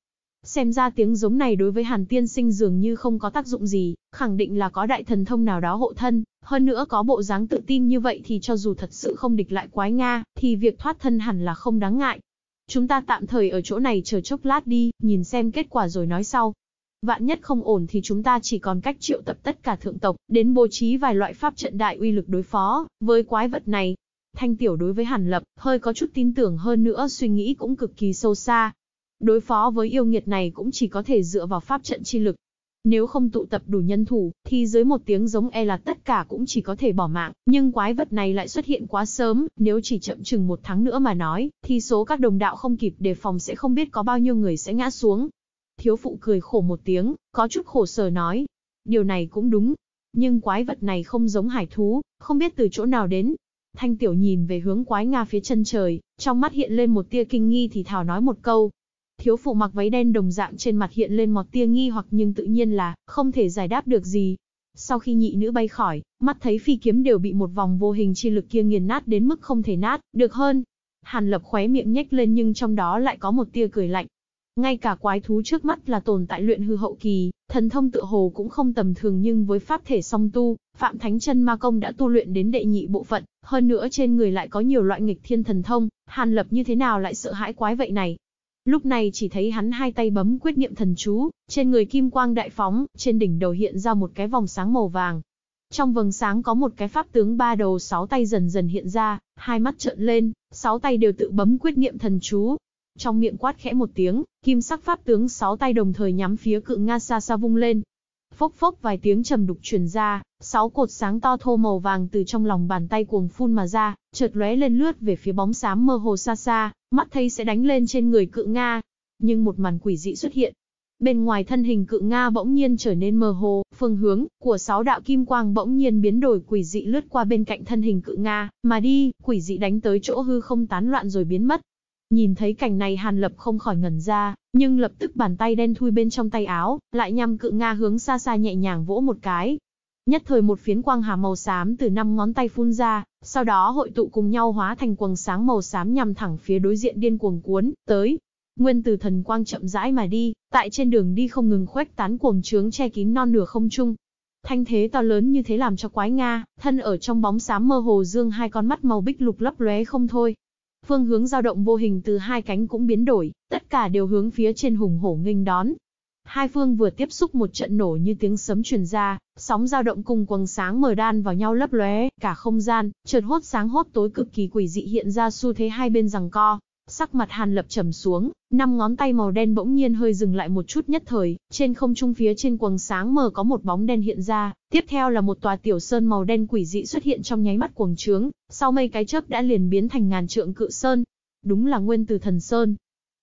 Speaker 1: Xem ra tiếng giống này đối với Hàn Tiên Sinh dường như không có tác dụng gì, khẳng định là có đại thần thông nào đó hộ thân, hơn nữa có bộ dáng tự tin như vậy thì cho dù thật sự không địch lại quái Nga, thì việc thoát thân hẳn là không đáng ngại. Chúng ta tạm thời ở chỗ này chờ chốc lát đi, nhìn xem kết quả rồi nói sau. Vạn nhất không ổn thì chúng ta chỉ còn cách triệu tập tất cả thượng tộc, đến bố trí vài loại pháp trận đại uy lực đối phó, với quái vật này. Thanh Tiểu đối với Hàn Lập, hơi có chút tin tưởng hơn nữa suy nghĩ cũng cực kỳ sâu xa, đối phó với yêu nghiệt này cũng chỉ có thể dựa vào pháp trận chi lực. Nếu không tụ tập đủ nhân thủ, thì dưới một tiếng giống e là tất cả cũng chỉ có thể bỏ mạng, nhưng quái vật này lại xuất hiện quá sớm, nếu chỉ chậm chừng một tháng nữa mà nói, thì số các đồng đạo không kịp đề phòng sẽ không biết có bao nhiêu người sẽ ngã xuống. Thiếu phụ cười khổ một tiếng, có chút khổ sở nói. Điều này cũng đúng, nhưng quái vật này không giống hải thú, không biết từ chỗ nào đến. Thanh tiểu nhìn về hướng quái Nga phía chân trời, trong mắt hiện lên một tia kinh nghi thì thảo nói một câu, Thiếu phụ mặc váy đen đồng dạng trên mặt hiện lên một tia nghi hoặc nhưng tự nhiên là không thể giải đáp được gì. Sau khi nhị nữ bay khỏi, mắt thấy phi kiếm đều bị một vòng vô hình chi lực kia nghiền nát đến mức không thể nát, được hơn. Hàn Lập khóe miệng nhếch lên nhưng trong đó lại có một tia cười lạnh. Ngay cả quái thú trước mắt là tồn tại luyện hư hậu kỳ, thần thông tự hồ cũng không tầm thường nhưng với pháp thể song tu, Phạm Thánh Chân Ma Công đã tu luyện đến đệ nhị bộ phận, hơn nữa trên người lại có nhiều loại nghịch thiên thần thông, Hàn Lập như thế nào lại sợ hãi quái vậy này. Lúc này chỉ thấy hắn hai tay bấm quyết niệm thần chú, trên người kim quang đại phóng, trên đỉnh đầu hiện ra một cái vòng sáng màu vàng. Trong vầng sáng có một cái pháp tướng ba đầu sáu tay dần dần hiện ra, hai mắt trợn lên, sáu tay đều tự bấm quyết niệm thần chú. Trong miệng quát khẽ một tiếng, kim sắc pháp tướng sáu tay đồng thời nhắm phía cự Nga xa xa vung lên. Phốc phốc vài tiếng trầm đục truyền ra, sáu cột sáng to thô màu vàng từ trong lòng bàn tay cuồng phun mà ra, chợt lóe lên lướt về phía bóng xám mơ hồ xa xa, mắt thấy sẽ đánh lên trên người cự Nga. Nhưng một màn quỷ dị xuất hiện. Bên ngoài thân hình cự Nga bỗng nhiên trở nên mờ hồ, phương hướng của sáu đạo kim quang bỗng nhiên biến đổi quỷ dị lướt qua bên cạnh thân hình cự Nga, mà đi, quỷ dị đánh tới chỗ hư không tán loạn rồi biến mất. Nhìn thấy cảnh này Hàn Lập không khỏi ngẩn ra, nhưng lập tức bàn tay đen thui bên trong tay áo, lại nhằm cự Nga hướng xa xa nhẹ nhàng vỗ một cái, Nhất thời một phiến quang hà màu xám từ năm ngón tay phun ra, sau đó hội tụ cùng nhau hóa thành quầng sáng màu xám nhằm thẳng phía đối diện điên cuồng cuốn, tới. Nguyên từ thần quang chậm rãi mà đi, tại trên đường đi không ngừng khuếch tán cuồng trướng che kín non nửa không trung. Thanh thế to lớn như thế làm cho quái Nga, thân ở trong bóng xám mơ hồ dương hai con mắt màu bích lục lấp lóe không thôi. Phương hướng dao động vô hình từ hai cánh cũng biến đổi, tất cả đều hướng phía trên hùng hổ nghênh đón, Hai phương vừa tiếp xúc một trận nổ như tiếng sấm truyền ra, sóng dao động cùng quầng sáng mờ đan vào nhau lấp lóe, cả không gian chợt hốt sáng hốt tối cực kỳ quỷ dị hiện ra xu thế hai bên giằng co. Sắc mặt Hàn Lập trầm xuống, năm ngón tay màu đen bỗng nhiên hơi dừng lại một chút nhất thời, trên không trung phía trên quầng sáng mờ có một bóng đen hiện ra, tiếp theo là một tòa tiểu sơn màu đen quỷ dị xuất hiện trong nháy mắt quầng trướng, sau mây cái chớp đã liền biến thành ngàn trượng cự sơn. Đúng là nguyên từ thần sơn,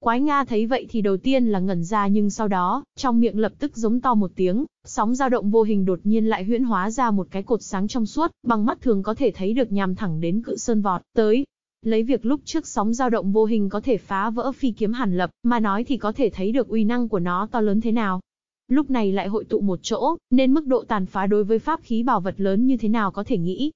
Speaker 1: Quái Nga thấy vậy thì đầu tiên là ngẩn ra nhưng sau đó, trong miệng lập tức giống to một tiếng, sóng dao động vô hình đột nhiên lại huyễn hóa ra một cái cột sáng trong suốt, bằng mắt thường có thể thấy được nhằm thẳng đến cự sơn vọt, tới. Lấy việc lúc trước sóng dao động vô hình có thể phá vỡ phi kiếm hàn lập, mà nói thì có thể thấy được uy năng của nó to lớn thế nào. Lúc này lại hội tụ một chỗ, nên mức độ tàn phá đối với pháp khí bảo vật lớn như thế nào có thể nghĩ,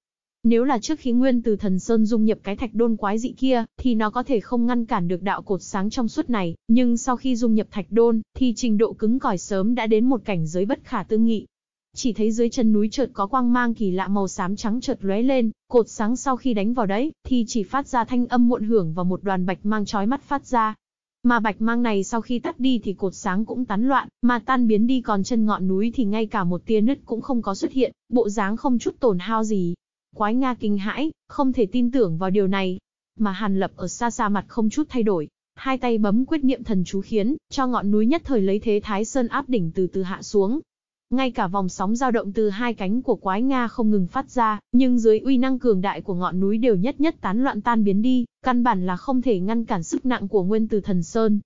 Speaker 1: nếu là trước khi nguyên từ thần Sơn dung nhập cái thạch đôn quái dị kia, thì nó có thể không ngăn cản được đạo cột sáng trong suốt này, nhưng sau khi dung nhập thạch đôn, thì trình độ cứng cỏi sớm đã đến một cảnh giới bất khả tư nghị. Chỉ thấy dưới chân núi chợt có quang mang kỳ lạ màu xám trắng chợt lóe lên, cột sáng sau khi đánh vào đấy, thì chỉ phát ra thanh âm muộn hưởng và một đoàn bạch mang chói mắt phát ra, mà bạch mang này sau khi tắt đi thì cột sáng cũng tán loạn, mà tan biến đi còn chân ngọn núi thì ngay cả một tia nứt cũng không có xuất hiện, bộ dáng không chút tổn hao gì, Quái Nga kinh hãi, không thể tin tưởng vào điều này. Mà Hàn Lập ở xa xa mặt không chút thay đổi, hai tay bấm quyết niệm thần chú khiến, cho ngọn núi nhất thời lấy thế Thái Sơn áp đỉnh từ từ hạ xuống. Ngay cả vòng sóng dao động từ hai cánh của quái Nga không ngừng phát ra, nhưng dưới uy năng cường đại của ngọn núi đều nhất nhất tán loạn tan biến đi, căn bản là không thể ngăn cản sức nặng của nguyên từ thần Sơn.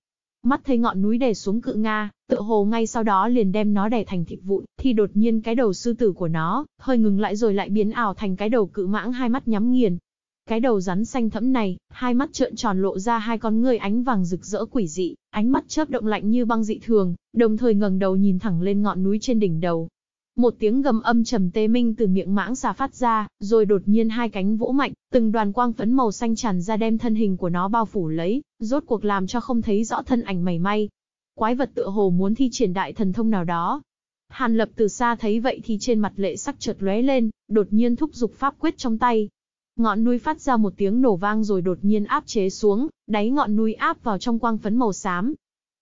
Speaker 1: Mắt thấy ngọn núi đè xuống cự Nga, tự hồ ngay sau đó liền đem nó đè thành thịt vụn, thì đột nhiên cái đầu sư tử của nó, hơi ngừng lại rồi lại biến ảo thành cái đầu cự mãng hai mắt nhắm nghiền. Cái đầu rắn xanh thẫm này, hai mắt trợn tròn lộ ra hai con người ánh vàng rực rỡ quỷ dị, ánh mắt chớp động lạnh như băng dị thường, đồng thời ngẩng đầu nhìn thẳng lên ngọn núi trên đỉnh đầu, một tiếng gầm âm trầm tê minh từ miệng mãng xà phát ra, rồi đột nhiên hai cánh vỗ mạnh, từng đoàn quang phấn màu xanh tràn ra đem thân hình của nó bao phủ lấy, rốt cuộc làm cho không thấy rõ thân ảnh mảy may. Quái vật tựa hồ muốn thi triển đại thần thông nào đó. Hàn lập từ xa thấy vậy thì trên mặt lệ sắc chợt lóe lên, đột nhiên thúc giục pháp quyết trong tay. Ngọn núi phát ra một tiếng nổ vang rồi đột nhiên áp chế xuống, đáy ngọn núi áp vào trong quang phấn màu xám,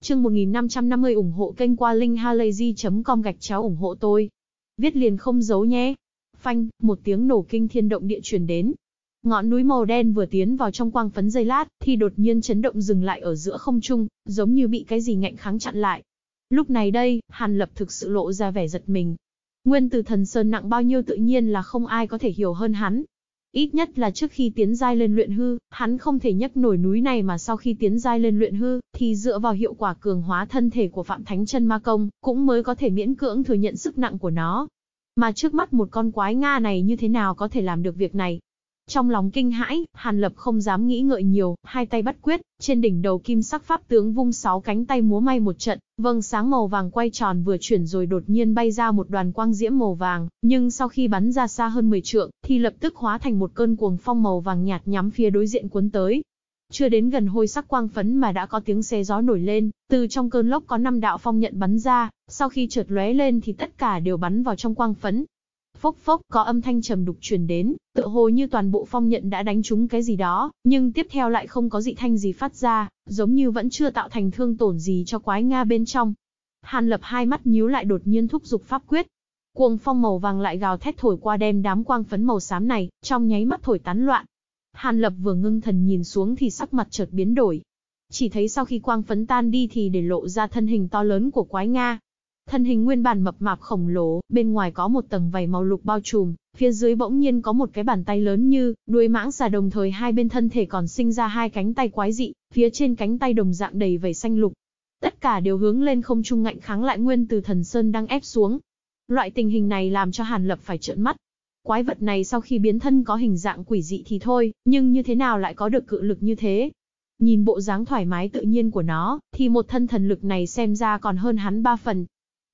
Speaker 1: Chương 1550 ủng hộ kênh qua linkhalazy.com gạch chéo ủng hộ tôi. Viết liền không giấu nhé. Phanh, một tiếng nổ kinh thiên động địa truyền đến. Ngọn núi màu đen vừa tiến vào trong quang phấn giây lát, thì đột nhiên chấn động dừng lại ở giữa không trung, giống như bị cái gì ngạnh kháng chặn lại. Lúc này đây, Hàn Lập thực sự lộ ra vẻ giật mình. Nguyên từ thần sơn nặng bao nhiêu tự nhiên là không ai có thể hiểu hơn hắn, Ít nhất là trước khi tiến giai lên luyện hư, hắn không thể nhấc nổi núi này mà sau khi tiến giai lên luyện hư, thì dựa vào hiệu quả cường hóa thân thể của Phạm Thánh Chân Ma Công, cũng mới có thể miễn cưỡng thừa nhận sức nặng của nó. Mà trước mắt một con quái Nga này như thế nào có thể làm được việc này? Trong lòng kinh hãi, Hàn Lập không dám nghĩ ngợi nhiều, hai tay bắt quyết, trên đỉnh đầu kim sắc pháp tướng vung sáu cánh tay múa may một trận, vâng sáng màu vàng quay tròn vừa chuyển rồi đột nhiên bay ra một đoàn quang diễm màu vàng, nhưng sau khi bắn ra xa hơn 10 trượng, thì lập tức hóa thành một cơn cuồng phong màu vàng nhạt nhắm phía đối diện cuốn tới. Chưa đến gần hôi sắc quang phấn mà đã có tiếng xe gió nổi lên, từ trong cơn lốc có năm đạo phong nhận bắn ra, sau khi trượt lóe lên thì tất cả đều bắn vào trong quang phấn, Phốc phốc có âm thanh trầm đục truyền đến, tựa hồ như toàn bộ phong nhận đã đánh trúng cái gì đó, nhưng tiếp theo lại không có dị thanh gì phát ra, giống như vẫn chưa tạo thành thương tổn gì cho quái Nga bên trong. Hàn lập hai mắt nhíu lại đột nhiên thúc giục pháp quyết. Cuồng phong màu vàng lại gào thét thổi qua đem đám quang phấn màu xám này, trong nháy mắt thổi tán loạn. Hàn lập vừa ngưng thần nhìn xuống thì sắc mặt chợt biến đổi. Chỉ thấy sau khi quang phấn tan đi thì để lộ ra thân hình to lớn của quái Nga, Thân hình nguyên bản mập mạp khổng lồ, bên ngoài có một tầng vảy màu lục bao trùm, phía dưới bỗng nhiên có một cái bàn tay lớn như đuôi mãng xà đồng thời hai bên thân thể còn sinh ra hai cánh tay quái dị, phía trên cánh tay đồng dạng đầy vảy xanh lục. Tất cả đều hướng lên không trung ngạnh kháng lại nguyên từ thần sơn đang ép xuống. Loại tình hình này làm cho Hàn Lập phải trợn mắt. Quái vật này sau khi biến thân có hình dạng quỷ dị thì thôi, nhưng như thế nào lại có được cự lực như thế? Nhìn bộ dáng thoải mái tự nhiên của nó, thì một thân thần lực này xem ra còn hơn hắn ba phần,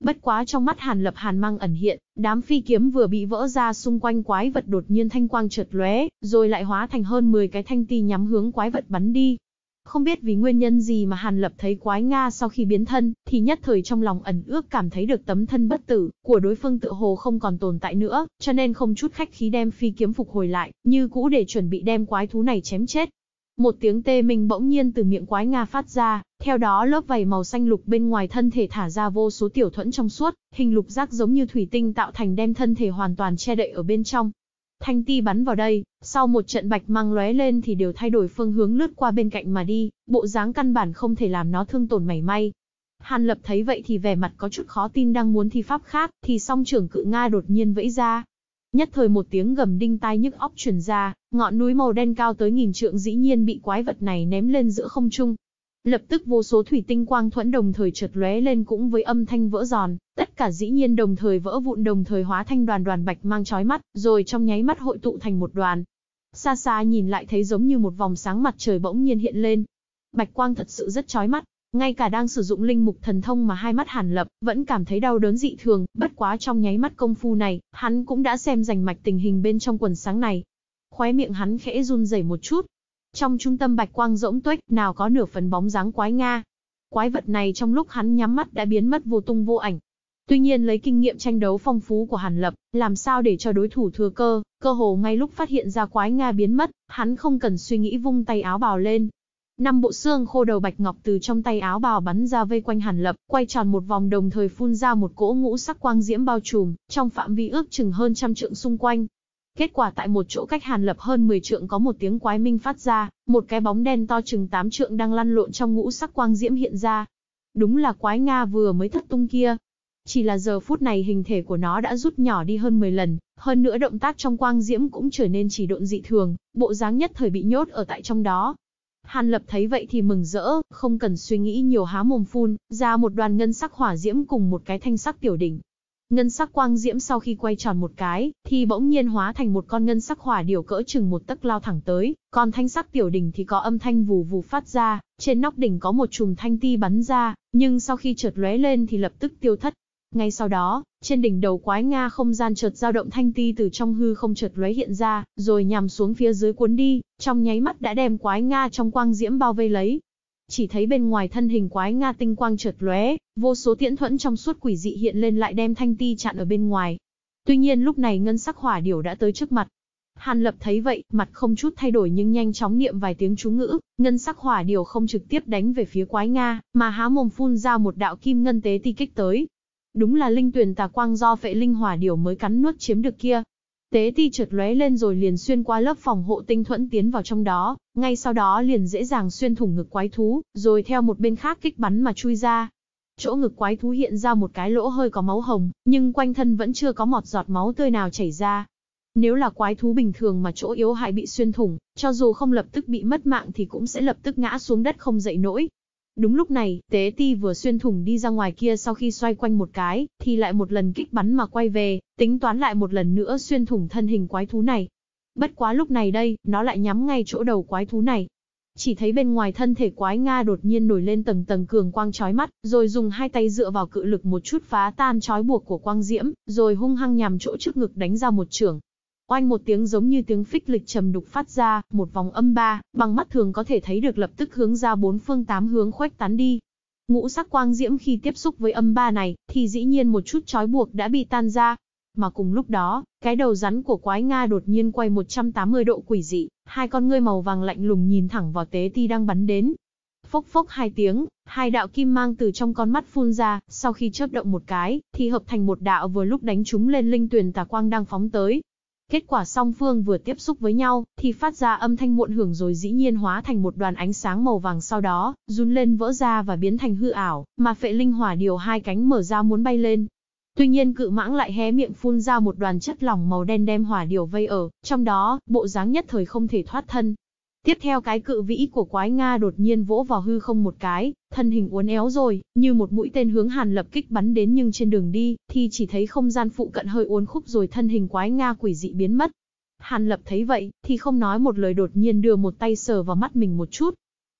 Speaker 1: Bất quá trong mắt Hàn Lập Hàn mang ẩn hiện, đám phi kiếm vừa bị vỡ ra xung quanh quái vật đột nhiên thanh quang chợt lóe, rồi lại hóa thành hơn 10 cái thanh ti nhắm hướng quái vật bắn đi. Không biết vì nguyên nhân gì mà Hàn Lập thấy quái Nga sau khi biến thân, thì nhất thời trong lòng ẩn ước cảm thấy được tấm thân bất tử của đối phương tự hồ không còn tồn tại nữa, cho nên không chút khách khí đem phi kiếm phục hồi lại, như cũ để chuẩn bị đem quái thú này chém chết. Một tiếng tê mình bỗng nhiên từ miệng quái Nga phát ra, theo đó lớp vảy màu xanh lục bên ngoài thân thể thả ra vô số tiểu thuẫn trong suốt, hình lục giác giống như thủy tinh tạo thành đem thân thể hoàn toàn che đậy ở bên trong. Thanh ti bắn vào đây, sau một trận bạch mang lóe lên thì đều thay đổi phương hướng lướt qua bên cạnh mà đi, bộ dáng căn bản không thể làm nó thương tổn mảy may. Hàn lập thấy vậy thì vẻ mặt có chút khó tin đang muốn thi pháp khác, thì song trưởng cự Nga đột nhiên vẫy ra, Nhất thời một tiếng gầm đinh tai nhức óc truyền ra, ngọn núi màu đen cao tới nghìn trượng dĩ nhiên bị quái vật này ném lên giữa không trung. Lập tức vô số thủy tinh quang thuẫn đồng thời chợt lóe lên cũng với âm thanh vỡ giòn, tất cả dĩ nhiên đồng thời vỡ vụn đồng thời hóa thành đoàn đoàn bạch mang chói mắt, rồi trong nháy mắt hội tụ thành một đoàn. Xa xa nhìn lại thấy giống như một vòng sáng mặt trời bỗng nhiên hiện lên. Bạch quang thật sự rất chói mắt, ngay cả đang sử dụng linh mục thần thông mà hai mắt Hàn Lập vẫn cảm thấy đau đớn dị thường, bất quá trong nháy mắt công phu này, hắn cũng đã xem rành mạch tình hình bên trong quần sáng này. Khóe miệng hắn khẽ run rẩy một chút, trong trung tâm bạch quang rỗng tuếch, nào có nửa phần bóng dáng quái Nga. Quái vật này trong lúc hắn nhắm mắt đã biến mất vô tung vô ảnh. Tuy nhiên lấy kinh nghiệm tranh đấu phong phú của Hàn Lập, làm sao để cho đối thủ thừa cơ, cơ hồ ngay lúc phát hiện ra quái Nga biến mất, hắn không cần suy nghĩ vung tay áo bào lên. Năm bộ xương khô đầu bạch ngọc từ trong tay áo bào bắn ra vây quanh Hàn Lập, quay tròn một vòng đồng thời phun ra một cỗ ngũ sắc quang diễm bao trùm, trong phạm vi ước chừng hơn trăm trượng xung quanh. Kết quả tại một chỗ cách Hàn Lập hơn 10 trượng có một tiếng quái minh phát ra, một cái bóng đen to chừng 8 trượng đang lăn lộn trong ngũ sắc quang diễm hiện ra. Đúng là quái Nga vừa mới thất tung kia. Chỉ là giờ phút này hình thể của nó đã rút nhỏ đi hơn 10 lần, hơn nữa động tác trong quang diễm cũng trở nên chỉ độn dị thường, bộ dáng nhất thời bị nhốt ở tại trong đó. Hàn Lập thấy vậy thì mừng rỡ, không cần suy nghĩ nhiều há mồm phun, ra một đoàn ngân sắc hỏa diễm cùng một cái thanh sắc tiểu đỉnh, Ngân sắc quang diễm sau khi quay tròn một cái, thì bỗng nhiên hóa thành một con ngân sắc hỏa điều cỡ chừng một tấc lao thẳng tới, còn thanh sắc tiểu đỉnh thì có âm thanh vù vù phát ra, trên nóc đỉnh có một chùm thanh ti bắn ra, nhưng sau khi chợt lóe lên thì lập tức tiêu thất. Ngay sau đó, trên đỉnh đầu quái Nga không gian chợt dao động thanh ti từ trong hư không chợt lóe hiện ra, rồi nhằm xuống phía dưới cuốn đi, trong nháy mắt đã đem quái Nga trong quang diễm bao vây lấy, chỉ thấy bên ngoài thân hình quái Nga tinh quang chợt lóe, vô số tiễn thuẫn trong suốt quỷ dị hiện lên lại đem thanh ti chặn ở bên ngoài. Tuy nhiên lúc này ngân sắc hỏa điểu đã tới trước mặt. Hàn Lập thấy vậy, mặt không chút thay đổi nhưng nhanh chóng niệm vài tiếng chú ngữ, ngân sắc hỏa điểu không trực tiếp đánh về phía quái Nga, mà há mồm phun ra một đạo kim ngân tế ti kích tới. Đúng là linh tuyển tà quang do phệ linh hỏa điểu mới cắn nuốt chiếm được kia, Tế ti trượt lóe lên rồi liền xuyên qua lớp phòng hộ tinh thuẫn tiến vào trong đó, ngay sau đó liền dễ dàng xuyên thủng ngực quái thú, rồi theo một bên khác kích bắn mà chui ra. Chỗ ngực quái thú hiện ra một cái lỗ hơi có máu hồng, nhưng quanh thân vẫn chưa có một giọt máu tươi nào chảy ra. Nếu là quái thú bình thường mà chỗ yếu hại bị xuyên thủng, cho dù không lập tức bị mất mạng thì cũng sẽ lập tức ngã xuống đất không dậy nổi, Đúng lúc này, tế ti vừa xuyên thủng đi ra ngoài kia sau khi xoay quanh một cái, thì lại một lần kích bắn mà quay về, tính toán lại một lần nữa xuyên thủng thân hình quái thú này. Bất quá lúc này đây, nó lại nhắm ngay chỗ đầu quái thú này. Chỉ thấy bên ngoài thân thể quái Nga đột nhiên nổi lên tầng tầng cường quang chói mắt, rồi dùng hai tay dựa vào cự lực một chút phá tan chói buộc của quang diễm, rồi hung hăng nhằm chỗ trước ngực đánh ra một trường. Oanh một tiếng giống như tiếng phích lịch trầm đục phát ra, một vòng âm ba, bằng mắt thường có thể thấy được lập tức hướng ra bốn phương tám hướng khoách tán đi. Ngũ sắc quang diễm khi tiếp xúc với âm ba này, thì dĩ nhiên một chút trói buộc đã bị tan ra. Mà cùng lúc đó, cái đầu rắn của quái Nga đột nhiên quay 180 độ quỷ dị, hai con ngươi màu vàng lạnh lùng nhìn thẳng vào tế ti đang bắn đến. Phốc phốc hai tiếng, hai đạo kim mang từ trong con mắt phun ra, sau khi chớp động một cái, thì hợp thành một đạo vừa lúc đánh chúng lên linh tuyển tà quang đang phóng tới, Kết quả song phương vừa tiếp xúc với nhau, thì phát ra âm thanh muộn hưởng rồi dĩ nhiên hóa thành một đoàn ánh sáng màu vàng sau đó, run lên vỡ ra và biến thành hư ảo, mà phệ linh hỏa điều hai cánh mở ra muốn bay lên. Tuy nhiên cự mãng lại hé miệng phun ra một đoàn chất lỏng màu đen đem hỏa điều vây ở, trong đó, bộ dáng nhất thời không thể thoát thân, Tiếp theo cái cự vĩ của quái Nga đột nhiên vỗ vào hư không một cái, thân hình uốn éo rồi, như một mũi tên hướng Hàn lập kích bắn đến nhưng trên đường đi, thì chỉ thấy không gian phụ cận hơi uốn khúc rồi thân hình quái Nga quỷ dị biến mất. Hàn lập thấy vậy, thì không nói một lời đột nhiên đưa một tay sờ vào mắt mình một chút.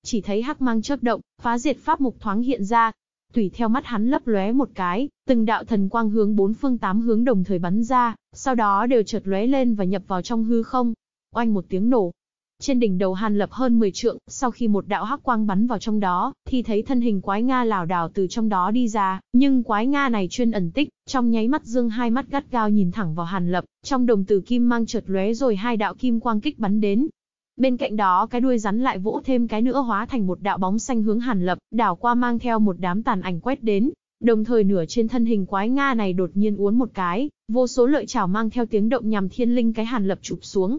Speaker 1: Chỉ thấy hắc mang chớp động, phá diệt pháp mục thoáng hiện ra. Tùy theo mắt hắn lấp lóe một cái, từng đạo thần quang hướng bốn phương tám hướng đồng thời bắn ra, sau đó đều chợt lóe lên và nhập vào trong hư không. Oanh một tiếng nổ, trên đỉnh đầu Hàn Lập hơn 10 trượng, sau khi một đạo hắc quang bắn vào trong đó, thì thấy thân hình quái Nga lảo đảo từ trong đó đi ra, nhưng quái Nga này chuyên ẩn tích, trong nháy mắt dương hai mắt gắt gao nhìn thẳng vào Hàn Lập, trong đồng tử kim mang chợt lóe rồi hai đạo kim quang kích bắn đến. Bên cạnh đó cái đuôi rắn lại vỗ thêm cái nữa hóa thành một đạo bóng xanh hướng Hàn Lập, đảo qua mang theo một đám tàn ảnh quét đến, đồng thời nửa trên thân hình quái Nga này đột nhiên uốn một cái, vô số lợi chảo mang theo tiếng động nhằm thiên linh cái Hàn Lập chụp xuống,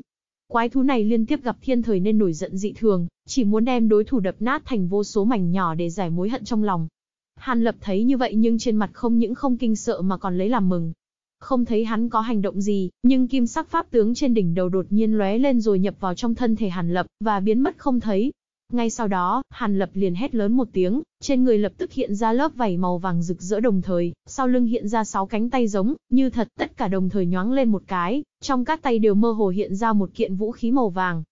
Speaker 1: Quái thú này liên tiếp gặp thiên thời nên nổi giận dị thường, chỉ muốn đem đối thủ đập nát thành vô số mảnh nhỏ để giải mối hận trong lòng. Hàn Lập thấy như vậy nhưng trên mặt không những không kinh sợ mà còn lấy làm mừng. Không thấy hắn có hành động gì, nhưng kim sắc pháp tướng trên đỉnh đầu đột nhiên lóe lên rồi nhập vào trong thân thể Hàn Lập và biến mất không thấy, ngay sau đó, Hàn Lập liền hét lớn một tiếng, trên người lập tức hiện ra lớp vảy màu vàng rực rỡ đồng thời, sau lưng hiện ra sáu cánh tay giống, như thật tất cả đồng thời nhoáng lên một cái, trong các tay đều mơ hồ hiện ra một kiện vũ khí màu vàng.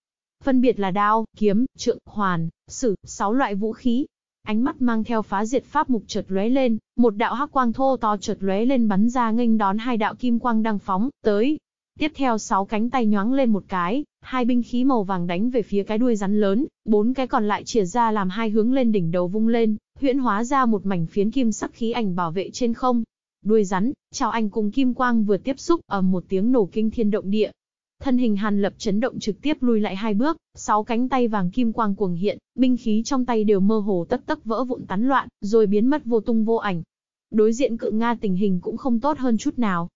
Speaker 1: Phân biệt là đao, kiếm, trượng, hoàn, sử, sáu loại vũ khí. Ánh mắt mang theo phá diệt pháp mục chợt lóe lên, một đạo hắc quang thô to chợt lóe lên bắn ra nghênh đón hai đạo kim quang đang phóng tới, Tiếp theo sáu cánh tay nhoáng lên một cái, hai binh khí màu vàng đánh về phía cái đuôi rắn lớn, bốn cái còn lại chìa ra làm hai hướng lên đỉnh đầu vung lên, huyễn hóa ra một mảnh phiến kim sắc khí ảnh bảo vệ trên không. Đuôi rắn, chào anh cùng kim quang vừa tiếp xúc ầm một tiếng nổ kinh thiên động địa. Thân hình Hàn Lập chấn động trực tiếp lùi lại hai bước, sáu cánh tay vàng kim quang cuồng hiện, binh khí trong tay đều mơ hồ tất tất vỡ vụn tán loạn, rồi biến mất vô tung vô ảnh. Đối diện cự Nga tình hình cũng không tốt hơn chút nào,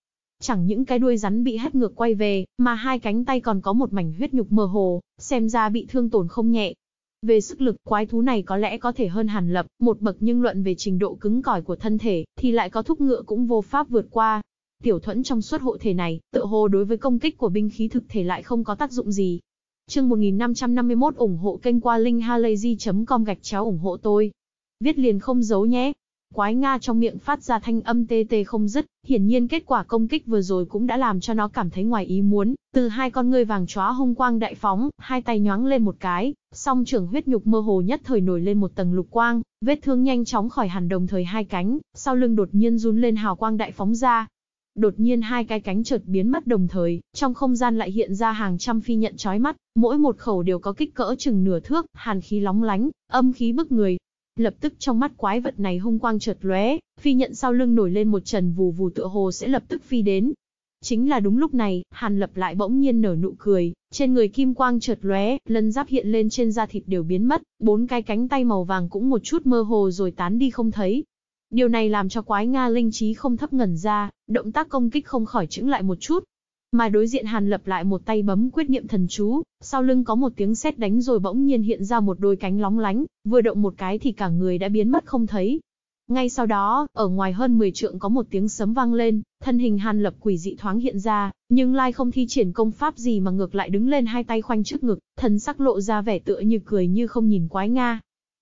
Speaker 1: Chẳng những cái đuôi rắn bị hất ngược quay về, mà hai cánh tay còn có một mảnh huyết nhục mơ hồ, xem ra bị thương tổn không nhẹ. Về sức lực, quái thú này có lẽ có thể hơn Hàn Lập, một bậc nhưng luận về trình độ cứng cỏi của thân thể, thì lại có thúc ngựa cũng vô pháp vượt qua. Tiểu thuẫn trong suốt hộ thể này, tự hồ đối với công kích của binh khí thực thể lại không có tác dụng gì. Chương 1551 ủng hộ kênh qua linkhalazy.com gạch chéo ủng hộ tôi. Viết liền không giấu nhé. Quái Nga trong miệng phát ra thanh âm tê tê không dứt, hiển nhiên kết quả công kích vừa rồi cũng đã làm cho nó cảm thấy ngoài ý muốn, từ hai con ngươi vàng chóa hung quang đại phóng, hai tay nhoáng lên một cái, song trưởng huyết nhục mơ hồ nhất thời nổi lên một tầng lục quang, vết thương nhanh chóng khỏi hẳn đồng thời hai cánh, sau lưng đột nhiên run lên hào quang đại phóng ra. Đột nhiên hai cái cánh chợt biến mất đồng thời, trong không gian lại hiện ra hàng trăm phi nhận chói mắt, mỗi một khẩu đều có kích cỡ chừng nửa thước, hàn khí lóng lánh, âm khí bức người, Lập tức trong mắt quái vật này hung quang chợt lóe, phi nhận sau lưng nổi lên một trần vù vù tựa hồ sẽ lập tức phi đến. Chính là đúng lúc này, Hàn Lập lại bỗng nhiên nở nụ cười, trên người kim quang chợt lóe, lân giáp hiện lên trên da thịt đều biến mất, bốn cái cánh tay màu vàng cũng một chút mơ hồ rồi tán đi không thấy. Điều này làm cho quái Nga linh trí không thấp ngẩn ra, động tác công kích không khỏi chững lại một chút, mà đối diện Hàn Lập lại một tay bấm quyết niệm thần chú, sau lưng có một tiếng sét đánh rồi bỗng nhiên hiện ra một đôi cánh lóng lánh, vừa động một cái thì cả người đã biến mất không thấy. Ngay sau đó, ở ngoài hơn 10 trượng có một tiếng sấm vang lên, thân hình Hàn Lập quỷ dị thoáng hiện ra, nhưng Lai không thi triển công pháp gì mà ngược lại đứng lên hai tay khoanh trước ngực, thần sắc lộ ra vẻ tựa như cười như không nhìn quái Nga.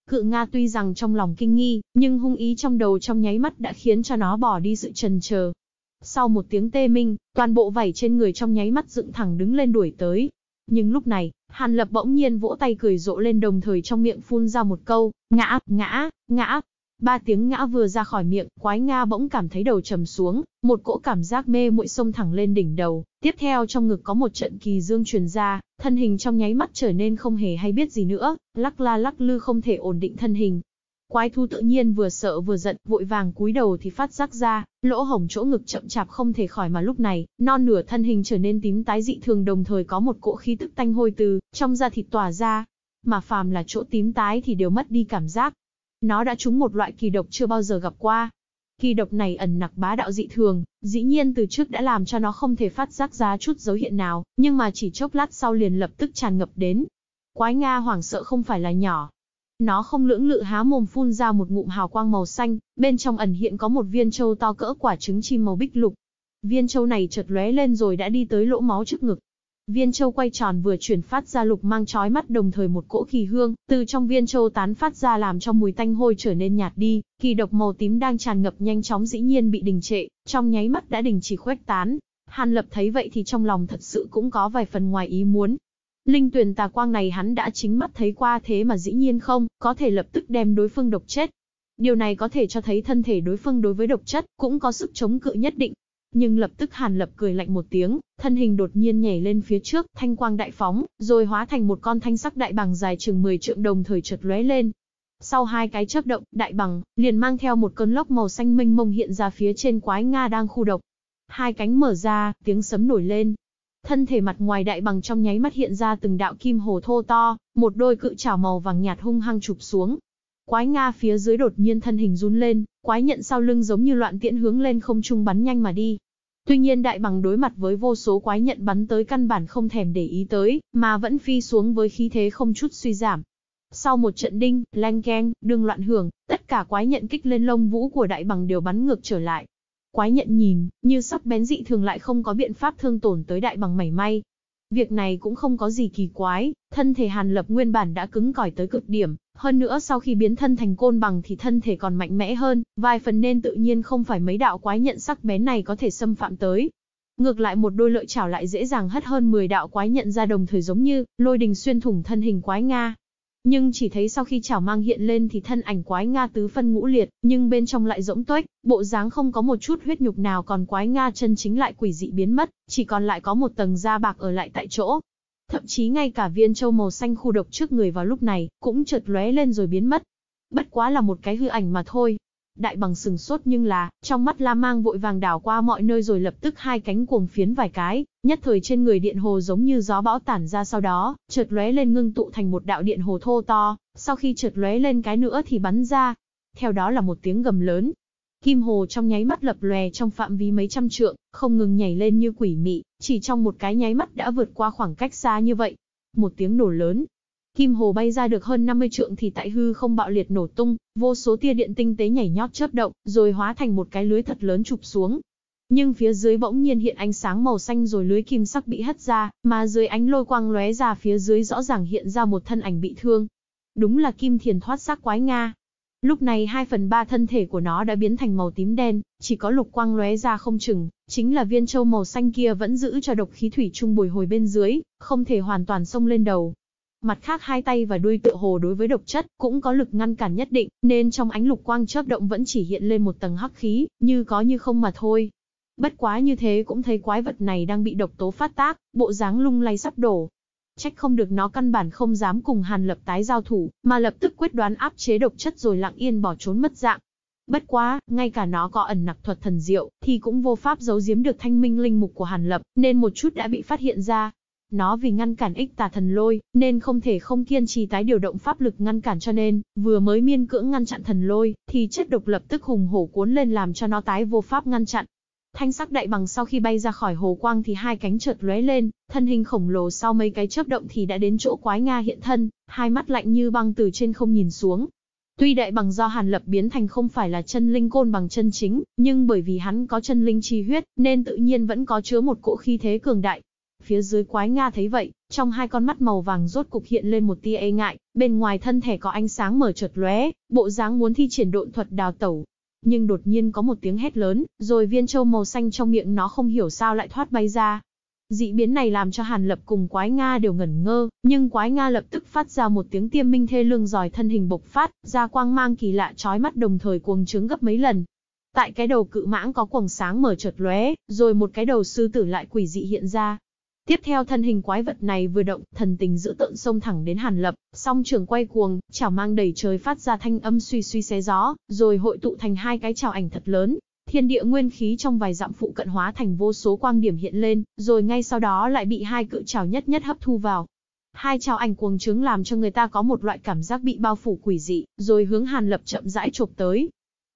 Speaker 1: Cự Nga tuy rằng trong lòng kinh nghi, nhưng hung ý trong đầu trong nháy mắt đã khiến cho nó bỏ đi sự trần chờ, sau một tiếng tê minh, toàn bộ vảy trên người trong nháy mắt dựng thẳng đứng lên đuổi tới. Nhưng lúc này, Hàn Lập bỗng nhiên vỗ tay cười rộ lên đồng thời trong miệng phun ra một câu, ngã, ngã, ngã. Ba tiếng ngã vừa ra khỏi miệng, quái Nga bỗng cảm thấy đầu trầm xuống, một cỗ cảm giác mê muội sông thẳng lên đỉnh đầu, tiếp theo trong ngực có một trận kỳ dương truyền ra, thân hình trong nháy mắt trở nên không hề hay biết gì nữa, lắc la lắc lư không thể ổn định thân hình, Quái thú tự nhiên vừa sợ vừa giận, vội vàng cúi đầu thì phát giác ra, lỗ hổng chỗ ngực chậm chạp không thể khỏi mà lúc này, non nửa thân hình trở nên tím tái dị thường đồng thời có một cỗ khí tức tanh hôi từ trong da thịt tỏa ra, mà phàm là chỗ tím tái thì đều mất đi cảm giác. Nó đã trúng một loại kỳ độc chưa bao giờ gặp qua. Kỳ độc này ẩn nặc bá đạo dị thường, dĩ nhiên từ trước đã làm cho nó không thể phát giác ra chút dấu hiện nào, nhưng mà chỉ chốc lát sau liền lập tức tràn ngập đến. Quái Nga hoảng sợ không phải là nhỏ, nó không lưỡng lự há mồm phun ra một ngụm hào quang màu xanh, bên trong ẩn hiện có một viên châu to cỡ quả trứng chim màu bích lục. Viên châu này chợt lóe lên rồi đã đi tới lỗ máu trước ngực. Viên châu quay tròn vừa chuyển phát ra lục mang chói mắt đồng thời một cỗ kỳ hương, từ trong viên châu tán phát ra làm cho mùi tanh hôi trở nên nhạt đi, kỳ độc màu tím đang tràn ngập nhanh chóng dĩ nhiên bị đình trệ, trong nháy mắt đã đình chỉ khuếch tán. Hàn Lập thấy vậy thì trong lòng thật sự cũng có vài phần ngoài ý muốn, Linh tuyển tà quang này hắn đã chính mắt thấy qua thế mà dĩ nhiên không, có thể lập tức đem đối phương độc chết. Điều này có thể cho thấy thân thể đối phương đối với độc chất cũng có sức chống cự nhất định. Nhưng lập tức Hàn Lập cười lạnh một tiếng, thân hình đột nhiên nhảy lên phía trước, thanh quang đại phóng, rồi hóa thành một con thanh sắc đại bằng dài chừng 10 trượng đồng thời chợt lóe lên. Sau hai cái chớp động, đại bằng liền mang theo một cơn lốc màu xanh mênh mông hiện ra phía trên quái nga đang khu độc. Hai cánh mở ra, tiếng sấm nổi lên, thân thể mặt ngoài đại bằng trong nháy mắt hiện ra từng đạo kim hồ thô to, một đôi cự chảo màu vàng nhạt hung hăng chụp xuống. Quái Nga phía dưới đột nhiên thân hình run lên, quái nhận sau lưng giống như loạn tiễn hướng lên không trung bắn nhanh mà đi. Tuy nhiên đại bằng đối mặt với vô số quái nhận bắn tới căn bản không thèm để ý tới, mà vẫn phi xuống với khí thế không chút suy giảm. Sau một trận đinh, lanh keng, đương loạn hưởng, tất cả quái nhận kích lên lông vũ của đại bằng đều bắn ngược trở lại, quái nhận nhìn, như sắc bén dị thường lại không có biện pháp thương tổn tới đại bằng mảy may. Việc này cũng không có gì kỳ quái, thân thể Hàn Lập nguyên bản đã cứng cỏi tới cực điểm, hơn nữa sau khi biến thân thành côn bằng thì thân thể còn mạnh mẽ hơn, vài phần nên tự nhiên không phải mấy đạo quái nhận sắc bén này có thể xâm phạm tới. Ngược lại một đôi lợi chảo lại dễ dàng hất hơn 10 đạo quái nhận ra đồng thời giống như lôi đình xuyên thủng thân hình quái Nga, nhưng chỉ thấy sau khi chảo mang hiện lên thì thân ảnh quái Nga tứ phân ngũ liệt, nhưng bên trong lại rỗng tuếch, bộ dáng không có một chút huyết nhục nào còn quái Nga chân chính lại quỷ dị biến mất, chỉ còn lại có một tầng da bạc ở lại tại chỗ. Thậm chí ngay cả viên châu màu xanh khu độc trước người vào lúc này, cũng chợt lóe lên rồi biến mất. Bất quá là một cái hư ảnh mà thôi, Đại bằng sừng sốt nhưng là, trong mắt la mang vội vàng đảo qua mọi nơi rồi lập tức hai cánh cuồng phiến vài cái, nhất thời trên người điện hồ giống như gió bão tản ra sau đó, chợt lóe lên ngưng tụ thành một đạo điện hồ thô to, sau khi chợt lóe lên cái nữa thì bắn ra. Theo đó là một tiếng gầm lớn. Kim hồ trong nháy mắt lập lòe trong phạm vi mấy trăm trượng, không ngừng nhảy lên như quỷ mị, chỉ trong một cái nháy mắt đã vượt qua khoảng cách xa như vậy. Một tiếng nổ lớn, Kim hồ bay ra được hơn 50 trượng thì tại hư không bạo liệt nổ tung, vô số tia điện tinh tế nhảy nhót chớp động, rồi hóa thành một cái lưới thật lớn chụp xuống. Nhưng phía dưới bỗng nhiên hiện ánh sáng màu xanh rồi lưới kim sắc bị hất ra, mà dưới ánh lôi quang lóe ra phía dưới rõ ràng hiện ra một thân ảnh bị thương. Đúng là kim thiền thoát xác quái Nga. Lúc này 2 phần 3 thân thể của nó đã biến thành màu tím đen, chỉ có lục quang lóe ra không chừng, chính là viên châu màu xanh kia vẫn giữ cho độc khí thủy trung bồi hồi bên dưới, không thể hoàn toàn xông lên đầu, mặt khác hai tay và đuôi tựa hồ đối với độc chất cũng có lực ngăn cản nhất định, nên trong ánh lục quang chớp động vẫn chỉ hiện lên một tầng hắc khí, như có như không mà thôi. Bất quá như thế cũng thấy quái vật này đang bị độc tố phát tác, bộ dáng lung lay sắp đổ. Trách không được nó căn bản không dám cùng Hàn Lập tái giao thủ, mà lập tức quyết đoán áp chế độc chất rồi lặng yên bỏ trốn mất dạng. Bất quá, ngay cả nó có ẩn nặc thuật thần diệu, thì cũng vô pháp giấu giếm được thanh minh linh mục của Hàn Lập, nên một chút đã bị phát hiện ra, nó vì ngăn cản ích tà thần lôi, nên không thể không kiên trì tái điều động pháp lực ngăn cản cho nên, vừa mới miên cưỡng ngăn chặn thần lôi, thì chất độc lập tức hùng hổ cuốn lên làm cho nó tái vô pháp ngăn chặn. Thanh sắc đại bằng sau khi bay ra khỏi hồ quang thì hai cánh chợt lóe lên, thân hình khổng lồ sau mấy cái chớp động thì đã đến chỗ quái Nga hiện thân, hai mắt lạnh như băng từ trên không nhìn xuống. Tuy đại bằng do Hàn Lập biến thành không phải là chân linh côn bằng chân chính, nhưng bởi vì hắn có chân linh chi huyết, nên tự nhiên vẫn có chứa một cỗ khí thế cường đại, Phía dưới quái Nga thấy vậy, trong hai con mắt màu vàng rốt cục hiện lên một tia e ngại, bên ngoài thân thể có ánh sáng mở chợt lóe, bộ dáng muốn thi triển độn thuật đào tẩu. Nhưng đột nhiên có một tiếng hét lớn, rồi viên châu màu xanh trong miệng nó không hiểu sao lại thoát bay ra. Dị biến này làm cho Hàn Lập cùng quái Nga đều ngẩn ngơ, nhưng quái Nga lập tức phát ra một tiếng tiêm minh thê lương giỏi thân hình bộc phát, ra quang mang kỳ lạ trói mắt đồng thời cuồng trứng gấp mấy lần, tại cái đầu cự mãng có quầng sáng mở chợt lóe, rồi một cái đầu sư tử lại quỷ dị hiện ra, Tiếp theo thân hình quái vật này vừa động, thần tình giữ tợn xông thẳng đến Hàn Lập, song trường quay cuồng, chảo mang đầy trời phát ra thanh âm suy suy xé gió, rồi hội tụ thành hai cái chảo ảnh thật lớn. Thiên địa nguyên khí trong vài dặm phụ cận hóa thành vô số quang điểm hiện lên, rồi ngay sau đó lại bị hai cự chảo nhất nhất hấp thu vào. Hai chảo ảnh cuồng trướng làm cho người ta có một loại cảm giác bị bao phủ quỷ dị, rồi hướng Hàn Lập chậm rãi chộp tới.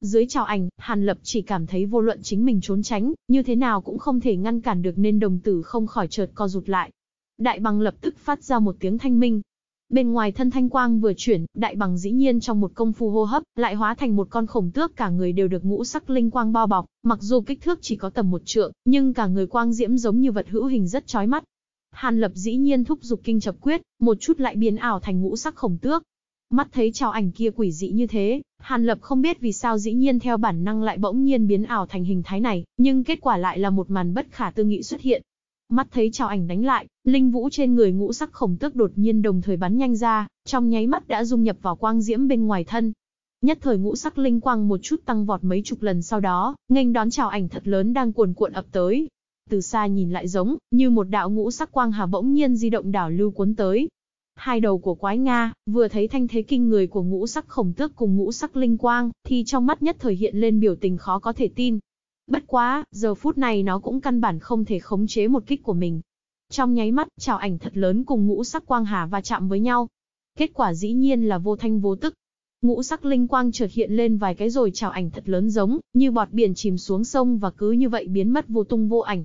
Speaker 1: Dưới trào ảnh, Hàn Lập chỉ cảm thấy vô luận chính mình trốn tránh, như thế nào cũng không thể ngăn cản được nên đồng tử không khỏi chợt co rụt lại. Đại bằng lập tức phát ra một tiếng thanh minh. Bên ngoài thân thanh quang vừa chuyển, đại bằng dĩ nhiên trong một công phu hô hấp, lại hóa thành một con khổng tước cả người đều được ngũ sắc linh quang bao bọc, mặc dù kích thước chỉ có tầm một trượng, nhưng cả người quang diễm giống như vật hữu hình rất chói mắt. Hàn Lập dĩ nhiên thúc dục kinh chập quyết, một chút lại biến ảo thành ngũ sắc khổng tước, Mắt thấy trào ảnh kia quỷ dị như thế, Hàn Lập không biết vì sao dĩ nhiên theo bản năng lại bỗng nhiên biến ảo thành hình thái này, nhưng kết quả lại là một màn bất khả tư nghị xuất hiện. Mắt thấy trào ảnh đánh lại, linh vũ trên người ngũ sắc khổng tước đột nhiên đồng thời bắn nhanh ra, trong nháy mắt đã dung nhập vào quang diễm bên ngoài thân. Nhất thời ngũ sắc linh quang một chút tăng vọt mấy chục lần sau đó, nghênh đón trào ảnh thật lớn đang cuồn cuộn ập tới. Từ xa nhìn lại giống như một đạo ngũ sắc quang hà bỗng nhiên di động đảo lưu cuốn tới, Hai đầu của quái Nga, vừa thấy thanh thế kinh người của ngũ sắc khổng tước cùng ngũ sắc linh quang, thì trong mắt nhất thời hiện lên biểu tình khó có thể tin. Bất quá, giờ phút này nó cũng căn bản không thể khống chế một kích của mình. Trong nháy mắt, trào ảnh thật lớn cùng ngũ sắc quang hà va chạm với nhau. Kết quả dĩ nhiên là vô thanh vô tức. Ngũ sắc linh quang chợt hiện lên vài cái rồi trào ảnh thật lớn giống, như bọt biển chìm xuống sông và cứ như vậy biến mất vô tung vô ảnh.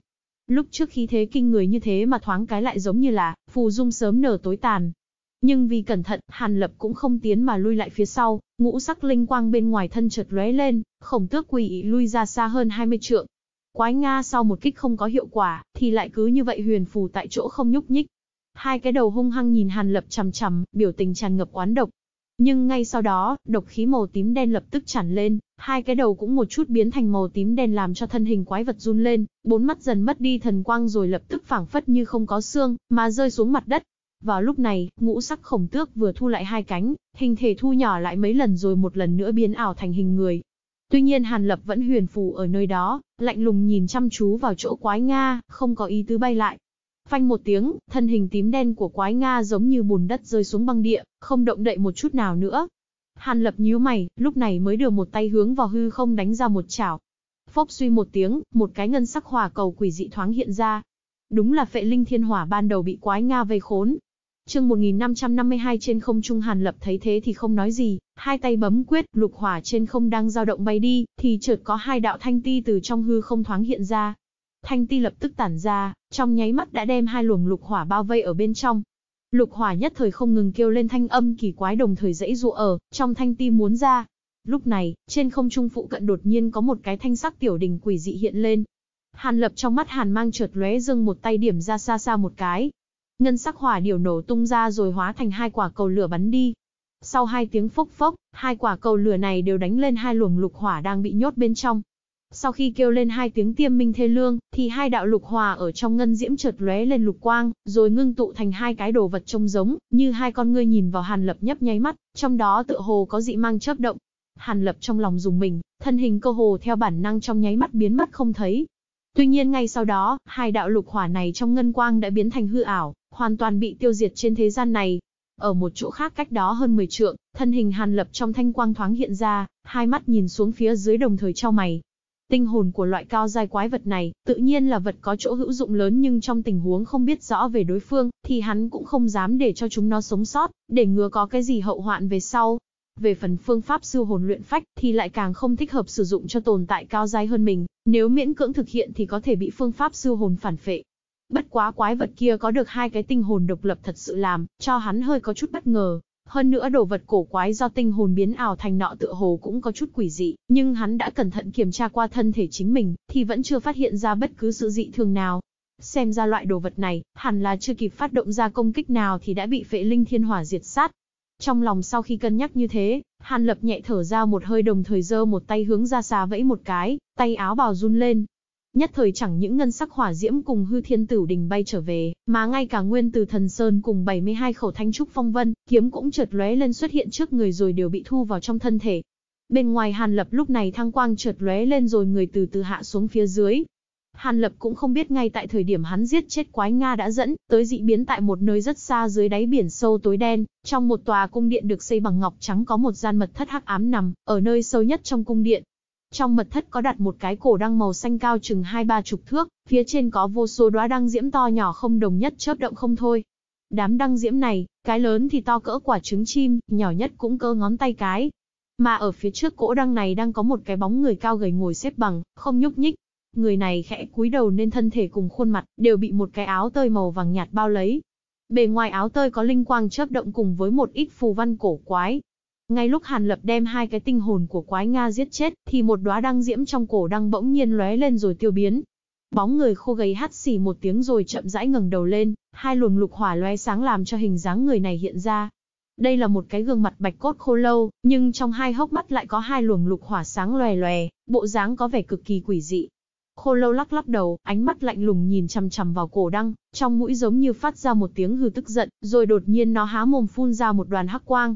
Speaker 1: Lúc trước khí thế kinh người như thế mà thoáng cái lại giống như là, phù dung sớm nở tối tàn. Nhưng vì cẩn thận, Hàn Lập cũng không tiến mà lui lại phía sau, ngũ sắc linh quang bên ngoài thân chợt lóe lên, khổng tước quỷ lui ra xa hơn 20 trượng. Quái Nga sau một kích không có hiệu quả, thì lại cứ như vậy huyền phù tại chỗ không nhúc nhích. Hai cái đầu hung hăng nhìn Hàn Lập chằm chằm, biểu tình tràn ngập oán độc, nhưng ngay sau đó, độc khí màu tím đen lập tức tràn lên, hai cái đầu cũng một chút biến thành màu tím đen làm cho thân hình quái vật run lên, bốn mắt dần mất đi thần quang rồi lập tức phảng phất như không có xương, mà rơi xuống mặt đất. Vào lúc này, ngũ sắc khổng tước vừa thu lại hai cánh, hình thể thu nhỏ lại mấy lần rồi một lần nữa biến ảo thành hình người. Tuy nhiên Hàn Lập vẫn huyền phù ở nơi đó, lạnh lùng nhìn chăm chú vào chỗ quái Nga, không có ý tứ bay lại. Phanh một tiếng, thân hình tím đen của quái Nga giống như bùn đất rơi xuống băng địa, không động đậy một chút nào nữa. Hàn lập nhíu mày, lúc này mới đưa một tay hướng vào hư không đánh ra một chảo. Phốc suy một tiếng, một cái ngân sắc hỏa cầu quỷ dị thoáng hiện ra. Đúng là phệ linh thiên hỏa ban đầu bị quái Nga vây khốn. Chương 1552 trên không trung Hàn Lập thấy thế thì không nói gì, hai tay bấm quyết, lục hỏa trên không đang dao động bay đi, thì chợt có hai đạo thanh ti từ trong hư không thoáng hiện ra, thanh ti lập tức tản ra, trong nháy mắt đã đem hai luồng lục hỏa bao vây ở bên trong. Lục hỏa nhất thời không ngừng kêu lên thanh âm kỳ quái đồng thời dãy dụ ở, trong thanh ti muốn ra. Lúc này, trên không trung phụ cận đột nhiên có một cái thanh sắc tiểu đình quỷ dị hiện lên. Hàn lập trong mắt hàn mang chợt lóe dâng một tay điểm ra xa xa một cái. Ngân sắc hỏa điều nổ tung ra rồi hóa thành hai quả cầu lửa bắn đi. Sau hai tiếng phốc phốc, hai quả cầu lửa này đều đánh lên hai luồng lục hỏa đang bị nhốt bên trong, sau khi kêu lên hai tiếng tiêm minh thê lương, thì hai đạo lục hòa ở trong ngân diễm chợt lóe lên lục quang, rồi ngưng tụ thành hai cái đồ vật trông giống, như hai con ngươi nhìn vào Hàn Lập nhấp nháy mắt, trong đó tựa hồ có dị mang chớp động. Hàn Lập trong lòng dùng mình, thân hình cơ hồ theo bản năng trong nháy mắt biến mất không thấy. Tuy nhiên ngay sau đó, hai đạo lục hỏa này trong ngân quang đã biến thành hư ảo, hoàn toàn bị tiêu diệt trên thế gian này, ở một chỗ khác cách đó hơn 10 trượng, thân hình Hàn Lập trong thanh quang thoáng hiện ra, hai mắt nhìn xuống phía dưới đồng thời trao mày, Tinh hồn của loại cao giai quái vật này, tự nhiên là vật có chỗ hữu dụng lớn nhưng trong tình huống không biết rõ về đối phương, thì hắn cũng không dám để cho chúng nó sống sót, để ngừa có cái gì hậu hoạn về sau. Về phần phương pháp siêu hồn luyện phách thì lại càng không thích hợp sử dụng cho tồn tại cao giai hơn mình, nếu miễn cưỡng thực hiện thì có thể bị phương pháp siêu hồn phản phệ. Bất quá quái vật kia có được hai cái tinh hồn độc lập thật sự làm, cho hắn hơi có chút bất ngờ. Hơn nữa đồ vật cổ quái do tinh hồn biến ảo thành nọ tựa hồ cũng có chút quỷ dị, nhưng hắn đã cẩn thận kiểm tra qua thân thể chính mình, thì vẫn chưa phát hiện ra bất cứ sự dị thường nào. Xem ra loại đồ vật này, hẳn là chưa kịp phát động ra công kích nào thì đã bị phệ linh thiên hỏa diệt sát. Trong lòng sau khi cân nhắc như thế, Hàn Lập nhẹ thở ra một hơi đồng thời giơ một tay hướng ra xa vẫy một cái, tay áo bào run lên, Nhất thời chẳng những ngân sắc hỏa diễm cùng hư thiên tử đình bay trở về, mà ngay cả nguyên từ thần sơn cùng 72 khẩu thanh trúc phong vân, kiếm cũng chợt lóe lên xuất hiện trước người rồi đều bị thu vào trong thân thể. Bên ngoài Hàn Lập lúc này thăng quang chợt lóe lên rồi người từ từ hạ xuống phía dưới. Hàn Lập cũng không biết ngay tại thời điểm hắn giết chết quái Nga đã dẫn tới dị biến tại một nơi rất xa dưới đáy biển sâu tối đen, trong một tòa cung điện được xây bằng ngọc trắng có một gian mật thất hắc ám nằm ở nơi sâu nhất trong cung điện, trong mật thất có đặt một cái cổ đăng màu xanh cao chừng hai ba chục thước, phía trên có vô số đóa đăng diễm to nhỏ không đồng nhất chớp động không thôi. Đám đăng diễm này, cái lớn thì to cỡ quả trứng chim, nhỏ nhất cũng cơ ngón tay cái. Mà ở phía trước cỗ đăng này đang có một cái bóng người cao gầy ngồi xếp bằng, không nhúc nhích. Người này khẽ cúi đầu nên thân thể cùng khuôn mặt đều bị một cái áo tơi màu vàng nhạt bao lấy, Bề ngoài áo tơi có linh quang chớp động cùng với một ít phù văn cổ quái, ngay lúc Hàn Lập đem hai cái tinh hồn của quái Nga giết chết, thì một đóa đăng diễm trong cổ đăng bỗng nhiên lóe lên rồi tiêu biến. Bóng người khô gầy hắt xì một tiếng rồi chậm rãi ngẩng đầu lên, hai luồng lục hỏa lóe sáng làm cho hình dáng người này hiện ra. Đây là một cái gương mặt bạch cốt khô lâu, nhưng trong hai hốc mắt lại có hai luồng lục hỏa sáng lòe lòe, bộ dáng có vẻ cực kỳ quỷ dị. Khô lâu lắc lắc đầu, ánh mắt lạnh lùng nhìn chằm chằm vào cổ đăng, trong mũi giống như phát ra một tiếng hừ tức giận, rồi đột nhiên nó há mồm phun ra một đoàn hắc quang,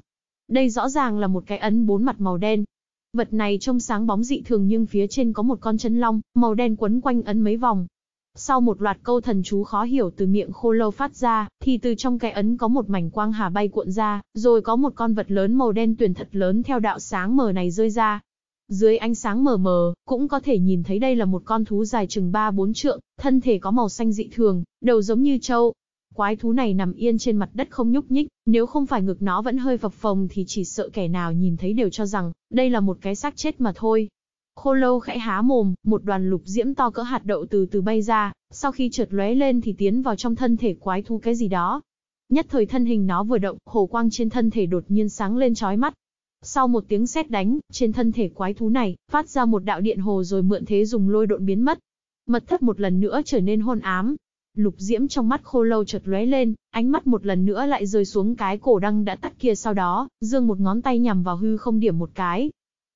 Speaker 1: đây rõ ràng là một cái ấn bốn mặt màu đen. Vật này trông sáng bóng dị thường nhưng phía trên có một con chân long, màu đen quấn quanh ấn mấy vòng. Sau một loạt câu thần chú khó hiểu từ miệng khô lâu phát ra, thì từ trong cái ấn có một mảnh quang hà bay cuộn ra, rồi có một con vật lớn màu đen tuyển thật lớn theo đạo sáng mờ này rơi ra, dưới ánh sáng mờ mờ, cũng có thể nhìn thấy đây là một con thú dài chừng 3-4 trượng, thân thể có màu xanh dị thường, đầu giống như trâu, quái thú này nằm yên trên mặt đất không nhúc nhích, nếu không phải ngực nó vẫn hơi phập phồng thì chỉ sợ kẻ nào nhìn thấy đều cho rằng, đây là một cái xác chết mà thôi. Khô lâu khẽ há mồm, một đoàn lục diễm to cỡ hạt đậu từ từ bay ra, sau khi trượt lóe lên thì tiến vào trong thân thể quái thú cái gì đó. Nhất thời thân hình nó vừa động, hồ quang trên thân thể đột nhiên sáng lên trói mắt. Sau một tiếng sét đánh, trên thân thể quái thú này, phát ra một đạo điện hồ rồi mượn thế dùng lôi độn biến mất. Mật thất một lần nữa trở nên hôn ám, Lục diễm trong mắt khô lâu chợt lóe lên, ánh mắt một lần nữa lại rơi xuống cái cổ đăng đã tắt kia sau đó, dương một ngón tay nhằm vào hư không điểm một cái.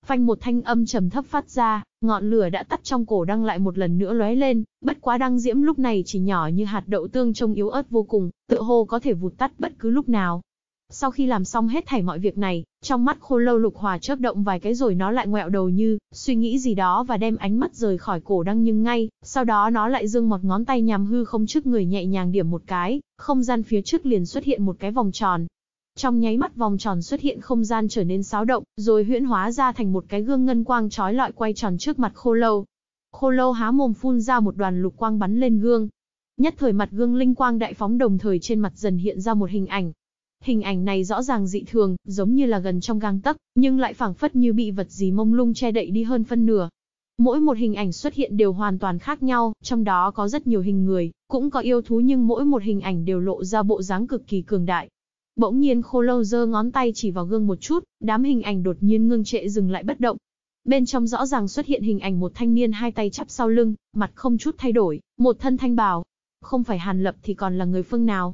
Speaker 1: Phanh một thanh âm trầm thấp phát ra, ngọn lửa đã tắt trong cổ đăng lại một lần nữa lóe lên, bất quá đăng diễm lúc này chỉ nhỏ như hạt đậu tương trông yếu ớt vô cùng, tự hồ có thể vụt tắt bất cứ lúc nào, sau khi làm xong hết thảy mọi việc này, trong mắt khô lâu lục hòa chớp động vài cái rồi nó lại ngoẹo đầu như, suy nghĩ gì đó và đem ánh mắt rời khỏi cổ đăng nhưng ngay, sau đó nó lại dương một ngón tay nhằm hư không trước người nhẹ nhàng điểm một cái, không gian phía trước liền xuất hiện một cái vòng tròn. Trong nháy mắt vòng tròn xuất hiện không gian trở nên xáo động, rồi huyễn hóa ra thành một cái gương ngân quang trói lọi quay tròn trước mặt khô lâu. Khô lâu há mồm phun ra một đoàn lục quang bắn lên gương. Nhất thời mặt gương linh quang đại phóng đồng thời trên mặt dần hiện ra một hình ảnh, Hình ảnh này rõ ràng dị thường, giống như là gần trong gang tấc, nhưng lại phảng phất như bị vật gì mông lung che đậy đi hơn phân nửa. Mỗi một hình ảnh xuất hiện đều hoàn toàn khác nhau, trong đó có rất nhiều hình người, cũng có yêu thú nhưng mỗi một hình ảnh đều lộ ra bộ dáng cực kỳ cường đại. Bỗng nhiên khô lâu giơ ngón tay chỉ vào gương một chút, đám hình ảnh đột nhiên ngưng trệ dừng lại bất động. Bên trong rõ ràng xuất hiện hình ảnh một thanh niên hai tay chắp sau lưng, mặt không chút thay đổi, một thân thanh bào. Không phải Hàn Lập thì còn là người phương nào?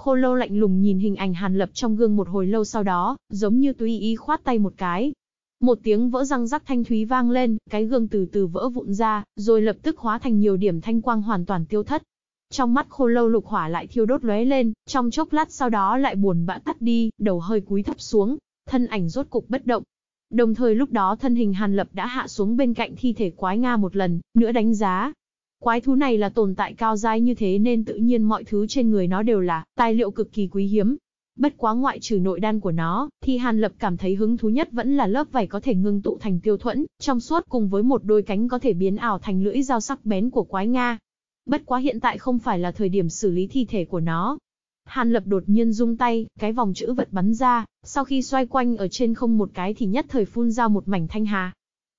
Speaker 1: Khô lâu lạnh lùng nhìn hình ảnh Hàn Lập trong gương một hồi lâu sau đó, giống như tùy ý khoát tay một cái. Một tiếng vỡ răng rắc thanh thúy vang lên, cái gương từ từ vỡ vụn ra, rồi lập tức hóa thành nhiều điểm thanh quang hoàn toàn tiêu thất. Trong mắt khô lâu lục hỏa lại thiêu đốt lóe lên, trong chốc lát sau đó lại buồn bã tắt đi, đầu hơi cúi thấp xuống, thân ảnh rốt cục bất động. Đồng thời lúc đó thân hình Hàn Lập đã hạ xuống bên cạnh thi thể quái Nga một lần, nữa đánh giá, Quái thú này là tồn tại cao giai như thế nên tự nhiên mọi thứ trên người nó đều là tài liệu cực kỳ quý hiếm. Bất quá ngoại trừ nội đan của nó, thì Hàn Lập cảm thấy hứng thú nhất vẫn là lớp vảy có thể ngưng tụ thành tiêu thuẫn, trong suốt cùng với một đôi cánh có thể biến ảo thành lưỡi dao sắc bén của quái Nga. Bất quá hiện tại không phải là thời điểm xử lý thi thể của nó, Hàn Lập đột nhiên rung tay, cái vòng chữ vật bắn ra, sau khi xoay quanh ở trên không một cái thì nhất thời phun ra một mảnh thanh hà.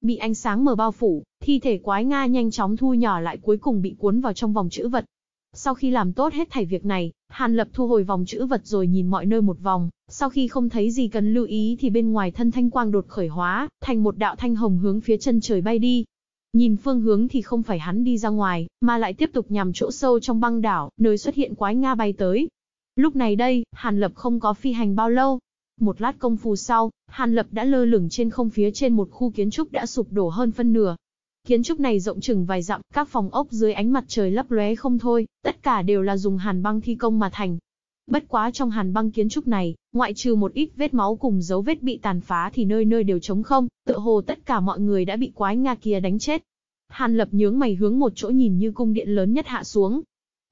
Speaker 1: Bị ánh sáng mờ bao phủ, thi thể quái Nga nhanh chóng thu nhỏ lại cuối cùng bị cuốn vào trong vòng chữ vật. Sau khi làm tốt hết thảy việc này, Hàn Lập thu hồi vòng chữ vật rồi nhìn mọi nơi một vòng, sau khi không thấy gì cần lưu ý thì bên ngoài thân thanh quang đột khởi hóa, thành một đạo thanh hồng hướng phía chân trời bay đi. Nhìn phương hướng thì không phải hắn đi ra ngoài, mà lại tiếp tục nhằm chỗ sâu trong băng đảo, nơi xuất hiện quái Nga bay tới. Lúc này đây, Hàn Lập không có phi hành bao lâu, một lát công phu sau, Hàn Lập đã lơ lửng trên không phía trên một khu kiến trúc đã sụp đổ hơn phân nửa. Kiến trúc này rộng chừng vài dặm, các phòng ốc dưới ánh mặt trời lấp lóe không thôi, tất cả đều là dùng hàn băng thi công mà thành. Bất quá trong hàn băng kiến trúc này, ngoại trừ một ít vết máu cùng dấu vết bị tàn phá thì nơi nơi đều trống không, tựa hồ tất cả mọi người đã bị quái Nga kia đánh chết. Hàn Lập nhướng mày hướng một chỗ nhìn như cung điện lớn nhất hạ xuống,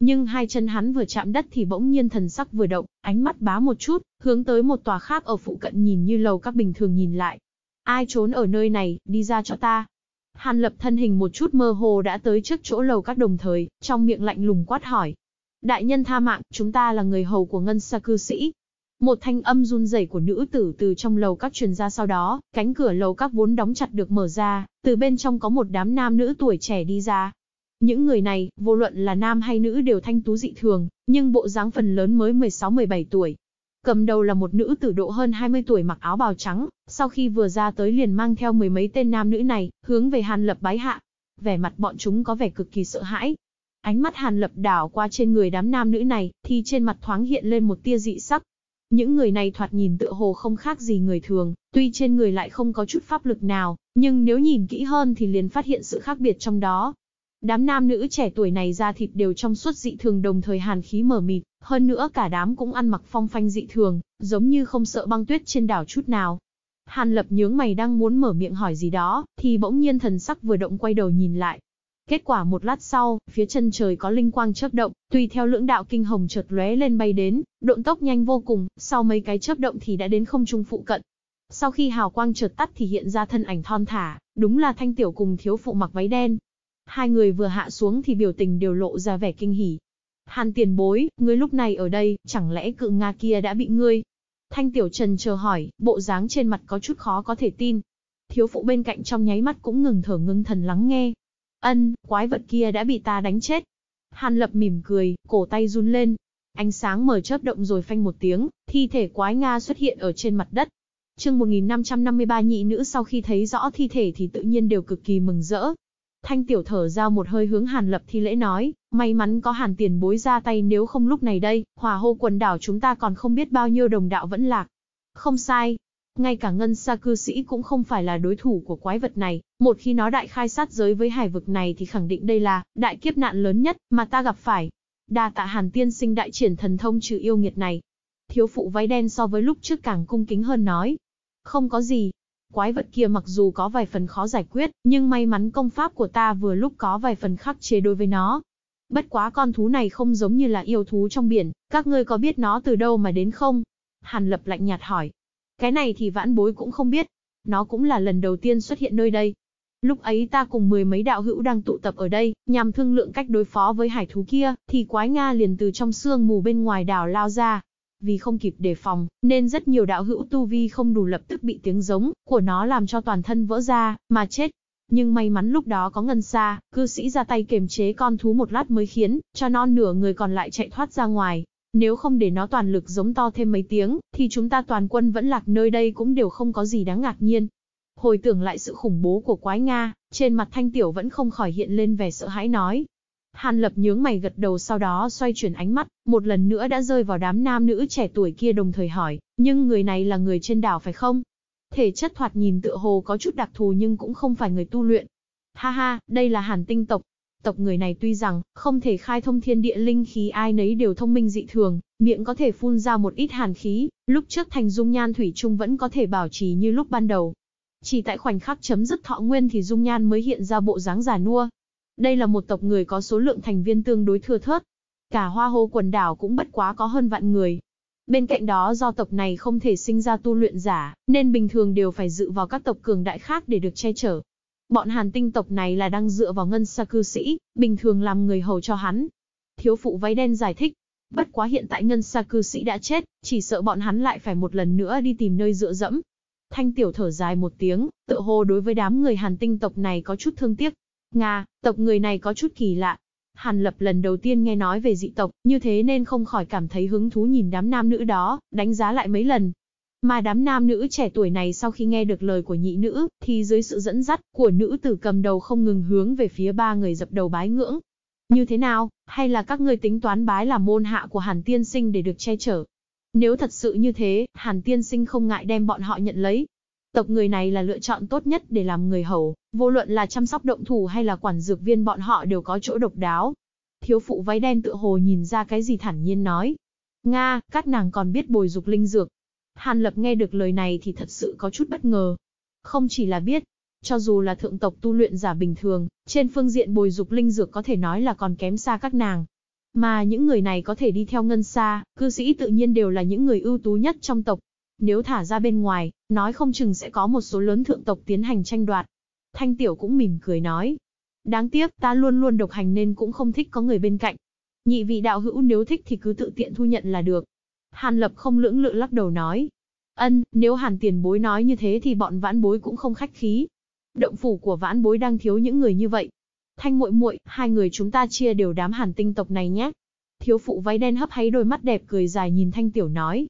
Speaker 1: nhưng hai chân hắn vừa chạm đất thì bỗng nhiên thần sắc vừa động, ánh mắt bá một chút, hướng tới một tòa khác ở phụ cận nhìn như lầu các bình thường nhìn lại. Ai trốn ở nơi này, đi ra cho ta. Hàn lập thân hình một chút mơ hồ đã tới trước chỗ lầu các đồng thời, trong miệng lạnh lùng quát hỏi. Đại nhân tha mạng, chúng ta là người hầu của ngân sa cư sĩ. Một thanh âm run rẩy của nữ tử từ trong lầu các truyền ra sau đó, cánh cửa lầu các vốn đóng chặt được mở ra, từ bên trong có một đám nam nữ tuổi trẻ đi ra, những người này, vô luận là nam hay nữ đều thanh tú dị thường, nhưng bộ dáng phần lớn mới 16-17 tuổi. Cầm đầu là một nữ tử độ hơn 20 tuổi mặc áo bào trắng, sau khi vừa ra tới liền mang theo mười mấy tên nam nữ này, hướng về Hàn Lập bái hạ. Vẻ mặt bọn chúng có vẻ cực kỳ sợ hãi. Ánh mắt Hàn Lập đảo qua trên người đám nam nữ này, thì trên mặt thoáng hiện lên một tia dị sắc. Những người này thoạt nhìn tựa hồ không khác gì người thường, tuy trên người lại không có chút pháp lực nào, nhưng nếu nhìn kỹ hơn thì liền phát hiện sự khác biệt trong đó. Đám nam nữ trẻ tuổi này da thịt đều trong suốt dị thường đồng thời hàn khí mở mịt, hơn nữa cả đám cũng ăn mặc phong phanh dị thường, giống như không sợ băng tuyết trên đảo chút nào. Hàn lập nhướng mày đang muốn mở miệng hỏi gì đó, thì bỗng nhiên thần sắc vừa động quay đầu nhìn lại. Kết quả một lát sau, phía chân trời có linh quang chớp động, tùy theo lưỡng đạo kinh hồng chợt lóe lên bay đến, độn tốc nhanh vô cùng, sau mấy cái chớp động thì đã đến không trung phụ cận. Sau khi hào quang chợt tắt thì hiện ra thân ảnh thon thả, đúng là thanh tiểu cùng thiếu phụ mặc váy đen, Hai người vừa hạ xuống thì biểu tình đều lộ ra vẻ kinh hỉ. Hàn tiền bối, ngươi lúc này ở đây, chẳng lẽ cự Nga kia đã bị ngươi? Thanh Tiểu Trần chờ hỏi, bộ dáng trên mặt có chút khó có thể tin. Thiếu phụ bên cạnh trong nháy mắt cũng ngừng thở ngưng thần lắng nghe. Ân, quái vật kia đã bị ta đánh chết. Hàn lập mỉm cười, cổ tay run lên. Ánh sáng mở chớp động rồi phanh một tiếng, thi thể quái Nga xuất hiện ở trên mặt đất. Trưng 1553 nhị nữ sau khi thấy rõ thi thể thì tự nhiên đều cực kỳ mừng rỡ, Thanh tiểu thở ra một hơi hướng Hàn Lập thi lễ nói, may mắn có Hàn tiền bối ra tay nếu không lúc này đây, hòa hô quần đảo chúng ta còn không biết bao nhiêu đồng đạo vẫn lạc. Không sai, ngay cả ngân sa cư sĩ cũng không phải là đối thủ của quái vật này, một khi nó đại khai sát giới với hải vực này thì khẳng định đây là đại kiếp nạn lớn nhất mà ta gặp phải. Đa tạ Hàn tiên sinh đại triển thần thông trừ yêu nghiệt này. Thiếu phụ váy đen so với lúc trước càng cung kính hơn nói. Không có gì, Quái vật kia mặc dù có vài phần khó giải quyết, nhưng may mắn công pháp của ta vừa lúc có vài phần khắc chế đối với nó. Bất quá con thú này không giống như là yêu thú trong biển, các ngươi có biết nó từ đâu mà đến không? Hàn Lập lạnh nhạt hỏi. Cái này thì vãn bối cũng không biết. Nó cũng là lần đầu tiên xuất hiện nơi đây. Lúc ấy ta cùng mười mấy đạo hữu đang tụ tập ở đây, nhằm thương lượng cách đối phó với hải thú kia, thì quái Nga liền từ trong xương mù bên ngoài đảo lao ra, vì không kịp đề phòng, nên rất nhiều đạo hữu tu vi không đủ lập tức bị tiếng giống của nó làm cho toàn thân vỡ ra, mà chết. Nhưng may mắn lúc đó có ngân xa, cư sĩ ra tay kiềm chế con thú một lát mới khiến cho non nửa người còn lại chạy thoát ra ngoài. Nếu không để nó toàn lực giống to thêm mấy tiếng, thì chúng ta toàn quân vẫn lạc nơi đây cũng đều không có gì đáng ngạc nhiên. Hồi tưởng lại sự khủng bố của quái Nga, trên mặt Thanh Tiểu vẫn không khỏi hiện lên vẻ sợ hãi nói, Hàn Lập nhướng mày gật đầu sau đó xoay chuyển ánh mắt, một lần nữa đã rơi vào đám nam nữ trẻ tuổi kia đồng thời hỏi, nhưng người này là người trên đảo phải không? Thể chất thoạt nhìn tựa hồ có chút đặc thù nhưng cũng không phải người tu luyện. Ha ha, đây là hàn tinh tộc. Tộc người này tuy rằng không thể khai thông thiên địa linh khí ai nấy đều thông minh dị thường, miệng có thể phun ra một ít hàn khí, lúc trước thành dung nhan thủy chung vẫn có thể bảo trì như lúc ban đầu. Chỉ tại khoảnh khắc chấm dứt thọ nguyên thì dung nhan mới hiện ra bộ dáng già nua, đây là một tộc người có số lượng thành viên tương đối thưa thớt. Cả hoa hô quần đảo cũng bất quá có hơn vạn người. Bên cạnh đó do tộc này không thể sinh ra tu luyện giả, nên bình thường đều phải dựa vào các tộc cường đại khác để được che chở. Bọn hàn tinh tộc này là đang dựa vào ngân sa cư sĩ, bình thường làm người hầu cho hắn. Thiếu phụ váy đen giải thích, bất quá hiện tại ngân sa cư sĩ đã chết, chỉ sợ bọn hắn lại phải một lần nữa đi tìm nơi dựa dẫm. Thanh tiểu thở dài một tiếng, tự hồ đối với đám người hàn tinh tộc này có chút thương tiếc, Nga, tộc người này có chút kỳ lạ. Hàn Lập lần đầu tiên nghe nói về dị tộc, như thế nên không khỏi cảm thấy hứng thú nhìn đám nam nữ đó, đánh giá lại mấy lần. Mà đám nam nữ trẻ tuổi này sau khi nghe được lời của nhị nữ, thì dưới sự dẫn dắt của nữ tử cầm đầu không ngừng hướng về phía ba người dập đầu bái ngưỡng. Như thế nào, hay là các ngươi tính toán bái là môn hạ của Hàn Tiên Sinh để được che chở? Nếu thật sự như thế, Hàn Tiên Sinh không ngại đem bọn họ nhận lấy, tộc người này là lựa chọn tốt nhất để làm người hầu, vô luận là chăm sóc động thủ hay là quản dược viên bọn họ đều có chỗ độc đáo. Thiếu phụ váy đen tựa hồ nhìn ra cái gì thản nhiên nói. Nga, các nàng còn biết bồi dục linh dược. Hàn Lập nghe được lời này thì thật sự có chút bất ngờ. Không chỉ là biết, cho dù là thượng tộc tu luyện giả bình thường, trên phương diện bồi dục linh dược có thể nói là còn kém xa các nàng. Mà những người này có thể đi theo ngân xa, cư sĩ tự nhiên đều là những người ưu tú nhất trong tộc, nếu thả ra bên ngoài, nói không chừng sẽ có một số lớn thượng tộc tiến hành tranh đoạt. Thanh Tiểu cũng mỉm cười nói. Đáng tiếc ta luôn luôn độc hành nên cũng không thích có người bên cạnh. Nhị vị đạo hữu nếu thích thì cứ tự tiện thu nhận là được. Hàn Lập không lưỡng lự lắc đầu nói. Ân, nếu Hàn tiền bối nói như thế thì bọn vãn bối cũng không khách khí. Động phủ của vãn bối đang thiếu những người như vậy. Thanh muội muội, hai người chúng ta chia đều đám hàn tinh tộc này nhé. Thiếu phụ váy đen hấp háy đôi mắt đẹp cười dài nhìn Thanh Tiểu nói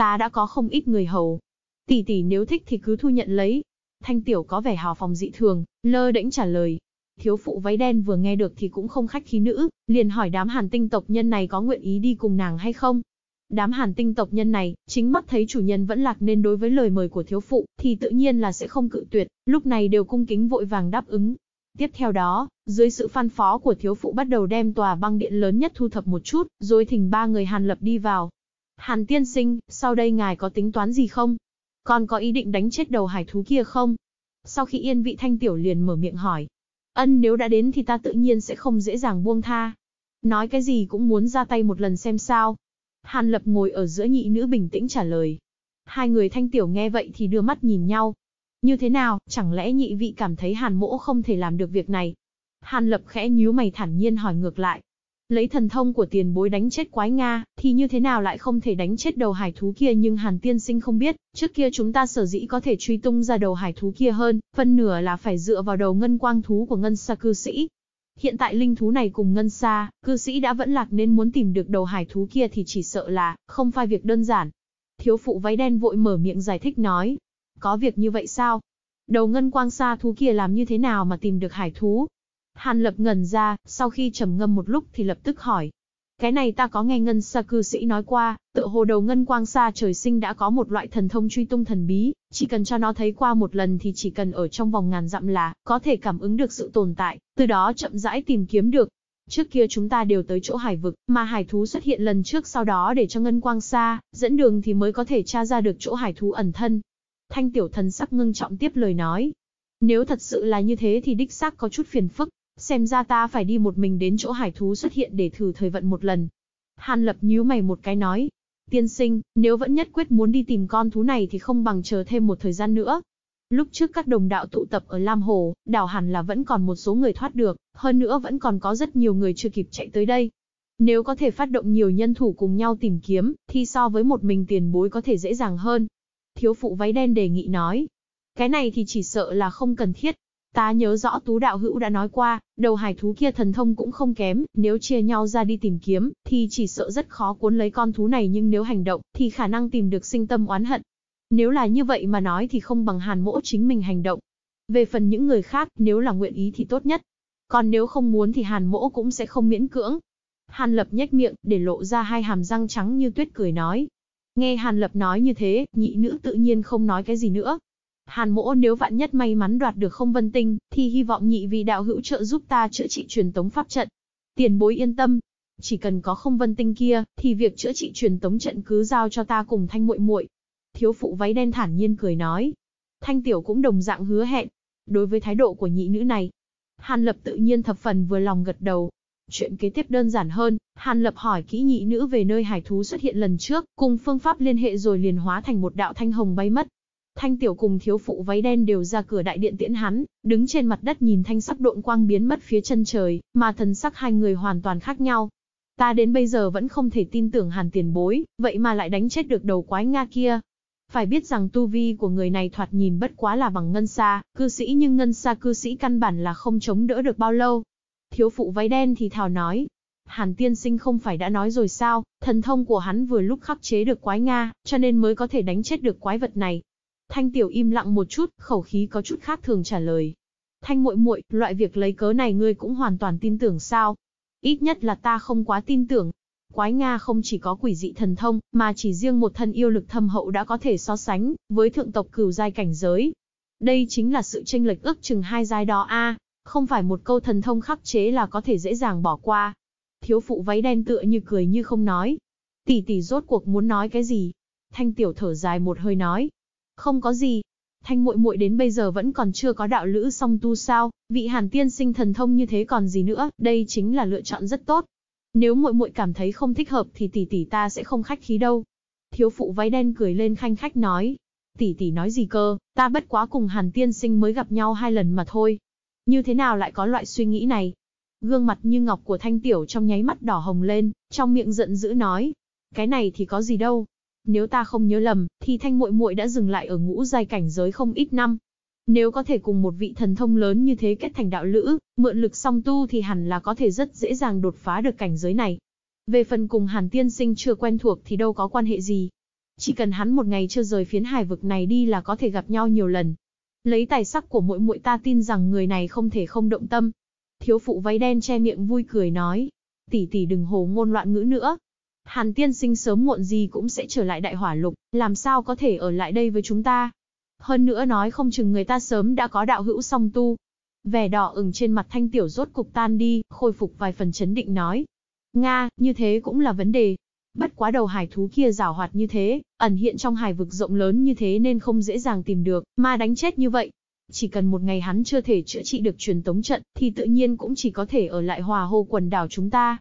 Speaker 1: ta đã có không ít người hầu. Tỷ tỷ nếu thích thì cứ thu nhận lấy. Thanh tiểu có vẻ hào phòng dị thường, lơ đễnh trả lời. Thiếu phụ váy đen vừa nghe được thì cũng không khách khí nữ, liền hỏi đám hàn tinh tộc nhân này có nguyện ý đi cùng nàng hay không. Đám hàn tinh tộc nhân này, chính mắt thấy chủ nhân vẫn lạc nên đối với lời mời của thiếu phụ, thì tự nhiên là sẽ không cự tuyệt, lúc này đều cung kính vội vàng đáp ứng. Tiếp theo đó, dưới sự phan phó của thiếu phụ bắt đầu đem tòa băng điện lớn nhất thu thập một chút, rồi thỉnh ba người hàn lập đi vào. Hàn tiên sinh, sau đây ngài có tính toán gì không? Còn có ý định đánh chết đầu hải thú kia không? Sau khi yên vị thanh tiểu liền mở miệng hỏi. Ân nếu đã đến thì ta tự nhiên sẽ không dễ dàng buông tha. Nói cái gì cũng muốn ra tay một lần xem sao. Hàn lập ngồi ở giữa nhị nữ bình tĩnh trả lời. Hai người thanh tiểu nghe vậy thì đưa mắt nhìn nhau. Như thế nào, chẳng lẽ nhị vị cảm thấy hàn mỗ không thể làm được việc này? Hàn lập khẽ nhíu mày thản nhiên hỏi ngược lại. Lấy thần thông của tiền bối đánh chết quái Nga, thì như thế nào lại không thể đánh chết đầu hải thú kia nhưng Hàn Tiên Sinh không biết, trước kia chúng ta sở dĩ có thể truy tung ra đầu hải thú kia hơn, phân nửa là phải dựa vào đầu ngân quang thú của ngân sa cư sĩ. Hiện tại linh thú này cùng ngân sa, cư sĩ đã vẫn lạc nên muốn tìm được đầu hải thú kia thì chỉ sợ là, không phải việc đơn giản. Thiếu phụ váy đen vội mở miệng giải thích nói, có việc như vậy sao? Đầu ngân quang sa thú kia làm như thế nào mà tìm được hải thú, Hàn lập ngẩn ra, sau khi trầm ngâm một lúc thì lập tức hỏi. Cái này ta có nghe ngân sa cư sĩ nói qua, tựa hồ đầu ngân quang sa trời sinh đã có một loại thần thông truy tung thần bí, chỉ cần cho nó thấy qua một lần thì chỉ cần ở trong vòng ngàn dặm là, có thể cảm ứng được sự tồn tại, từ đó chậm rãi tìm kiếm được. Trước kia chúng ta đều tới chỗ hải vực, mà hải thú xuất hiện lần trước sau đó để cho ngân quang xa, dẫn đường thì mới có thể tra ra được chỗ hải thú ẩn thân. Thanh tiểu thần sắc ngưng trọng tiếp lời nói. Nếu thật sự là như thế thì đích xác có chút phiền phức, xem ra ta phải đi một mình đến chỗ hải thú xuất hiện để thử thời vận một lần. Hàn lập nhíu mày một cái nói, tiên sinh, nếu vẫn nhất quyết muốn đi tìm con thú này thì không bằng chờ thêm một thời gian nữa. Lúc trước các đồng đạo tụ tập ở Lam Hồ, đảo hẳn là vẫn còn một số người thoát được, hơn nữa vẫn còn có rất nhiều người chưa kịp chạy tới đây. Nếu có thể phát động nhiều nhân thủ cùng nhau tìm kiếm, thì so với một mình tiền bối có thể dễ dàng hơn. Thiếu phụ váy đen đề nghị nói. Cái này thì chỉ sợ là không cần thiết, Ta nhớ rõ Tú Đạo Hữu đã nói qua, đầu hải thú kia thần thông cũng không kém, nếu chia nhau ra đi tìm kiếm, thì chỉ sợ rất khó cuốn lấy con thú này nhưng nếu hành động, thì khả năng tìm được sinh tâm oán hận. Nếu là như vậy mà nói thì không bằng hàn mỗ chính mình hành động. Về phần những người khác, nếu là nguyện ý thì tốt nhất. Còn nếu không muốn thì hàn mỗ cũng sẽ không miễn cưỡng. Hàn lập nhếch miệng, để lộ ra hai hàm răng trắng như tuyết cười nói. Nghe hàn lập nói như thế, nhị nữ tự nhiên không nói cái gì nữa, Hàn mỗ nếu vạn nhất may mắn đoạt được không vân tinh, thì hy vọng nhị vị đạo hữu trợ giúp ta chữa trị truyền tống pháp trận. Tiền bối yên tâm, chỉ cần có không vân tinh kia, thì việc chữa trị truyền tống trận cứ giao cho ta cùng thanh muội muội. Thiếu phụ váy đen thản nhiên cười nói. Thanh tiểu cũng đồng dạng hứa hẹn. Đối với thái độ của nhị nữ này, Hàn lập tự nhiên thập phần vừa lòng gật đầu. Chuyện kế tiếp đơn giản hơn, Hàn lập hỏi kỹ nhị nữ về nơi hải thú xuất hiện lần trước, cùng phương pháp liên hệ rồi liền hóa thành một đạo thanh hồng bay mất. Thanh Tiểu cùng thiếu phụ váy đen đều ra cửa đại điện tiễn hắn, đứng trên mặt đất nhìn thanh sắc độn quang biến mất phía chân trời, mà thần sắc hai người hoàn toàn khác nhau. Ta đến bây giờ vẫn không thể tin tưởng hàn tiền bối, vậy mà lại đánh chết được đầu quái Nga kia. Phải biết rằng tu vi của người này thoạt nhìn bất quá là bằng ngân xa, cư sĩ nhưng ngân xa cư sĩ căn bản là không chống đỡ được bao lâu. Thiếu phụ váy đen thì thào nói, Hàn tiên sinh không phải đã nói rồi sao, thần thông của hắn vừa lúc khắc chế được quái Nga, cho nên mới có thể đánh chết được quái vật này. Thanh Tiểu im lặng một chút, khẩu khí có chút khác thường trả lời. Thanh muội muội, loại việc lấy cớ này ngươi cũng hoàn toàn tin tưởng sao? Ít nhất là ta không quá tin tưởng. Quái Nga không chỉ có quỷ dị thần thông, mà chỉ riêng một thân yêu lực thâm hậu đã có thể so sánh với thượng tộc cửu giai cảnh giới. Đây chính là sự chênh lệch ước chừng hai giai đó a, không phải một câu thần thông khắc chế là có thể dễ dàng bỏ qua. Thiếu phụ váy đen tựa như cười như không nói. Tỷ tỷ rốt cuộc muốn nói cái gì? Thanh tiểu thở dài một hơi nói, không có gì. Thanh muội muội đến bây giờ vẫn còn chưa có đạo lữ song tu sao, vị Hàn tiên sinh thần thông như thế còn gì nữa, đây chính là lựa chọn rất tốt. Nếu muội muội cảm thấy không thích hợp thì tỷ tỷ ta sẽ không khách khí đâu." Thiếu phụ váy đen cười lên khanh khách nói, "Tỷ tỷ nói gì cơ, ta bất quá cùng Hàn tiên sinh mới gặp nhau hai lần mà thôi. Như thế nào lại có loại suy nghĩ này?" Gương mặt như ngọc của Thanh tiểu trong nháy mắt đỏ hồng lên, trong miệng giận dữ nói, "Cái này thì có gì đâu, nếu ta không nhớ lầm, thì Thanh Muội Muội đã dừng lại ở ngũ giai cảnh giới không ít năm. Nếu có thể cùng một vị thần thông lớn như thế kết thành đạo lữ, mượn lực song tu thì hẳn là có thể rất dễ dàng đột phá được cảnh giới này. Về phần cùng Hàn Tiên Sinh chưa quen thuộc thì đâu có quan hệ gì. Chỉ cần hắn một ngày chưa rời phiến hải vực này đi là có thể gặp nhau nhiều lần. Lấy tài sắc của mỗi muội ta tin rằng người này không thể không động tâm. Thiếu phụ váy đen che miệng vui cười nói. Tỷ tỷ đừng hồ ngôn loạn ngữ nữa, Hàn tiên sinh sớm muộn gì cũng sẽ trở lại đại hỏa lục, làm sao có thể ở lại đây với chúng ta. Hơn nữa nói không chừng người ta sớm đã có đạo hữu song tu. Vẻ đỏ ửng trên mặt thanh tiểu rốt cục tan đi, khôi phục vài phần chấn định nói. Nga, như thế cũng là vấn đề. Bất quá đầu hải thú kia rào hoạt như thế, ẩn hiện trong hải vực rộng lớn như thế nên không dễ dàng tìm được, mà đánh chết như vậy. Chỉ cần một ngày hắn chưa thể chữa trị được truyền tống trận, thì tự nhiên cũng chỉ có thể ở lại hòa hô quần đảo chúng ta,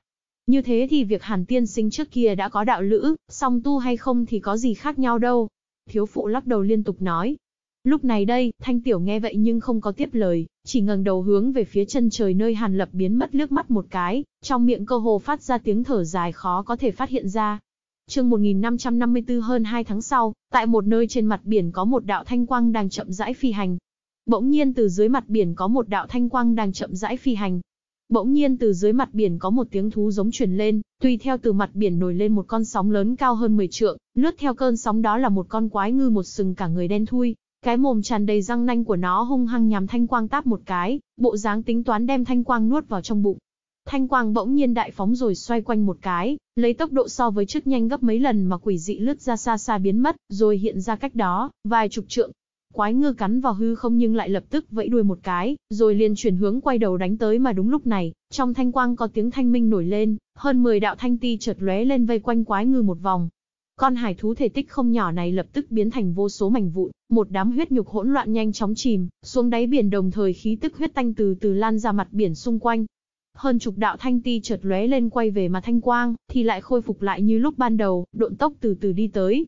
Speaker 1: như thế thì việc hàn tiên sinh trước kia đã có đạo lữ, song tu hay không thì có gì khác nhau đâu. Thiếu phụ lắc đầu liên tục nói. Lúc này đây, thanh tiểu nghe vậy nhưng không có tiếp lời, chỉ ngẩng đầu hướng về phía chân trời nơi hàn lập biến mất nước mắt một cái, trong miệng cơ hồ phát ra tiếng thở dài khó có thể phát hiện ra. Chương 1554 hơn 2 tháng sau, tại một nơi trên mặt biển có một đạo thanh quang đang chậm rãi phi hành. Bỗng nhiên từ dưới mặt biển có một đạo thanh quang đang chậm rãi phi hành, Bỗng nhiên từ dưới mặt biển có một tiếng thú giống truyền lên, tùy theo từ mặt biển nổi lên một con sóng lớn cao hơn 10 trượng, lướt theo cơn sóng đó là một con quái ngư một sừng cả người đen thui, cái mồm tràn đầy răng nanh của nó hung hăng nhằm thanh quang táp một cái, bộ dáng tính toán đem thanh quang nuốt vào trong bụng. Thanh quang bỗng nhiên đại phóng rồi xoay quanh một cái, lấy tốc độ so với trước nhanh gấp mấy lần mà quỷ dị lướt ra xa xa biến mất, rồi hiện ra cách đó, vài chục trượng, Quái ngư cắn vào hư không nhưng lại lập tức vẫy đuôi một cái, rồi liền chuyển hướng quay đầu đánh tới mà đúng lúc này, trong thanh quang có tiếng thanh minh nổi lên, hơn 10 đạo thanh ti chợt lóe lên vây quanh quái ngư một vòng. Con hải thú thể tích không nhỏ này lập tức biến thành vô số mảnh vụn, một đám huyết nhục hỗn loạn nhanh chóng chìm xuống đáy biển đồng thời khí tức huyết tanh từ từ lan ra mặt biển xung quanh. Hơn chục đạo thanh ti chợt lóe lên quay về mà thanh quang, thì lại khôi phục lại như lúc ban đầu, độn tốc từ từ đi tới,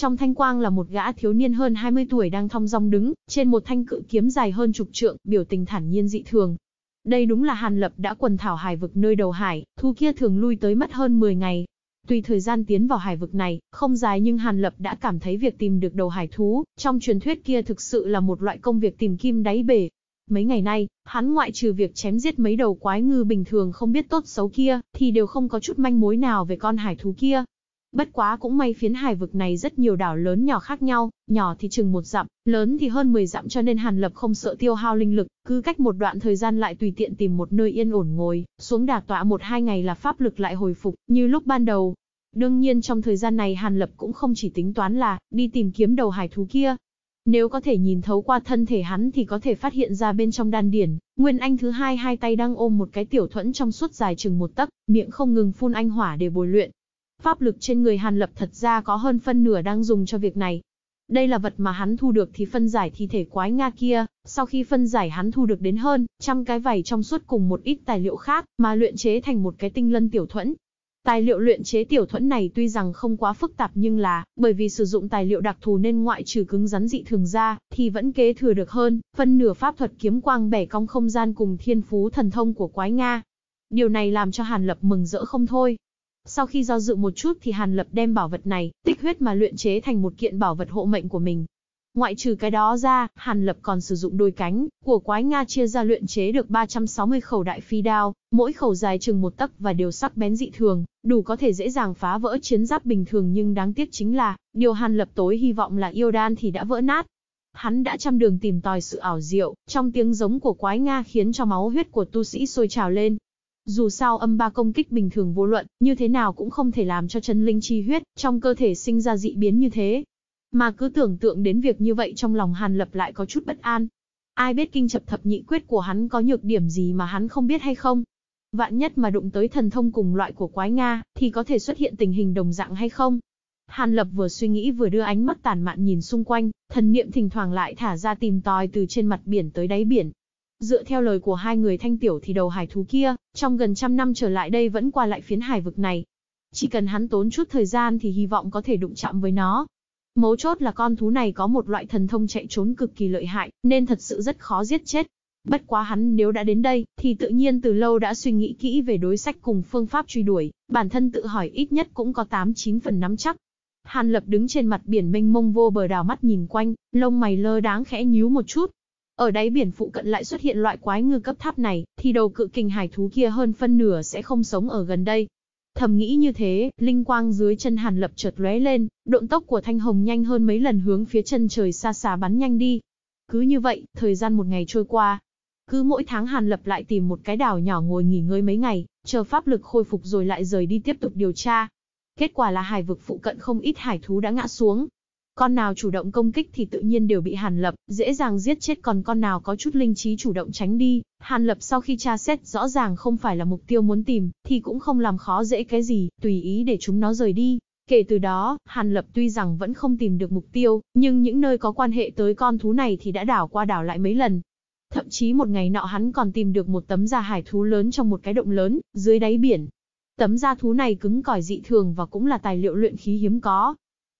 Speaker 1: trong thanh quang là một gã thiếu niên hơn 20 tuổi đang thong dong đứng, trên một thanh cự kiếm dài hơn chục trượng, biểu tình thản nhiên dị thường. Đây đúng là Hàn Lập đã quần thảo hải vực nơi đầu hải, thu kia thường lui tới mất hơn 10 ngày. Tuy thời gian tiến vào hải vực này, không dài nhưng Hàn Lập đã cảm thấy việc tìm được đầu hải thú, trong truyền thuyết kia thực sự là một loại công việc tìm kim đáy bể. Mấy ngày nay, hắn ngoại trừ việc chém giết mấy đầu quái ngư bình thường không biết tốt xấu kia, thì đều không có chút manh mối nào về con hải thú kia, Bất quá cũng may phiến hải vực này rất nhiều đảo lớn nhỏ khác nhau, nhỏ thì chừng một dặm, lớn thì hơn 10 dặm cho nên Hàn Lập không sợ tiêu hao linh lực, cứ cách một đoạn thời gian lại tùy tiện tìm một nơi yên ổn ngồi, xuống đả tọa một hai ngày là pháp lực lại hồi phục, như lúc ban đầu. Đương nhiên trong thời gian này Hàn Lập cũng không chỉ tính toán là đi tìm kiếm đầu hải thú kia. Nếu có thể nhìn thấu qua thân thể hắn thì có thể phát hiện ra bên trong đan điển, Nguyên Anh thứ hai hai tay đang ôm một cái tiểu thuẫn trong suốt dài chừng một tấc, miệng không ngừng phun anh hỏa để bồi luyện, Pháp lực trên người Hàn Lập thật ra có hơn phân nửa đang dùng cho việc này. Đây là vật mà hắn thu được thì phân giải thi thể quái Nga kia, sau khi phân giải hắn thu được đến hơn trăm cái vảy trong suốt cùng một ít tài liệu khác mà luyện chế thành một cái tinh lân tiểu thuẫn. Tài liệu luyện chế tiểu thuẫn này tuy rằng không quá phức tạp nhưng là, bởi vì sử dụng tài liệu đặc thù nên ngoại trừ cứng rắn dị thường ra, thì vẫn kế thừa được hơn, phân nửa pháp thuật kiếm quang bẻ cong không gian cùng thiên phú thần thông của quái Nga. Điều này làm cho Hàn Lập mừng rỡ không thôi, sau khi do dự một chút thì Hàn Lập đem bảo vật này, tích huyết mà luyện chế thành một kiện bảo vật hộ mệnh của mình. Ngoại trừ cái đó ra, Hàn Lập còn sử dụng đôi cánh của quái Nga chia ra luyện chế được 360 khẩu đại phi đao, mỗi khẩu dài chừng một tấc và đều sắc bén dị thường, đủ có thể dễ dàng phá vỡ chiến giáp bình thường nhưng đáng tiếc chính là, điều Hàn Lập tối hy vọng là yêu đan thì đã vỡ nát. Hắn đã trăm đường tìm tòi sự ảo diệu, trong tiếng giống của quái Nga khiến cho máu huyết của tu sĩ sôi trào lên, dù sao âm ba công kích bình thường vô luận, như thế nào cũng không thể làm cho chân linh chi huyết trong cơ thể sinh ra dị biến như thế. Mà cứ tưởng tượng đến việc như vậy trong lòng Hàn Lập lại có chút bất an. Ai biết kinh chập thập nhị quyết của hắn có nhược điểm gì mà hắn không biết hay không? Vạn nhất mà đụng tới thần thông cùng loại của quái Nga, thì có thể xuất hiện tình hình đồng dạng hay không? Hàn Lập vừa suy nghĩ vừa đưa ánh mắt tàn mạn nhìn xung quanh, thần niệm thỉnh thoảng lại thả ra tìm tòi từ trên mặt biển tới đáy biển, Dựa theo lời của hai người thanh tiểu thì đầu hải thú kia, trong gần trăm năm trở lại đây vẫn qua lại phiến hải vực này. Chỉ cần hắn tốn chút thời gian thì hy vọng có thể đụng chạm với nó. Mấu chốt là con thú này có một loại thần thông chạy trốn cực kỳ lợi hại, nên thật sự rất khó giết chết. Bất quá hắn nếu đã đến đây, thì tự nhiên từ lâu đã suy nghĩ kỹ về đối sách cùng phương pháp truy đuổi, bản thân tự hỏi ít nhất cũng có 8-9 phần nắm chắc. Hàn Lập đứng trên mặt biển mênh mông vô bờ đào mắt nhìn quanh, lông mày lơ đáng khẽ nhíu một chút, ở đáy biển phụ cận lại xuất hiện loại quái ngư cấp tháp này, thì đầu cự kình hải thú kia hơn phân nửa sẽ không sống ở gần đây. Thầm nghĩ như thế, linh quang dưới chân Hàn Lập chợt lóe lên, động tốc của Thanh Hồng nhanh hơn mấy lần hướng phía chân trời xa xa bắn nhanh đi. Cứ như vậy, thời gian một ngày trôi qua. Cứ mỗi tháng Hàn Lập lại tìm một cái đảo nhỏ ngồi nghỉ ngơi mấy ngày, chờ pháp lực khôi phục rồi lại rời đi tiếp tục điều tra. Kết quả là hải vực phụ cận không ít hải thú đã ngã xuống, con nào chủ động công kích thì tự nhiên đều bị Hàn Lập, dễ dàng giết chết còn con nào có chút linh trí chủ động tránh đi. Hàn Lập sau khi tra xét rõ ràng không phải là mục tiêu muốn tìm, thì cũng không làm khó dễ cái gì, tùy ý để chúng nó rời đi. Kể từ đó, Hàn Lập tuy rằng vẫn không tìm được mục tiêu, nhưng những nơi có quan hệ tới con thú này thì đã đảo qua đảo lại mấy lần. Thậm chí một ngày nọ hắn còn tìm được một tấm da hải thú lớn trong một cái động lớn, dưới đáy biển. Tấm da thú này cứng cỏi dị thường và cũng là tài liệu luyện khí hiếm có,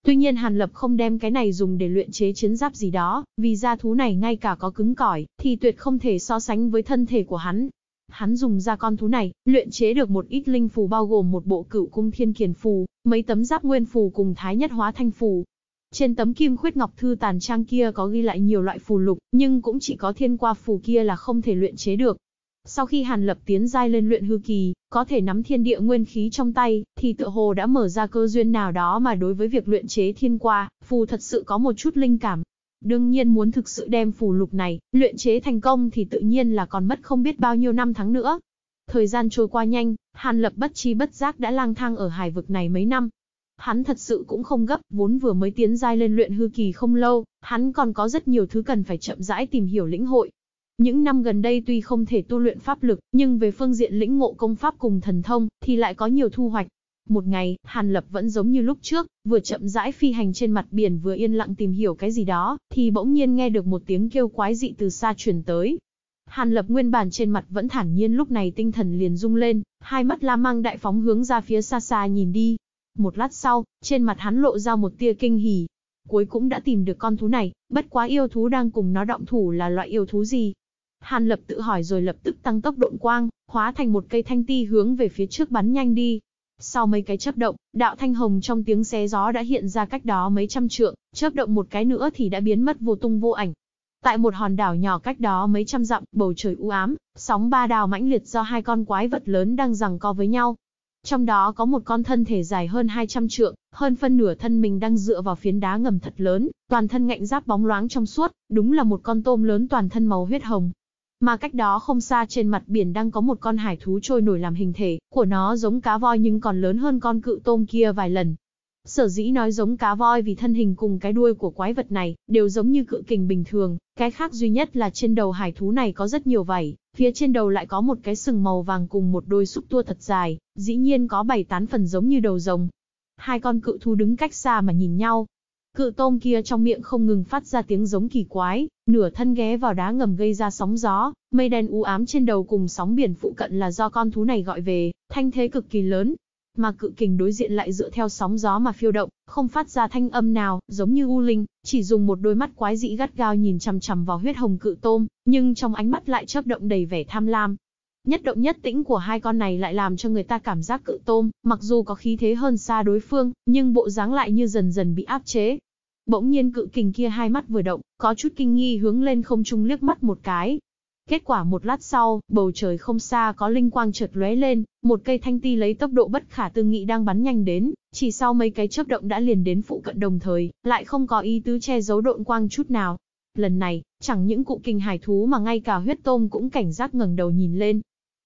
Speaker 1: Tuy nhiên Hàn Lập không đem cái này dùng để luyện chế chiến giáp gì đó, vì da thú này ngay cả có cứng cỏi, thì tuyệt không thể so sánh với thân thể của hắn. Hắn dùng ra con thú này, luyện chế được một ít linh phù bao gồm một bộ cửu cung thiên kiền phù, mấy tấm giáp nguyên phù cùng thái nhất hóa thanh phù. Trên tấm kim khuyết ngọc thư tàn trang kia có ghi lại nhiều loại phù lục, nhưng cũng chỉ có thiên qua phù kia là không thể luyện chế được. Sau khi Hàn Lập tiến giai lên luyện hư kỳ, có thể nắm thiên địa nguyên khí trong tay, thì tự hồ đã mở ra cơ duyên nào đó mà đối với việc luyện chế thiên qua, phù thật sự có một chút linh cảm. Đương nhiên muốn thực sự đem phù lục này, luyện chế thành công thì tự nhiên là còn mất không biết bao nhiêu năm tháng nữa. Thời gian trôi qua nhanh, Hàn Lập bất chi bất giác đã lang thang ở hải vực này mấy năm. Hắn thật sự cũng không gấp, vốn vừa mới tiến giai lên luyện hư kỳ không lâu, hắn còn có rất nhiều thứ cần phải chậm rãi tìm hiểu lĩnh hội. Những năm gần đây tuy không thể tu luyện pháp lực, nhưng về phương diện lĩnh ngộ công pháp cùng thần thông, thì lại có nhiều thu hoạch. Một ngày, Hàn Lập vẫn giống như lúc trước, vừa chậm rãi phi hành trên mặt biển vừa yên lặng tìm hiểu cái gì đó, thì bỗng nhiên nghe được một tiếng kêu quái dị từ xa truyền tới. Hàn Lập nguyên bản trên mặt vẫn thản nhiên lúc này tinh thần liền rung lên, hai mắt la mang đại phóng hướng ra phía xa xa nhìn đi. Một lát sau, trên mặt hắn lộ ra một tia kinh hỉ. Cuối cũng đã tìm được con thú này, bất quá yêu thú đang cùng nó động thủ là loại yêu thú gì, Hàn lập tự hỏi rồi lập tức tăng tốc độn quang, hóa thành một cây thanh ti hướng về phía trước bắn nhanh đi. Sau mấy cái chớp động, đạo thanh hồng trong tiếng xé gió đã hiện ra cách đó mấy trăm trượng, chớp động một cái nữa thì đã biến mất vô tung vô ảnh. Tại một hòn đảo nhỏ cách đó mấy trăm dặm, bầu trời u ám, sóng ba đào mãnh liệt do hai con quái vật lớn đang giằng co với nhau. Trong đó có một con thân thể dài hơn 200 trượng, hơn phân nửa thân mình đang dựa vào phiến đá ngầm thật lớn, toàn thân ngạnh giáp bóng loáng trong suốt, đúng là một con tôm lớn toàn thân màu huyết hồng. Mà cách đó không xa trên mặt biển đang có một con hải thú trôi nổi làm hình thể, của nó giống cá voi nhưng còn lớn hơn con cự tôm kia vài lần. Sở dĩ nói giống cá voi vì thân hình cùng cái đuôi của quái vật này đều giống như cự kình bình thường, cái khác duy nhất là trên đầu hải thú này có rất nhiều vảy, phía trên đầu lại có một cái sừng màu vàng cùng một đôi xúc tua thật dài, dĩ nhiên có bảy tán phần giống như đầu rồng. Hai con cự thú đứng cách xa mà nhìn nhau, Cự tôm kia trong miệng không ngừng phát ra tiếng giống kỳ quái, nửa thân ghé vào đá ngầm gây ra sóng gió, mây đen u ám trên đầu cùng sóng biển phụ cận là do con thú này gọi về, thanh thế cực kỳ lớn. Mà cự kình đối diện lại dựa theo sóng gió mà phiêu động, không phát ra thanh âm nào, giống như u linh, chỉ dùng một đôi mắt quái dị gắt gao nhìn chằm chằm vào huyết hồng cự tôm, nhưng trong ánh mắt lại chớp động đầy vẻ tham lam. Nhất động nhất tĩnh của hai con này lại làm cho người ta cảm giác cự tôm, mặc dù có khí thế hơn xa đối phương, nhưng bộ dáng lại như dần dần bị áp chế, Bỗng nhiên cự kình kia hai mắt vừa động, có chút kinh nghi hướng lên không trung liếc mắt một cái. Kết quả một lát sau, bầu trời không xa có linh quang chợt lóe lên, một cây thanh ti lấy tốc độ bất khả tư nghị đang bắn nhanh đến, chỉ sau mấy cái chớp động đã liền đến phụ cận đồng thời, lại không có ý tứ che giấu độn quang chút nào. Lần này, chẳng những cụ kinh hải thú mà ngay cả huyết tôm cũng cảnh giác ngẩng đầu nhìn lên,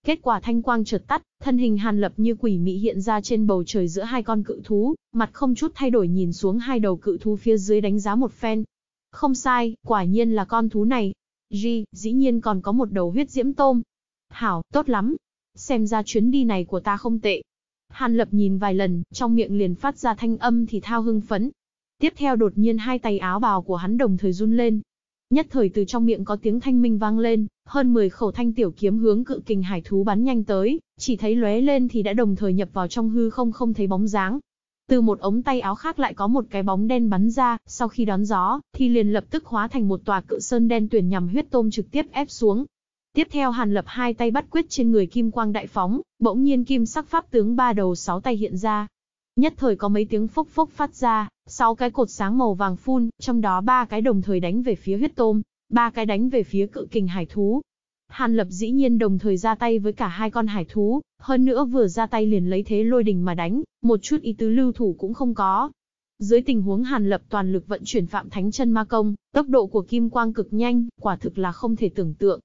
Speaker 1: Kết quả thanh quang chợt tắt, thân hình Hàn Lập như quỷ mị hiện ra trên bầu trời giữa hai con cự thú, mặt không chút thay đổi nhìn xuống hai đầu cự thú phía dưới đánh giá một phen. Không sai, quả nhiên là con thú này. Gi, dĩ nhiên còn có một đầu huyết diễm tôm. Hảo, tốt lắm. Xem ra chuyến đi này của ta không tệ. Hàn Lập nhìn vài lần, trong miệng liền phát ra thanh âm thì thao hưng phấn. Tiếp theo đột nhiên hai tay áo bào của hắn đồng thời run lên, Nhất thời từ trong miệng có tiếng thanh minh vang lên, hơn 10 khẩu thanh tiểu kiếm hướng cự kình hải thú bắn nhanh tới, chỉ thấy lóe lên thì đã đồng thời nhập vào trong hư không không thấy bóng dáng. Từ một ống tay áo khác lại có một cái bóng đen bắn ra, sau khi đón gió, thì liền lập tức hóa thành một tòa cự sơn đen tuyển nhằm huyết tôm trực tiếp ép xuống. Tiếp theo Hàn Lập hai tay bắt quyết trên người kim quang đại phóng, bỗng nhiên kim sắc pháp tướng ba đầu sáu tay hiện ra, Nhất thời có mấy tiếng phốc phốc phát ra, sáu cái cột sáng màu vàng phun, trong đó ba cái đồng thời đánh về phía huyết tôm, ba cái đánh về phía cự kình hải thú. Hàn Lập dĩ nhiên đồng thời ra tay với cả hai con hải thú, hơn nữa vừa ra tay liền lấy thế lôi đình mà đánh, một chút ý tứ lưu thủ cũng không có. Dưới tình huống Hàn Lập toàn lực vận chuyển Phạm Thánh Chân Ma Công, tốc độ của Kim Quang cực nhanh, quả thực là không thể tưởng tượng.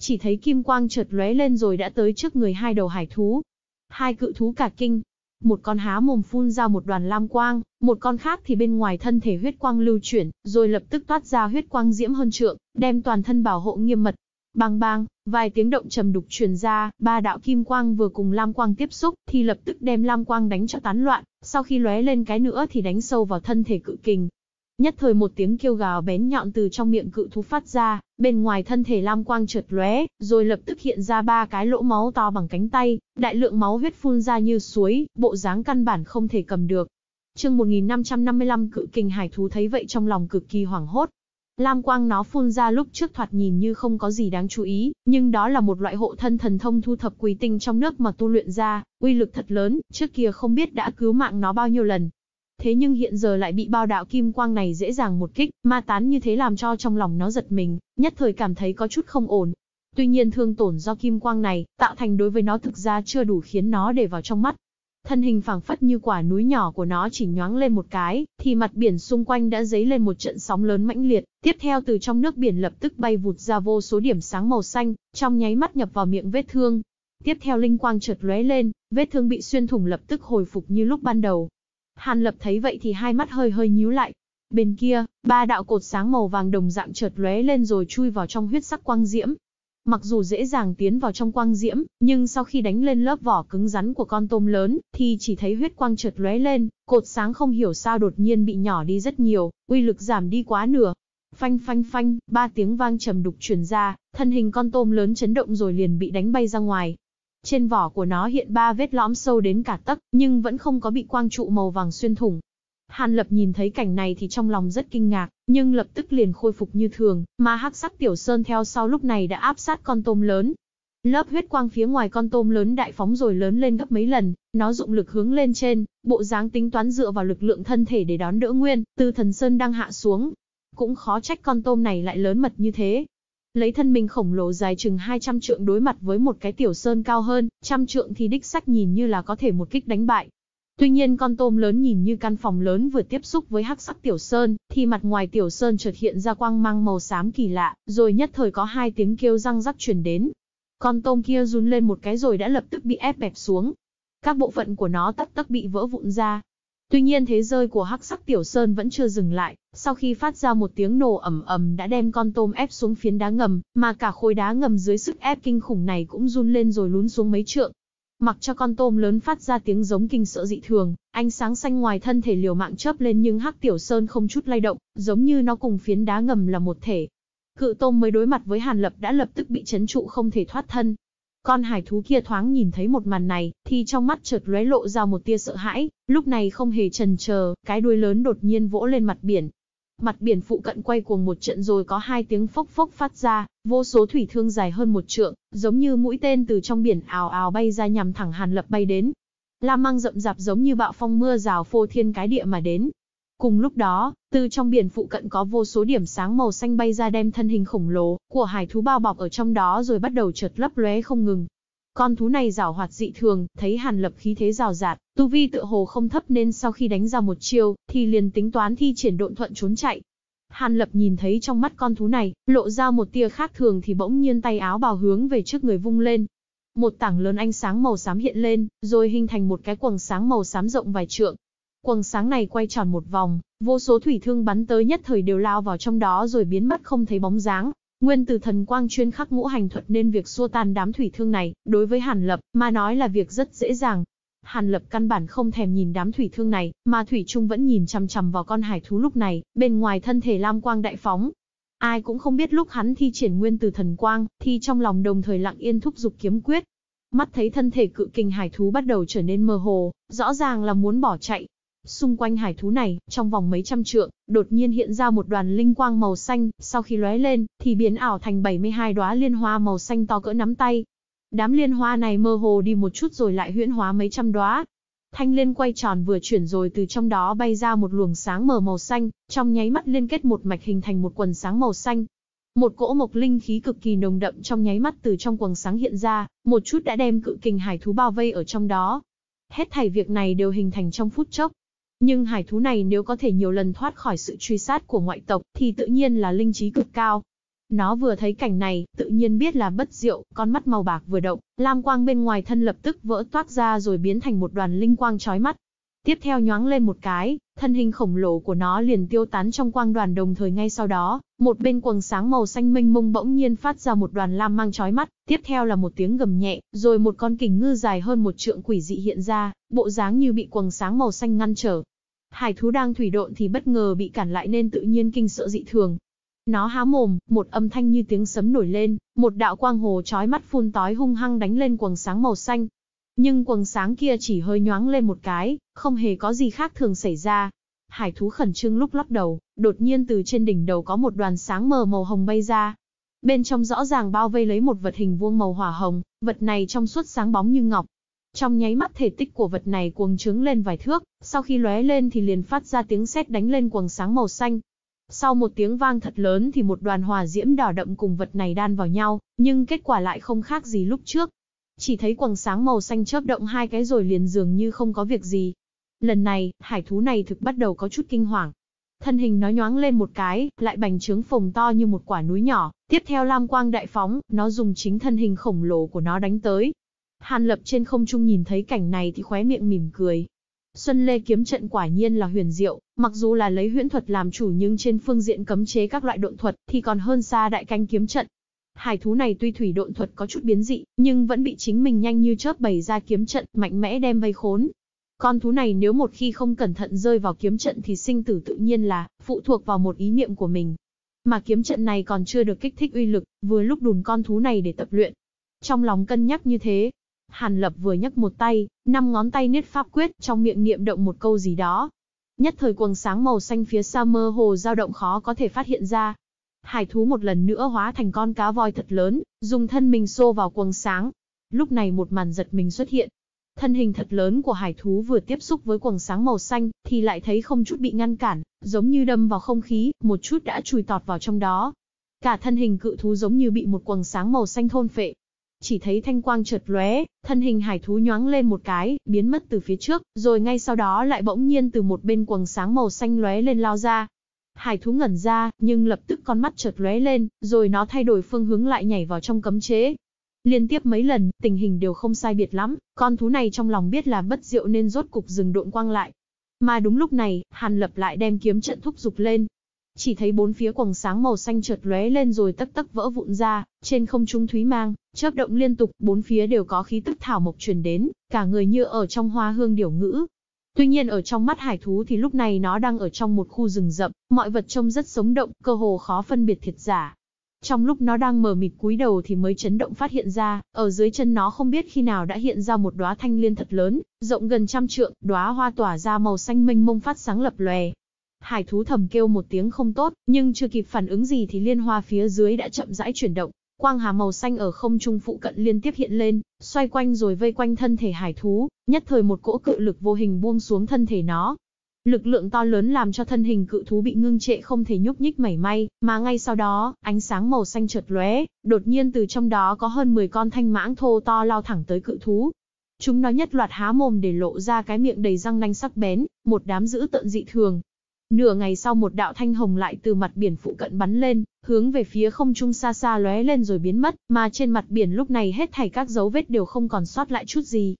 Speaker 1: Chỉ thấy Kim Quang chợt lóe lên rồi đã tới trước người hai đầu hải thú. Hai cự thú cả kinh, một con há mồm phun ra một đoàn lam quang, một con khác thì bên ngoài thân thể huyết quang lưu chuyển, rồi lập tức toát ra huyết quang diễm hơn trượng, đem toàn thân bảo hộ nghiêm mật. Bang bang, vài tiếng động trầm đục truyền ra, ba đạo kim quang vừa cùng lam quang tiếp xúc, thì lập tức đem lam quang đánh cho tán loạn, sau khi lóe lên cái nữa thì đánh sâu vào thân thể cự kình, Nhất thời một tiếng kêu gào bén nhọn từ trong miệng cự thú phát ra, bên ngoài thân thể lam quang chợt lóe, rồi lập tức hiện ra ba cái lỗ máu to bằng cánh tay, đại lượng máu huyết phun ra như suối, bộ dáng căn bản không thể cầm được. Chương 1555 cự kình hải thú thấy vậy trong lòng cực kỳ hoảng hốt. Lam quang nó phun ra lúc trước thoạt nhìn như không có gì đáng chú ý, nhưng đó là một loại hộ thân thần thông thu thập quý tinh trong nước mà tu luyện ra, uy lực thật lớn, trước kia không biết đã cứu mạng nó bao nhiêu lần, thế nhưng hiện giờ lại bị bao đạo kim quang này dễ dàng một kích, ma tán như thế làm cho trong lòng nó giật mình, nhất thời cảm thấy có chút không ổn. Tuy nhiên thương tổn do kim quang này, tạo thành đối với nó thực ra chưa đủ khiến nó để vào trong mắt. Thân hình phẳng phất như quả núi nhỏ của nó chỉ nhoáng lên một cái, thì mặt biển xung quanh đã dấy lên một trận sóng lớn mãnh liệt, tiếp theo từ trong nước biển lập tức bay vụt ra vô số điểm sáng màu xanh, trong nháy mắt nhập vào miệng vết thương. Tiếp theo linh quang chợt lóe lên, vết thương bị xuyên thủng lập tức hồi phục như lúc ban đầu, Hàn Lập thấy vậy thì hai mắt hơi hơi nhíu lại. Bên kia, ba đạo cột sáng màu vàng đồng dạng chợt lóe lên rồi chui vào trong huyết sắc quang diễm. Mặc dù dễ dàng tiến vào trong quang diễm, nhưng sau khi đánh lên lớp vỏ cứng rắn của con tôm lớn, thì chỉ thấy huyết quang chợt lóe lên, cột sáng không hiểu sao đột nhiên bị nhỏ đi rất nhiều, uy lực giảm đi quá nửa. Phanh phanh phanh, ba tiếng vang trầm đục truyền ra, thân hình con tôm lớn chấn động rồi liền bị đánh bay ra ngoài, trên vỏ của nó hiện ba vết lõm sâu đến cả tấc, nhưng vẫn không có bị quang trụ màu vàng xuyên thủng. Hàn Lập nhìn thấy cảnh này thì trong lòng rất kinh ngạc, nhưng lập tức liền khôi phục như thường, mà hắc sắc tiểu sơn theo sau lúc này đã áp sát con tôm lớn. Lớp huyết quang phía ngoài con tôm lớn đại phóng rồi lớn lên gấp mấy lần, nó dụng lực hướng lên trên, bộ dáng tính toán dựa vào lực lượng thân thể để đón đỡ nguyên, từ thần sơn đang hạ xuống. Cũng khó trách con tôm này lại lớn mật như thế, Lấy thân mình khổng lồ dài chừng 200 trượng đối mặt với một cái tiểu sơn cao hơn, trăm trượng thì đích sắc nhìn như là có thể một kích đánh bại. Tuy nhiên con tôm lớn nhìn như căn phòng lớn vừa tiếp xúc với hắc sắc tiểu sơn, thì mặt ngoài tiểu sơn chợt hiện ra quang mang màu xám kỳ lạ, rồi nhất thời có hai tiếng kêu răng rắc truyền đến. Con tôm kia run lên một cái rồi đã lập tức bị ép bẹp xuống. Các bộ phận của nó tất tắc bị vỡ vụn ra, Tuy nhiên thế rơi của hắc sắc tiểu sơn vẫn chưa dừng lại, sau khi phát ra một tiếng nổ ầm ầm đã đem con tôm ép xuống phiến đá ngầm, mà cả khối đá ngầm dưới sức ép kinh khủng này cũng run lên rồi lún xuống mấy trượng. Mặc cho con tôm lớn phát ra tiếng giống kinh sợ dị thường, ánh sáng xanh ngoài thân thể liều mạng chớp lên nhưng hắc tiểu sơn không chút lay động, giống như nó cùng phiến đá ngầm là một thể. Cự tôm mới đối mặt với Hàn Lập đã lập tức bị chấn trụ không thể thoát thân, con hải thú kia thoáng nhìn thấy một màn này, thì trong mắt chợt lóe lộ ra một tia sợ hãi, lúc này không hề chần chờ, cái đuôi lớn đột nhiên vỗ lên mặt biển. Mặt biển phụ cận quay cuồng một trận rồi có hai tiếng phốc phốc phát ra, vô số thủy thương dài hơn một trượng, giống như mũi tên từ trong biển ào ào bay ra nhằm thẳng Hàn Lập bay đến. lam Mang rậm rạp giống như bạo phong mưa rào phô thiên cái địa mà đến, Cùng lúc đó, từ trong biển phụ cận có vô số điểm sáng màu xanh bay ra đem thân hình khổng lồ của hải thú bao bọc ở trong đó rồi bắt đầu chợt lấp lóe không ngừng. Con thú này giảo hoạt dị thường, thấy Hàn Lập khí thế rào rạt, tu vi tựa hồ không thấp nên sau khi đánh ra một chiêu, thì liền tính toán thi triển độn thuận trốn chạy. Hàn Lập nhìn thấy trong mắt con thú này, lộ ra một tia khác thường thì bỗng nhiên tay áo bào hướng về trước người vung lên. Một tảng lớn ánh sáng màu xám hiện lên, rồi hình thành một cái quầng sáng màu xám rộng vài trượng, Quầng sáng này quay tròn một vòng, vô số thủy thương bắn tới nhất thời đều lao vào trong đó rồi biến mất không thấy bóng dáng. Nguyên từ thần quang chuyên khắc ngũ hành thuật nên việc xua tan đám thủy thương này, đối với Hàn Lập, mà nói là việc rất dễ dàng. Hàn Lập căn bản không thèm nhìn đám thủy thương này, mà Thủy Trung vẫn nhìn chằm chằm vào con hải thú lúc này, bên ngoài thân thể lam quang đại phóng. Ai cũng không biết lúc hắn thi triển nguyên từ thần quang, thì trong lòng đồng thời lặng yên thúc dục kiếm quyết. Mắt thấy thân thể cự kình hải thú bắt đầu trở nên mơ hồ, rõ ràng là muốn bỏ chạy, Xung quanh hải thú này, trong vòng mấy trăm trượng, đột nhiên hiện ra một đoàn linh quang màu xanh, sau khi lóe lên, thì biến ảo thành 72 đóa liên hoa màu xanh to cỡ nắm tay. Đám liên hoa này mơ hồ đi một chút rồi lại huyễn hóa mấy trăm đóa. Thanh liên quay tròn vừa chuyển rồi từ trong đó bay ra một luồng sáng mờ màu xanh, trong nháy mắt liên kết một mạch hình thành một quần sáng màu xanh. Một cỗ mộc linh khí cực kỳ nồng đậm trong nháy mắt từ trong quần sáng hiện ra, một chút đã đem cự kình hải thú bao vây ở trong đó, Hết thảy việc này đều hình thành trong phút chốc, nhưng hải thú này nếu có thể nhiều lần thoát khỏi sự truy sát của ngoại tộc, thì tự nhiên là linh trí cực cao. Nó vừa thấy cảnh này, tự nhiên biết là bất diệu, con mắt màu bạc vừa động, lam quang bên ngoài thân lập tức vỡ toát ra rồi biến thành một đoàn linh quang chói mắt. Tiếp theo nhoáng lên một cái, thân hình khổng lồ của nó liền tiêu tán trong quang đoàn đồng thời ngay sau đó, một bên quần sáng màu xanh mênh mông bỗng nhiên phát ra một đoàn lam mang chói mắt, tiếp theo là một tiếng gầm nhẹ, rồi một con kình ngư dài hơn một trượng quỷ dị hiện ra, bộ dáng như bị quần sáng màu xanh ngăn trở, Hải thú đang thủy độn thì bất ngờ bị cản lại nên tự nhiên kinh sợ dị thường. Nó há mồm, một âm thanh như tiếng sấm nổi lên, một đạo quang hồ chói mắt phun tói hung hăng đánh lên quầng sáng màu xanh. Nhưng quầng sáng kia chỉ hơi nhoáng lên một cái, không hề có gì khác thường xảy ra. Hải thú khẩn trương lúc lắc đầu, đột nhiên từ trên đỉnh đầu có một đoàn sáng mờ màu hồng bay ra. Bên trong rõ ràng bao vây lấy một vật hình vuông màu hỏa hồng, vật này trong suốt sáng bóng như ngọc, trong nháy mắt thể tích của vật này cuồng trướng lên vài thước, sau khi lóe lên thì liền phát ra tiếng sét đánh lên quầng sáng màu xanh. Sau một tiếng vang thật lớn thì một đoàn hòa diễm đỏ đậm cùng vật này đan vào nhau, nhưng kết quả lại không khác gì lúc trước. Chỉ thấy quầng sáng màu xanh chớp động hai cái rồi liền dường như không có việc gì. Lần này, hải thú này thực bắt đầu có chút kinh hoàng, thân hình nó nhoáng lên một cái, lại bành trướng phồng to như một quả núi nhỏ, tiếp theo lam quang đại phóng, nó dùng chính thân hình khổng lồ của nó đánh tới, Hàn Lập trên không trung nhìn thấy cảnh này thì khóe miệng mỉm cười. Xuân Lê kiếm trận quả nhiên là huyền diệu, mặc dù là lấy huyễn thuật làm chủ nhưng trên phương diện cấm chế các loại độn thuật thì còn hơn xa đại canh kiếm trận. Hải thú này tuy thủy độn thuật có chút biến dị, nhưng vẫn bị chính mình nhanh như chớp bày ra kiếm trận, mạnh mẽ đem vây khốn. Con thú này nếu một khi không cẩn thận rơi vào kiếm trận thì sinh tử tự nhiên là phụ thuộc vào một ý niệm của mình. Mà kiếm trận này còn chưa được kích thích uy lực, vừa lúc đùn con thú này để tập luyện. Trong lòng cân nhắc như thế, Hàn Lập vừa nhấc một tay, năm ngón tay niết pháp quyết, trong miệng niệm động một câu gì đó. Nhất thời quầng sáng màu xanh phía xa mơ hồ dao động khó có thể phát hiện ra. Hải thú một lần nữa hóa thành con cá voi thật lớn, dùng thân mình xô vào quầng sáng. Lúc này một màn giật mình xuất hiện. Thân hình thật lớn của hải thú vừa tiếp xúc với quầng sáng màu xanh, thì lại thấy không chút bị ngăn cản, giống như đâm vào không khí, một chút đã chùi tọt vào trong đó. Cả thân hình cự thú giống như bị một quầng sáng màu xanh thôn phệ, chỉ thấy thanh quang chợt lóe, thân hình hải thú nhoáng lên một cái, biến mất từ phía trước, rồi ngay sau đó lại bỗng nhiên từ một bên quầng sáng màu xanh lóe lên lao ra. Hải thú ngẩn ra, nhưng lập tức con mắt chợt lóe lên, rồi nó thay đổi phương hướng lại nhảy vào trong cấm chế. Liên tiếp mấy lần, tình hình đều không sai biệt lắm, con thú này trong lòng biết là bất diệu nên rốt cục dừng độn quang lại. Mà đúng lúc này, Hàn Lập lại đem kiếm trận thúc dục lên, chỉ thấy bốn phía quầng sáng màu xanh chợt lóe lên rồi tất tất vỡ vụn ra, trên không trung thúy mang, chớp động liên tục, bốn phía đều có khí tức thảo mộc truyền đến, cả người như ở trong hoa hương điểu ngữ. Tuy nhiên ở trong mắt hải thú thì lúc này nó đang ở trong một khu rừng rậm, mọi vật trông rất sống động, cơ hồ khó phân biệt thiệt giả. Trong lúc nó đang mờ mịt cúi đầu thì mới chấn động phát hiện ra, ở dưới chân nó không biết khi nào đã hiện ra một đóa thanh liên thật lớn, rộng gần trăm trượng, đóa hoa tỏa ra màu xanh mênh mông phát sáng lập lòe, Hải thú thầm kêu một tiếng không tốt, nhưng chưa kịp phản ứng gì thì liên hoa phía dưới đã chậm rãi chuyển động, quang hà màu xanh ở không trung phụ cận liên tiếp hiện lên, xoay quanh rồi vây quanh thân thể hải thú, nhất thời một cỗ cự lực vô hình buông xuống thân thể nó. Lực lượng to lớn làm cho thân hình cự thú bị ngưng trệ không thể nhúc nhích mảy may, mà ngay sau đó, ánh sáng màu xanh chợt lóe, đột nhiên từ trong đó có hơn 10 con thanh mãng thô to lao thẳng tới cự thú. Chúng nó nhất loạt há mồm để lộ ra cái miệng đầy răng nanh sắc bén, một đám dữ tợn dị thường, Nửa ngày sau một đạo thanh hồng lại từ mặt biển phụ cận bắn lên, hướng về phía không trung xa xa lóe lên rồi biến mất, mà trên mặt biển lúc này hết thảy các dấu vết đều không còn sót lại chút gì.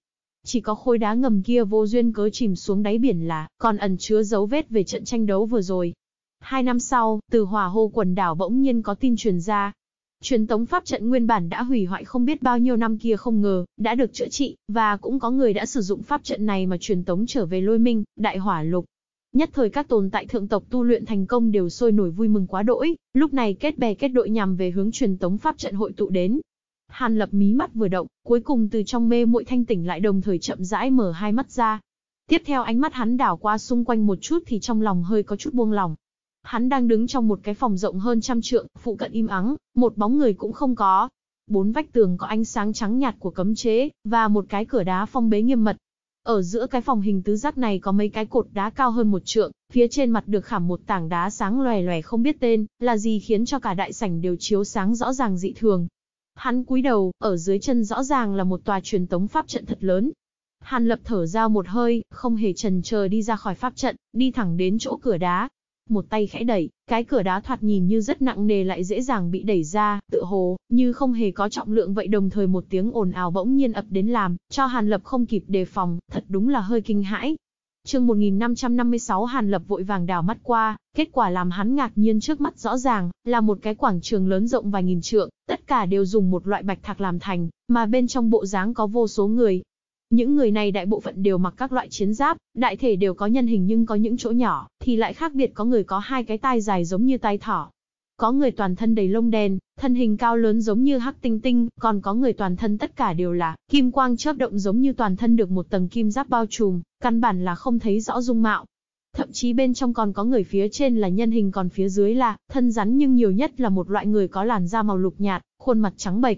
Speaker 1: Chỉ có khối đá ngầm kia vô duyên cớ chìm xuống đáy biển là, còn ẩn chứa dấu vết về trận tranh đấu vừa rồi. Hai năm sau, từ hòa hô quần đảo bỗng nhiên có tin truyền ra. Truyền tống pháp trận nguyên bản đã hủy hoại không biết bao nhiêu năm kia không ngờ, đã được chữa trị, và cũng có người đã sử dụng pháp trận này mà truyền tống trở về lôi minh, đại hỏa lục. Nhất thời các tồn tại thượng tộc tu luyện thành công đều sôi nổi vui mừng quá đỗi, lúc này kết bè kết đội nhằm về hướng truyền tống pháp trận hội tụ đến. Hàn lập mí mắt vừa động, cuối cùng từ trong mê muội thanh tỉnh lại đồng thời chậm rãi mở hai mắt ra. Tiếp theo ánh mắt hắn đảo qua xung quanh một chút thì trong lòng hơi có chút buông lòng. Hắn đang đứng trong một cái phòng rộng hơn trăm trượng, phụ cận im ắng, một bóng người cũng không có. Bốn vách tường có ánh sáng trắng nhạt của cấm chế, và một cái cửa đá phong bế nghiêm mật. Ở giữa cái phòng hình tứ giác này có mấy cái cột đá cao hơn một trượng, phía trên mặt được khảm một tảng đá sáng loè loè không biết tên, là gì khiến cho cả đại sảnh đều chiếu sáng rõ ràng dị thường. Hắn cúi đầu, ở dưới chân rõ ràng là một tòa truyền tống pháp trận thật lớn. Hàn lập thở ra một hơi, không hề trần chờ đi ra khỏi pháp trận, đi thẳng đến chỗ cửa đá, một tay khẽ đẩy, cái cửa đá thoạt nhìn như rất nặng nề lại dễ dàng bị đẩy ra, tự hồ, như không hề có trọng lượng vậy đồng thời một tiếng ồn ào bỗng nhiên ập đến làm, cho Hàn Lập không kịp đề phòng, thật đúng là hơi kinh hãi. Chương 1556 Hàn Lập vội vàng đào mắt qua, kết quả làm hắn ngạc nhiên trước mắt rõ ràng, là một cái quảng trường lớn rộng vài nghìn trượng, tất cả đều dùng một loại bạch thạc làm thành, mà bên trong bộ dáng có vô số người, những người này đại bộ phận đều mặc các loại chiến giáp, đại thể đều có nhân hình nhưng có những chỗ nhỏ, thì lại khác biệt có người có hai cái tai dài giống như tai thỏ. Có người toàn thân đầy lông đen, thân hình cao lớn giống như hắc tinh tinh, còn có người toàn thân tất cả đều là kim quang chớp động giống như toàn thân được một tầng kim giáp bao trùm, căn bản là không thấy rõ dung mạo. Thậm chí bên trong còn có người phía trên là nhân hình còn phía dưới là thân rắn nhưng nhiều nhất là một loại người có làn da màu lục nhạt, khuôn mặt trắng bệch,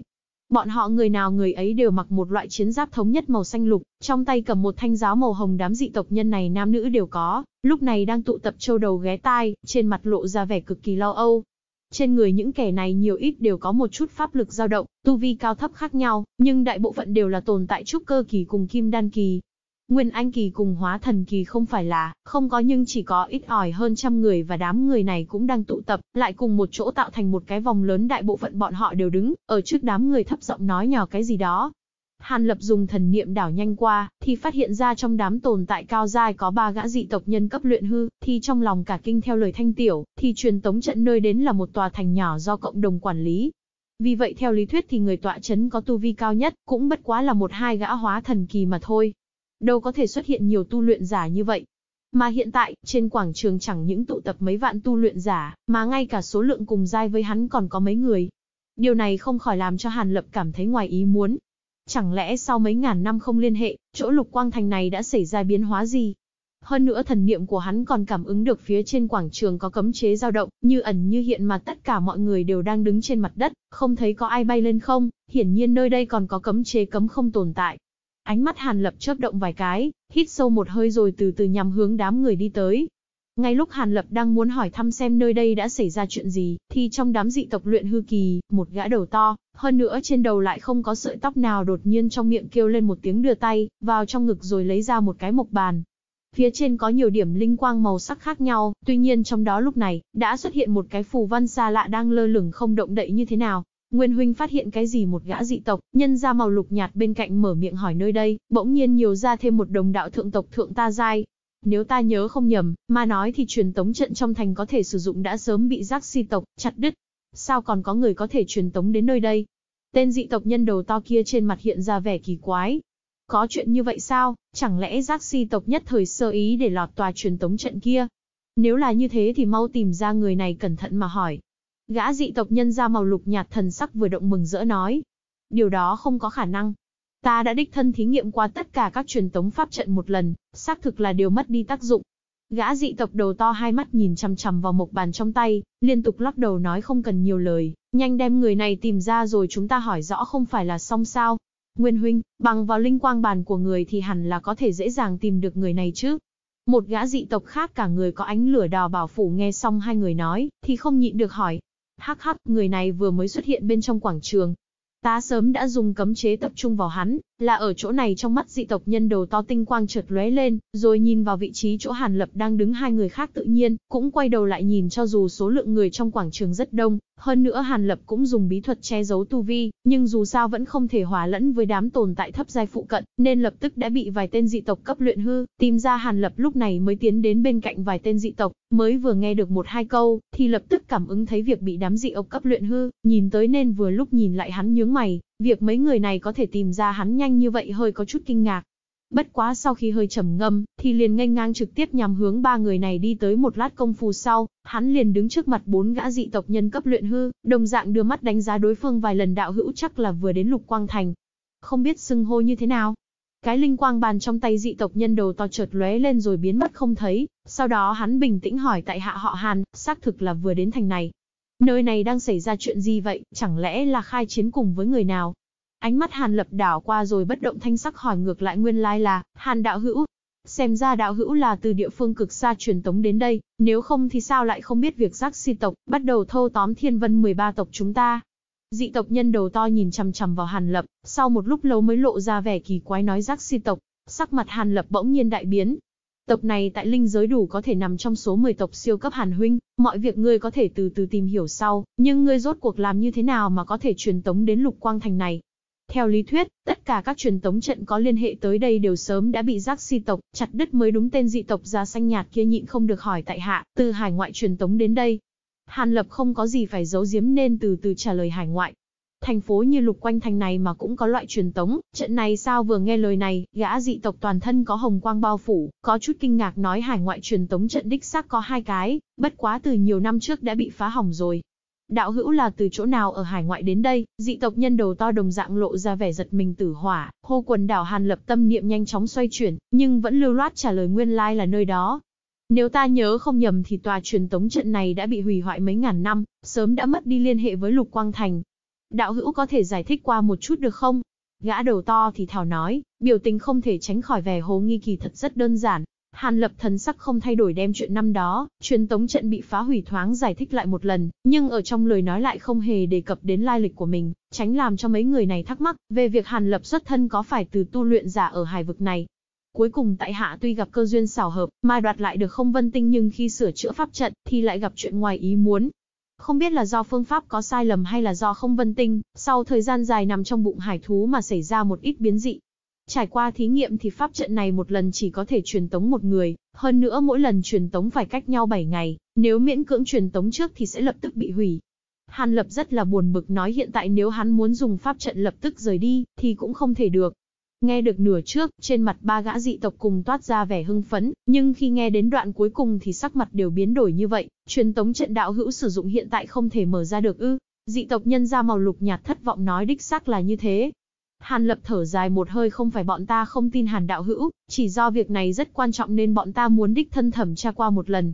Speaker 1: Bọn họ người nào người ấy đều mặc một loại chiến giáp thống nhất màu xanh lục, trong tay cầm một thanh giáo màu hồng đám dị tộc nhân này nam nữ đều có, lúc này đang tụ tập châu đầu ghé tai, trên mặt lộ ra vẻ cực kỳ lo âu. Trên người những kẻ này nhiều ít đều có một chút pháp lực dao động, tu vi cao thấp khác nhau, nhưng đại bộ phận đều là tồn tại trúc cơ kỳ cùng kim đan kỳ, Nguyên Anh kỳ cùng hóa thần kỳ không phải là, không có nhưng chỉ có ít ỏi hơn trăm người và đám người này cũng đang tụ tập, lại cùng một chỗ tạo thành một cái vòng lớn đại bộ phận bọn họ đều đứng, ở trước đám người thấp giọng nói nhỏ cái gì đó. Hàn lập dùng thần niệm đảo nhanh qua, thì phát hiện ra trong đám tồn tại cao dai có ba gã dị tộc nhân cấp luyện hư, thì trong lòng cả kinh theo lời thanh tiểu, thì truyền tống trận nơi đến là một tòa thành nhỏ do cộng đồng quản lý, vì vậy theo lý thuyết thì người tọa chấn có tu vi cao nhất, cũng bất quá là một hai gã hóa thần kỳ mà thôi, đâu có thể xuất hiện nhiều tu luyện giả như vậy. Mà hiện tại, trên quảng trường chẳng những tụ tập mấy vạn tu luyện giả, mà ngay cả số lượng cùng dai với hắn còn có mấy người. Điều này không khỏi làm cho Hàn Lập cảm thấy ngoài ý muốn. Chẳng lẽ sau mấy ngàn năm không liên hệ, chỗ lục quang thành này đã xảy ra biến hóa gì? Hơn nữa thần niệm của hắn còn cảm ứng được phía trên quảng trường có cấm chế dao động, như ẩn như hiện mà tất cả mọi người đều đang đứng trên mặt đất, không thấy có ai bay lên không, hiển nhiên nơi đây còn có cấm chế cấm không tồn tại. Ánh mắt Hàn Lập chớp động vài cái, hít sâu một hơi rồi từ từ nhằm hướng đám người đi tới. Ngay lúc Hàn Lập đang muốn hỏi thăm xem nơi đây đã xảy ra chuyện gì, thì trong đám dị tộc luyện hư kỳ, một gã đầu to, hơn nữa trên đầu lại không có sợi tóc nào đột nhiên trong miệng kêu lên một tiếng đưa tay, vào trong ngực rồi lấy ra một cái mộc bàn. Phía trên có nhiều điểm linh quang màu sắc khác nhau, tuy nhiên trong đó lúc này, đã xuất hiện một cái phù văn xa lạ đang lơ lửng không động đậy như thế nào, Nguyên huynh phát hiện cái gì một gã dị tộc, nhân ra màu lục nhạt bên cạnh mở miệng hỏi nơi đây, bỗng nhiên nhiều ra thêm một đồng đạo thượng tộc thượng ta giai. Nếu ta nhớ không nhầm, mà nói thì truyền tống trận trong thành có thể sử dụng đã sớm bị giác si tộc, chặt đứt. Sao còn có người có thể truyền tống đến nơi đây? Tên dị tộc nhân đầu to kia trên mặt hiện ra vẻ kỳ quái. Có chuyện như vậy sao, chẳng lẽ giác si tộc nhất thời sơ ý để lọt tòa truyền tống trận kia? Nếu là như thế thì mau tìm ra người này cẩn thận mà hỏi, Gã dị tộc nhân ra màu lục nhạt thần sắc vừa động mừng rỡ nói. Điều đó không có khả năng. Ta đã đích thân thí nghiệm qua tất cả các truyền tống pháp trận một lần, xác thực là điều mất đi tác dụng. Gã dị tộc đầu to hai mắt nhìn chằm chằm vào một bàn trong tay, liên tục lắc đầu nói không cần nhiều lời, nhanh đem người này tìm ra rồi chúng ta hỏi rõ không phải là xong sao. Nguyên huynh, bằng vào linh quang bàn của người thì hẳn là có thể dễ dàng tìm được người này chứ. Một gã dị tộc khác cả người có ánh lửa đỏ bảo phủ nghe xong hai người nói, thì không nhịn được hỏi, Hắc hắc, người này vừa mới xuất hiện bên trong quảng trường. Ta sớm đã dùng cấm chế tập trung vào hắn, là ở chỗ này trong mắt dị tộc nhân đầu to tinh quang chợt lóe lên, rồi nhìn vào vị trí chỗ Hàn Lập đang đứng hai người khác tự nhiên, cũng quay đầu lại nhìn cho dù số lượng người trong quảng trường rất đông, hơn nữa Hàn Lập cũng dùng bí thuật che giấu tu vi, nhưng dù sao vẫn không thể hòa lẫn với đám tồn tại thấp giai phụ cận, nên lập tức đã bị vài tên dị tộc cấp luyện hư, tìm ra Hàn Lập lúc này mới tiến đến bên cạnh vài tên dị tộc, mới vừa nghe được một hai câu, thì lập tức cảm ứng thấy việc bị đám dị ốc cấp luyện hư, nhìn tới nên vừa lúc nhìn lại hắn nhướng mày, Việc mấy người này có thể tìm ra hắn nhanh như vậy hơi có chút kinh ngạc. Bất quá sau khi hơi trầm ngâm, thì liền nghênh ngang trực tiếp nhằm hướng ba người này đi tới một lát công phu sau, hắn liền đứng trước mặt bốn gã dị tộc nhân cấp luyện hư, đồng dạng đưa mắt đánh giá đối phương vài lần đạo hữu chắc là vừa đến Lục Quang Thành. Không biết xưng hô như thế nào. Cái linh quang bàn trong tay dị tộc nhân đầu to chợt lóe lên rồi biến mất không thấy, sau đó hắn bình tĩnh hỏi tại hạ họ Hàn, xác thực là vừa đến thành này, Nơi này đang xảy ra chuyện gì vậy, chẳng lẽ là khai chiến cùng với người nào? Ánh mắt Hàn Lập đảo qua rồi bất động thanh sắc hỏi ngược lại nguyên lai là, Hàn Đạo Hữu. Xem ra Đạo Hữu là từ địa phương cực xa truyền tống đến đây, nếu không thì sao lại không biết việc giác si tộc, bắt đầu thâu tóm thiên vân 13 tộc chúng ta. Dị tộc nhân đầu to nhìn chằm chằm vào Hàn Lập, sau một lúc lâu mới lộ ra vẻ kỳ quái nói giác si tộc, sắc mặt Hàn Lập bỗng nhiên đại biến, Tộc này tại linh giới đủ có thể nằm trong số 10 tộc siêu cấp hàn huynh, mọi việc ngươi có thể từ từ tìm hiểu sau, nhưng ngươi rốt cuộc làm như thế nào mà có thể truyền tống đến lục quang thành này. Theo lý thuyết, tất cả các truyền tống trận có liên hệ tới đây đều sớm đã bị giác si tộc, chặt đứt mới đúng tên dị tộc da xanh nhạt kia nhịn không được hỏi tại hạ, từ hải ngoại truyền tống đến đây. Hàn Lập không có gì phải giấu giếm nên từ từ trả lời hải ngoại, Thành phố như lục quanh thành này mà cũng có loại truyền tống, trận này sao vừa nghe lời này, gã dị tộc toàn thân có hồng quang bao phủ, có chút kinh ngạc nói hải ngoại truyền tống trận đích xác có hai cái, bất quá từ nhiều năm trước đã bị phá hỏng rồi. Đạo hữu là từ chỗ nào ở hải ngoại đến đây, dị tộc nhân đầu to đồng dạng lộ ra vẻ giật mình tử hỏa, hô quần đảo Hàn lập tâm niệm nhanh chóng xoay chuyển, nhưng vẫn lưu loát trả lời nguyên lai like là nơi đó, nếu ta nhớ không nhầm thì tòa truyền tống trận này đã bị hủy hoại mấy ngàn năm, sớm đã mất đi liên hệ với Lục Quang Thành, đạo hữu có thể giải thích qua một chút được không? Gã đầu to thì thào nói, biểu tình không thể tránh khỏi vẻ hố nghi kỳ thật rất đơn giản. Hàn lập thần sắc không thay đổi đem chuyện năm đó, truyền tống trận bị phá hủy thoáng giải thích lại một lần, nhưng ở trong lời nói lại không hề đề cập đến lai lịch của mình, tránh làm cho mấy người này thắc mắc về việc hàn lập xuất thân có phải từ tu luyện giả ở hải vực này, cuối cùng tại hạ tuy gặp cơ duyên xảo hợp, mà đoạt lại được không vân tinh nhưng khi sửa chữa pháp trận thì lại gặp chuyện ngoài ý muốn, không biết là do phương pháp có sai lầm hay là do không vân tinh, sau thời gian dài nằm trong bụng hải thú mà xảy ra một ít biến dị. Trải qua thí nghiệm thì pháp trận này một lần chỉ có thể truyền tống một người, hơn nữa mỗi lần truyền tống phải cách nhau 7 ngày, nếu miễn cưỡng truyền tống trước thì sẽ lập tức bị hủy. Hàn Lập rất là buồn bực nói hiện tại nếu hắn muốn dùng pháp trận lập tức rời đi, thì cũng không thể được, Nghe được nửa trước, trên mặt ba gã dị tộc cùng toát ra vẻ hưng phấn, nhưng khi nghe đến đoạn cuối cùng thì sắc mặt đều biến đổi như vậy, truyền tống trận đạo hữu sử dụng hiện tại không thể mở ra được ư. Dị tộc nhân ra màu lục nhạt thất vọng nói đích xác là như thế. Hàn lập thở dài một hơi không phải bọn ta không tin hàn đạo hữu, chỉ do việc này rất quan trọng nên bọn ta muốn đích thân thẩm tra qua một lần,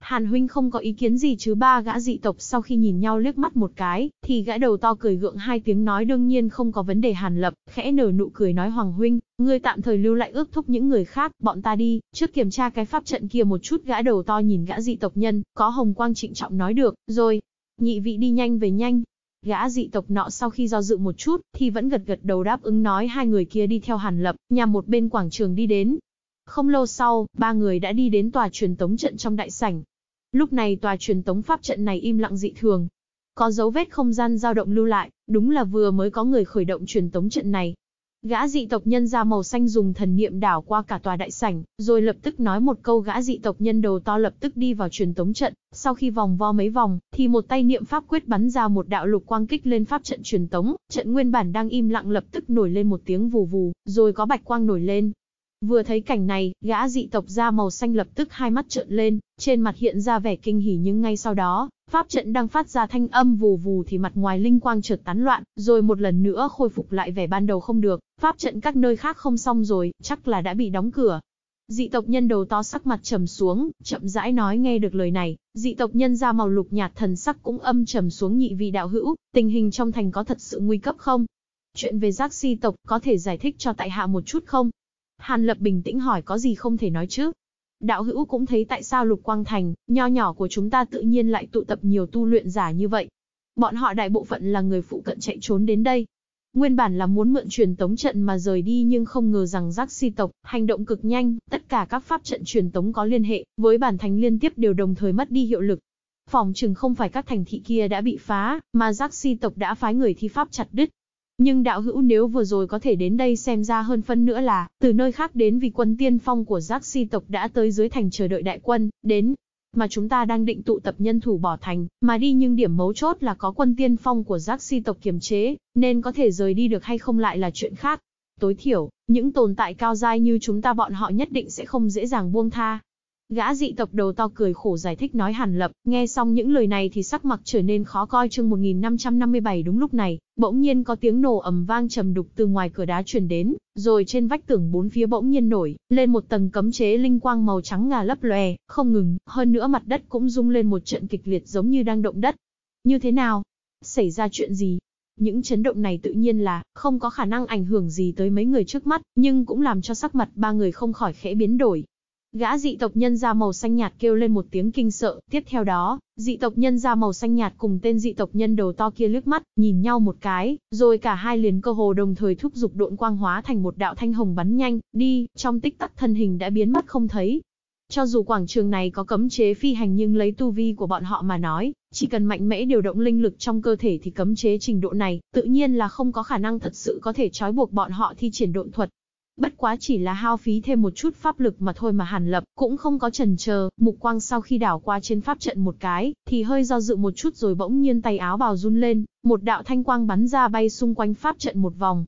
Speaker 1: Hàn huynh không có ý kiến gì chứ ba gã dị tộc sau khi nhìn nhau liếc mắt một cái, thì gã đầu to cười gượng hai tiếng nói đương nhiên không có vấn đề hàn lập, khẽ nở nụ cười nói hoàng huynh, ngươi tạm thời lưu lại ước thúc những người khác, bọn ta đi, trước kiểm tra cái pháp trận kia một chút gã đầu to nhìn gã dị tộc nhân, có hồng quang trịnh trọng nói được, rồi, nhị vị đi nhanh về nhanh. Gã dị tộc nọ sau khi do dự một chút, thì vẫn gật gật đầu đáp ứng nói hai người kia đi theo hàn lập, nhà một bên quảng trường đi đến, không lâu sau, ba người đã đi đến tòa truyền tống trận trong đại sảnh. Lúc này tòa truyền tống pháp trận này im lặng dị thường. Có dấu vết không gian dao động lưu lại, đúng là vừa mới có người khởi động truyền tống trận này. Gã dị tộc nhân da màu xanh dùng thần niệm đảo qua cả tòa đại sảnh, rồi lập tức nói một câu gã dị tộc nhân đầu to lập tức đi vào truyền tống trận, sau khi vòng vo mấy vòng, thì một tay niệm pháp quyết bắn ra một đạo lục quang kích lên pháp trận truyền tống, trận nguyên bản đang im lặng lập tức nổi lên một tiếng vù vù, rồi có bạch quang nổi lên, Vừa thấy cảnh này, gã dị tộc da màu xanh lập tức hai mắt trợn lên, trên mặt hiện ra vẻ kinh hỉ nhưng ngay sau đó, pháp trận đang phát ra thanh âm vù vù thì mặt ngoài linh quang chợt tán loạn, rồi một lần nữa khôi phục lại vẻ ban đầu không được, pháp trận các nơi khác không xong rồi, chắc là đã bị đóng cửa. Dị tộc nhân đầu to sắc mặt trầm xuống, chậm rãi nói nghe được lời này, dị tộc nhân da màu lục nhạt thần sắc cũng âm trầm xuống nhị vị đạo hữu, tình hình trong thành có thật sự nguy cấp không? Chuyện về giác si tộc có thể giải thích cho tại hạ một chút không? Hàn Lập bình tĩnh hỏi có gì không thể nói chứ. Đạo hữu cũng thấy tại sao lục quang thành, nho nhỏ của chúng ta tự nhiên lại tụ tập nhiều tu luyện giả như vậy. Bọn họ đại bộ phận là người phụ cận chạy trốn đến đây. Nguyên bản là muốn mượn truyền tống trận mà rời đi nhưng không ngờ rằng giác si tộc, hành động cực nhanh, tất cả các pháp trận truyền tống có liên hệ, với bản thành liên tiếp đều đồng thời mất đi hiệu lực. Phòng chừng không phải các thành thị kia đã bị phá, mà giác si tộc đã phái người thi pháp chặt đứt, nhưng đạo hữu nếu vừa rồi có thể đến đây xem ra hơn phân nữa là, từ nơi khác đến vì quân tiên phong của giác si tộc đã tới dưới thành chờ đợi đại quân, đến. Mà chúng ta đang định tụ tập nhân thủ bỏ thành, mà đi nhưng điểm mấu chốt là có quân tiên phong của giác si tộc kiềm chế, nên có thể rời đi được hay không lại là chuyện khác. Tối thiểu, những tồn tại cao dai như chúng ta bọn họ nhất định sẽ không dễ dàng buông tha. Gã dị tộc đầu to cười khổ giải thích nói Hàn Lập, nghe xong những lời này thì sắc mặt trở nên khó coi chương 1557 đúng lúc này, bỗng nhiên có tiếng nổ ầm vang trầm đục từ ngoài cửa đá truyền đến, rồi trên vách tường bốn phía bỗng nhiên nổi, lên một tầng cấm chế linh quang màu trắng ngà lấp lòe, không ngừng, hơn nữa mặt đất cũng rung lên một trận kịch liệt giống như đang động đất. Như thế nào? Xảy ra chuyện gì? Những chấn động này tự nhiên là không có khả năng ảnh hưởng gì tới mấy người trước mắt, nhưng cũng làm cho sắc mặt ba người không khỏi khẽ biến đổi, Gã dị tộc nhân da màu xanh nhạt kêu lên một tiếng kinh sợ, tiếp theo đó, dị tộc nhân da màu xanh nhạt cùng tên dị tộc nhân đầu to kia lướt mắt, nhìn nhau một cái, rồi cả hai liền cơ hồ đồng thời thúc giục độn quang hóa thành một đạo thanh hồng bắn nhanh, đi, trong tích tắc thân hình đã biến mất không thấy. Cho dù quảng trường này có cấm chế phi hành nhưng lấy tu vi của bọn họ mà nói, chỉ cần mạnh mẽ điều động linh lực trong cơ thể thì cấm chế trình độ này, tự nhiên là không có khả năng thật sự có thể trói buộc bọn họ thi triển độn thuật, bất quá chỉ là hao phí thêm một chút pháp lực mà thôi mà Hàn Lập cũng không có chần chờ, mục quang sau khi đảo qua trên pháp trận một cái, thì hơi do dự một chút rồi bỗng nhiên tay áo bào run lên, một đạo thanh quang bắn ra bay xung quanh pháp trận một vòng.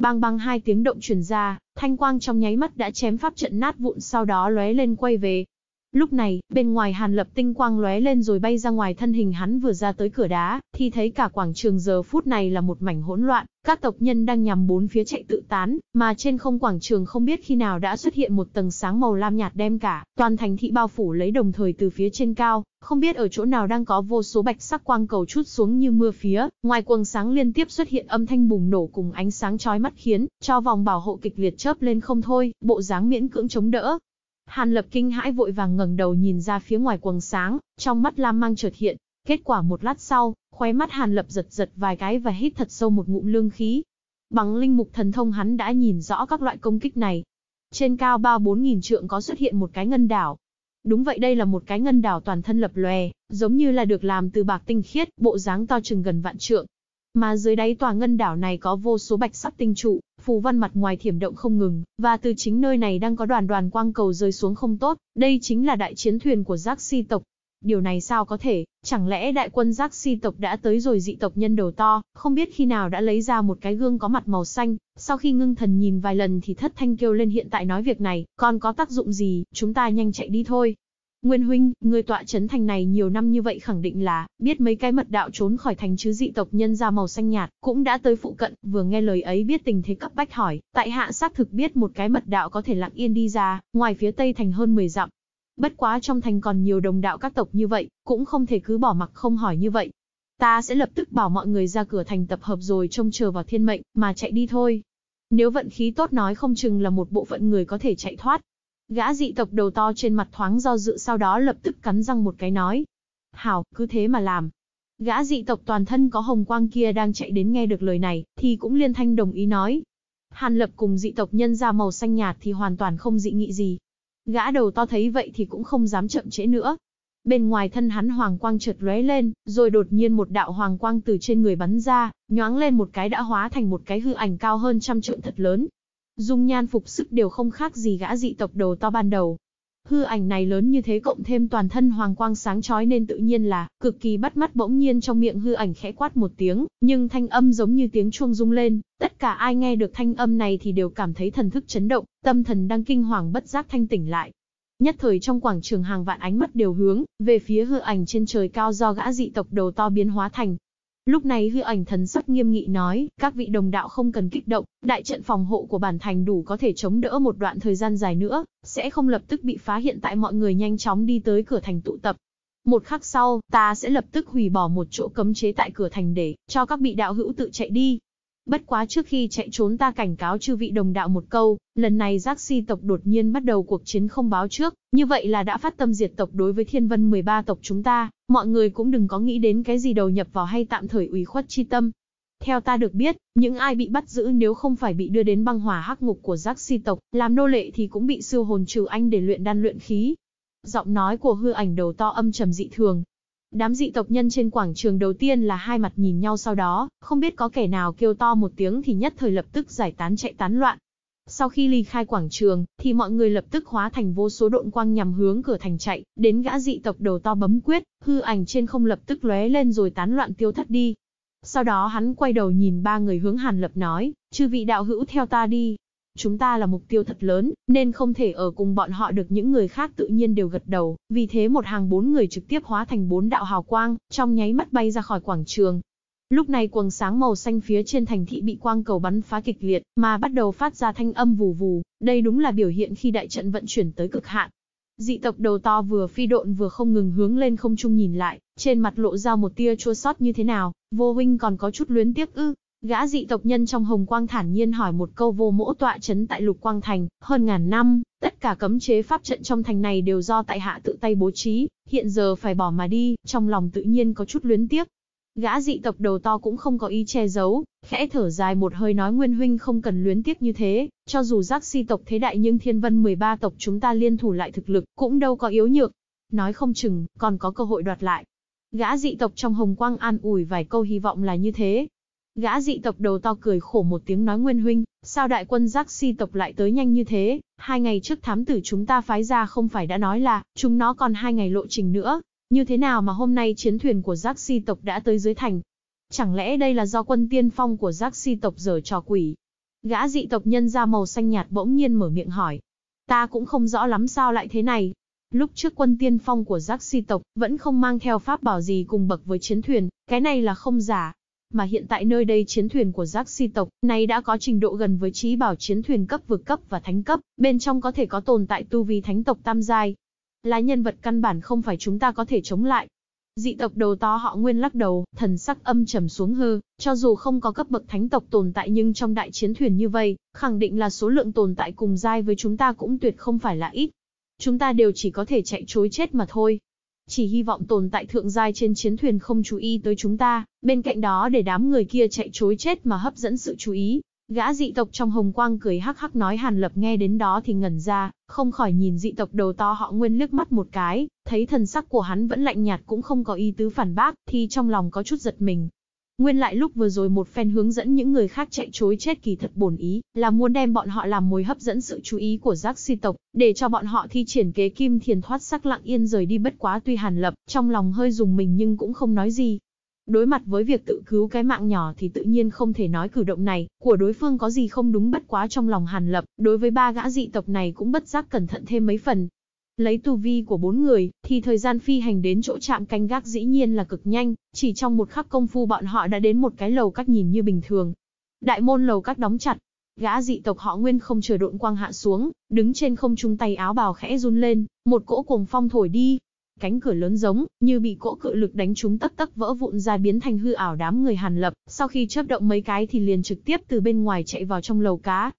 Speaker 1: Bang bang hai tiếng động truyền ra, thanh quang trong nháy mắt đã chém pháp trận nát vụn sau đó lóe lên quay về, Lúc này, bên ngoài Hàn Lập tinh quang lóe lên rồi bay ra ngoài thân hình hắn vừa ra tới cửa đá, thì thấy cả quảng trường giờ phút này là một mảnh hỗn loạn, các tộc nhân đang nhằm bốn phía chạy tự tán, mà trên không quảng trường không biết khi nào đã xuất hiện một tầng sáng màu lam nhạt đem cả, toàn thành thị bao phủ lấy đồng thời từ phía trên cao, không biết ở chỗ nào đang có vô số bạch sắc quang cầu chút xuống như mưa phía, ngoài quầng sáng liên tiếp xuất hiện âm thanh bùng nổ cùng ánh sáng chói mắt khiến cho vòng bảo hộ kịch liệt chớp lên không thôi, bộ dáng miễn cưỡng chống đỡ, Hàn lập kinh hãi vội vàng ngẩng đầu nhìn ra phía ngoài quầng sáng, trong mắt lam mang chợt hiện. Kết quả một lát sau, khóe mắt hàn lập giật giật vài cái và hít thật sâu một ngụm lương khí. Bằng linh mục thần thông hắn đã nhìn rõ các loại công kích này. Trên cao ba bốn nghìn trượng có xuất hiện một cái ngân đảo. Đúng vậy đây là một cái ngân đảo toàn thân lập lòe, giống như là được làm từ bạc tinh khiết, bộ dáng to chừng gần vạn trượng, mà dưới đáy tòa ngân đảo này có vô số bạch sắc tinh trụ, phù văn mặt ngoài thiểm động không ngừng, và từ chính nơi này đang có đoàn đoàn quang cầu rơi xuống không tốt, đây chính là đại chiến thuyền của giác si tộc. Điều này sao có thể, chẳng lẽ đại quân giác si tộc đã tới rồi dị tộc nhân đầu to, không biết khi nào đã lấy ra một cái gương có mặt màu xanh, sau khi ngưng thần nhìn vài lần thì thất thanh kêu lên hiện tại nói việc này, còn có tác dụng gì, chúng ta nhanh chạy đi thôi, Nguyên huynh, ngươi tọa chấn thành này nhiều năm như vậy khẳng định là, biết mấy cái mật đạo trốn khỏi thành chứ dị tộc nhân ra màu xanh nhạt, cũng đã tới phụ cận, vừa nghe lời ấy biết tình thế cấp bách hỏi, tại hạ xác thực biết một cái mật đạo có thể lặng yên đi ra, ngoài phía tây thành hơn 10 dặm. Bất quá trong thành còn nhiều đồng đạo các tộc như vậy, cũng không thể cứ bỏ mặc không hỏi như vậy. Ta sẽ lập tức bảo mọi người ra cửa thành tập hợp rồi trông chờ vào thiên mệnh, mà chạy đi thôi. Nếu vận khí tốt nói không chừng là một bộ phận người có thể chạy thoát, Gã dị tộc đầu to trên mặt thoáng do dự sau đó lập tức cắn răng một cái nói. Hảo, cứ thế mà làm. Gã dị tộc toàn thân có hồng quang kia đang chạy đến nghe được lời này, thì cũng liên thanh đồng ý nói. Hàn lập cùng dị tộc nhân ra màu xanh nhạt thì hoàn toàn không dị nghị gì. Gã đầu to thấy vậy thì cũng không dám chậm trễ nữa. Bên ngoài thân hắn hoàng quang chợt lóe lên, rồi đột nhiên một đạo hoàng quang từ trên người bắn ra, nhoáng lên một cái đã hóa thành một cái hư ảnh cao hơn trăm trượng thật lớn, Dung nhan phục sức đều không khác gì gã dị tộc đầu to ban đầu. Hư ảnh này lớn như thế cộng thêm toàn thân hoàng quang sáng chói nên tự nhiên là cực kỳ bắt mắt bỗng nhiên trong miệng hư ảnh khẽ quát một tiếng, nhưng thanh âm giống như tiếng chuông rung lên, tất cả ai nghe được thanh âm này thì đều cảm thấy thần thức chấn động, tâm thần đang kinh hoàng bất giác thanh tỉnh lại. Nhất thời trong quảng trường hàng vạn ánh mắt đều hướng về phía hư ảnh trên trời cao do gã dị tộc đầu to biến hóa thành, Lúc này hư ảnh thần sắc nghiêm nghị nói, các vị đồng đạo không cần kích động, đại trận phòng hộ của bản thành đủ có thể chống đỡ một đoạn thời gian dài nữa, sẽ không lập tức bị phá hiện tại mọi người nhanh chóng đi tới cửa thành tụ tập. Một khắc sau, ta sẽ lập tức hủy bỏ một chỗ cấm chế tại cửa thành để cho các vị đạo hữu tự chạy đi, bất quá trước khi chạy trốn ta cảnh cáo chư vị đồng đạo một câu, lần này giác si tộc đột nhiên bắt đầu cuộc chiến không báo trước, như vậy là đã phát tâm diệt tộc đối với thiên vân 13 tộc chúng ta, mọi người cũng đừng có nghĩ đến cái gì đầu nhập vào hay tạm thời ủy khuất chi tâm. Theo ta được biết, những ai bị bắt giữ nếu không phải bị đưa đến băng hòa hắc ngục của giác si tộc, làm nô lệ thì cũng bị siêu hồn trừ anh để luyện đan luyện khí. Giọng nói của hư ảnh đầu to âm trầm dị thường, Đám dị tộc nhân trên quảng trường đầu tiên là hai mặt nhìn nhau sau đó, không biết có kẻ nào kêu to một tiếng thì nhất thời lập tức giải tán chạy tán loạn. Sau khi ly khai quảng trường, thì mọi người lập tức hóa thành vô số độn quang nhằm hướng cửa thành chạy, đến gã dị tộc đầu to bấm quyết, hư ảnh trên không lập tức lóe lên rồi tán loạn tiêu thất đi. Sau đó hắn quay đầu nhìn ba người hướng Hàn Lập nói, chư vị đạo hữu theo ta đi, Chúng ta là mục tiêu thật lớn, nên không thể ở cùng bọn họ được những người khác tự nhiên đều gật đầu, vì thế một hàng bốn người trực tiếp hóa thành bốn đạo hào quang, trong nháy mắt bay ra khỏi quảng trường. Lúc này quầng sáng màu xanh phía trên thành thị bị quang cầu bắn phá kịch liệt, mà bắt đầu phát ra thanh âm vù vù, đây đúng là biểu hiện khi đại trận vận chuyển tới cực hạn. Dị tộc đầu to vừa phi độn vừa không ngừng hướng lên không trung nhìn lại, trên mặt lộ ra một tia chua sót như thế nào, vô huynh còn có chút luyến tiếc ư. Gã dị tộc nhân trong Hồng Quang thản nhiên hỏi một câu vô mỗ tọa chấn tại Lục Quang Thành, hơn ngàn năm, tất cả cấm chế pháp trận trong thành này đều do tại hạ tự tay bố trí, hiện giờ phải bỏ mà đi, trong lòng tự nhiên có chút luyến tiếc. Gã dị tộc đầu to cũng không có ý che giấu, khẽ thở dài một hơi nói Nguyên Huynh không cần luyến tiếc như thế, cho dù giác si tộc thế đại nhưng thiên vân 13 tộc chúng ta liên thủ lại thực lực cũng đâu có yếu nhược. Nói không chừng, còn có cơ hội đoạt lại. Gã dị tộc trong hồng quang an ủi vài câu hy vọng là như thế, gã dị tộc đầu to cười khổ một tiếng nói Nguyên Huynh, sao đại quân giác si tộc lại tới nhanh như thế, hai ngày trước thám tử chúng ta phái ra không phải đã nói là, chúng nó còn hai ngày lộ trình nữa, như thế nào mà hôm nay chiến thuyền của giác si tộc đã tới dưới thành? Chẳng lẽ đây là do quân tiên phong của giác si tộc giờ trò quỷ? Gã dị tộc nhân da màu xanh nhạt bỗng nhiên mở miệng hỏi. Ta cũng không rõ lắm sao lại thế này. Lúc trước quân tiên phong của giác si tộc vẫn không mang theo pháp bảo gì cùng bậc với chiến thuyền, cái này là không giả, mà hiện tại nơi đây chiến thuyền của giác si tộc, này đã có trình độ gần với trí bảo chiến thuyền cấp vực cấp và thánh cấp, bên trong có thể có tồn tại tu vi thánh tộc tam giai. Là nhân vật căn bản không phải chúng ta có thể chống lại. Dị tộc đầu to họ nguyên lắc đầu, thần sắc âm trầm xuống hư, cho dù không có cấp bậc thánh tộc tồn tại nhưng trong đại chiến thuyền như vậy, khẳng định là số lượng tồn tại cùng giai với chúng ta cũng tuyệt không phải là ít. Chúng ta đều chỉ có thể chạy chối chết mà thôi, chỉ hy vọng tồn tại thượng giai trên chiến thuyền không chú ý tới chúng ta, bên cạnh đó để đám người kia chạy chối chết mà hấp dẫn sự chú ý. Gã dị tộc trong hồng quang cười hắc hắc nói Hàn Lập nghe đến đó thì ngẩn ra, không khỏi nhìn dị tộc đầu to họ nguyên liếc mắt một cái, thấy thần sắc của hắn vẫn lạnh nhạt cũng không có ý tứ phản bác, thì trong lòng có chút giật mình, Nguyên lại lúc vừa rồi một phen hướng dẫn những người khác chạy chối chết kỳ thật bổn ý, là muốn đem bọn họ làm mối hấp dẫn sự chú ý của giác si tộc, để cho bọn họ thi triển kế kim thiền thoát sắc lặng yên rời đi bất quá tuy hàn lập, trong lòng hơi dùng mình nhưng cũng không nói gì. Đối mặt với việc tự cứu cái mạng nhỏ thì tự nhiên không thể nói cử động này, của đối phương có gì không đúng bất quá trong lòng hàn lập, đối với ba gã dị tộc này cũng bất giác cẩn thận thêm mấy phần, Lấy tu vi của bốn người, thì thời gian phi hành đến chỗ chạm canh gác dĩ nhiên là cực nhanh, chỉ trong một khắc công phu bọn họ đã đến một cái lầu các nhìn như bình thường. Đại môn lầu các đóng chặt, gã dị tộc họ nguyên không chờ độn quang hạ xuống, đứng trên không trung tay áo bào khẽ run lên, một cỗ cuồng phong thổi đi. Cánh cửa lớn giống, như bị cỗ cự lực đánh trúng tắc tắc vỡ vụn ra biến thành hư ảo đám người hàn lập, sau khi chớp động mấy cái thì liền trực tiếp từ bên ngoài chạy vào trong lầu cá,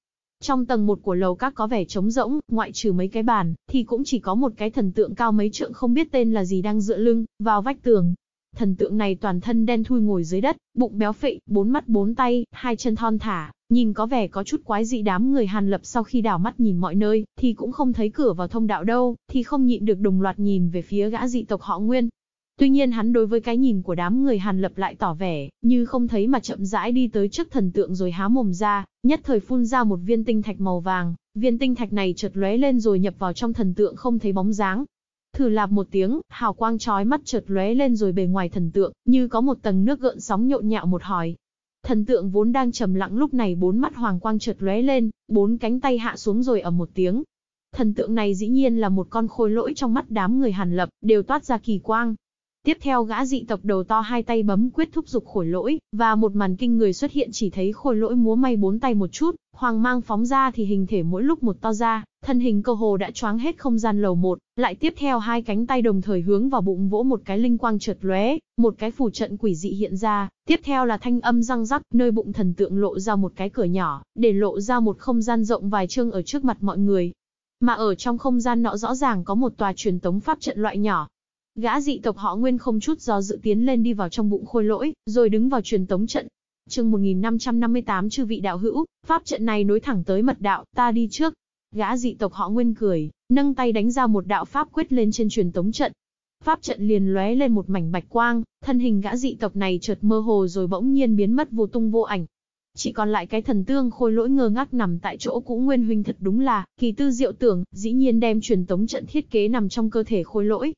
Speaker 1: trong tầng một của lầu các có vẻ trống rỗng, ngoại trừ mấy cái bàn, thì cũng chỉ có một cái thần tượng cao mấy trượng không biết tên là gì đang dựa lưng, vào vách tường. Thần tượng này toàn thân đen thui ngồi dưới đất, bụng béo phệ, bốn mắt bốn tay, hai chân thon thả, nhìn có vẻ có chút quái dị đám người Hàn Lập sau khi đảo mắt nhìn mọi nơi, thì cũng không thấy cửa vào thông đạo đâu, thì không nhịn được đồng loạt nhìn về phía gã dị tộc họ Nguyên, Tuy nhiên hắn đối với cái nhìn của đám người Hàn Lập lại tỏ vẻ, như không thấy mà chậm rãi đi tới trước thần tượng rồi há mồm ra, nhất thời phun ra một viên tinh thạch màu vàng, viên tinh thạch này chợt lóe lên rồi nhập vào trong thần tượng không thấy bóng dáng. Thử lạp một tiếng, hào quang chói mắt chợt lóe lên rồi bề ngoài thần tượng, như có một tầng nước gợn sóng nhộn nhạo một hỏi. Thần tượng vốn đang trầm lặng lúc này bốn mắt hoàng quang chợt lóe lên, bốn cánh tay hạ xuống rồi ở một tiếng. Thần tượng này dĩ nhiên là một con khôi lỗi trong mắt đám người Hàn Lập, đều toát ra kỳ quang, Tiếp theo gã dị tộc đầu to hai tay bấm quyết thúc dục khổi lỗi, và một màn kinh người xuất hiện chỉ thấy khổi lỗi múa may bốn tay một chút, hoàng mang phóng ra thì hình thể mỗi lúc một to ra, thân hình cơ hồ đã choáng hết không gian lầu một, lại tiếp theo hai cánh tay đồng thời hướng vào bụng vỗ một cái linh quang chợt lóe, một cái phù trận quỷ dị hiện ra, tiếp theo là thanh âm răng rắc, nơi bụng thần tượng lộ ra một cái cửa nhỏ, để lộ ra một không gian rộng vài trương ở trước mặt mọi người. Mà ở trong không gian nọ rõ ràng có một tòa truyền tống pháp trận loại nhỏ, Gã dị tộc họ Nguyên không chút do dự tiến lên đi vào trong bụng khôi lỗi, rồi đứng vào truyền tống trận. Chương 1558 chư vị đạo hữu, pháp trận này nối thẳng tới mật đạo, ta đi trước. Gã dị tộc họ Nguyên cười, nâng tay đánh ra một đạo pháp quyết lên trên truyền tống trận. Pháp trận liền lóe lên một mảnh bạch quang, thân hình gã dị tộc này chợt mơ hồ rồi bỗng nhiên biến mất vô tung vô ảnh. Chỉ còn lại cái thần tương khôi lỗi ngơ ngác nằm tại chỗ cũ Nguyên huynh thật đúng là, kỳ tư diệu tưởng, dĩ nhiên đem truyền tống trận thiết kế nằm trong cơ thể khôi lỗi,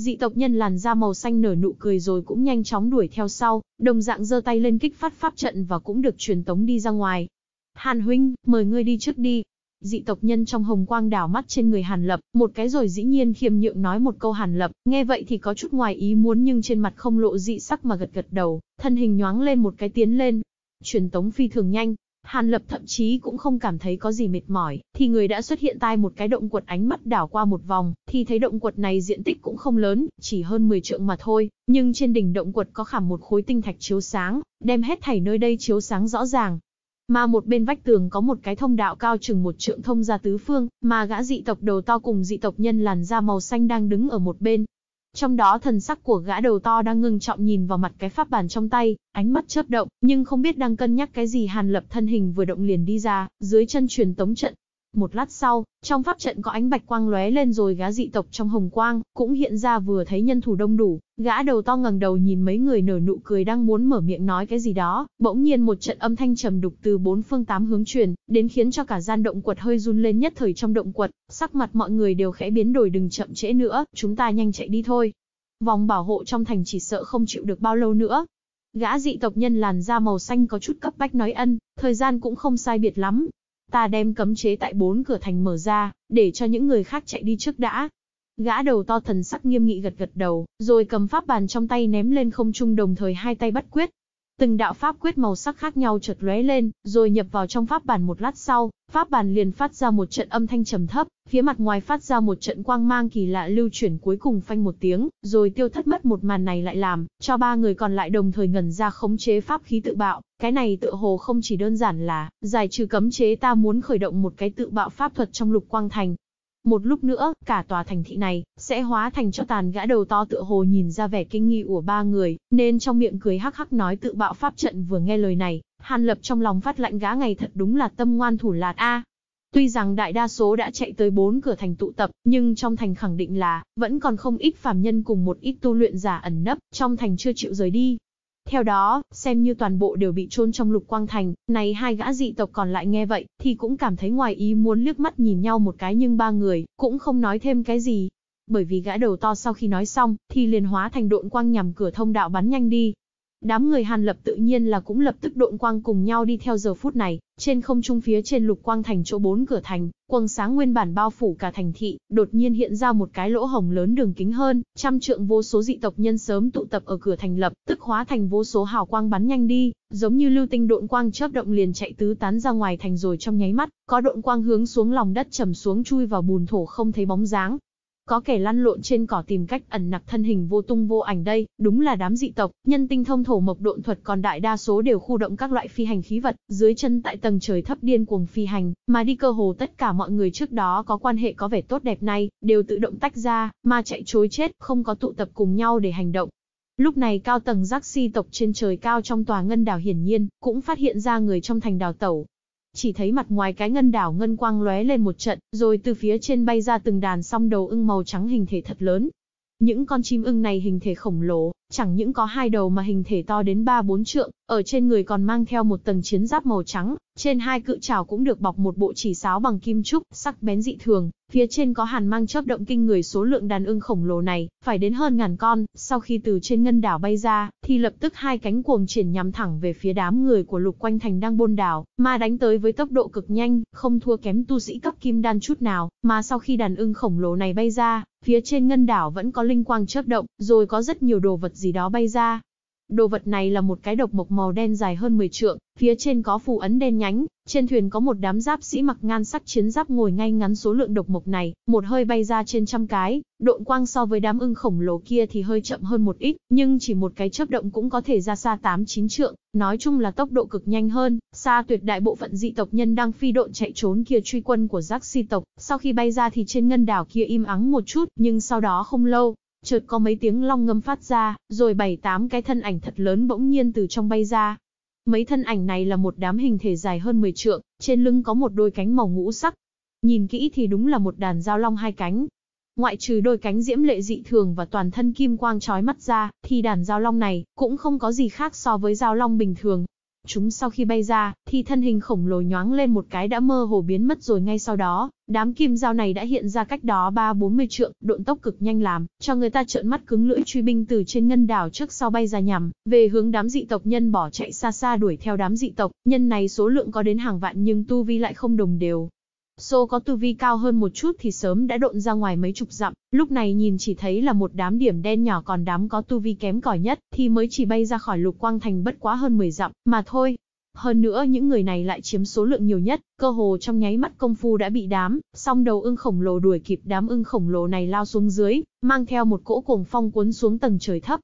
Speaker 1: Dị tộc nhân làn da màu xanh nở nụ cười rồi cũng nhanh chóng đuổi theo sau, đồng dạng giơ tay lên kích phát pháp trận và cũng được truyền tống đi ra ngoài. Hàn huynh, mời ngươi đi trước đi. Dị tộc nhân trong hồng quang đảo mắt trên người Hàn Lập, một cái rồi dĩ nhiên khiêm nhượng nói một câu Hàn Lập, nghe vậy thì có chút ngoài ý muốn nhưng trên mặt không lộ dị sắc mà gật gật đầu, thân hình nhoáng lên một cái tiến lên. Truyền tống phi thường nhanh, Hàn Lập thậm chí cũng không cảm thấy có gì mệt mỏi, thì người đã xuất hiện tai một cái động quật ánh mắt đảo qua một vòng, thì thấy động quật này diện tích cũng không lớn, chỉ hơn 10 trượng mà thôi, nhưng trên đỉnh động quật có khảm một khối tinh thạch chiếu sáng, đem hết thảy nơi đây chiếu sáng rõ ràng. Mà một bên vách tường có một cái thông đạo cao chừng một trượng thông ra tứ phương, mà gã dị tộc đầu to cùng dị tộc nhân làn da màu xanh đang đứng ở một bên, trong đó thần sắc của gã đầu to đang ngưng trọng nhìn vào mặt cái pháp bản trong tay, ánh mắt chớp động, nhưng không biết đang cân nhắc cái gì Hàn Lập thân hình vừa động liền đi ra, dưới chân truyền tống trận, một lát sau, trong pháp trận có ánh bạch quang lóe lên rồi gã dị tộc trong hồng quang, cũng hiện ra vừa thấy nhân thủ đông đủ, gã đầu to ngẩng đầu nhìn mấy người nở nụ cười đang muốn mở miệng nói cái gì đó, bỗng nhiên một trận âm thanh trầm đục từ bốn phương tám hướng truyền, đến khiến cho cả gian động quật hơi run lên nhất thời trong động quật, sắc mặt mọi người đều khẽ biến đổi đừng chậm trễ nữa, chúng ta nhanh chạy đi thôi. Vòng bảo hộ trong thành chỉ sợ không chịu được bao lâu nữa, Gã dị tộc nhân làn da màu xanh có chút cấp bách nói ân, thời gian cũng không sai biệt lắm, ta đem cấm chế tại bốn cửa thành mở ra, để cho những người khác chạy đi trước đã. Gã đầu to thần sắc nghiêm nghị gật gật đầu, rồi cầm pháp bàn trong tay ném lên không trung đồng thời hai tay bắt quyết, Từng đạo pháp quyết màu sắc khác nhau chợt lóe lên, rồi nhập vào trong pháp bản một lát sau, pháp bản liền phát ra một trận âm thanh trầm thấp, phía mặt ngoài phát ra một trận quang mang kỳ lạ lưu chuyển cuối cùng phanh một tiếng, rồi tiêu thất mất một màn này lại làm cho ba người còn lại đồng thời ngẩn ra khống chế pháp khí tự bạo, cái này tự hồ không chỉ đơn giản là giải trừ cấm chế ta muốn khởi động một cái tự bạo pháp thuật trong lục quang thành, một lúc nữa, cả tòa thành thị này, sẽ hóa thành cho tàn gã đầu to tựa hồ nhìn ra vẻ kinh nghi của ba người, nên trong miệng cười hắc hắc nói tự bạo pháp trận vừa nghe lời này, Hàn Lập trong lòng phát lạnh gã ngày thật đúng là tâm ngoan thủ lạt a. tuy rằng đại đa số đã chạy tới bốn cửa thành tụ tập, nhưng trong thành khẳng định là, vẫn còn không ít phàm nhân cùng một ít tu luyện giả ẩn nấp, trong thành chưa chịu rời đi. Theo đó, xem như toàn bộ đều bị chôn trong lục quang thành, này hai gã dị tộc còn lại nghe vậy, thì cũng cảm thấy ngoài ý muốn liếc mắt nhìn nhau một cái nhưng ba người, cũng không nói thêm cái gì. Bởi vì gã đầu to sau khi nói xong, thì liền hóa thành độn quang nhằm cửa thông đạo bắn nhanh đi, Đám người Hàn Lập tự nhiên là cũng lập tức độn quang cùng nhau đi theo giờ phút này, trên không trung phía trên lục quang thành chỗ bốn cửa thành, quang sáng nguyên bản bao phủ cả thành thị, đột nhiên hiện ra một cái lỗ hồng lớn đường kính hơn, trăm trượng vô số dị tộc nhân sớm tụ tập ở cửa thành lập, tức hóa thành vô số hào quang bắn nhanh đi, giống như lưu tinh độn quang chớp động liền chạy tứ tán ra ngoài thành rồi trong nháy mắt, có độn quang hướng xuống lòng đất trầm xuống chui vào bùn thổ không thấy bóng dáng, có kẻ lăn lộn trên cỏ tìm cách ẩn nặc thân hình vô tung vô ảnh đây, đúng là đám dị tộc, nhân tinh thông thổ mộc độn thuật còn đại đa số đều khu động các loại phi hành khí vật, dưới chân tại tầng trời thấp điên cuồng phi hành, mà đi cơ hồ tất cả mọi người trước đó có quan hệ có vẻ tốt đẹp này, đều tự động tách ra, mà chạy chối chết, không có tụ tập cùng nhau để hành động. Lúc này cao tầng giác si tộc trên trời cao trong tòa ngân đảo hiển nhiên, cũng phát hiện ra người trong thành đào tẩu, chỉ thấy mặt ngoài cái ngân đảo ngân quang lóe lên một trận, rồi từ phía trên bay ra từng đàn song đầu ưng màu trắng hình thể thật lớn. Những con chim ưng này hình thể khổng lồ, chẳng những có hai đầu mà hình thể to đến ba bốn trượng, ở trên người còn mang theo một tầng chiến giáp màu trắng, trên hai cự trảo cũng được bọc một bộ chỉ sáo bằng kim trúc, sắc bén dị thường, phía trên có hàn mang chớp động kinh người số lượng đàn ưng khổng lồ này, phải đến hơn ngàn con, sau khi từ trên ngân đảo bay ra, thì lập tức hai cánh cuồng triển nhắm thẳng về phía đám người của lục quanh thành đang bôn đảo, mà đánh tới với tốc độ cực nhanh, không thua kém tu sĩ cấp kim đan chút nào, mà sau khi đàn ưng khổng lồ này bay ra, phía trên ngân đảo vẫn có linh quang chớp động, rồi có rất nhiều đồ vật gì đó bay ra. Đồ vật này là một cái độc mộc màu đen dài hơn 10 trượng, phía trên có phù ấn đen nhánh, trên thuyền có một đám giáp sĩ mặc ngan sắc chiến giáp ngồi ngay ngắn số lượng độc mộc này, một hơi bay ra trên trăm cái, độn quang so với đám ưng khổng lồ kia thì hơi chậm hơn một ít, nhưng chỉ một cái chớp động cũng có thể ra xa 8-9 trượng, nói chung là tốc độ cực nhanh hơn, xa tuyệt đại bộ phận dị tộc nhân đang phi độn chạy trốn kia truy quân của giác si tộc, sau khi bay ra thì trên ngân đảo kia im ắng một chút, nhưng sau đó không lâu, chợt có mấy tiếng long ngâm phát ra, rồi bảy tám cái thân ảnh thật lớn bỗng nhiên từ trong bay ra. Mấy thân ảnh này là một đám hình thể dài hơn 10 trượng, trên lưng có một đôi cánh màu ngũ sắc. Nhìn kỹ thì đúng là một đàn giao long hai cánh. Ngoại trừ đôi cánh diễm lệ dị thường và toàn thân kim quang trói mắt ra, thì đàn giao long này cũng không có gì khác so với giao long bình thường. Chúng sau khi bay ra, thì thân hình khổng lồ nhoáng lên một cái đã mơ hồ biến mất rồi ngay sau đó, đám kim dao này đã hiện ra cách đó 3-40 trượng, độn tốc cực nhanh làm, cho người ta trợn mắt cứng lưỡi truy binh từ trên ngân đảo trước sau bay ra nhằm, về hướng đám dị tộc nhân bỏ chạy xa xa đuổi theo đám dị tộc, nhân này số lượng có đến hàng vạn nhưng tu vi lại không đồng đều, Sô có tu vi cao hơn một chút thì sớm đã độn ra ngoài mấy chục dặm, lúc này nhìn chỉ thấy là một đám điểm đen nhỏ còn đám có tu vi kém cỏi nhất thì mới chỉ bay ra khỏi lục quang thành bất quá hơn 10 dặm mà thôi. Hơn nữa những người này lại chiếm số lượng nhiều nhất, cơ hồ trong nháy mắt công phu đã bị đám, song đầu ưng khổng lồ đuổi kịp đám ưng khổng lồ này lao xuống dưới, mang theo một cỗ cuồng phong cuốn xuống tầng trời thấp,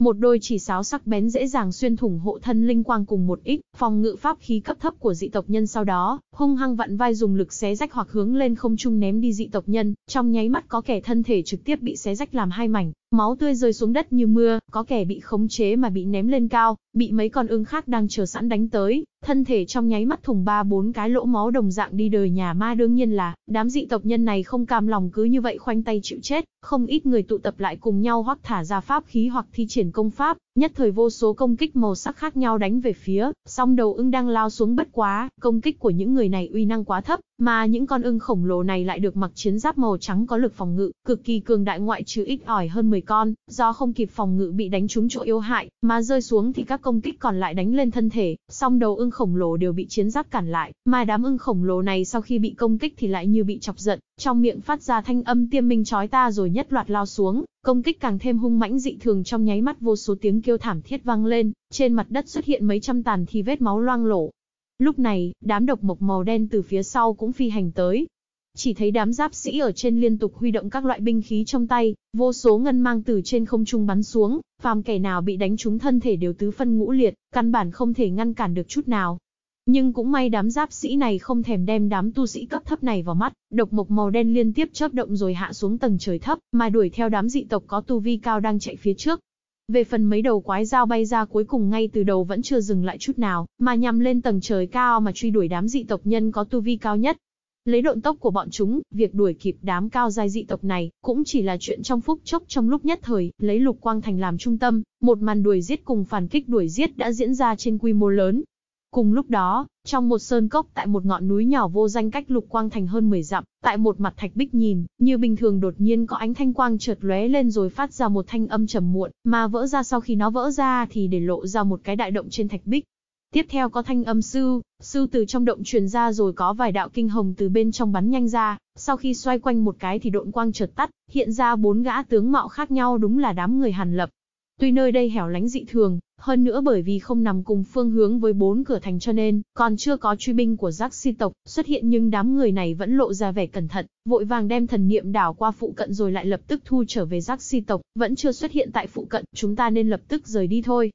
Speaker 1: một đôi chỉ sáo sắc bén dễ dàng xuyên thủng hộ thân linh quang cùng một ít phòng ngự pháp khí cấp thấp của dị tộc nhân sau đó, hung hăng vặn vai dùng lực xé rách hoặc hướng lên không trung ném đi dị tộc nhân, trong nháy mắt có kẻ thân thể trực tiếp bị xé rách làm hai mảnh, Máu tươi rơi xuống đất như mưa, có kẻ bị khống chế mà bị ném lên cao, bị mấy con ưng khác đang chờ sẵn đánh tới, thân thể trong nháy mắt thùng ba bốn cái lỗ máu đồng dạng đi đời nhà ma đương nhiên là, đám dị tộc nhân này không cam lòng cứ như vậy khoanh tay chịu chết, không ít người tụ tập lại cùng nhau hoặc thả ra pháp khí hoặc thi triển công pháp, nhất thời vô số công kích màu sắc khác nhau đánh về phía, song đầu ưng đang lao xuống bất quá, công kích của những người này uy năng quá thấp, mà những con ưng khổng lồ này lại được mặc chiến giáp màu trắng có lực phòng ngự, cực kỳ cường đại ngoại trừ ít ỏi hơn 10 con, do không kịp phòng ngự bị đánh trúng chỗ yếu hại, mà rơi xuống thì các công kích còn lại đánh lên thân thể, song đầu ưng khổng lồ đều bị chiến giáp cản lại, mà đám ưng khổng lồ này sau khi bị công kích thì lại như bị chọc giận, trong miệng phát ra thanh âm tiêm minh chói ta rồi nhất loạt lao xuống, công kích càng thêm hung mãnh dị thường trong nháy mắt vô số tiếng kêu thảm thiết vang lên, trên mặt đất xuất hiện mấy trăm tàn thi vết máu loang lổ. Lúc này, đám độc mộc màu đen từ phía sau cũng phi hành tới, chỉ thấy đám giáp sĩ ở trên liên tục huy động các loại binh khí trong tay, vô số ngân mang từ trên không trung bắn xuống, phàm kẻ nào bị đánh trúng thân thể đều tứ phân ngũ liệt, căn bản không thể ngăn cản được chút nào. Nhưng cũng may đám giáp sĩ này không thèm đem đám tu sĩ cấp thấp này vào mắt, độc mộc màu đen liên tiếp chớp động rồi hạ xuống tầng trời thấp, mà đuổi theo đám dị tộc có tu vi cao đang chạy phía trước. Về phần mấy đầu quái dao bay ra cuối cùng ngay từ đầu vẫn chưa dừng lại chút nào, mà nhằm lên tầng trời cao mà truy đuổi đám dị tộc nhân có tu vi cao nhất, Lấy độn tốc của bọn chúng, việc đuổi kịp đám cao giai dị tộc này cũng chỉ là chuyện trong phút chốc trong lúc nhất thời, lấy Lục Quang Thành làm trung tâm, một màn đuổi giết cùng phản kích đuổi giết đã diễn ra trên quy mô lớn. Cùng lúc đó, trong một sơn cốc tại một ngọn núi nhỏ vô danh cách Lục Quang Thành hơn 10 dặm, tại một mặt thạch bích nhìn, như bình thường đột nhiên có ánh thanh quang chợt lóe lên rồi phát ra một thanh âm trầm muộn, mà vỡ ra sau khi nó vỡ ra thì để lộ ra một cái đại động trên thạch bích, Tiếp theo có thanh âm sư, sư từ trong động truyền ra rồi có vài đạo kinh hồng từ bên trong bắn nhanh ra, sau khi xoay quanh một cái thì độn quang chợt tắt, hiện ra bốn gã tướng mạo khác nhau đúng là đám người Hàn Lập. Tuy nơi đây hẻo lánh dị thường, hơn nữa bởi vì không nằm cùng phương hướng với bốn cửa thành cho nên, còn chưa có truy binh của giác si tộc xuất hiện nhưng đám người này vẫn lộ ra vẻ cẩn thận, vội vàng đem thần niệm đảo qua phụ cận rồi lại lập tức thu trở về giác si tộc, vẫn chưa xuất hiện tại phụ cận, chúng ta nên lập tức rời đi thôi.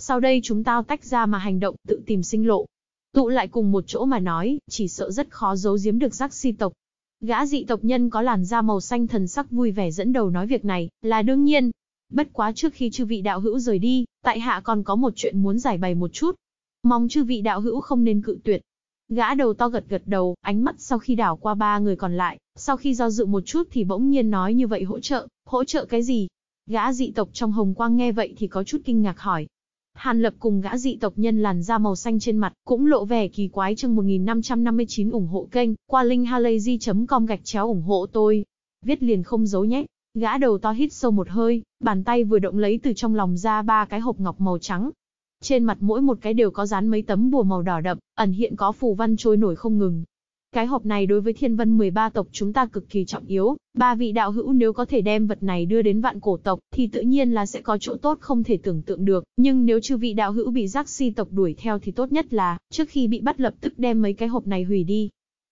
Speaker 1: Sau đây chúng tao tách ra mà hành động, tự tìm sinh lộ. Tụ lại cùng một chỗ mà nói, chỉ sợ rất khó giấu giếm được giác si tộc. Gã dị tộc nhân có làn da màu xanh thần sắc vui vẻ dẫn đầu nói việc này, là đương nhiên. Bất quá trước khi chư vị đạo hữu rời đi, tại hạ còn có một chuyện muốn giải bày một chút. Mong chư vị đạo hữu không nên cự tuyệt. Gã đầu to gật gật đầu, ánh mắt sau khi đảo qua ba người còn lại, sau khi do dự một chút thì bỗng nhiên nói như vậy hỗ trợ, hỗ trợ cái gì? Gã dị tộc trong hồng quang nghe vậy thì có chút kinh ngạc hỏi. Hàn Lập cùng gã dị tộc nhân làn da màu xanh trên mặt, cũng lộ vẻ kỳ quái chương 1559 ủng hộ kênh, qua linkhalazy.com gạch chéo ủng hộ tôi. Viết liền không giấu nhé. Gã đầu to hít sâu một hơi, bàn tay vừa động lấy từ trong lòng ra ba cái hộp ngọc màu trắng. Trên mặt mỗi một cái đều có dán mấy tấm bùa màu đỏ đậm, ẩn hiện có phù văn trôi nổi không ngừng. Cái hộp này đối với thiên vân 13 tộc chúng ta cực kỳ trọng yếu, ba vị đạo hữu nếu có thể đem vật này đưa đến vạn cổ tộc, thì tự nhiên là sẽ có chỗ tốt không thể tưởng tượng được, nhưng nếu chư vị đạo hữu bị giác si tộc đuổi theo thì tốt nhất là, trước khi bị bắt lập tức đem mấy cái hộp này hủy đi.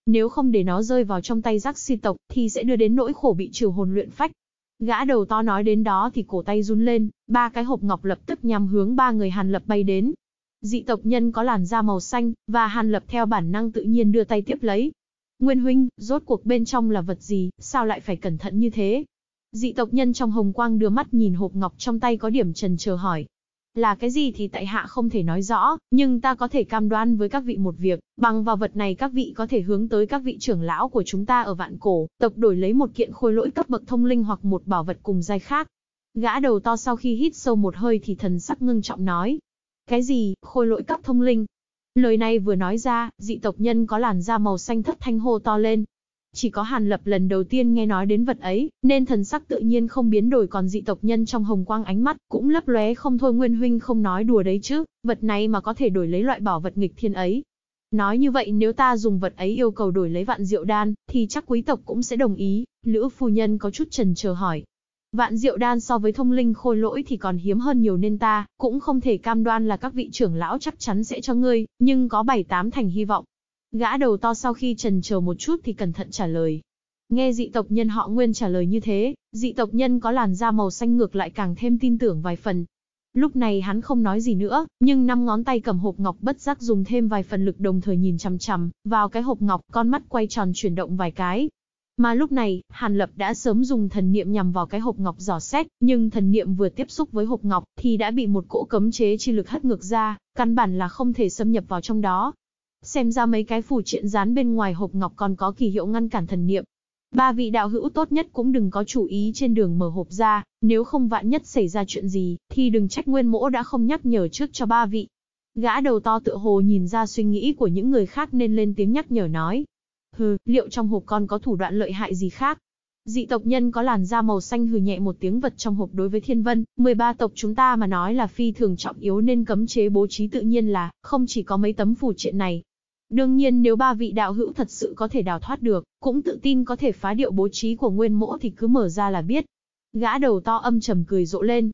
Speaker 1: Nếu không để nó rơi vào trong tay giác si tộc, thì sẽ đưa đến nỗi khổ bị trừ hồn luyện phách. Gã đầu to nói đến đó thì cổ tay run lên, ba cái hộp ngọc lập tức nhằm hướng ba người Hàn Lập bay đến, Dị tộc nhân có làn da màu xanh, và Hàn Lập theo bản năng tự nhiên đưa tay tiếp lấy. Nguyên huynh, rốt cuộc bên trong là vật gì, sao lại phải cẩn thận như thế? Dị tộc nhân trong hồng quang đưa mắt nhìn hộp ngọc trong tay có điểm trần chờ hỏi. Là cái gì thì tại hạ không thể nói rõ, nhưng ta có thể cam đoan với các vị một việc, bằng vào vật này các vị có thể hướng tới các vị trưởng lão của chúng ta ở vạn cổ, tộc đổi lấy một kiện khôi lỗi cấp bậc thông linh hoặc một bảo vật cùng giai khác. Gã đầu to sau khi hít sâu một hơi thì thần sắc ngưng trọng nói, cái gì, khôi lỗi cấp thông linh? Lời này vừa nói ra, dị tộc nhân có làn da màu xanh thất thanh hô to lên. Chỉ có Hàn Lập lần đầu tiên nghe nói đến vật ấy, nên thần sắc tự nhiên không biến đổi còn dị tộc nhân trong hồng quang ánh mắt, cũng lấp lóe không thôi Nguyên Huynh không nói đùa đấy chứ, vật này mà có thể đổi lấy loại bỏ vật nghịch thiên ấy. Nói như vậy nếu ta dùng vật ấy yêu cầu đổi lấy vạn diệu đan, thì chắc quý tộc cũng sẽ đồng ý, Lữ Phu Nhân có chút trần chờ hỏi. Vạn diệu đan so với thông linh khôi lỗi thì còn hiếm hơn nhiều nên ta, cũng không thể cam đoan là các vị trưởng lão chắc chắn sẽ cho ngươi, nhưng có bảy tám thành hy vọng. Gã đầu to sau khi trần chờ một chút thì cẩn thận trả lời. Nghe dị tộc nhân họ nguyên trả lời như thế, dị tộc nhân có làn da màu xanh ngược lại càng thêm tin tưởng vài phần. Lúc này hắn không nói gì nữa, nhưng năm ngón tay cầm hộp ngọc bất giác dùng thêm vài phần lực đồng thời nhìn chằm chằm, vào cái hộp ngọc con mắt quay tròn chuyển động vài cái, mà lúc này, Hàn Lập đã sớm dùng thần niệm nhằm vào cái hộp ngọc dò xét, nhưng thần niệm vừa tiếp xúc với hộp ngọc thì đã bị một cỗ cấm chế chi lực hất ngược ra, căn bản là không thể xâm nhập vào trong đó. Xem ra mấy cái phù triện dán bên ngoài hộp ngọc còn có kỳ hiệu ngăn cản thần niệm. Ba vị đạo hữu tốt nhất cũng đừng có chủ ý trên đường mở hộp ra, nếu không vạn nhất xảy ra chuyện gì, thì đừng trách nguyên mỗ đã không nhắc nhở trước cho ba vị. Gã đầu to tựa hồ nhìn ra suy nghĩ của những người khác nên lên tiếng nhắc nhở nói. Hừ, liệu trong hộp con có thủ đoạn lợi hại gì khác? Dị tộc nhân có làn da màu xanh hừ nhẹ một tiếng vật trong hộp đối với thiên vân, 13 tộc chúng ta mà nói là phi thường trọng yếu nên cấm chế bố trí tự nhiên là, không chỉ có mấy tấm phù triện này. Đương nhiên nếu ba vị đạo hữu thật sự có thể đào thoát được, cũng tự tin có thể phá điệu bố trí của nguyên mỗ thì cứ mở ra là biết. Gã đầu to âm trầm cười rộ lên.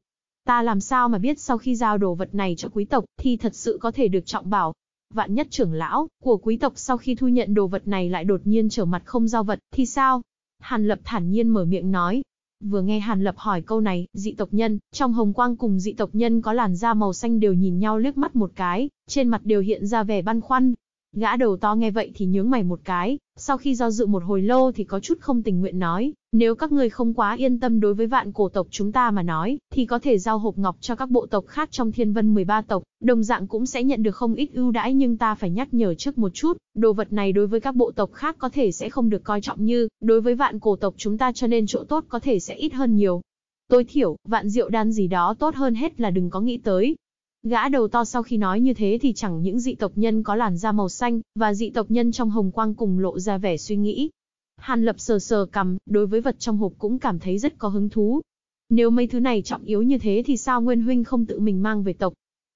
Speaker 1: Ta làm sao mà biết sau khi giao đồ vật này cho quý tộc thì thật sự có thể được trọng bảo, Vạn nhất trưởng lão của quý tộc sau khi thu nhận đồ vật này lại đột nhiên trở mặt không giao vật, thì sao? Hàn Lập thản nhiên mở miệng nói. Vừa nghe Hàn Lập hỏi câu này, dị tộc nhân, trong hồng quang cùng dị tộc nhân có làn da màu xanh đều nhìn nhau liếc mắt một cái, trên mặt đều hiện ra vẻ băn khoăn, Gã đầu to nghe vậy thì nhướng mày một cái, sau khi do dự một hồi lâu thì có chút không tình nguyện nói, nếu các người không quá yên tâm đối với vạn cổ tộc chúng ta mà nói, thì có thể giao hộp ngọc cho các bộ tộc khác trong thiên vân 13 tộc, đồng dạng cũng sẽ nhận được không ít ưu đãi nhưng ta phải nhắc nhở trước một chút, đồ vật này đối với các bộ tộc khác có thể sẽ không được coi trọng như, đối với vạn cổ tộc chúng ta cho nên chỗ tốt có thể sẽ ít hơn nhiều. Tối thiểu, vạn rượu đan gì đó tốt hơn hết là đừng có nghĩ tới, Gã đầu to sau khi nói như thế thì chẳng những dị tộc nhân có làn da màu xanh, và dị tộc nhân trong hồng quang cùng lộ ra vẻ suy nghĩ. Hàn lập sờ sờ cầm, đối với vật trong hộp cũng cảm thấy rất có hứng thú. Nếu mấy thứ này trọng yếu như thế thì sao Nguyên Huynh không tự mình mang về tộc?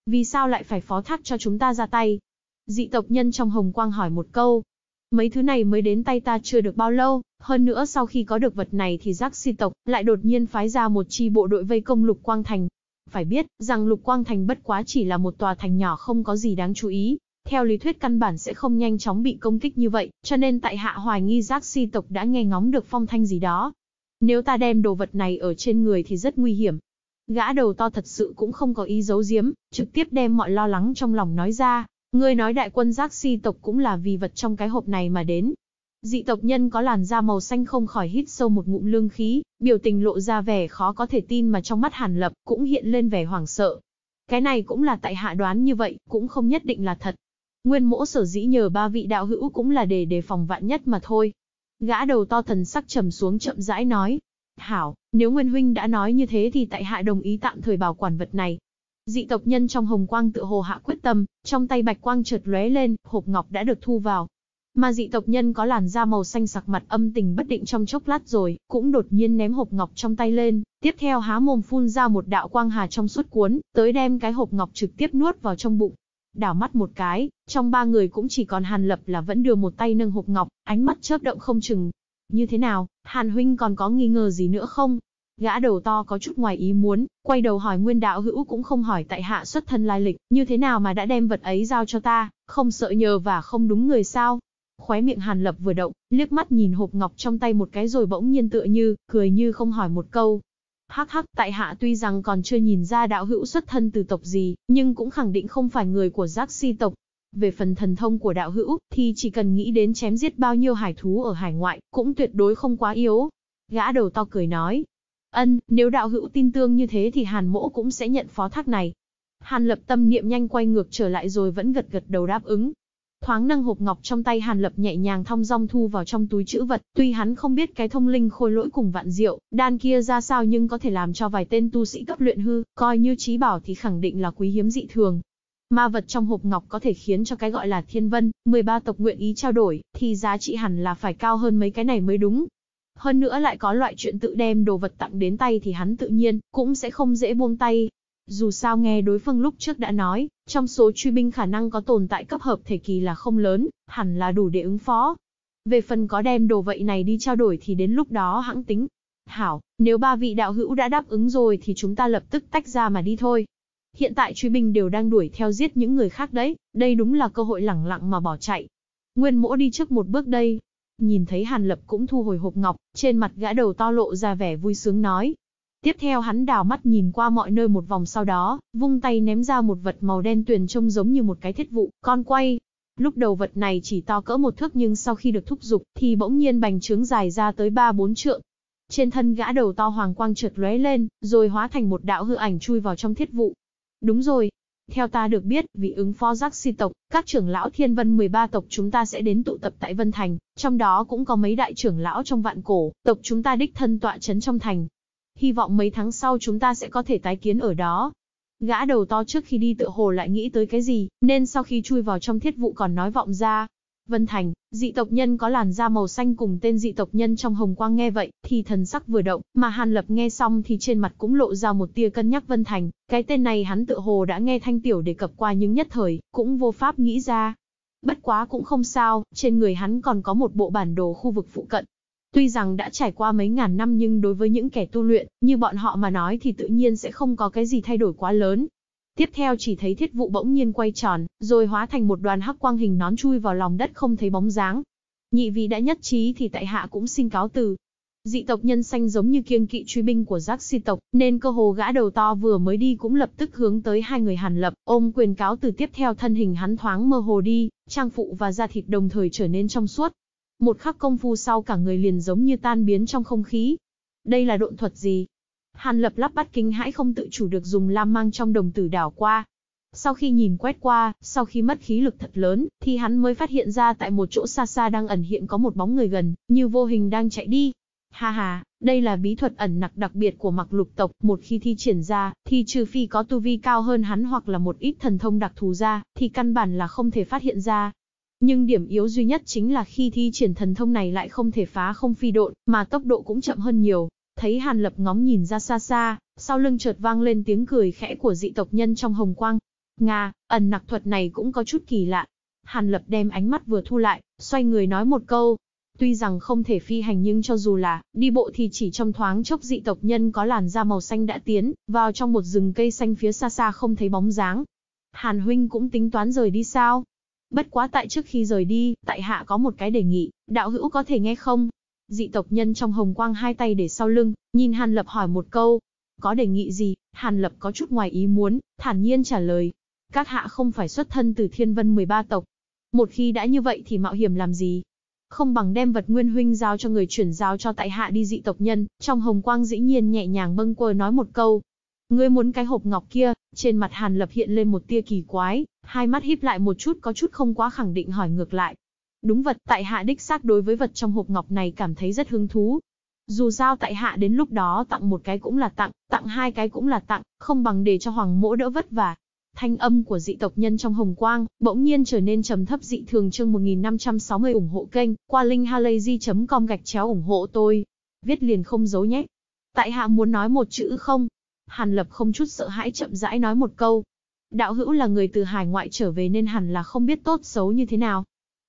Speaker 1: Vì sao lại phải phó thác cho chúng ta ra tay? Dị tộc nhân trong hồng quang hỏi một câu. Mấy thứ này mới đến tay ta chưa được bao lâu, hơn nữa sau khi có được vật này thì giác si tộc lại đột nhiên phái ra một chi bộ đội vây công lục quang thành, phải biết rằng Lục Quang Thành bất quá chỉ là một tòa thành nhỏ không có gì đáng chú ý. Theo lý thuyết căn bản sẽ không nhanh chóng bị công kích như vậy, cho nên tại hạ hoài nghi giác si tộc đã nghe ngóng được phong thanh gì đó. Nếu ta đem đồ vật này ở trên người thì rất nguy hiểm. Gã đầu to thật sự cũng không có ý giấu giếm, trực tiếp đem mọi lo lắng trong lòng nói ra. người nói đại quân giác si tộc cũng là vì vật trong cái hộp này mà đến, Dị tộc nhân có làn da màu xanh không khỏi hít sâu một ngụm lương khí, biểu tình lộ ra vẻ khó có thể tin mà trong mắt Hàn Lập cũng hiện lên vẻ hoảng sợ. Cái này cũng là tại hạ đoán như vậy, cũng không nhất định là thật. Nguyên mỗ sở dĩ nhờ ba vị đạo hữu cũng là để đề phòng vạn nhất mà thôi. Gã đầu to thần sắc trầm xuống chậm rãi nói. Hảo, nếu Nguyên Huynh đã nói như thế thì tại hạ đồng ý tạm thời bảo quản vật này. Dị tộc nhân trong hồng quang tự hồ hạ quyết tâm, trong tay bạch quang chợt lóe lên, hộp ngọc đã được thu vào, mà dị tộc nhân có làn da màu xanh sặc mặt âm tình bất định trong chốc lát rồi, cũng đột nhiên ném hộp ngọc trong tay lên, tiếp theo há mồm phun ra một đạo quang hà trong suốt cuốn, tới đem cái hộp ngọc trực tiếp nuốt vào trong bụng. Đảo mắt một cái, trong ba người cũng chỉ còn Hàn Lập là vẫn đưa một tay nâng hộp ngọc, ánh mắt chớp động không chừng. Như thế nào, Hàn Huynh còn có nghi ngờ gì nữa không? Gã đầu to có chút ngoài ý muốn, quay đầu hỏi nguyên đạo hữu cũng không hỏi tại hạ xuất thân lai lịch, như thế nào mà đã đem vật ấy giao cho ta, không sợ nhờ và không đúng người sao, Khóe miệng Hàn Lập vừa động, liếc mắt nhìn hộp ngọc trong tay một cái rồi bỗng nhiên tựa như, cười như không hỏi một câu. Hắc hắc, tại hạ tuy rằng còn chưa nhìn ra đạo hữu xuất thân từ tộc gì, nhưng cũng khẳng định không phải người của giác si tộc. Về phần thần thông của đạo hữu, thì chỉ cần nghĩ đến chém giết bao nhiêu hải thú ở hải ngoại, cũng tuyệt đối không quá yếu. Gã đầu to cười nói. Ân, nếu đạo hữu tin tương như thế thì hàn mỗ cũng sẽ nhận phó thác này. Hàn lập tâm niệm nhanh quay ngược trở lại rồi vẫn gật gật đầu đáp ứng. Thoáng nâng hộp ngọc trong tay Hàn Lập nhẹ nhàng thong dong thu vào trong túi chữ vật, tuy hắn không biết cái thông linh khôi lỗi cùng vạn diệu, đan kia ra sao nhưng có thể làm cho vài tên tu sĩ cấp luyện hư, coi như trí bảo thì khẳng định là quý hiếm dị thường. Ma vật trong hộp ngọc có thể khiến cho cái gọi là thiên vân, 13 tộc nguyện ý trao đổi, thì giá trị hẳn là phải cao hơn mấy cái này mới đúng. Hơn nữa lại có loại chuyện tự đem đồ vật tặng đến tay thì hắn tự nhiên, cũng sẽ không dễ buông tay, dù sao nghe đối phương lúc trước đã nói, trong số truy binh khả năng có tồn tại cấp hợp thể kỳ là không lớn, hẳn là đủ để ứng phó. Về phần có đem đồ vậy này đi trao đổi thì đến lúc đó hãng tính. Hảo, nếu ba vị đạo hữu đã đáp ứng rồi thì chúng ta lập tức tách ra mà đi thôi. Hiện tại truy binh đều đang đuổi theo giết những người khác đấy, đây đúng là cơ hội lẳng lặng mà bỏ chạy. Nguyên mỗ đi trước một bước đây. Nhìn thấy Hàn Lập cũng thu hồi hộp ngọc, trên mặt gã đầu to lộ ra vẻ vui sướng nói, Tiếp theo hắn đào mắt nhìn qua mọi nơi một vòng sau đó, vung tay ném ra một vật màu đen tuyền trông giống như một cái thiết vụ, con quay. Lúc đầu vật này chỉ to cỡ một thước nhưng sau khi được thúc giục thì bỗng nhiên bành trướng dài ra tới ba bốn trượng. Trên thân gã đầu to hoàng quang trượt lóe lên, rồi hóa thành một đạo hư ảnh chui vào trong thiết vụ. Đúng rồi, theo ta được biết, vì ứng phó giác si tộc, các trưởng lão thiên vân 13 tộc chúng ta sẽ đến tụ tập tại Vân Thành, trong đó cũng có mấy đại trưởng lão trong vạn cổ, tộc chúng ta đích thân tọa chấn trong thành, hy vọng mấy tháng sau chúng ta sẽ có thể tái kiến ở đó. Gã đầu to trước khi đi tự hồ lại nghĩ tới cái gì, nên sau khi chui vào trong thiết vụ còn nói vọng ra. Vân Thành, dị tộc nhân có làn da màu xanh cùng tên dị tộc nhân trong hồng quang nghe vậy, thì thần sắc vừa động, mà Hàn Lập nghe xong thì trên mặt cũng lộ ra một tia cân nhắc Vân Thành, cái tên này hắn tự hồ đã nghe Thanh Tiểu đề cập qua nhưng nhất thời, cũng vô pháp nghĩ ra. Bất quá cũng không sao, trên người hắn còn có một bộ bản đồ khu vực phụ cận, Tuy rằng đã trải qua mấy ngàn năm nhưng đối với những kẻ tu luyện, như bọn họ mà nói thì tự nhiên sẽ không có cái gì thay đổi quá lớn. Tiếp theo chỉ thấy thiết vụ bỗng nhiên quay tròn, rồi hóa thành một đoàn hắc quang hình nón chui vào lòng đất không thấy bóng dáng. Nhị vị đã nhất trí thì tại hạ cũng xin cáo từ. Dị tộc nhân xanh giống như kiêng kỵ truy binh của giác si tộc, nên cơ hồ gã đầu to vừa mới đi cũng lập tức hướng tới hai người hàn lập, ôm quyền cáo từ tiếp theo thân hình hắn thoáng mơ hồ đi, trang phụ và da thịt đồng thời trở nên trong suốt, một khắc công phu sau cả người liền giống như tan biến trong không khí. Đây là độn thuật gì? Hàn lập lắp bắt kinh hãi không tự chủ được dùng lam mang trong đồng tử đảo qua. Sau khi nhìn quét qua, sau khi mất khí lực thật lớn, thì hắn mới phát hiện ra tại một chỗ xa xa đang ẩn hiện có một bóng người gần, như vô hình đang chạy đi. Ha ha, đây là bí thuật ẩn nặc đặc biệt của mặc lục tộc, một khi thi triển ra, thì trừ phi có tu vi cao hơn hắn hoặc là một ít thần thông đặc thù ra, thì căn bản là không thể phát hiện ra. Nhưng điểm yếu duy nhất chính là khi thi triển thần thông này lại không thể phá không phi độn, mà tốc độ cũng chậm hơn nhiều. Thấy Hàn Lập ngóng nhìn ra xa xa, sau lưng chợt vang lên tiếng cười khẽ của dị tộc nhân trong hồng quang. Nga, ẩn nặc thuật này cũng có chút kỳ lạ. Hàn Lập đem ánh mắt vừa thu lại, xoay người nói một câu. Tuy rằng không thể phi hành nhưng cho dù là, đi bộ thì chỉ trong thoáng chốc dị tộc nhân có làn da màu xanh đã tiến, vào trong một rừng cây xanh phía xa xa không thấy bóng dáng. Hàn Huynh cũng tính toán rời đi sao? Bất quá tại trước khi rời đi, tại hạ có một cái đề nghị, đạo hữu có thể nghe không? Dị tộc nhân trong hồng quang hai tay để sau lưng, nhìn Hàn Lập hỏi một câu. Có đề nghị gì? Hàn Lập có chút ngoài ý muốn, thản nhiên trả lời. Các hạ không phải xuất thân từ thiên vân 13 tộc. Một khi đã như vậy thì mạo hiểm làm gì? Không bằng đem vật nguyên huynh giao cho người chuyển giao cho tại hạ đi dị tộc nhân, trong hồng quang dĩ nhiên nhẹ nhàng bâng quơ nói một câu, Ngươi muốn cái hộp ngọc kia, trên mặt Hàn Lập hiện lên một tia kỳ quái, hai mắt híp lại một chút có chút không quá khẳng định hỏi ngược lại. Đúng vật, tại hạ đích xác đối với vật trong hộp ngọc này cảm thấy rất hứng thú. Dù sao tại hạ đến lúc đó tặng một cái cũng là tặng, tặng hai cái cũng là tặng, không bằng để cho hoàng mỗ đỡ vất vả. Thanh âm của dị tộc nhân trong hồng quang, bỗng nhiên trở nên trầm thấp dị thường chương 1560 ủng hộ kênh, qua linkhalazy.com gạch chéo ủng hộ tôi. Viết liền không giấu nhé. Tại hạ muốn nói một chữ không, Hàn Lập không chút sợ hãi chậm rãi nói một câu. Đạo hữu là người từ hải ngoại trở về nên hẳn là không biết tốt xấu như thế nào.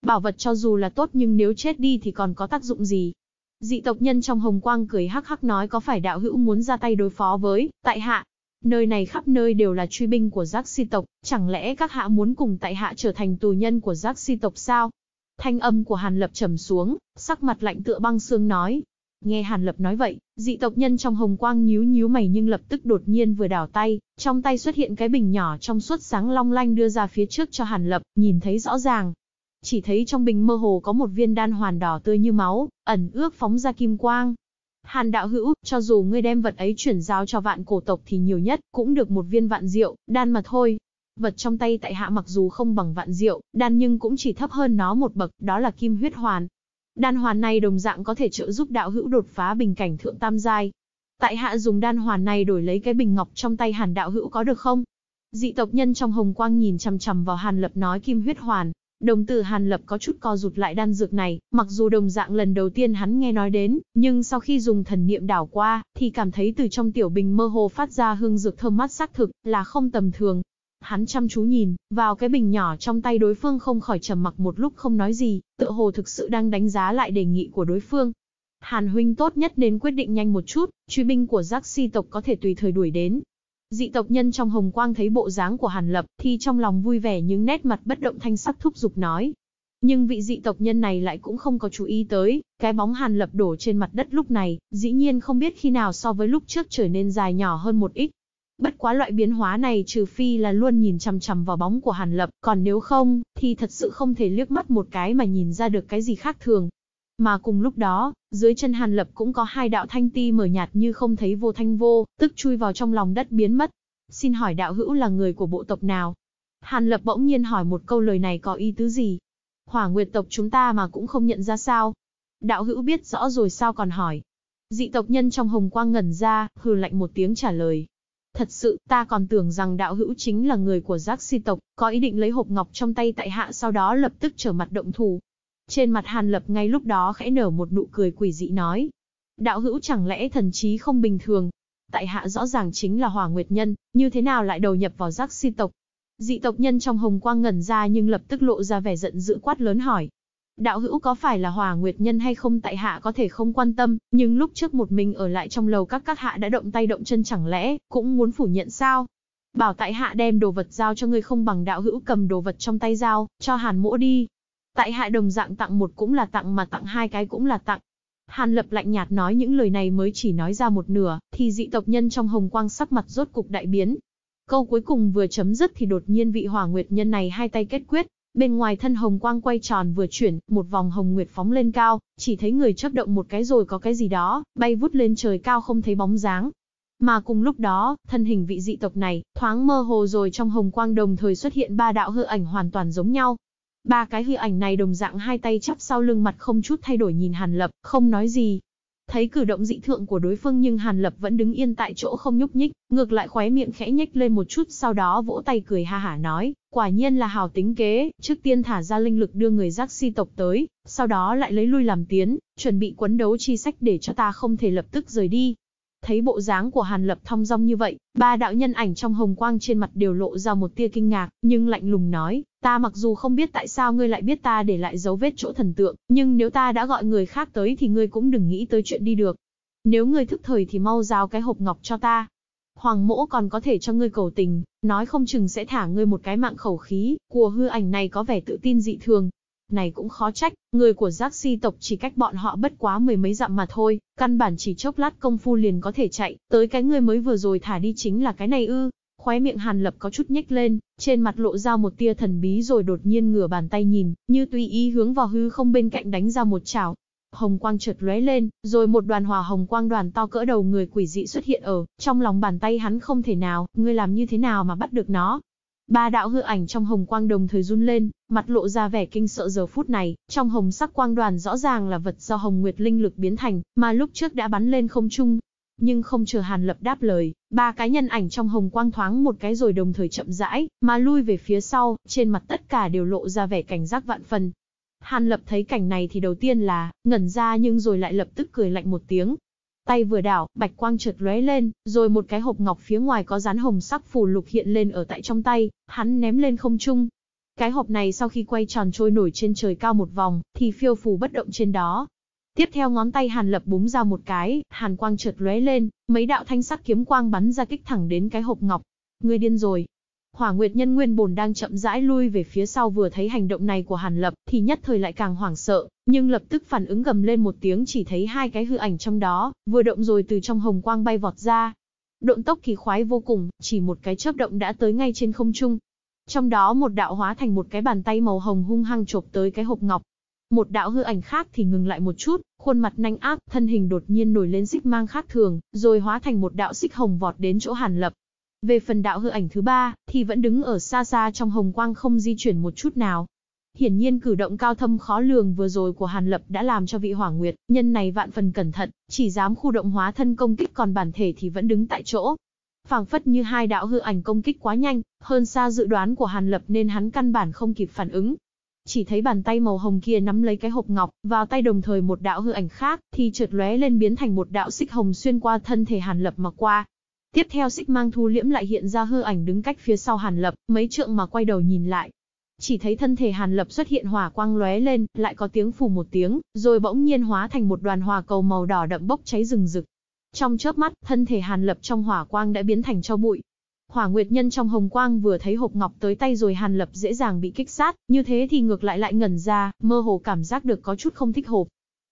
Speaker 1: Bảo vật cho dù là tốt nhưng nếu chết đi thì còn có tác dụng gì. Dị tộc nhân trong hồng quang cười hắc hắc nói có phải đạo hữu muốn ra tay đối phó với, tại hạ. Nơi này khắp nơi đều là truy binh của giác si tộc, chẳng lẽ các hạ muốn cùng tại hạ trở thành tù nhân của giác si tộc sao? Thanh âm của Hàn Lập trầm xuống, sắc mặt lạnh tựa băng xương nói, Nghe Hàn Lập nói vậy, dị tộc nhân trong hồng quang nhíu nhíu mày nhưng lập tức đột nhiên vừa đảo tay, trong tay xuất hiện cái bình nhỏ trong suốt sáng long lanh đưa ra phía trước cho Hàn Lập, nhìn thấy rõ ràng. Chỉ thấy trong bình mơ hồ có một viên đan hoàn đỏ tươi như máu, ẩn ước phóng ra kim quang. Hàn đạo hữu, cho dù ngươi đem vật ấy chuyển giao cho vạn cổ tộc thì nhiều nhất cũng được một viên vạn rượu, đan mà thôi. Vật trong tay tại hạ mặc dù không bằng vạn rượu, đan nhưng cũng chỉ thấp hơn nó một bậc, đó là kim huyết hoàn, Đan hoàn này đồng dạng có thể trợ giúp đạo hữu đột phá bình cảnh thượng tam giai. Tại hạ dùng đan hoàn này đổi lấy cái bình ngọc trong tay Hàn đạo hữu có được không? Dị tộc nhân trong hồng quang nhìn chằm chằm vào Hàn Lập nói kim huyết hoàn, đồng tử Hàn Lập có chút co rụt lại đan dược này, mặc dù đồng dạng lần đầu tiên hắn nghe nói đến, nhưng sau khi dùng thần niệm đảo qua, thì cảm thấy từ trong tiểu bình mơ hồ phát ra hương dược thơm mát sắc thực, là không tầm thường, Hắn chăm chú nhìn, vào cái bình nhỏ trong tay đối phương không khỏi trầm mặc một lúc không nói gì, tựa hồ thực sự đang đánh giá lại đề nghị của đối phương. Hàn huynh tốt nhất nên quyết định nhanh một chút, truy binh của giác si tộc có thể tùy thời đuổi đến. Dị tộc nhân trong hồng quang thấy bộ dáng của Hàn Lập thì trong lòng vui vẻ nhưng nét mặt bất động thanh sắc thúc giục nói. Nhưng vị dị tộc nhân này lại cũng không có chú ý tới, cái bóng Hàn Lập đổ trên mặt đất lúc này, dĩ nhiên không biết khi nào so với lúc trước trở nên dài nhỏ hơn một ít, Bất quá loại biến hóa này trừ phi là luôn nhìn chằm chằm vào bóng của Hàn Lập, còn nếu không, thì thật sự không thể liếc mắt một cái mà nhìn ra được cái gì khác thường. Mà cùng lúc đó, dưới chân Hàn Lập cũng có hai đạo thanh ti mờ nhạt như không thấy vô thanh vô, tức chui vào trong lòng đất biến mất. Xin hỏi đạo hữu là người của bộ tộc nào? Hàn Lập bỗng nhiên hỏi một câu lời này có ý tứ gì? Hỏa Nguyệt tộc chúng ta mà cũng không nhận ra sao? Đạo hữu biết rõ rồi sao còn hỏi? Dị tộc nhân trong hồng quang ngẩn ra, hừ lạnh một tiếng trả lời. Thật sự, ta còn tưởng rằng đạo hữu chính là người của giác si tộc, có ý định lấy hộp ngọc trong tay tại hạ sau đó lập tức trở mặt động thủ. Trên mặt Hàn Lập ngay lúc đó khẽ nở một nụ cười quỷ dị nói. Đạo hữu chẳng lẽ thần trí không bình thường? Tại hạ rõ ràng chính là Hòa Nguyệt Nhân, như thế nào lại đầu nhập vào giác si tộc? Dị tộc nhân trong hồng quang ngẩn ra nhưng lập tức lộ ra vẻ giận dữ quát lớn hỏi, đạo hữu có phải là hòa nguyệt nhân hay không tại hạ có thể không quan tâm, nhưng lúc trước một mình ở lại trong lầu các các hạ đã động tay động chân chẳng lẽ, cũng muốn phủ nhận sao? Bảo tại hạ đem đồ vật giao cho người không bằng đạo hữu cầm đồ vật trong tay giao, cho hàn mỗ đi. Tại hạ đồng dạng tặng một cũng là tặng mà tặng hai cái cũng là tặng. Hàn lập lạnh nhạt nói những lời này mới chỉ nói ra một nửa, thì dị tộc nhân trong hồng quang sắc mặt rốt cục đại biến. Câu cuối cùng vừa chấm dứt thì đột nhiên vị hòa nguyệt nhân này hai tay kết quyết, Bên ngoài thân hồng quang quay tròn vừa chuyển, một vòng hồng nguyệt phóng lên cao, chỉ thấy người chấp động một cái rồi có cái gì đó, bay vút lên trời cao không thấy bóng dáng. Mà cùng lúc đó, thân hình vị dị tộc này, thoáng mơ hồ rồi trong hồng quang đồng thời xuất hiện ba đạo hư ảnh hoàn toàn giống nhau. Ba cái hư ảnh này đồng dạng hai tay chắp sau lưng mặt không chút thay đổi nhìn Hàn Lập, không nói gì, Thấy cử động dị thượng của đối phương nhưng Hàn Lập vẫn đứng yên tại chỗ không nhúc nhích, ngược lại khóe miệng khẽ nhếch lên một chút sau đó vỗ tay cười ha hả nói, quả nhiên là hào tính kế, trước tiên thả ra linh lực đưa người giác si tộc tới, sau đó lại lấy lui làm tiến, chuẩn bị quấn đấu chi sách để cho ta không thể lập tức rời đi. Thấy bộ dáng của Hàn Lập thong dong như vậy, ba đạo nhân ảnh trong hồng quang trên mặt đều lộ ra một tia kinh ngạc, nhưng lạnh lùng nói, Ta mặc dù không biết tại sao ngươi lại biết ta để lại dấu vết chỗ thần tượng, nhưng nếu ta đã gọi người khác tới thì ngươi cũng đừng nghĩ tới chuyện đi được. Nếu ngươi thức thời thì mau giao cái hộp ngọc cho ta. Hoàng mỗ còn có thể cho ngươi cầu tình, nói không chừng sẽ thả ngươi một cái mạng khẩu khí, của hư ảnh này có vẻ tự tin dị thường. Này cũng khó trách, người của giác si tộc chỉ cách bọn họ bất quá mười mấy dặm mà thôi, căn bản chỉ chốc lát công phu liền có thể chạy, tới cái ngươi mới vừa rồi thả đi chính là cái này ư, Khóe miệng Hàn Lập có chút nhếch lên, trên mặt lộ ra một tia thần bí rồi đột nhiên ngửa bàn tay nhìn, như tùy ý hướng vào hư không bên cạnh đánh ra một chảo. Hồng quang chợt lóe lên, rồi một đoàn hỏa hồng quang đoàn to cỡ đầu người quỷ dị xuất hiện ở, trong lòng bàn tay hắn không thể nào, ngươi làm như thế nào mà bắt được nó, Ba đạo hư ảnh trong hồng quang đồng thời run lên, mặt lộ ra vẻ kinh sợ giờ phút này, trong hồng sắc quang đoàn rõ ràng là vật do hồng nguyệt linh lực biến thành, mà lúc trước đã bắn lên không trung, nhưng không chờ Hàn Lập đáp lời, ba cái nhân ảnh trong hồng quang thoáng một cái rồi đồng thời chậm rãi, mà lui về phía sau, trên mặt tất cả đều lộ ra vẻ cảnh giác vạn phần. Hàn Lập thấy cảnh này thì đầu tiên là, ngẩn ra nhưng rồi lại lập tức cười lạnh một tiếng. Tay vừa đảo, bạch quang chợt lóe lên, rồi một cái hộp ngọc phía ngoài có dán hồng sắc phù lục hiện lên ở tại trong tay, hắn ném lên không trung. Cái hộp này sau khi quay tròn trôi nổi trên trời cao một vòng, thì phiêu phù bất động trên đó, Tiếp theo ngón tay Hàn Lập búng ra một cái, hàn quang chợt lóe lên, mấy đạo thanh sắc kiếm quang bắn ra kích thẳng đến cái hộp ngọc. Ngươi điên rồi. Hỏa Nguyệt Nhân Nguyên Bồn đang chậm rãi lui về phía sau vừa thấy hành động này của Hàn Lập thì nhất thời lại càng hoảng sợ, nhưng lập tức phản ứng gầm lên một tiếng chỉ thấy hai cái hư ảnh trong đó, vừa động rồi từ trong hồng quang bay vọt ra. Động tốc kỳ khoái vô cùng, chỉ một cái chớp động đã tới ngay trên không trung. Trong đó một đạo hóa thành một cái bàn tay màu hồng hung hăng chộp tới cái hộp ngọc, một đạo hư ảnh khác thì ngừng lại một chút, khuôn mặt nhanh ác, thân hình đột nhiên nổi lên xích mang khác thường, rồi hóa thành một đạo xích hồng vọt đến chỗ Hàn Lập. Về phần đạo hư ảnh thứ ba, thì vẫn đứng ở xa xa trong hồng quang không di chuyển một chút nào. Hiển nhiên cử động cao thâm khó lường vừa rồi của Hàn Lập đã làm cho vị Hỏa Nguyệt, nhân này vạn phần cẩn thận, chỉ dám khu động hóa thân công kích còn bản thể thì vẫn đứng tại chỗ. Phảng phất như hai đạo hư ảnh công kích quá nhanh, hơn xa dự đoán của Hàn Lập nên hắn căn bản không kịp phản ứng, chỉ thấy bàn tay màu hồng kia nắm lấy cái hộp ngọc, vào tay đồng thời một đạo hư ảnh khác, thì trượt lóe lên biến thành một đạo xích hồng xuyên qua thân thể Hàn Lập mà qua. Tiếp theo xích mang thu liễm lại hiện ra hư ảnh đứng cách phía sau Hàn Lập, mấy trượng mà quay đầu nhìn lại. Chỉ thấy thân thể Hàn Lập xuất hiện hỏa quang lóe lên, lại có tiếng phù một tiếng, rồi bỗng nhiên hóa thành một đoàn hỏa cầu màu đỏ đậm bốc cháy rừng rực. Trong chớp mắt, thân thể Hàn Lập trong hỏa quang đã biến thành cho bụi, Hỏa Nguyệt Nhân trong hồng quang vừa thấy hộp ngọc tới tay rồi Hàn Lập dễ dàng bị kích sát, như thế thì ngược lại lại ngẩn ra, mơ hồ cảm giác được có chút không thích hợp.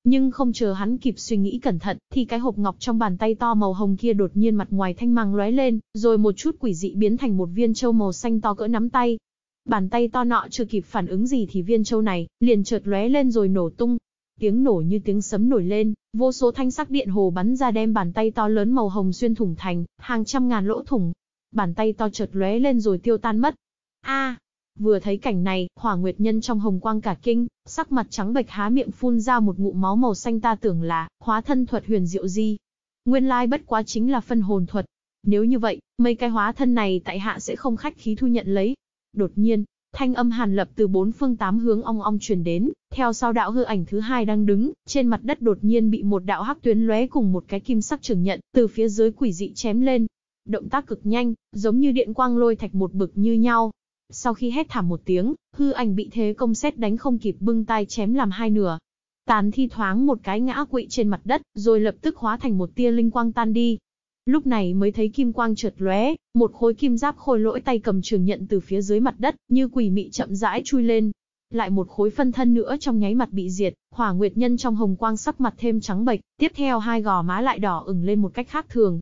Speaker 1: Nhưng không chờ hắn kịp suy nghĩ cẩn thận, thì cái hộp ngọc trong bàn tay to màu hồng kia đột nhiên mặt ngoài thanh mang lóe lên, rồi một chút quỷ dị biến thành một viên châu màu xanh to cỡ nắm tay. Bàn tay to nọ chưa kịp phản ứng gì thì viên châu này liền chợt lóe lên rồi nổ tung. Tiếng nổ như tiếng sấm nổi lên, vô số thanh sắc điện hồ bắn ra đem bàn tay to lớn màu hồng xuyên thủng thành hàng trăm ngàn lỗ thủng, bàn tay to chợt lóe lên rồi tiêu tan mất. A, vừa thấy cảnh này, Hỏa Nguyệt Nhân trong hồng quang cả kinh, sắc mặt trắng bệch há miệng phun ra một ngụm máu màu xanh ta tưởng là hóa thân thuật huyền diệu gì. Nguyên lai bất quá chính là phân hồn thuật. Nếu như vậy, mấy cái hóa thân này tại hạ sẽ không khách khí thu nhận lấy. Đột nhiên, thanh âm hàn lập từ bốn phương tám hướng ong ong truyền đến, theo sau đạo hư ảnh thứ hai đang đứng, trên mặt đất đột nhiên bị một đạo hắc tuyến lóe cùng một cái kim sắc trường nhận từ phía dưới quỷ dị chém lên, động tác cực nhanh, giống như điện quang lôi thạch một bực như nhau. Sau khi hét thảm một tiếng, hư ảnh bị thế công xét đánh không kịp bưng tay chém làm hai nửa. Tán thi thoáng một cái ngã quỵ trên mặt đất, rồi lập tức hóa thành một tia linh quang tan đi. Lúc này mới thấy kim quang chợt lóe, một khối kim giáp khôi lỗi tay cầm trường nhận từ phía dưới mặt đất, như quỷ mị chậm rãi chui lên. Lại một khối phân thân nữa trong nháy mặt bị diệt, hỏa nguyệt nhân trong hồng quang sắc mặt thêm trắng bệch, tiếp theo hai gò má lại đỏ ửng lên một cách khác thường,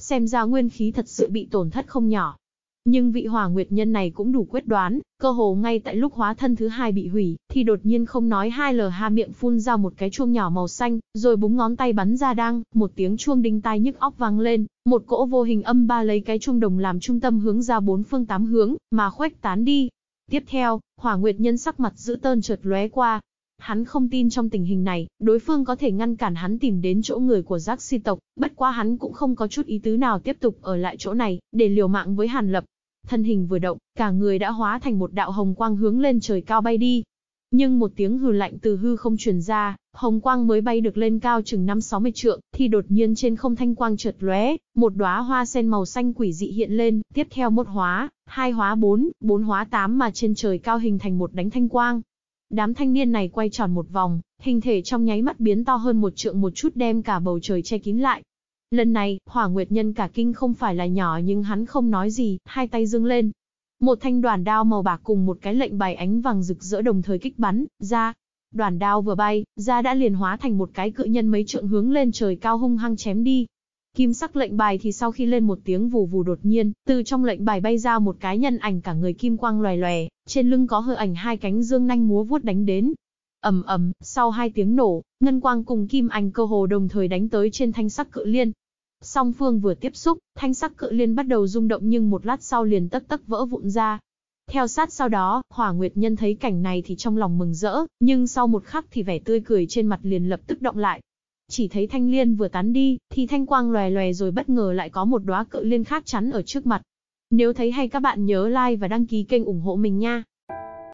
Speaker 1: xem ra nguyên khí thật sự bị tổn thất không nhỏ. Nhưng vị hỏa nguyệt nhân này cũng đủ quyết đoán, cơ hồ ngay tại lúc hóa thân thứ hai bị hủy, thì đột nhiên không nói hai lờ ha miệng phun ra một cái chuông nhỏ màu xanh, rồi búng ngón tay bắn ra đang, một tiếng chuông đinh tai nhức óc vang lên, một cỗ vô hình âm ba lấy cái chuông đồng làm trung tâm hướng ra bốn phương tám hướng, mà khuếch tán đi. Tiếp theo, hỏa nguyệt nhân sắc mặt giữ tơn chợt lóe qua, Hắn không tin trong tình hình này, đối phương có thể ngăn cản hắn tìm đến chỗ người của giác si tộc, bất quá hắn cũng không có chút ý tứ nào tiếp tục ở lại chỗ này, để liều mạng với Hàn Lập. Thân hình vừa động, cả người đã hóa thành một đạo hồng quang hướng lên trời cao bay đi. Nhưng một tiếng hừ lạnh từ hư không truyền ra, hồng quang mới bay được lên cao chừng 5-60 trượng, thì đột nhiên trên không thanh quang chợt lóe, một đóa hoa sen màu xanh quỷ dị hiện lên, tiếp theo một hóa, hai hóa bốn, bốn hóa tám mà trên trời cao hình thành một đánh thanh quang, Đám thanh niên này quay tròn một vòng, hình thể trong nháy mắt biến to hơn một trượng một chút đem cả bầu trời che kín lại. Lần này, hỏa nguyệt nhân cả kinh không phải là nhỏ nhưng hắn không nói gì, hai tay dương lên. Một thanh đoàn đao màu bạc cùng một cái lệnh bài ánh vàng rực rỡ đồng thời kích bắn, ra. Đoàn đao vừa bay, ra đã liền hóa thành một cái cự nhân mấy trượng hướng lên trời cao hung hăng chém đi, Kim sắc lệnh bài thì sau khi lên một tiếng vù vù đột nhiên, từ trong lệnh bài bay ra một cái nhân ảnh cả người kim quang loè loè, trên lưng có hư ảnh hai cánh dương nhanh múa vuốt đánh đến. Ầm ầm, sau hai tiếng nổ, ngân quang cùng kim ảnh cơ hồ đồng thời đánh tới trên thanh sắc cự liên. Song phương vừa tiếp xúc, thanh sắc cự liên bắt đầu rung động nhưng một lát sau liền tất tất vỡ vụn ra. Theo sát sau đó, Hỏa Nguyệt Nhân thấy cảnh này thì trong lòng mừng rỡ, nhưng sau một khắc thì vẻ tươi cười trên mặt liền lập tức động lại, chỉ thấy thanh liên vừa tán đi, thì thanh quang lòe lòe rồi bất ngờ lại có một đóa cự liên khác chắn ở trước mặt. Nếu thấy hay các bạn nhớ like và đăng ký kênh ủng hộ mình nha.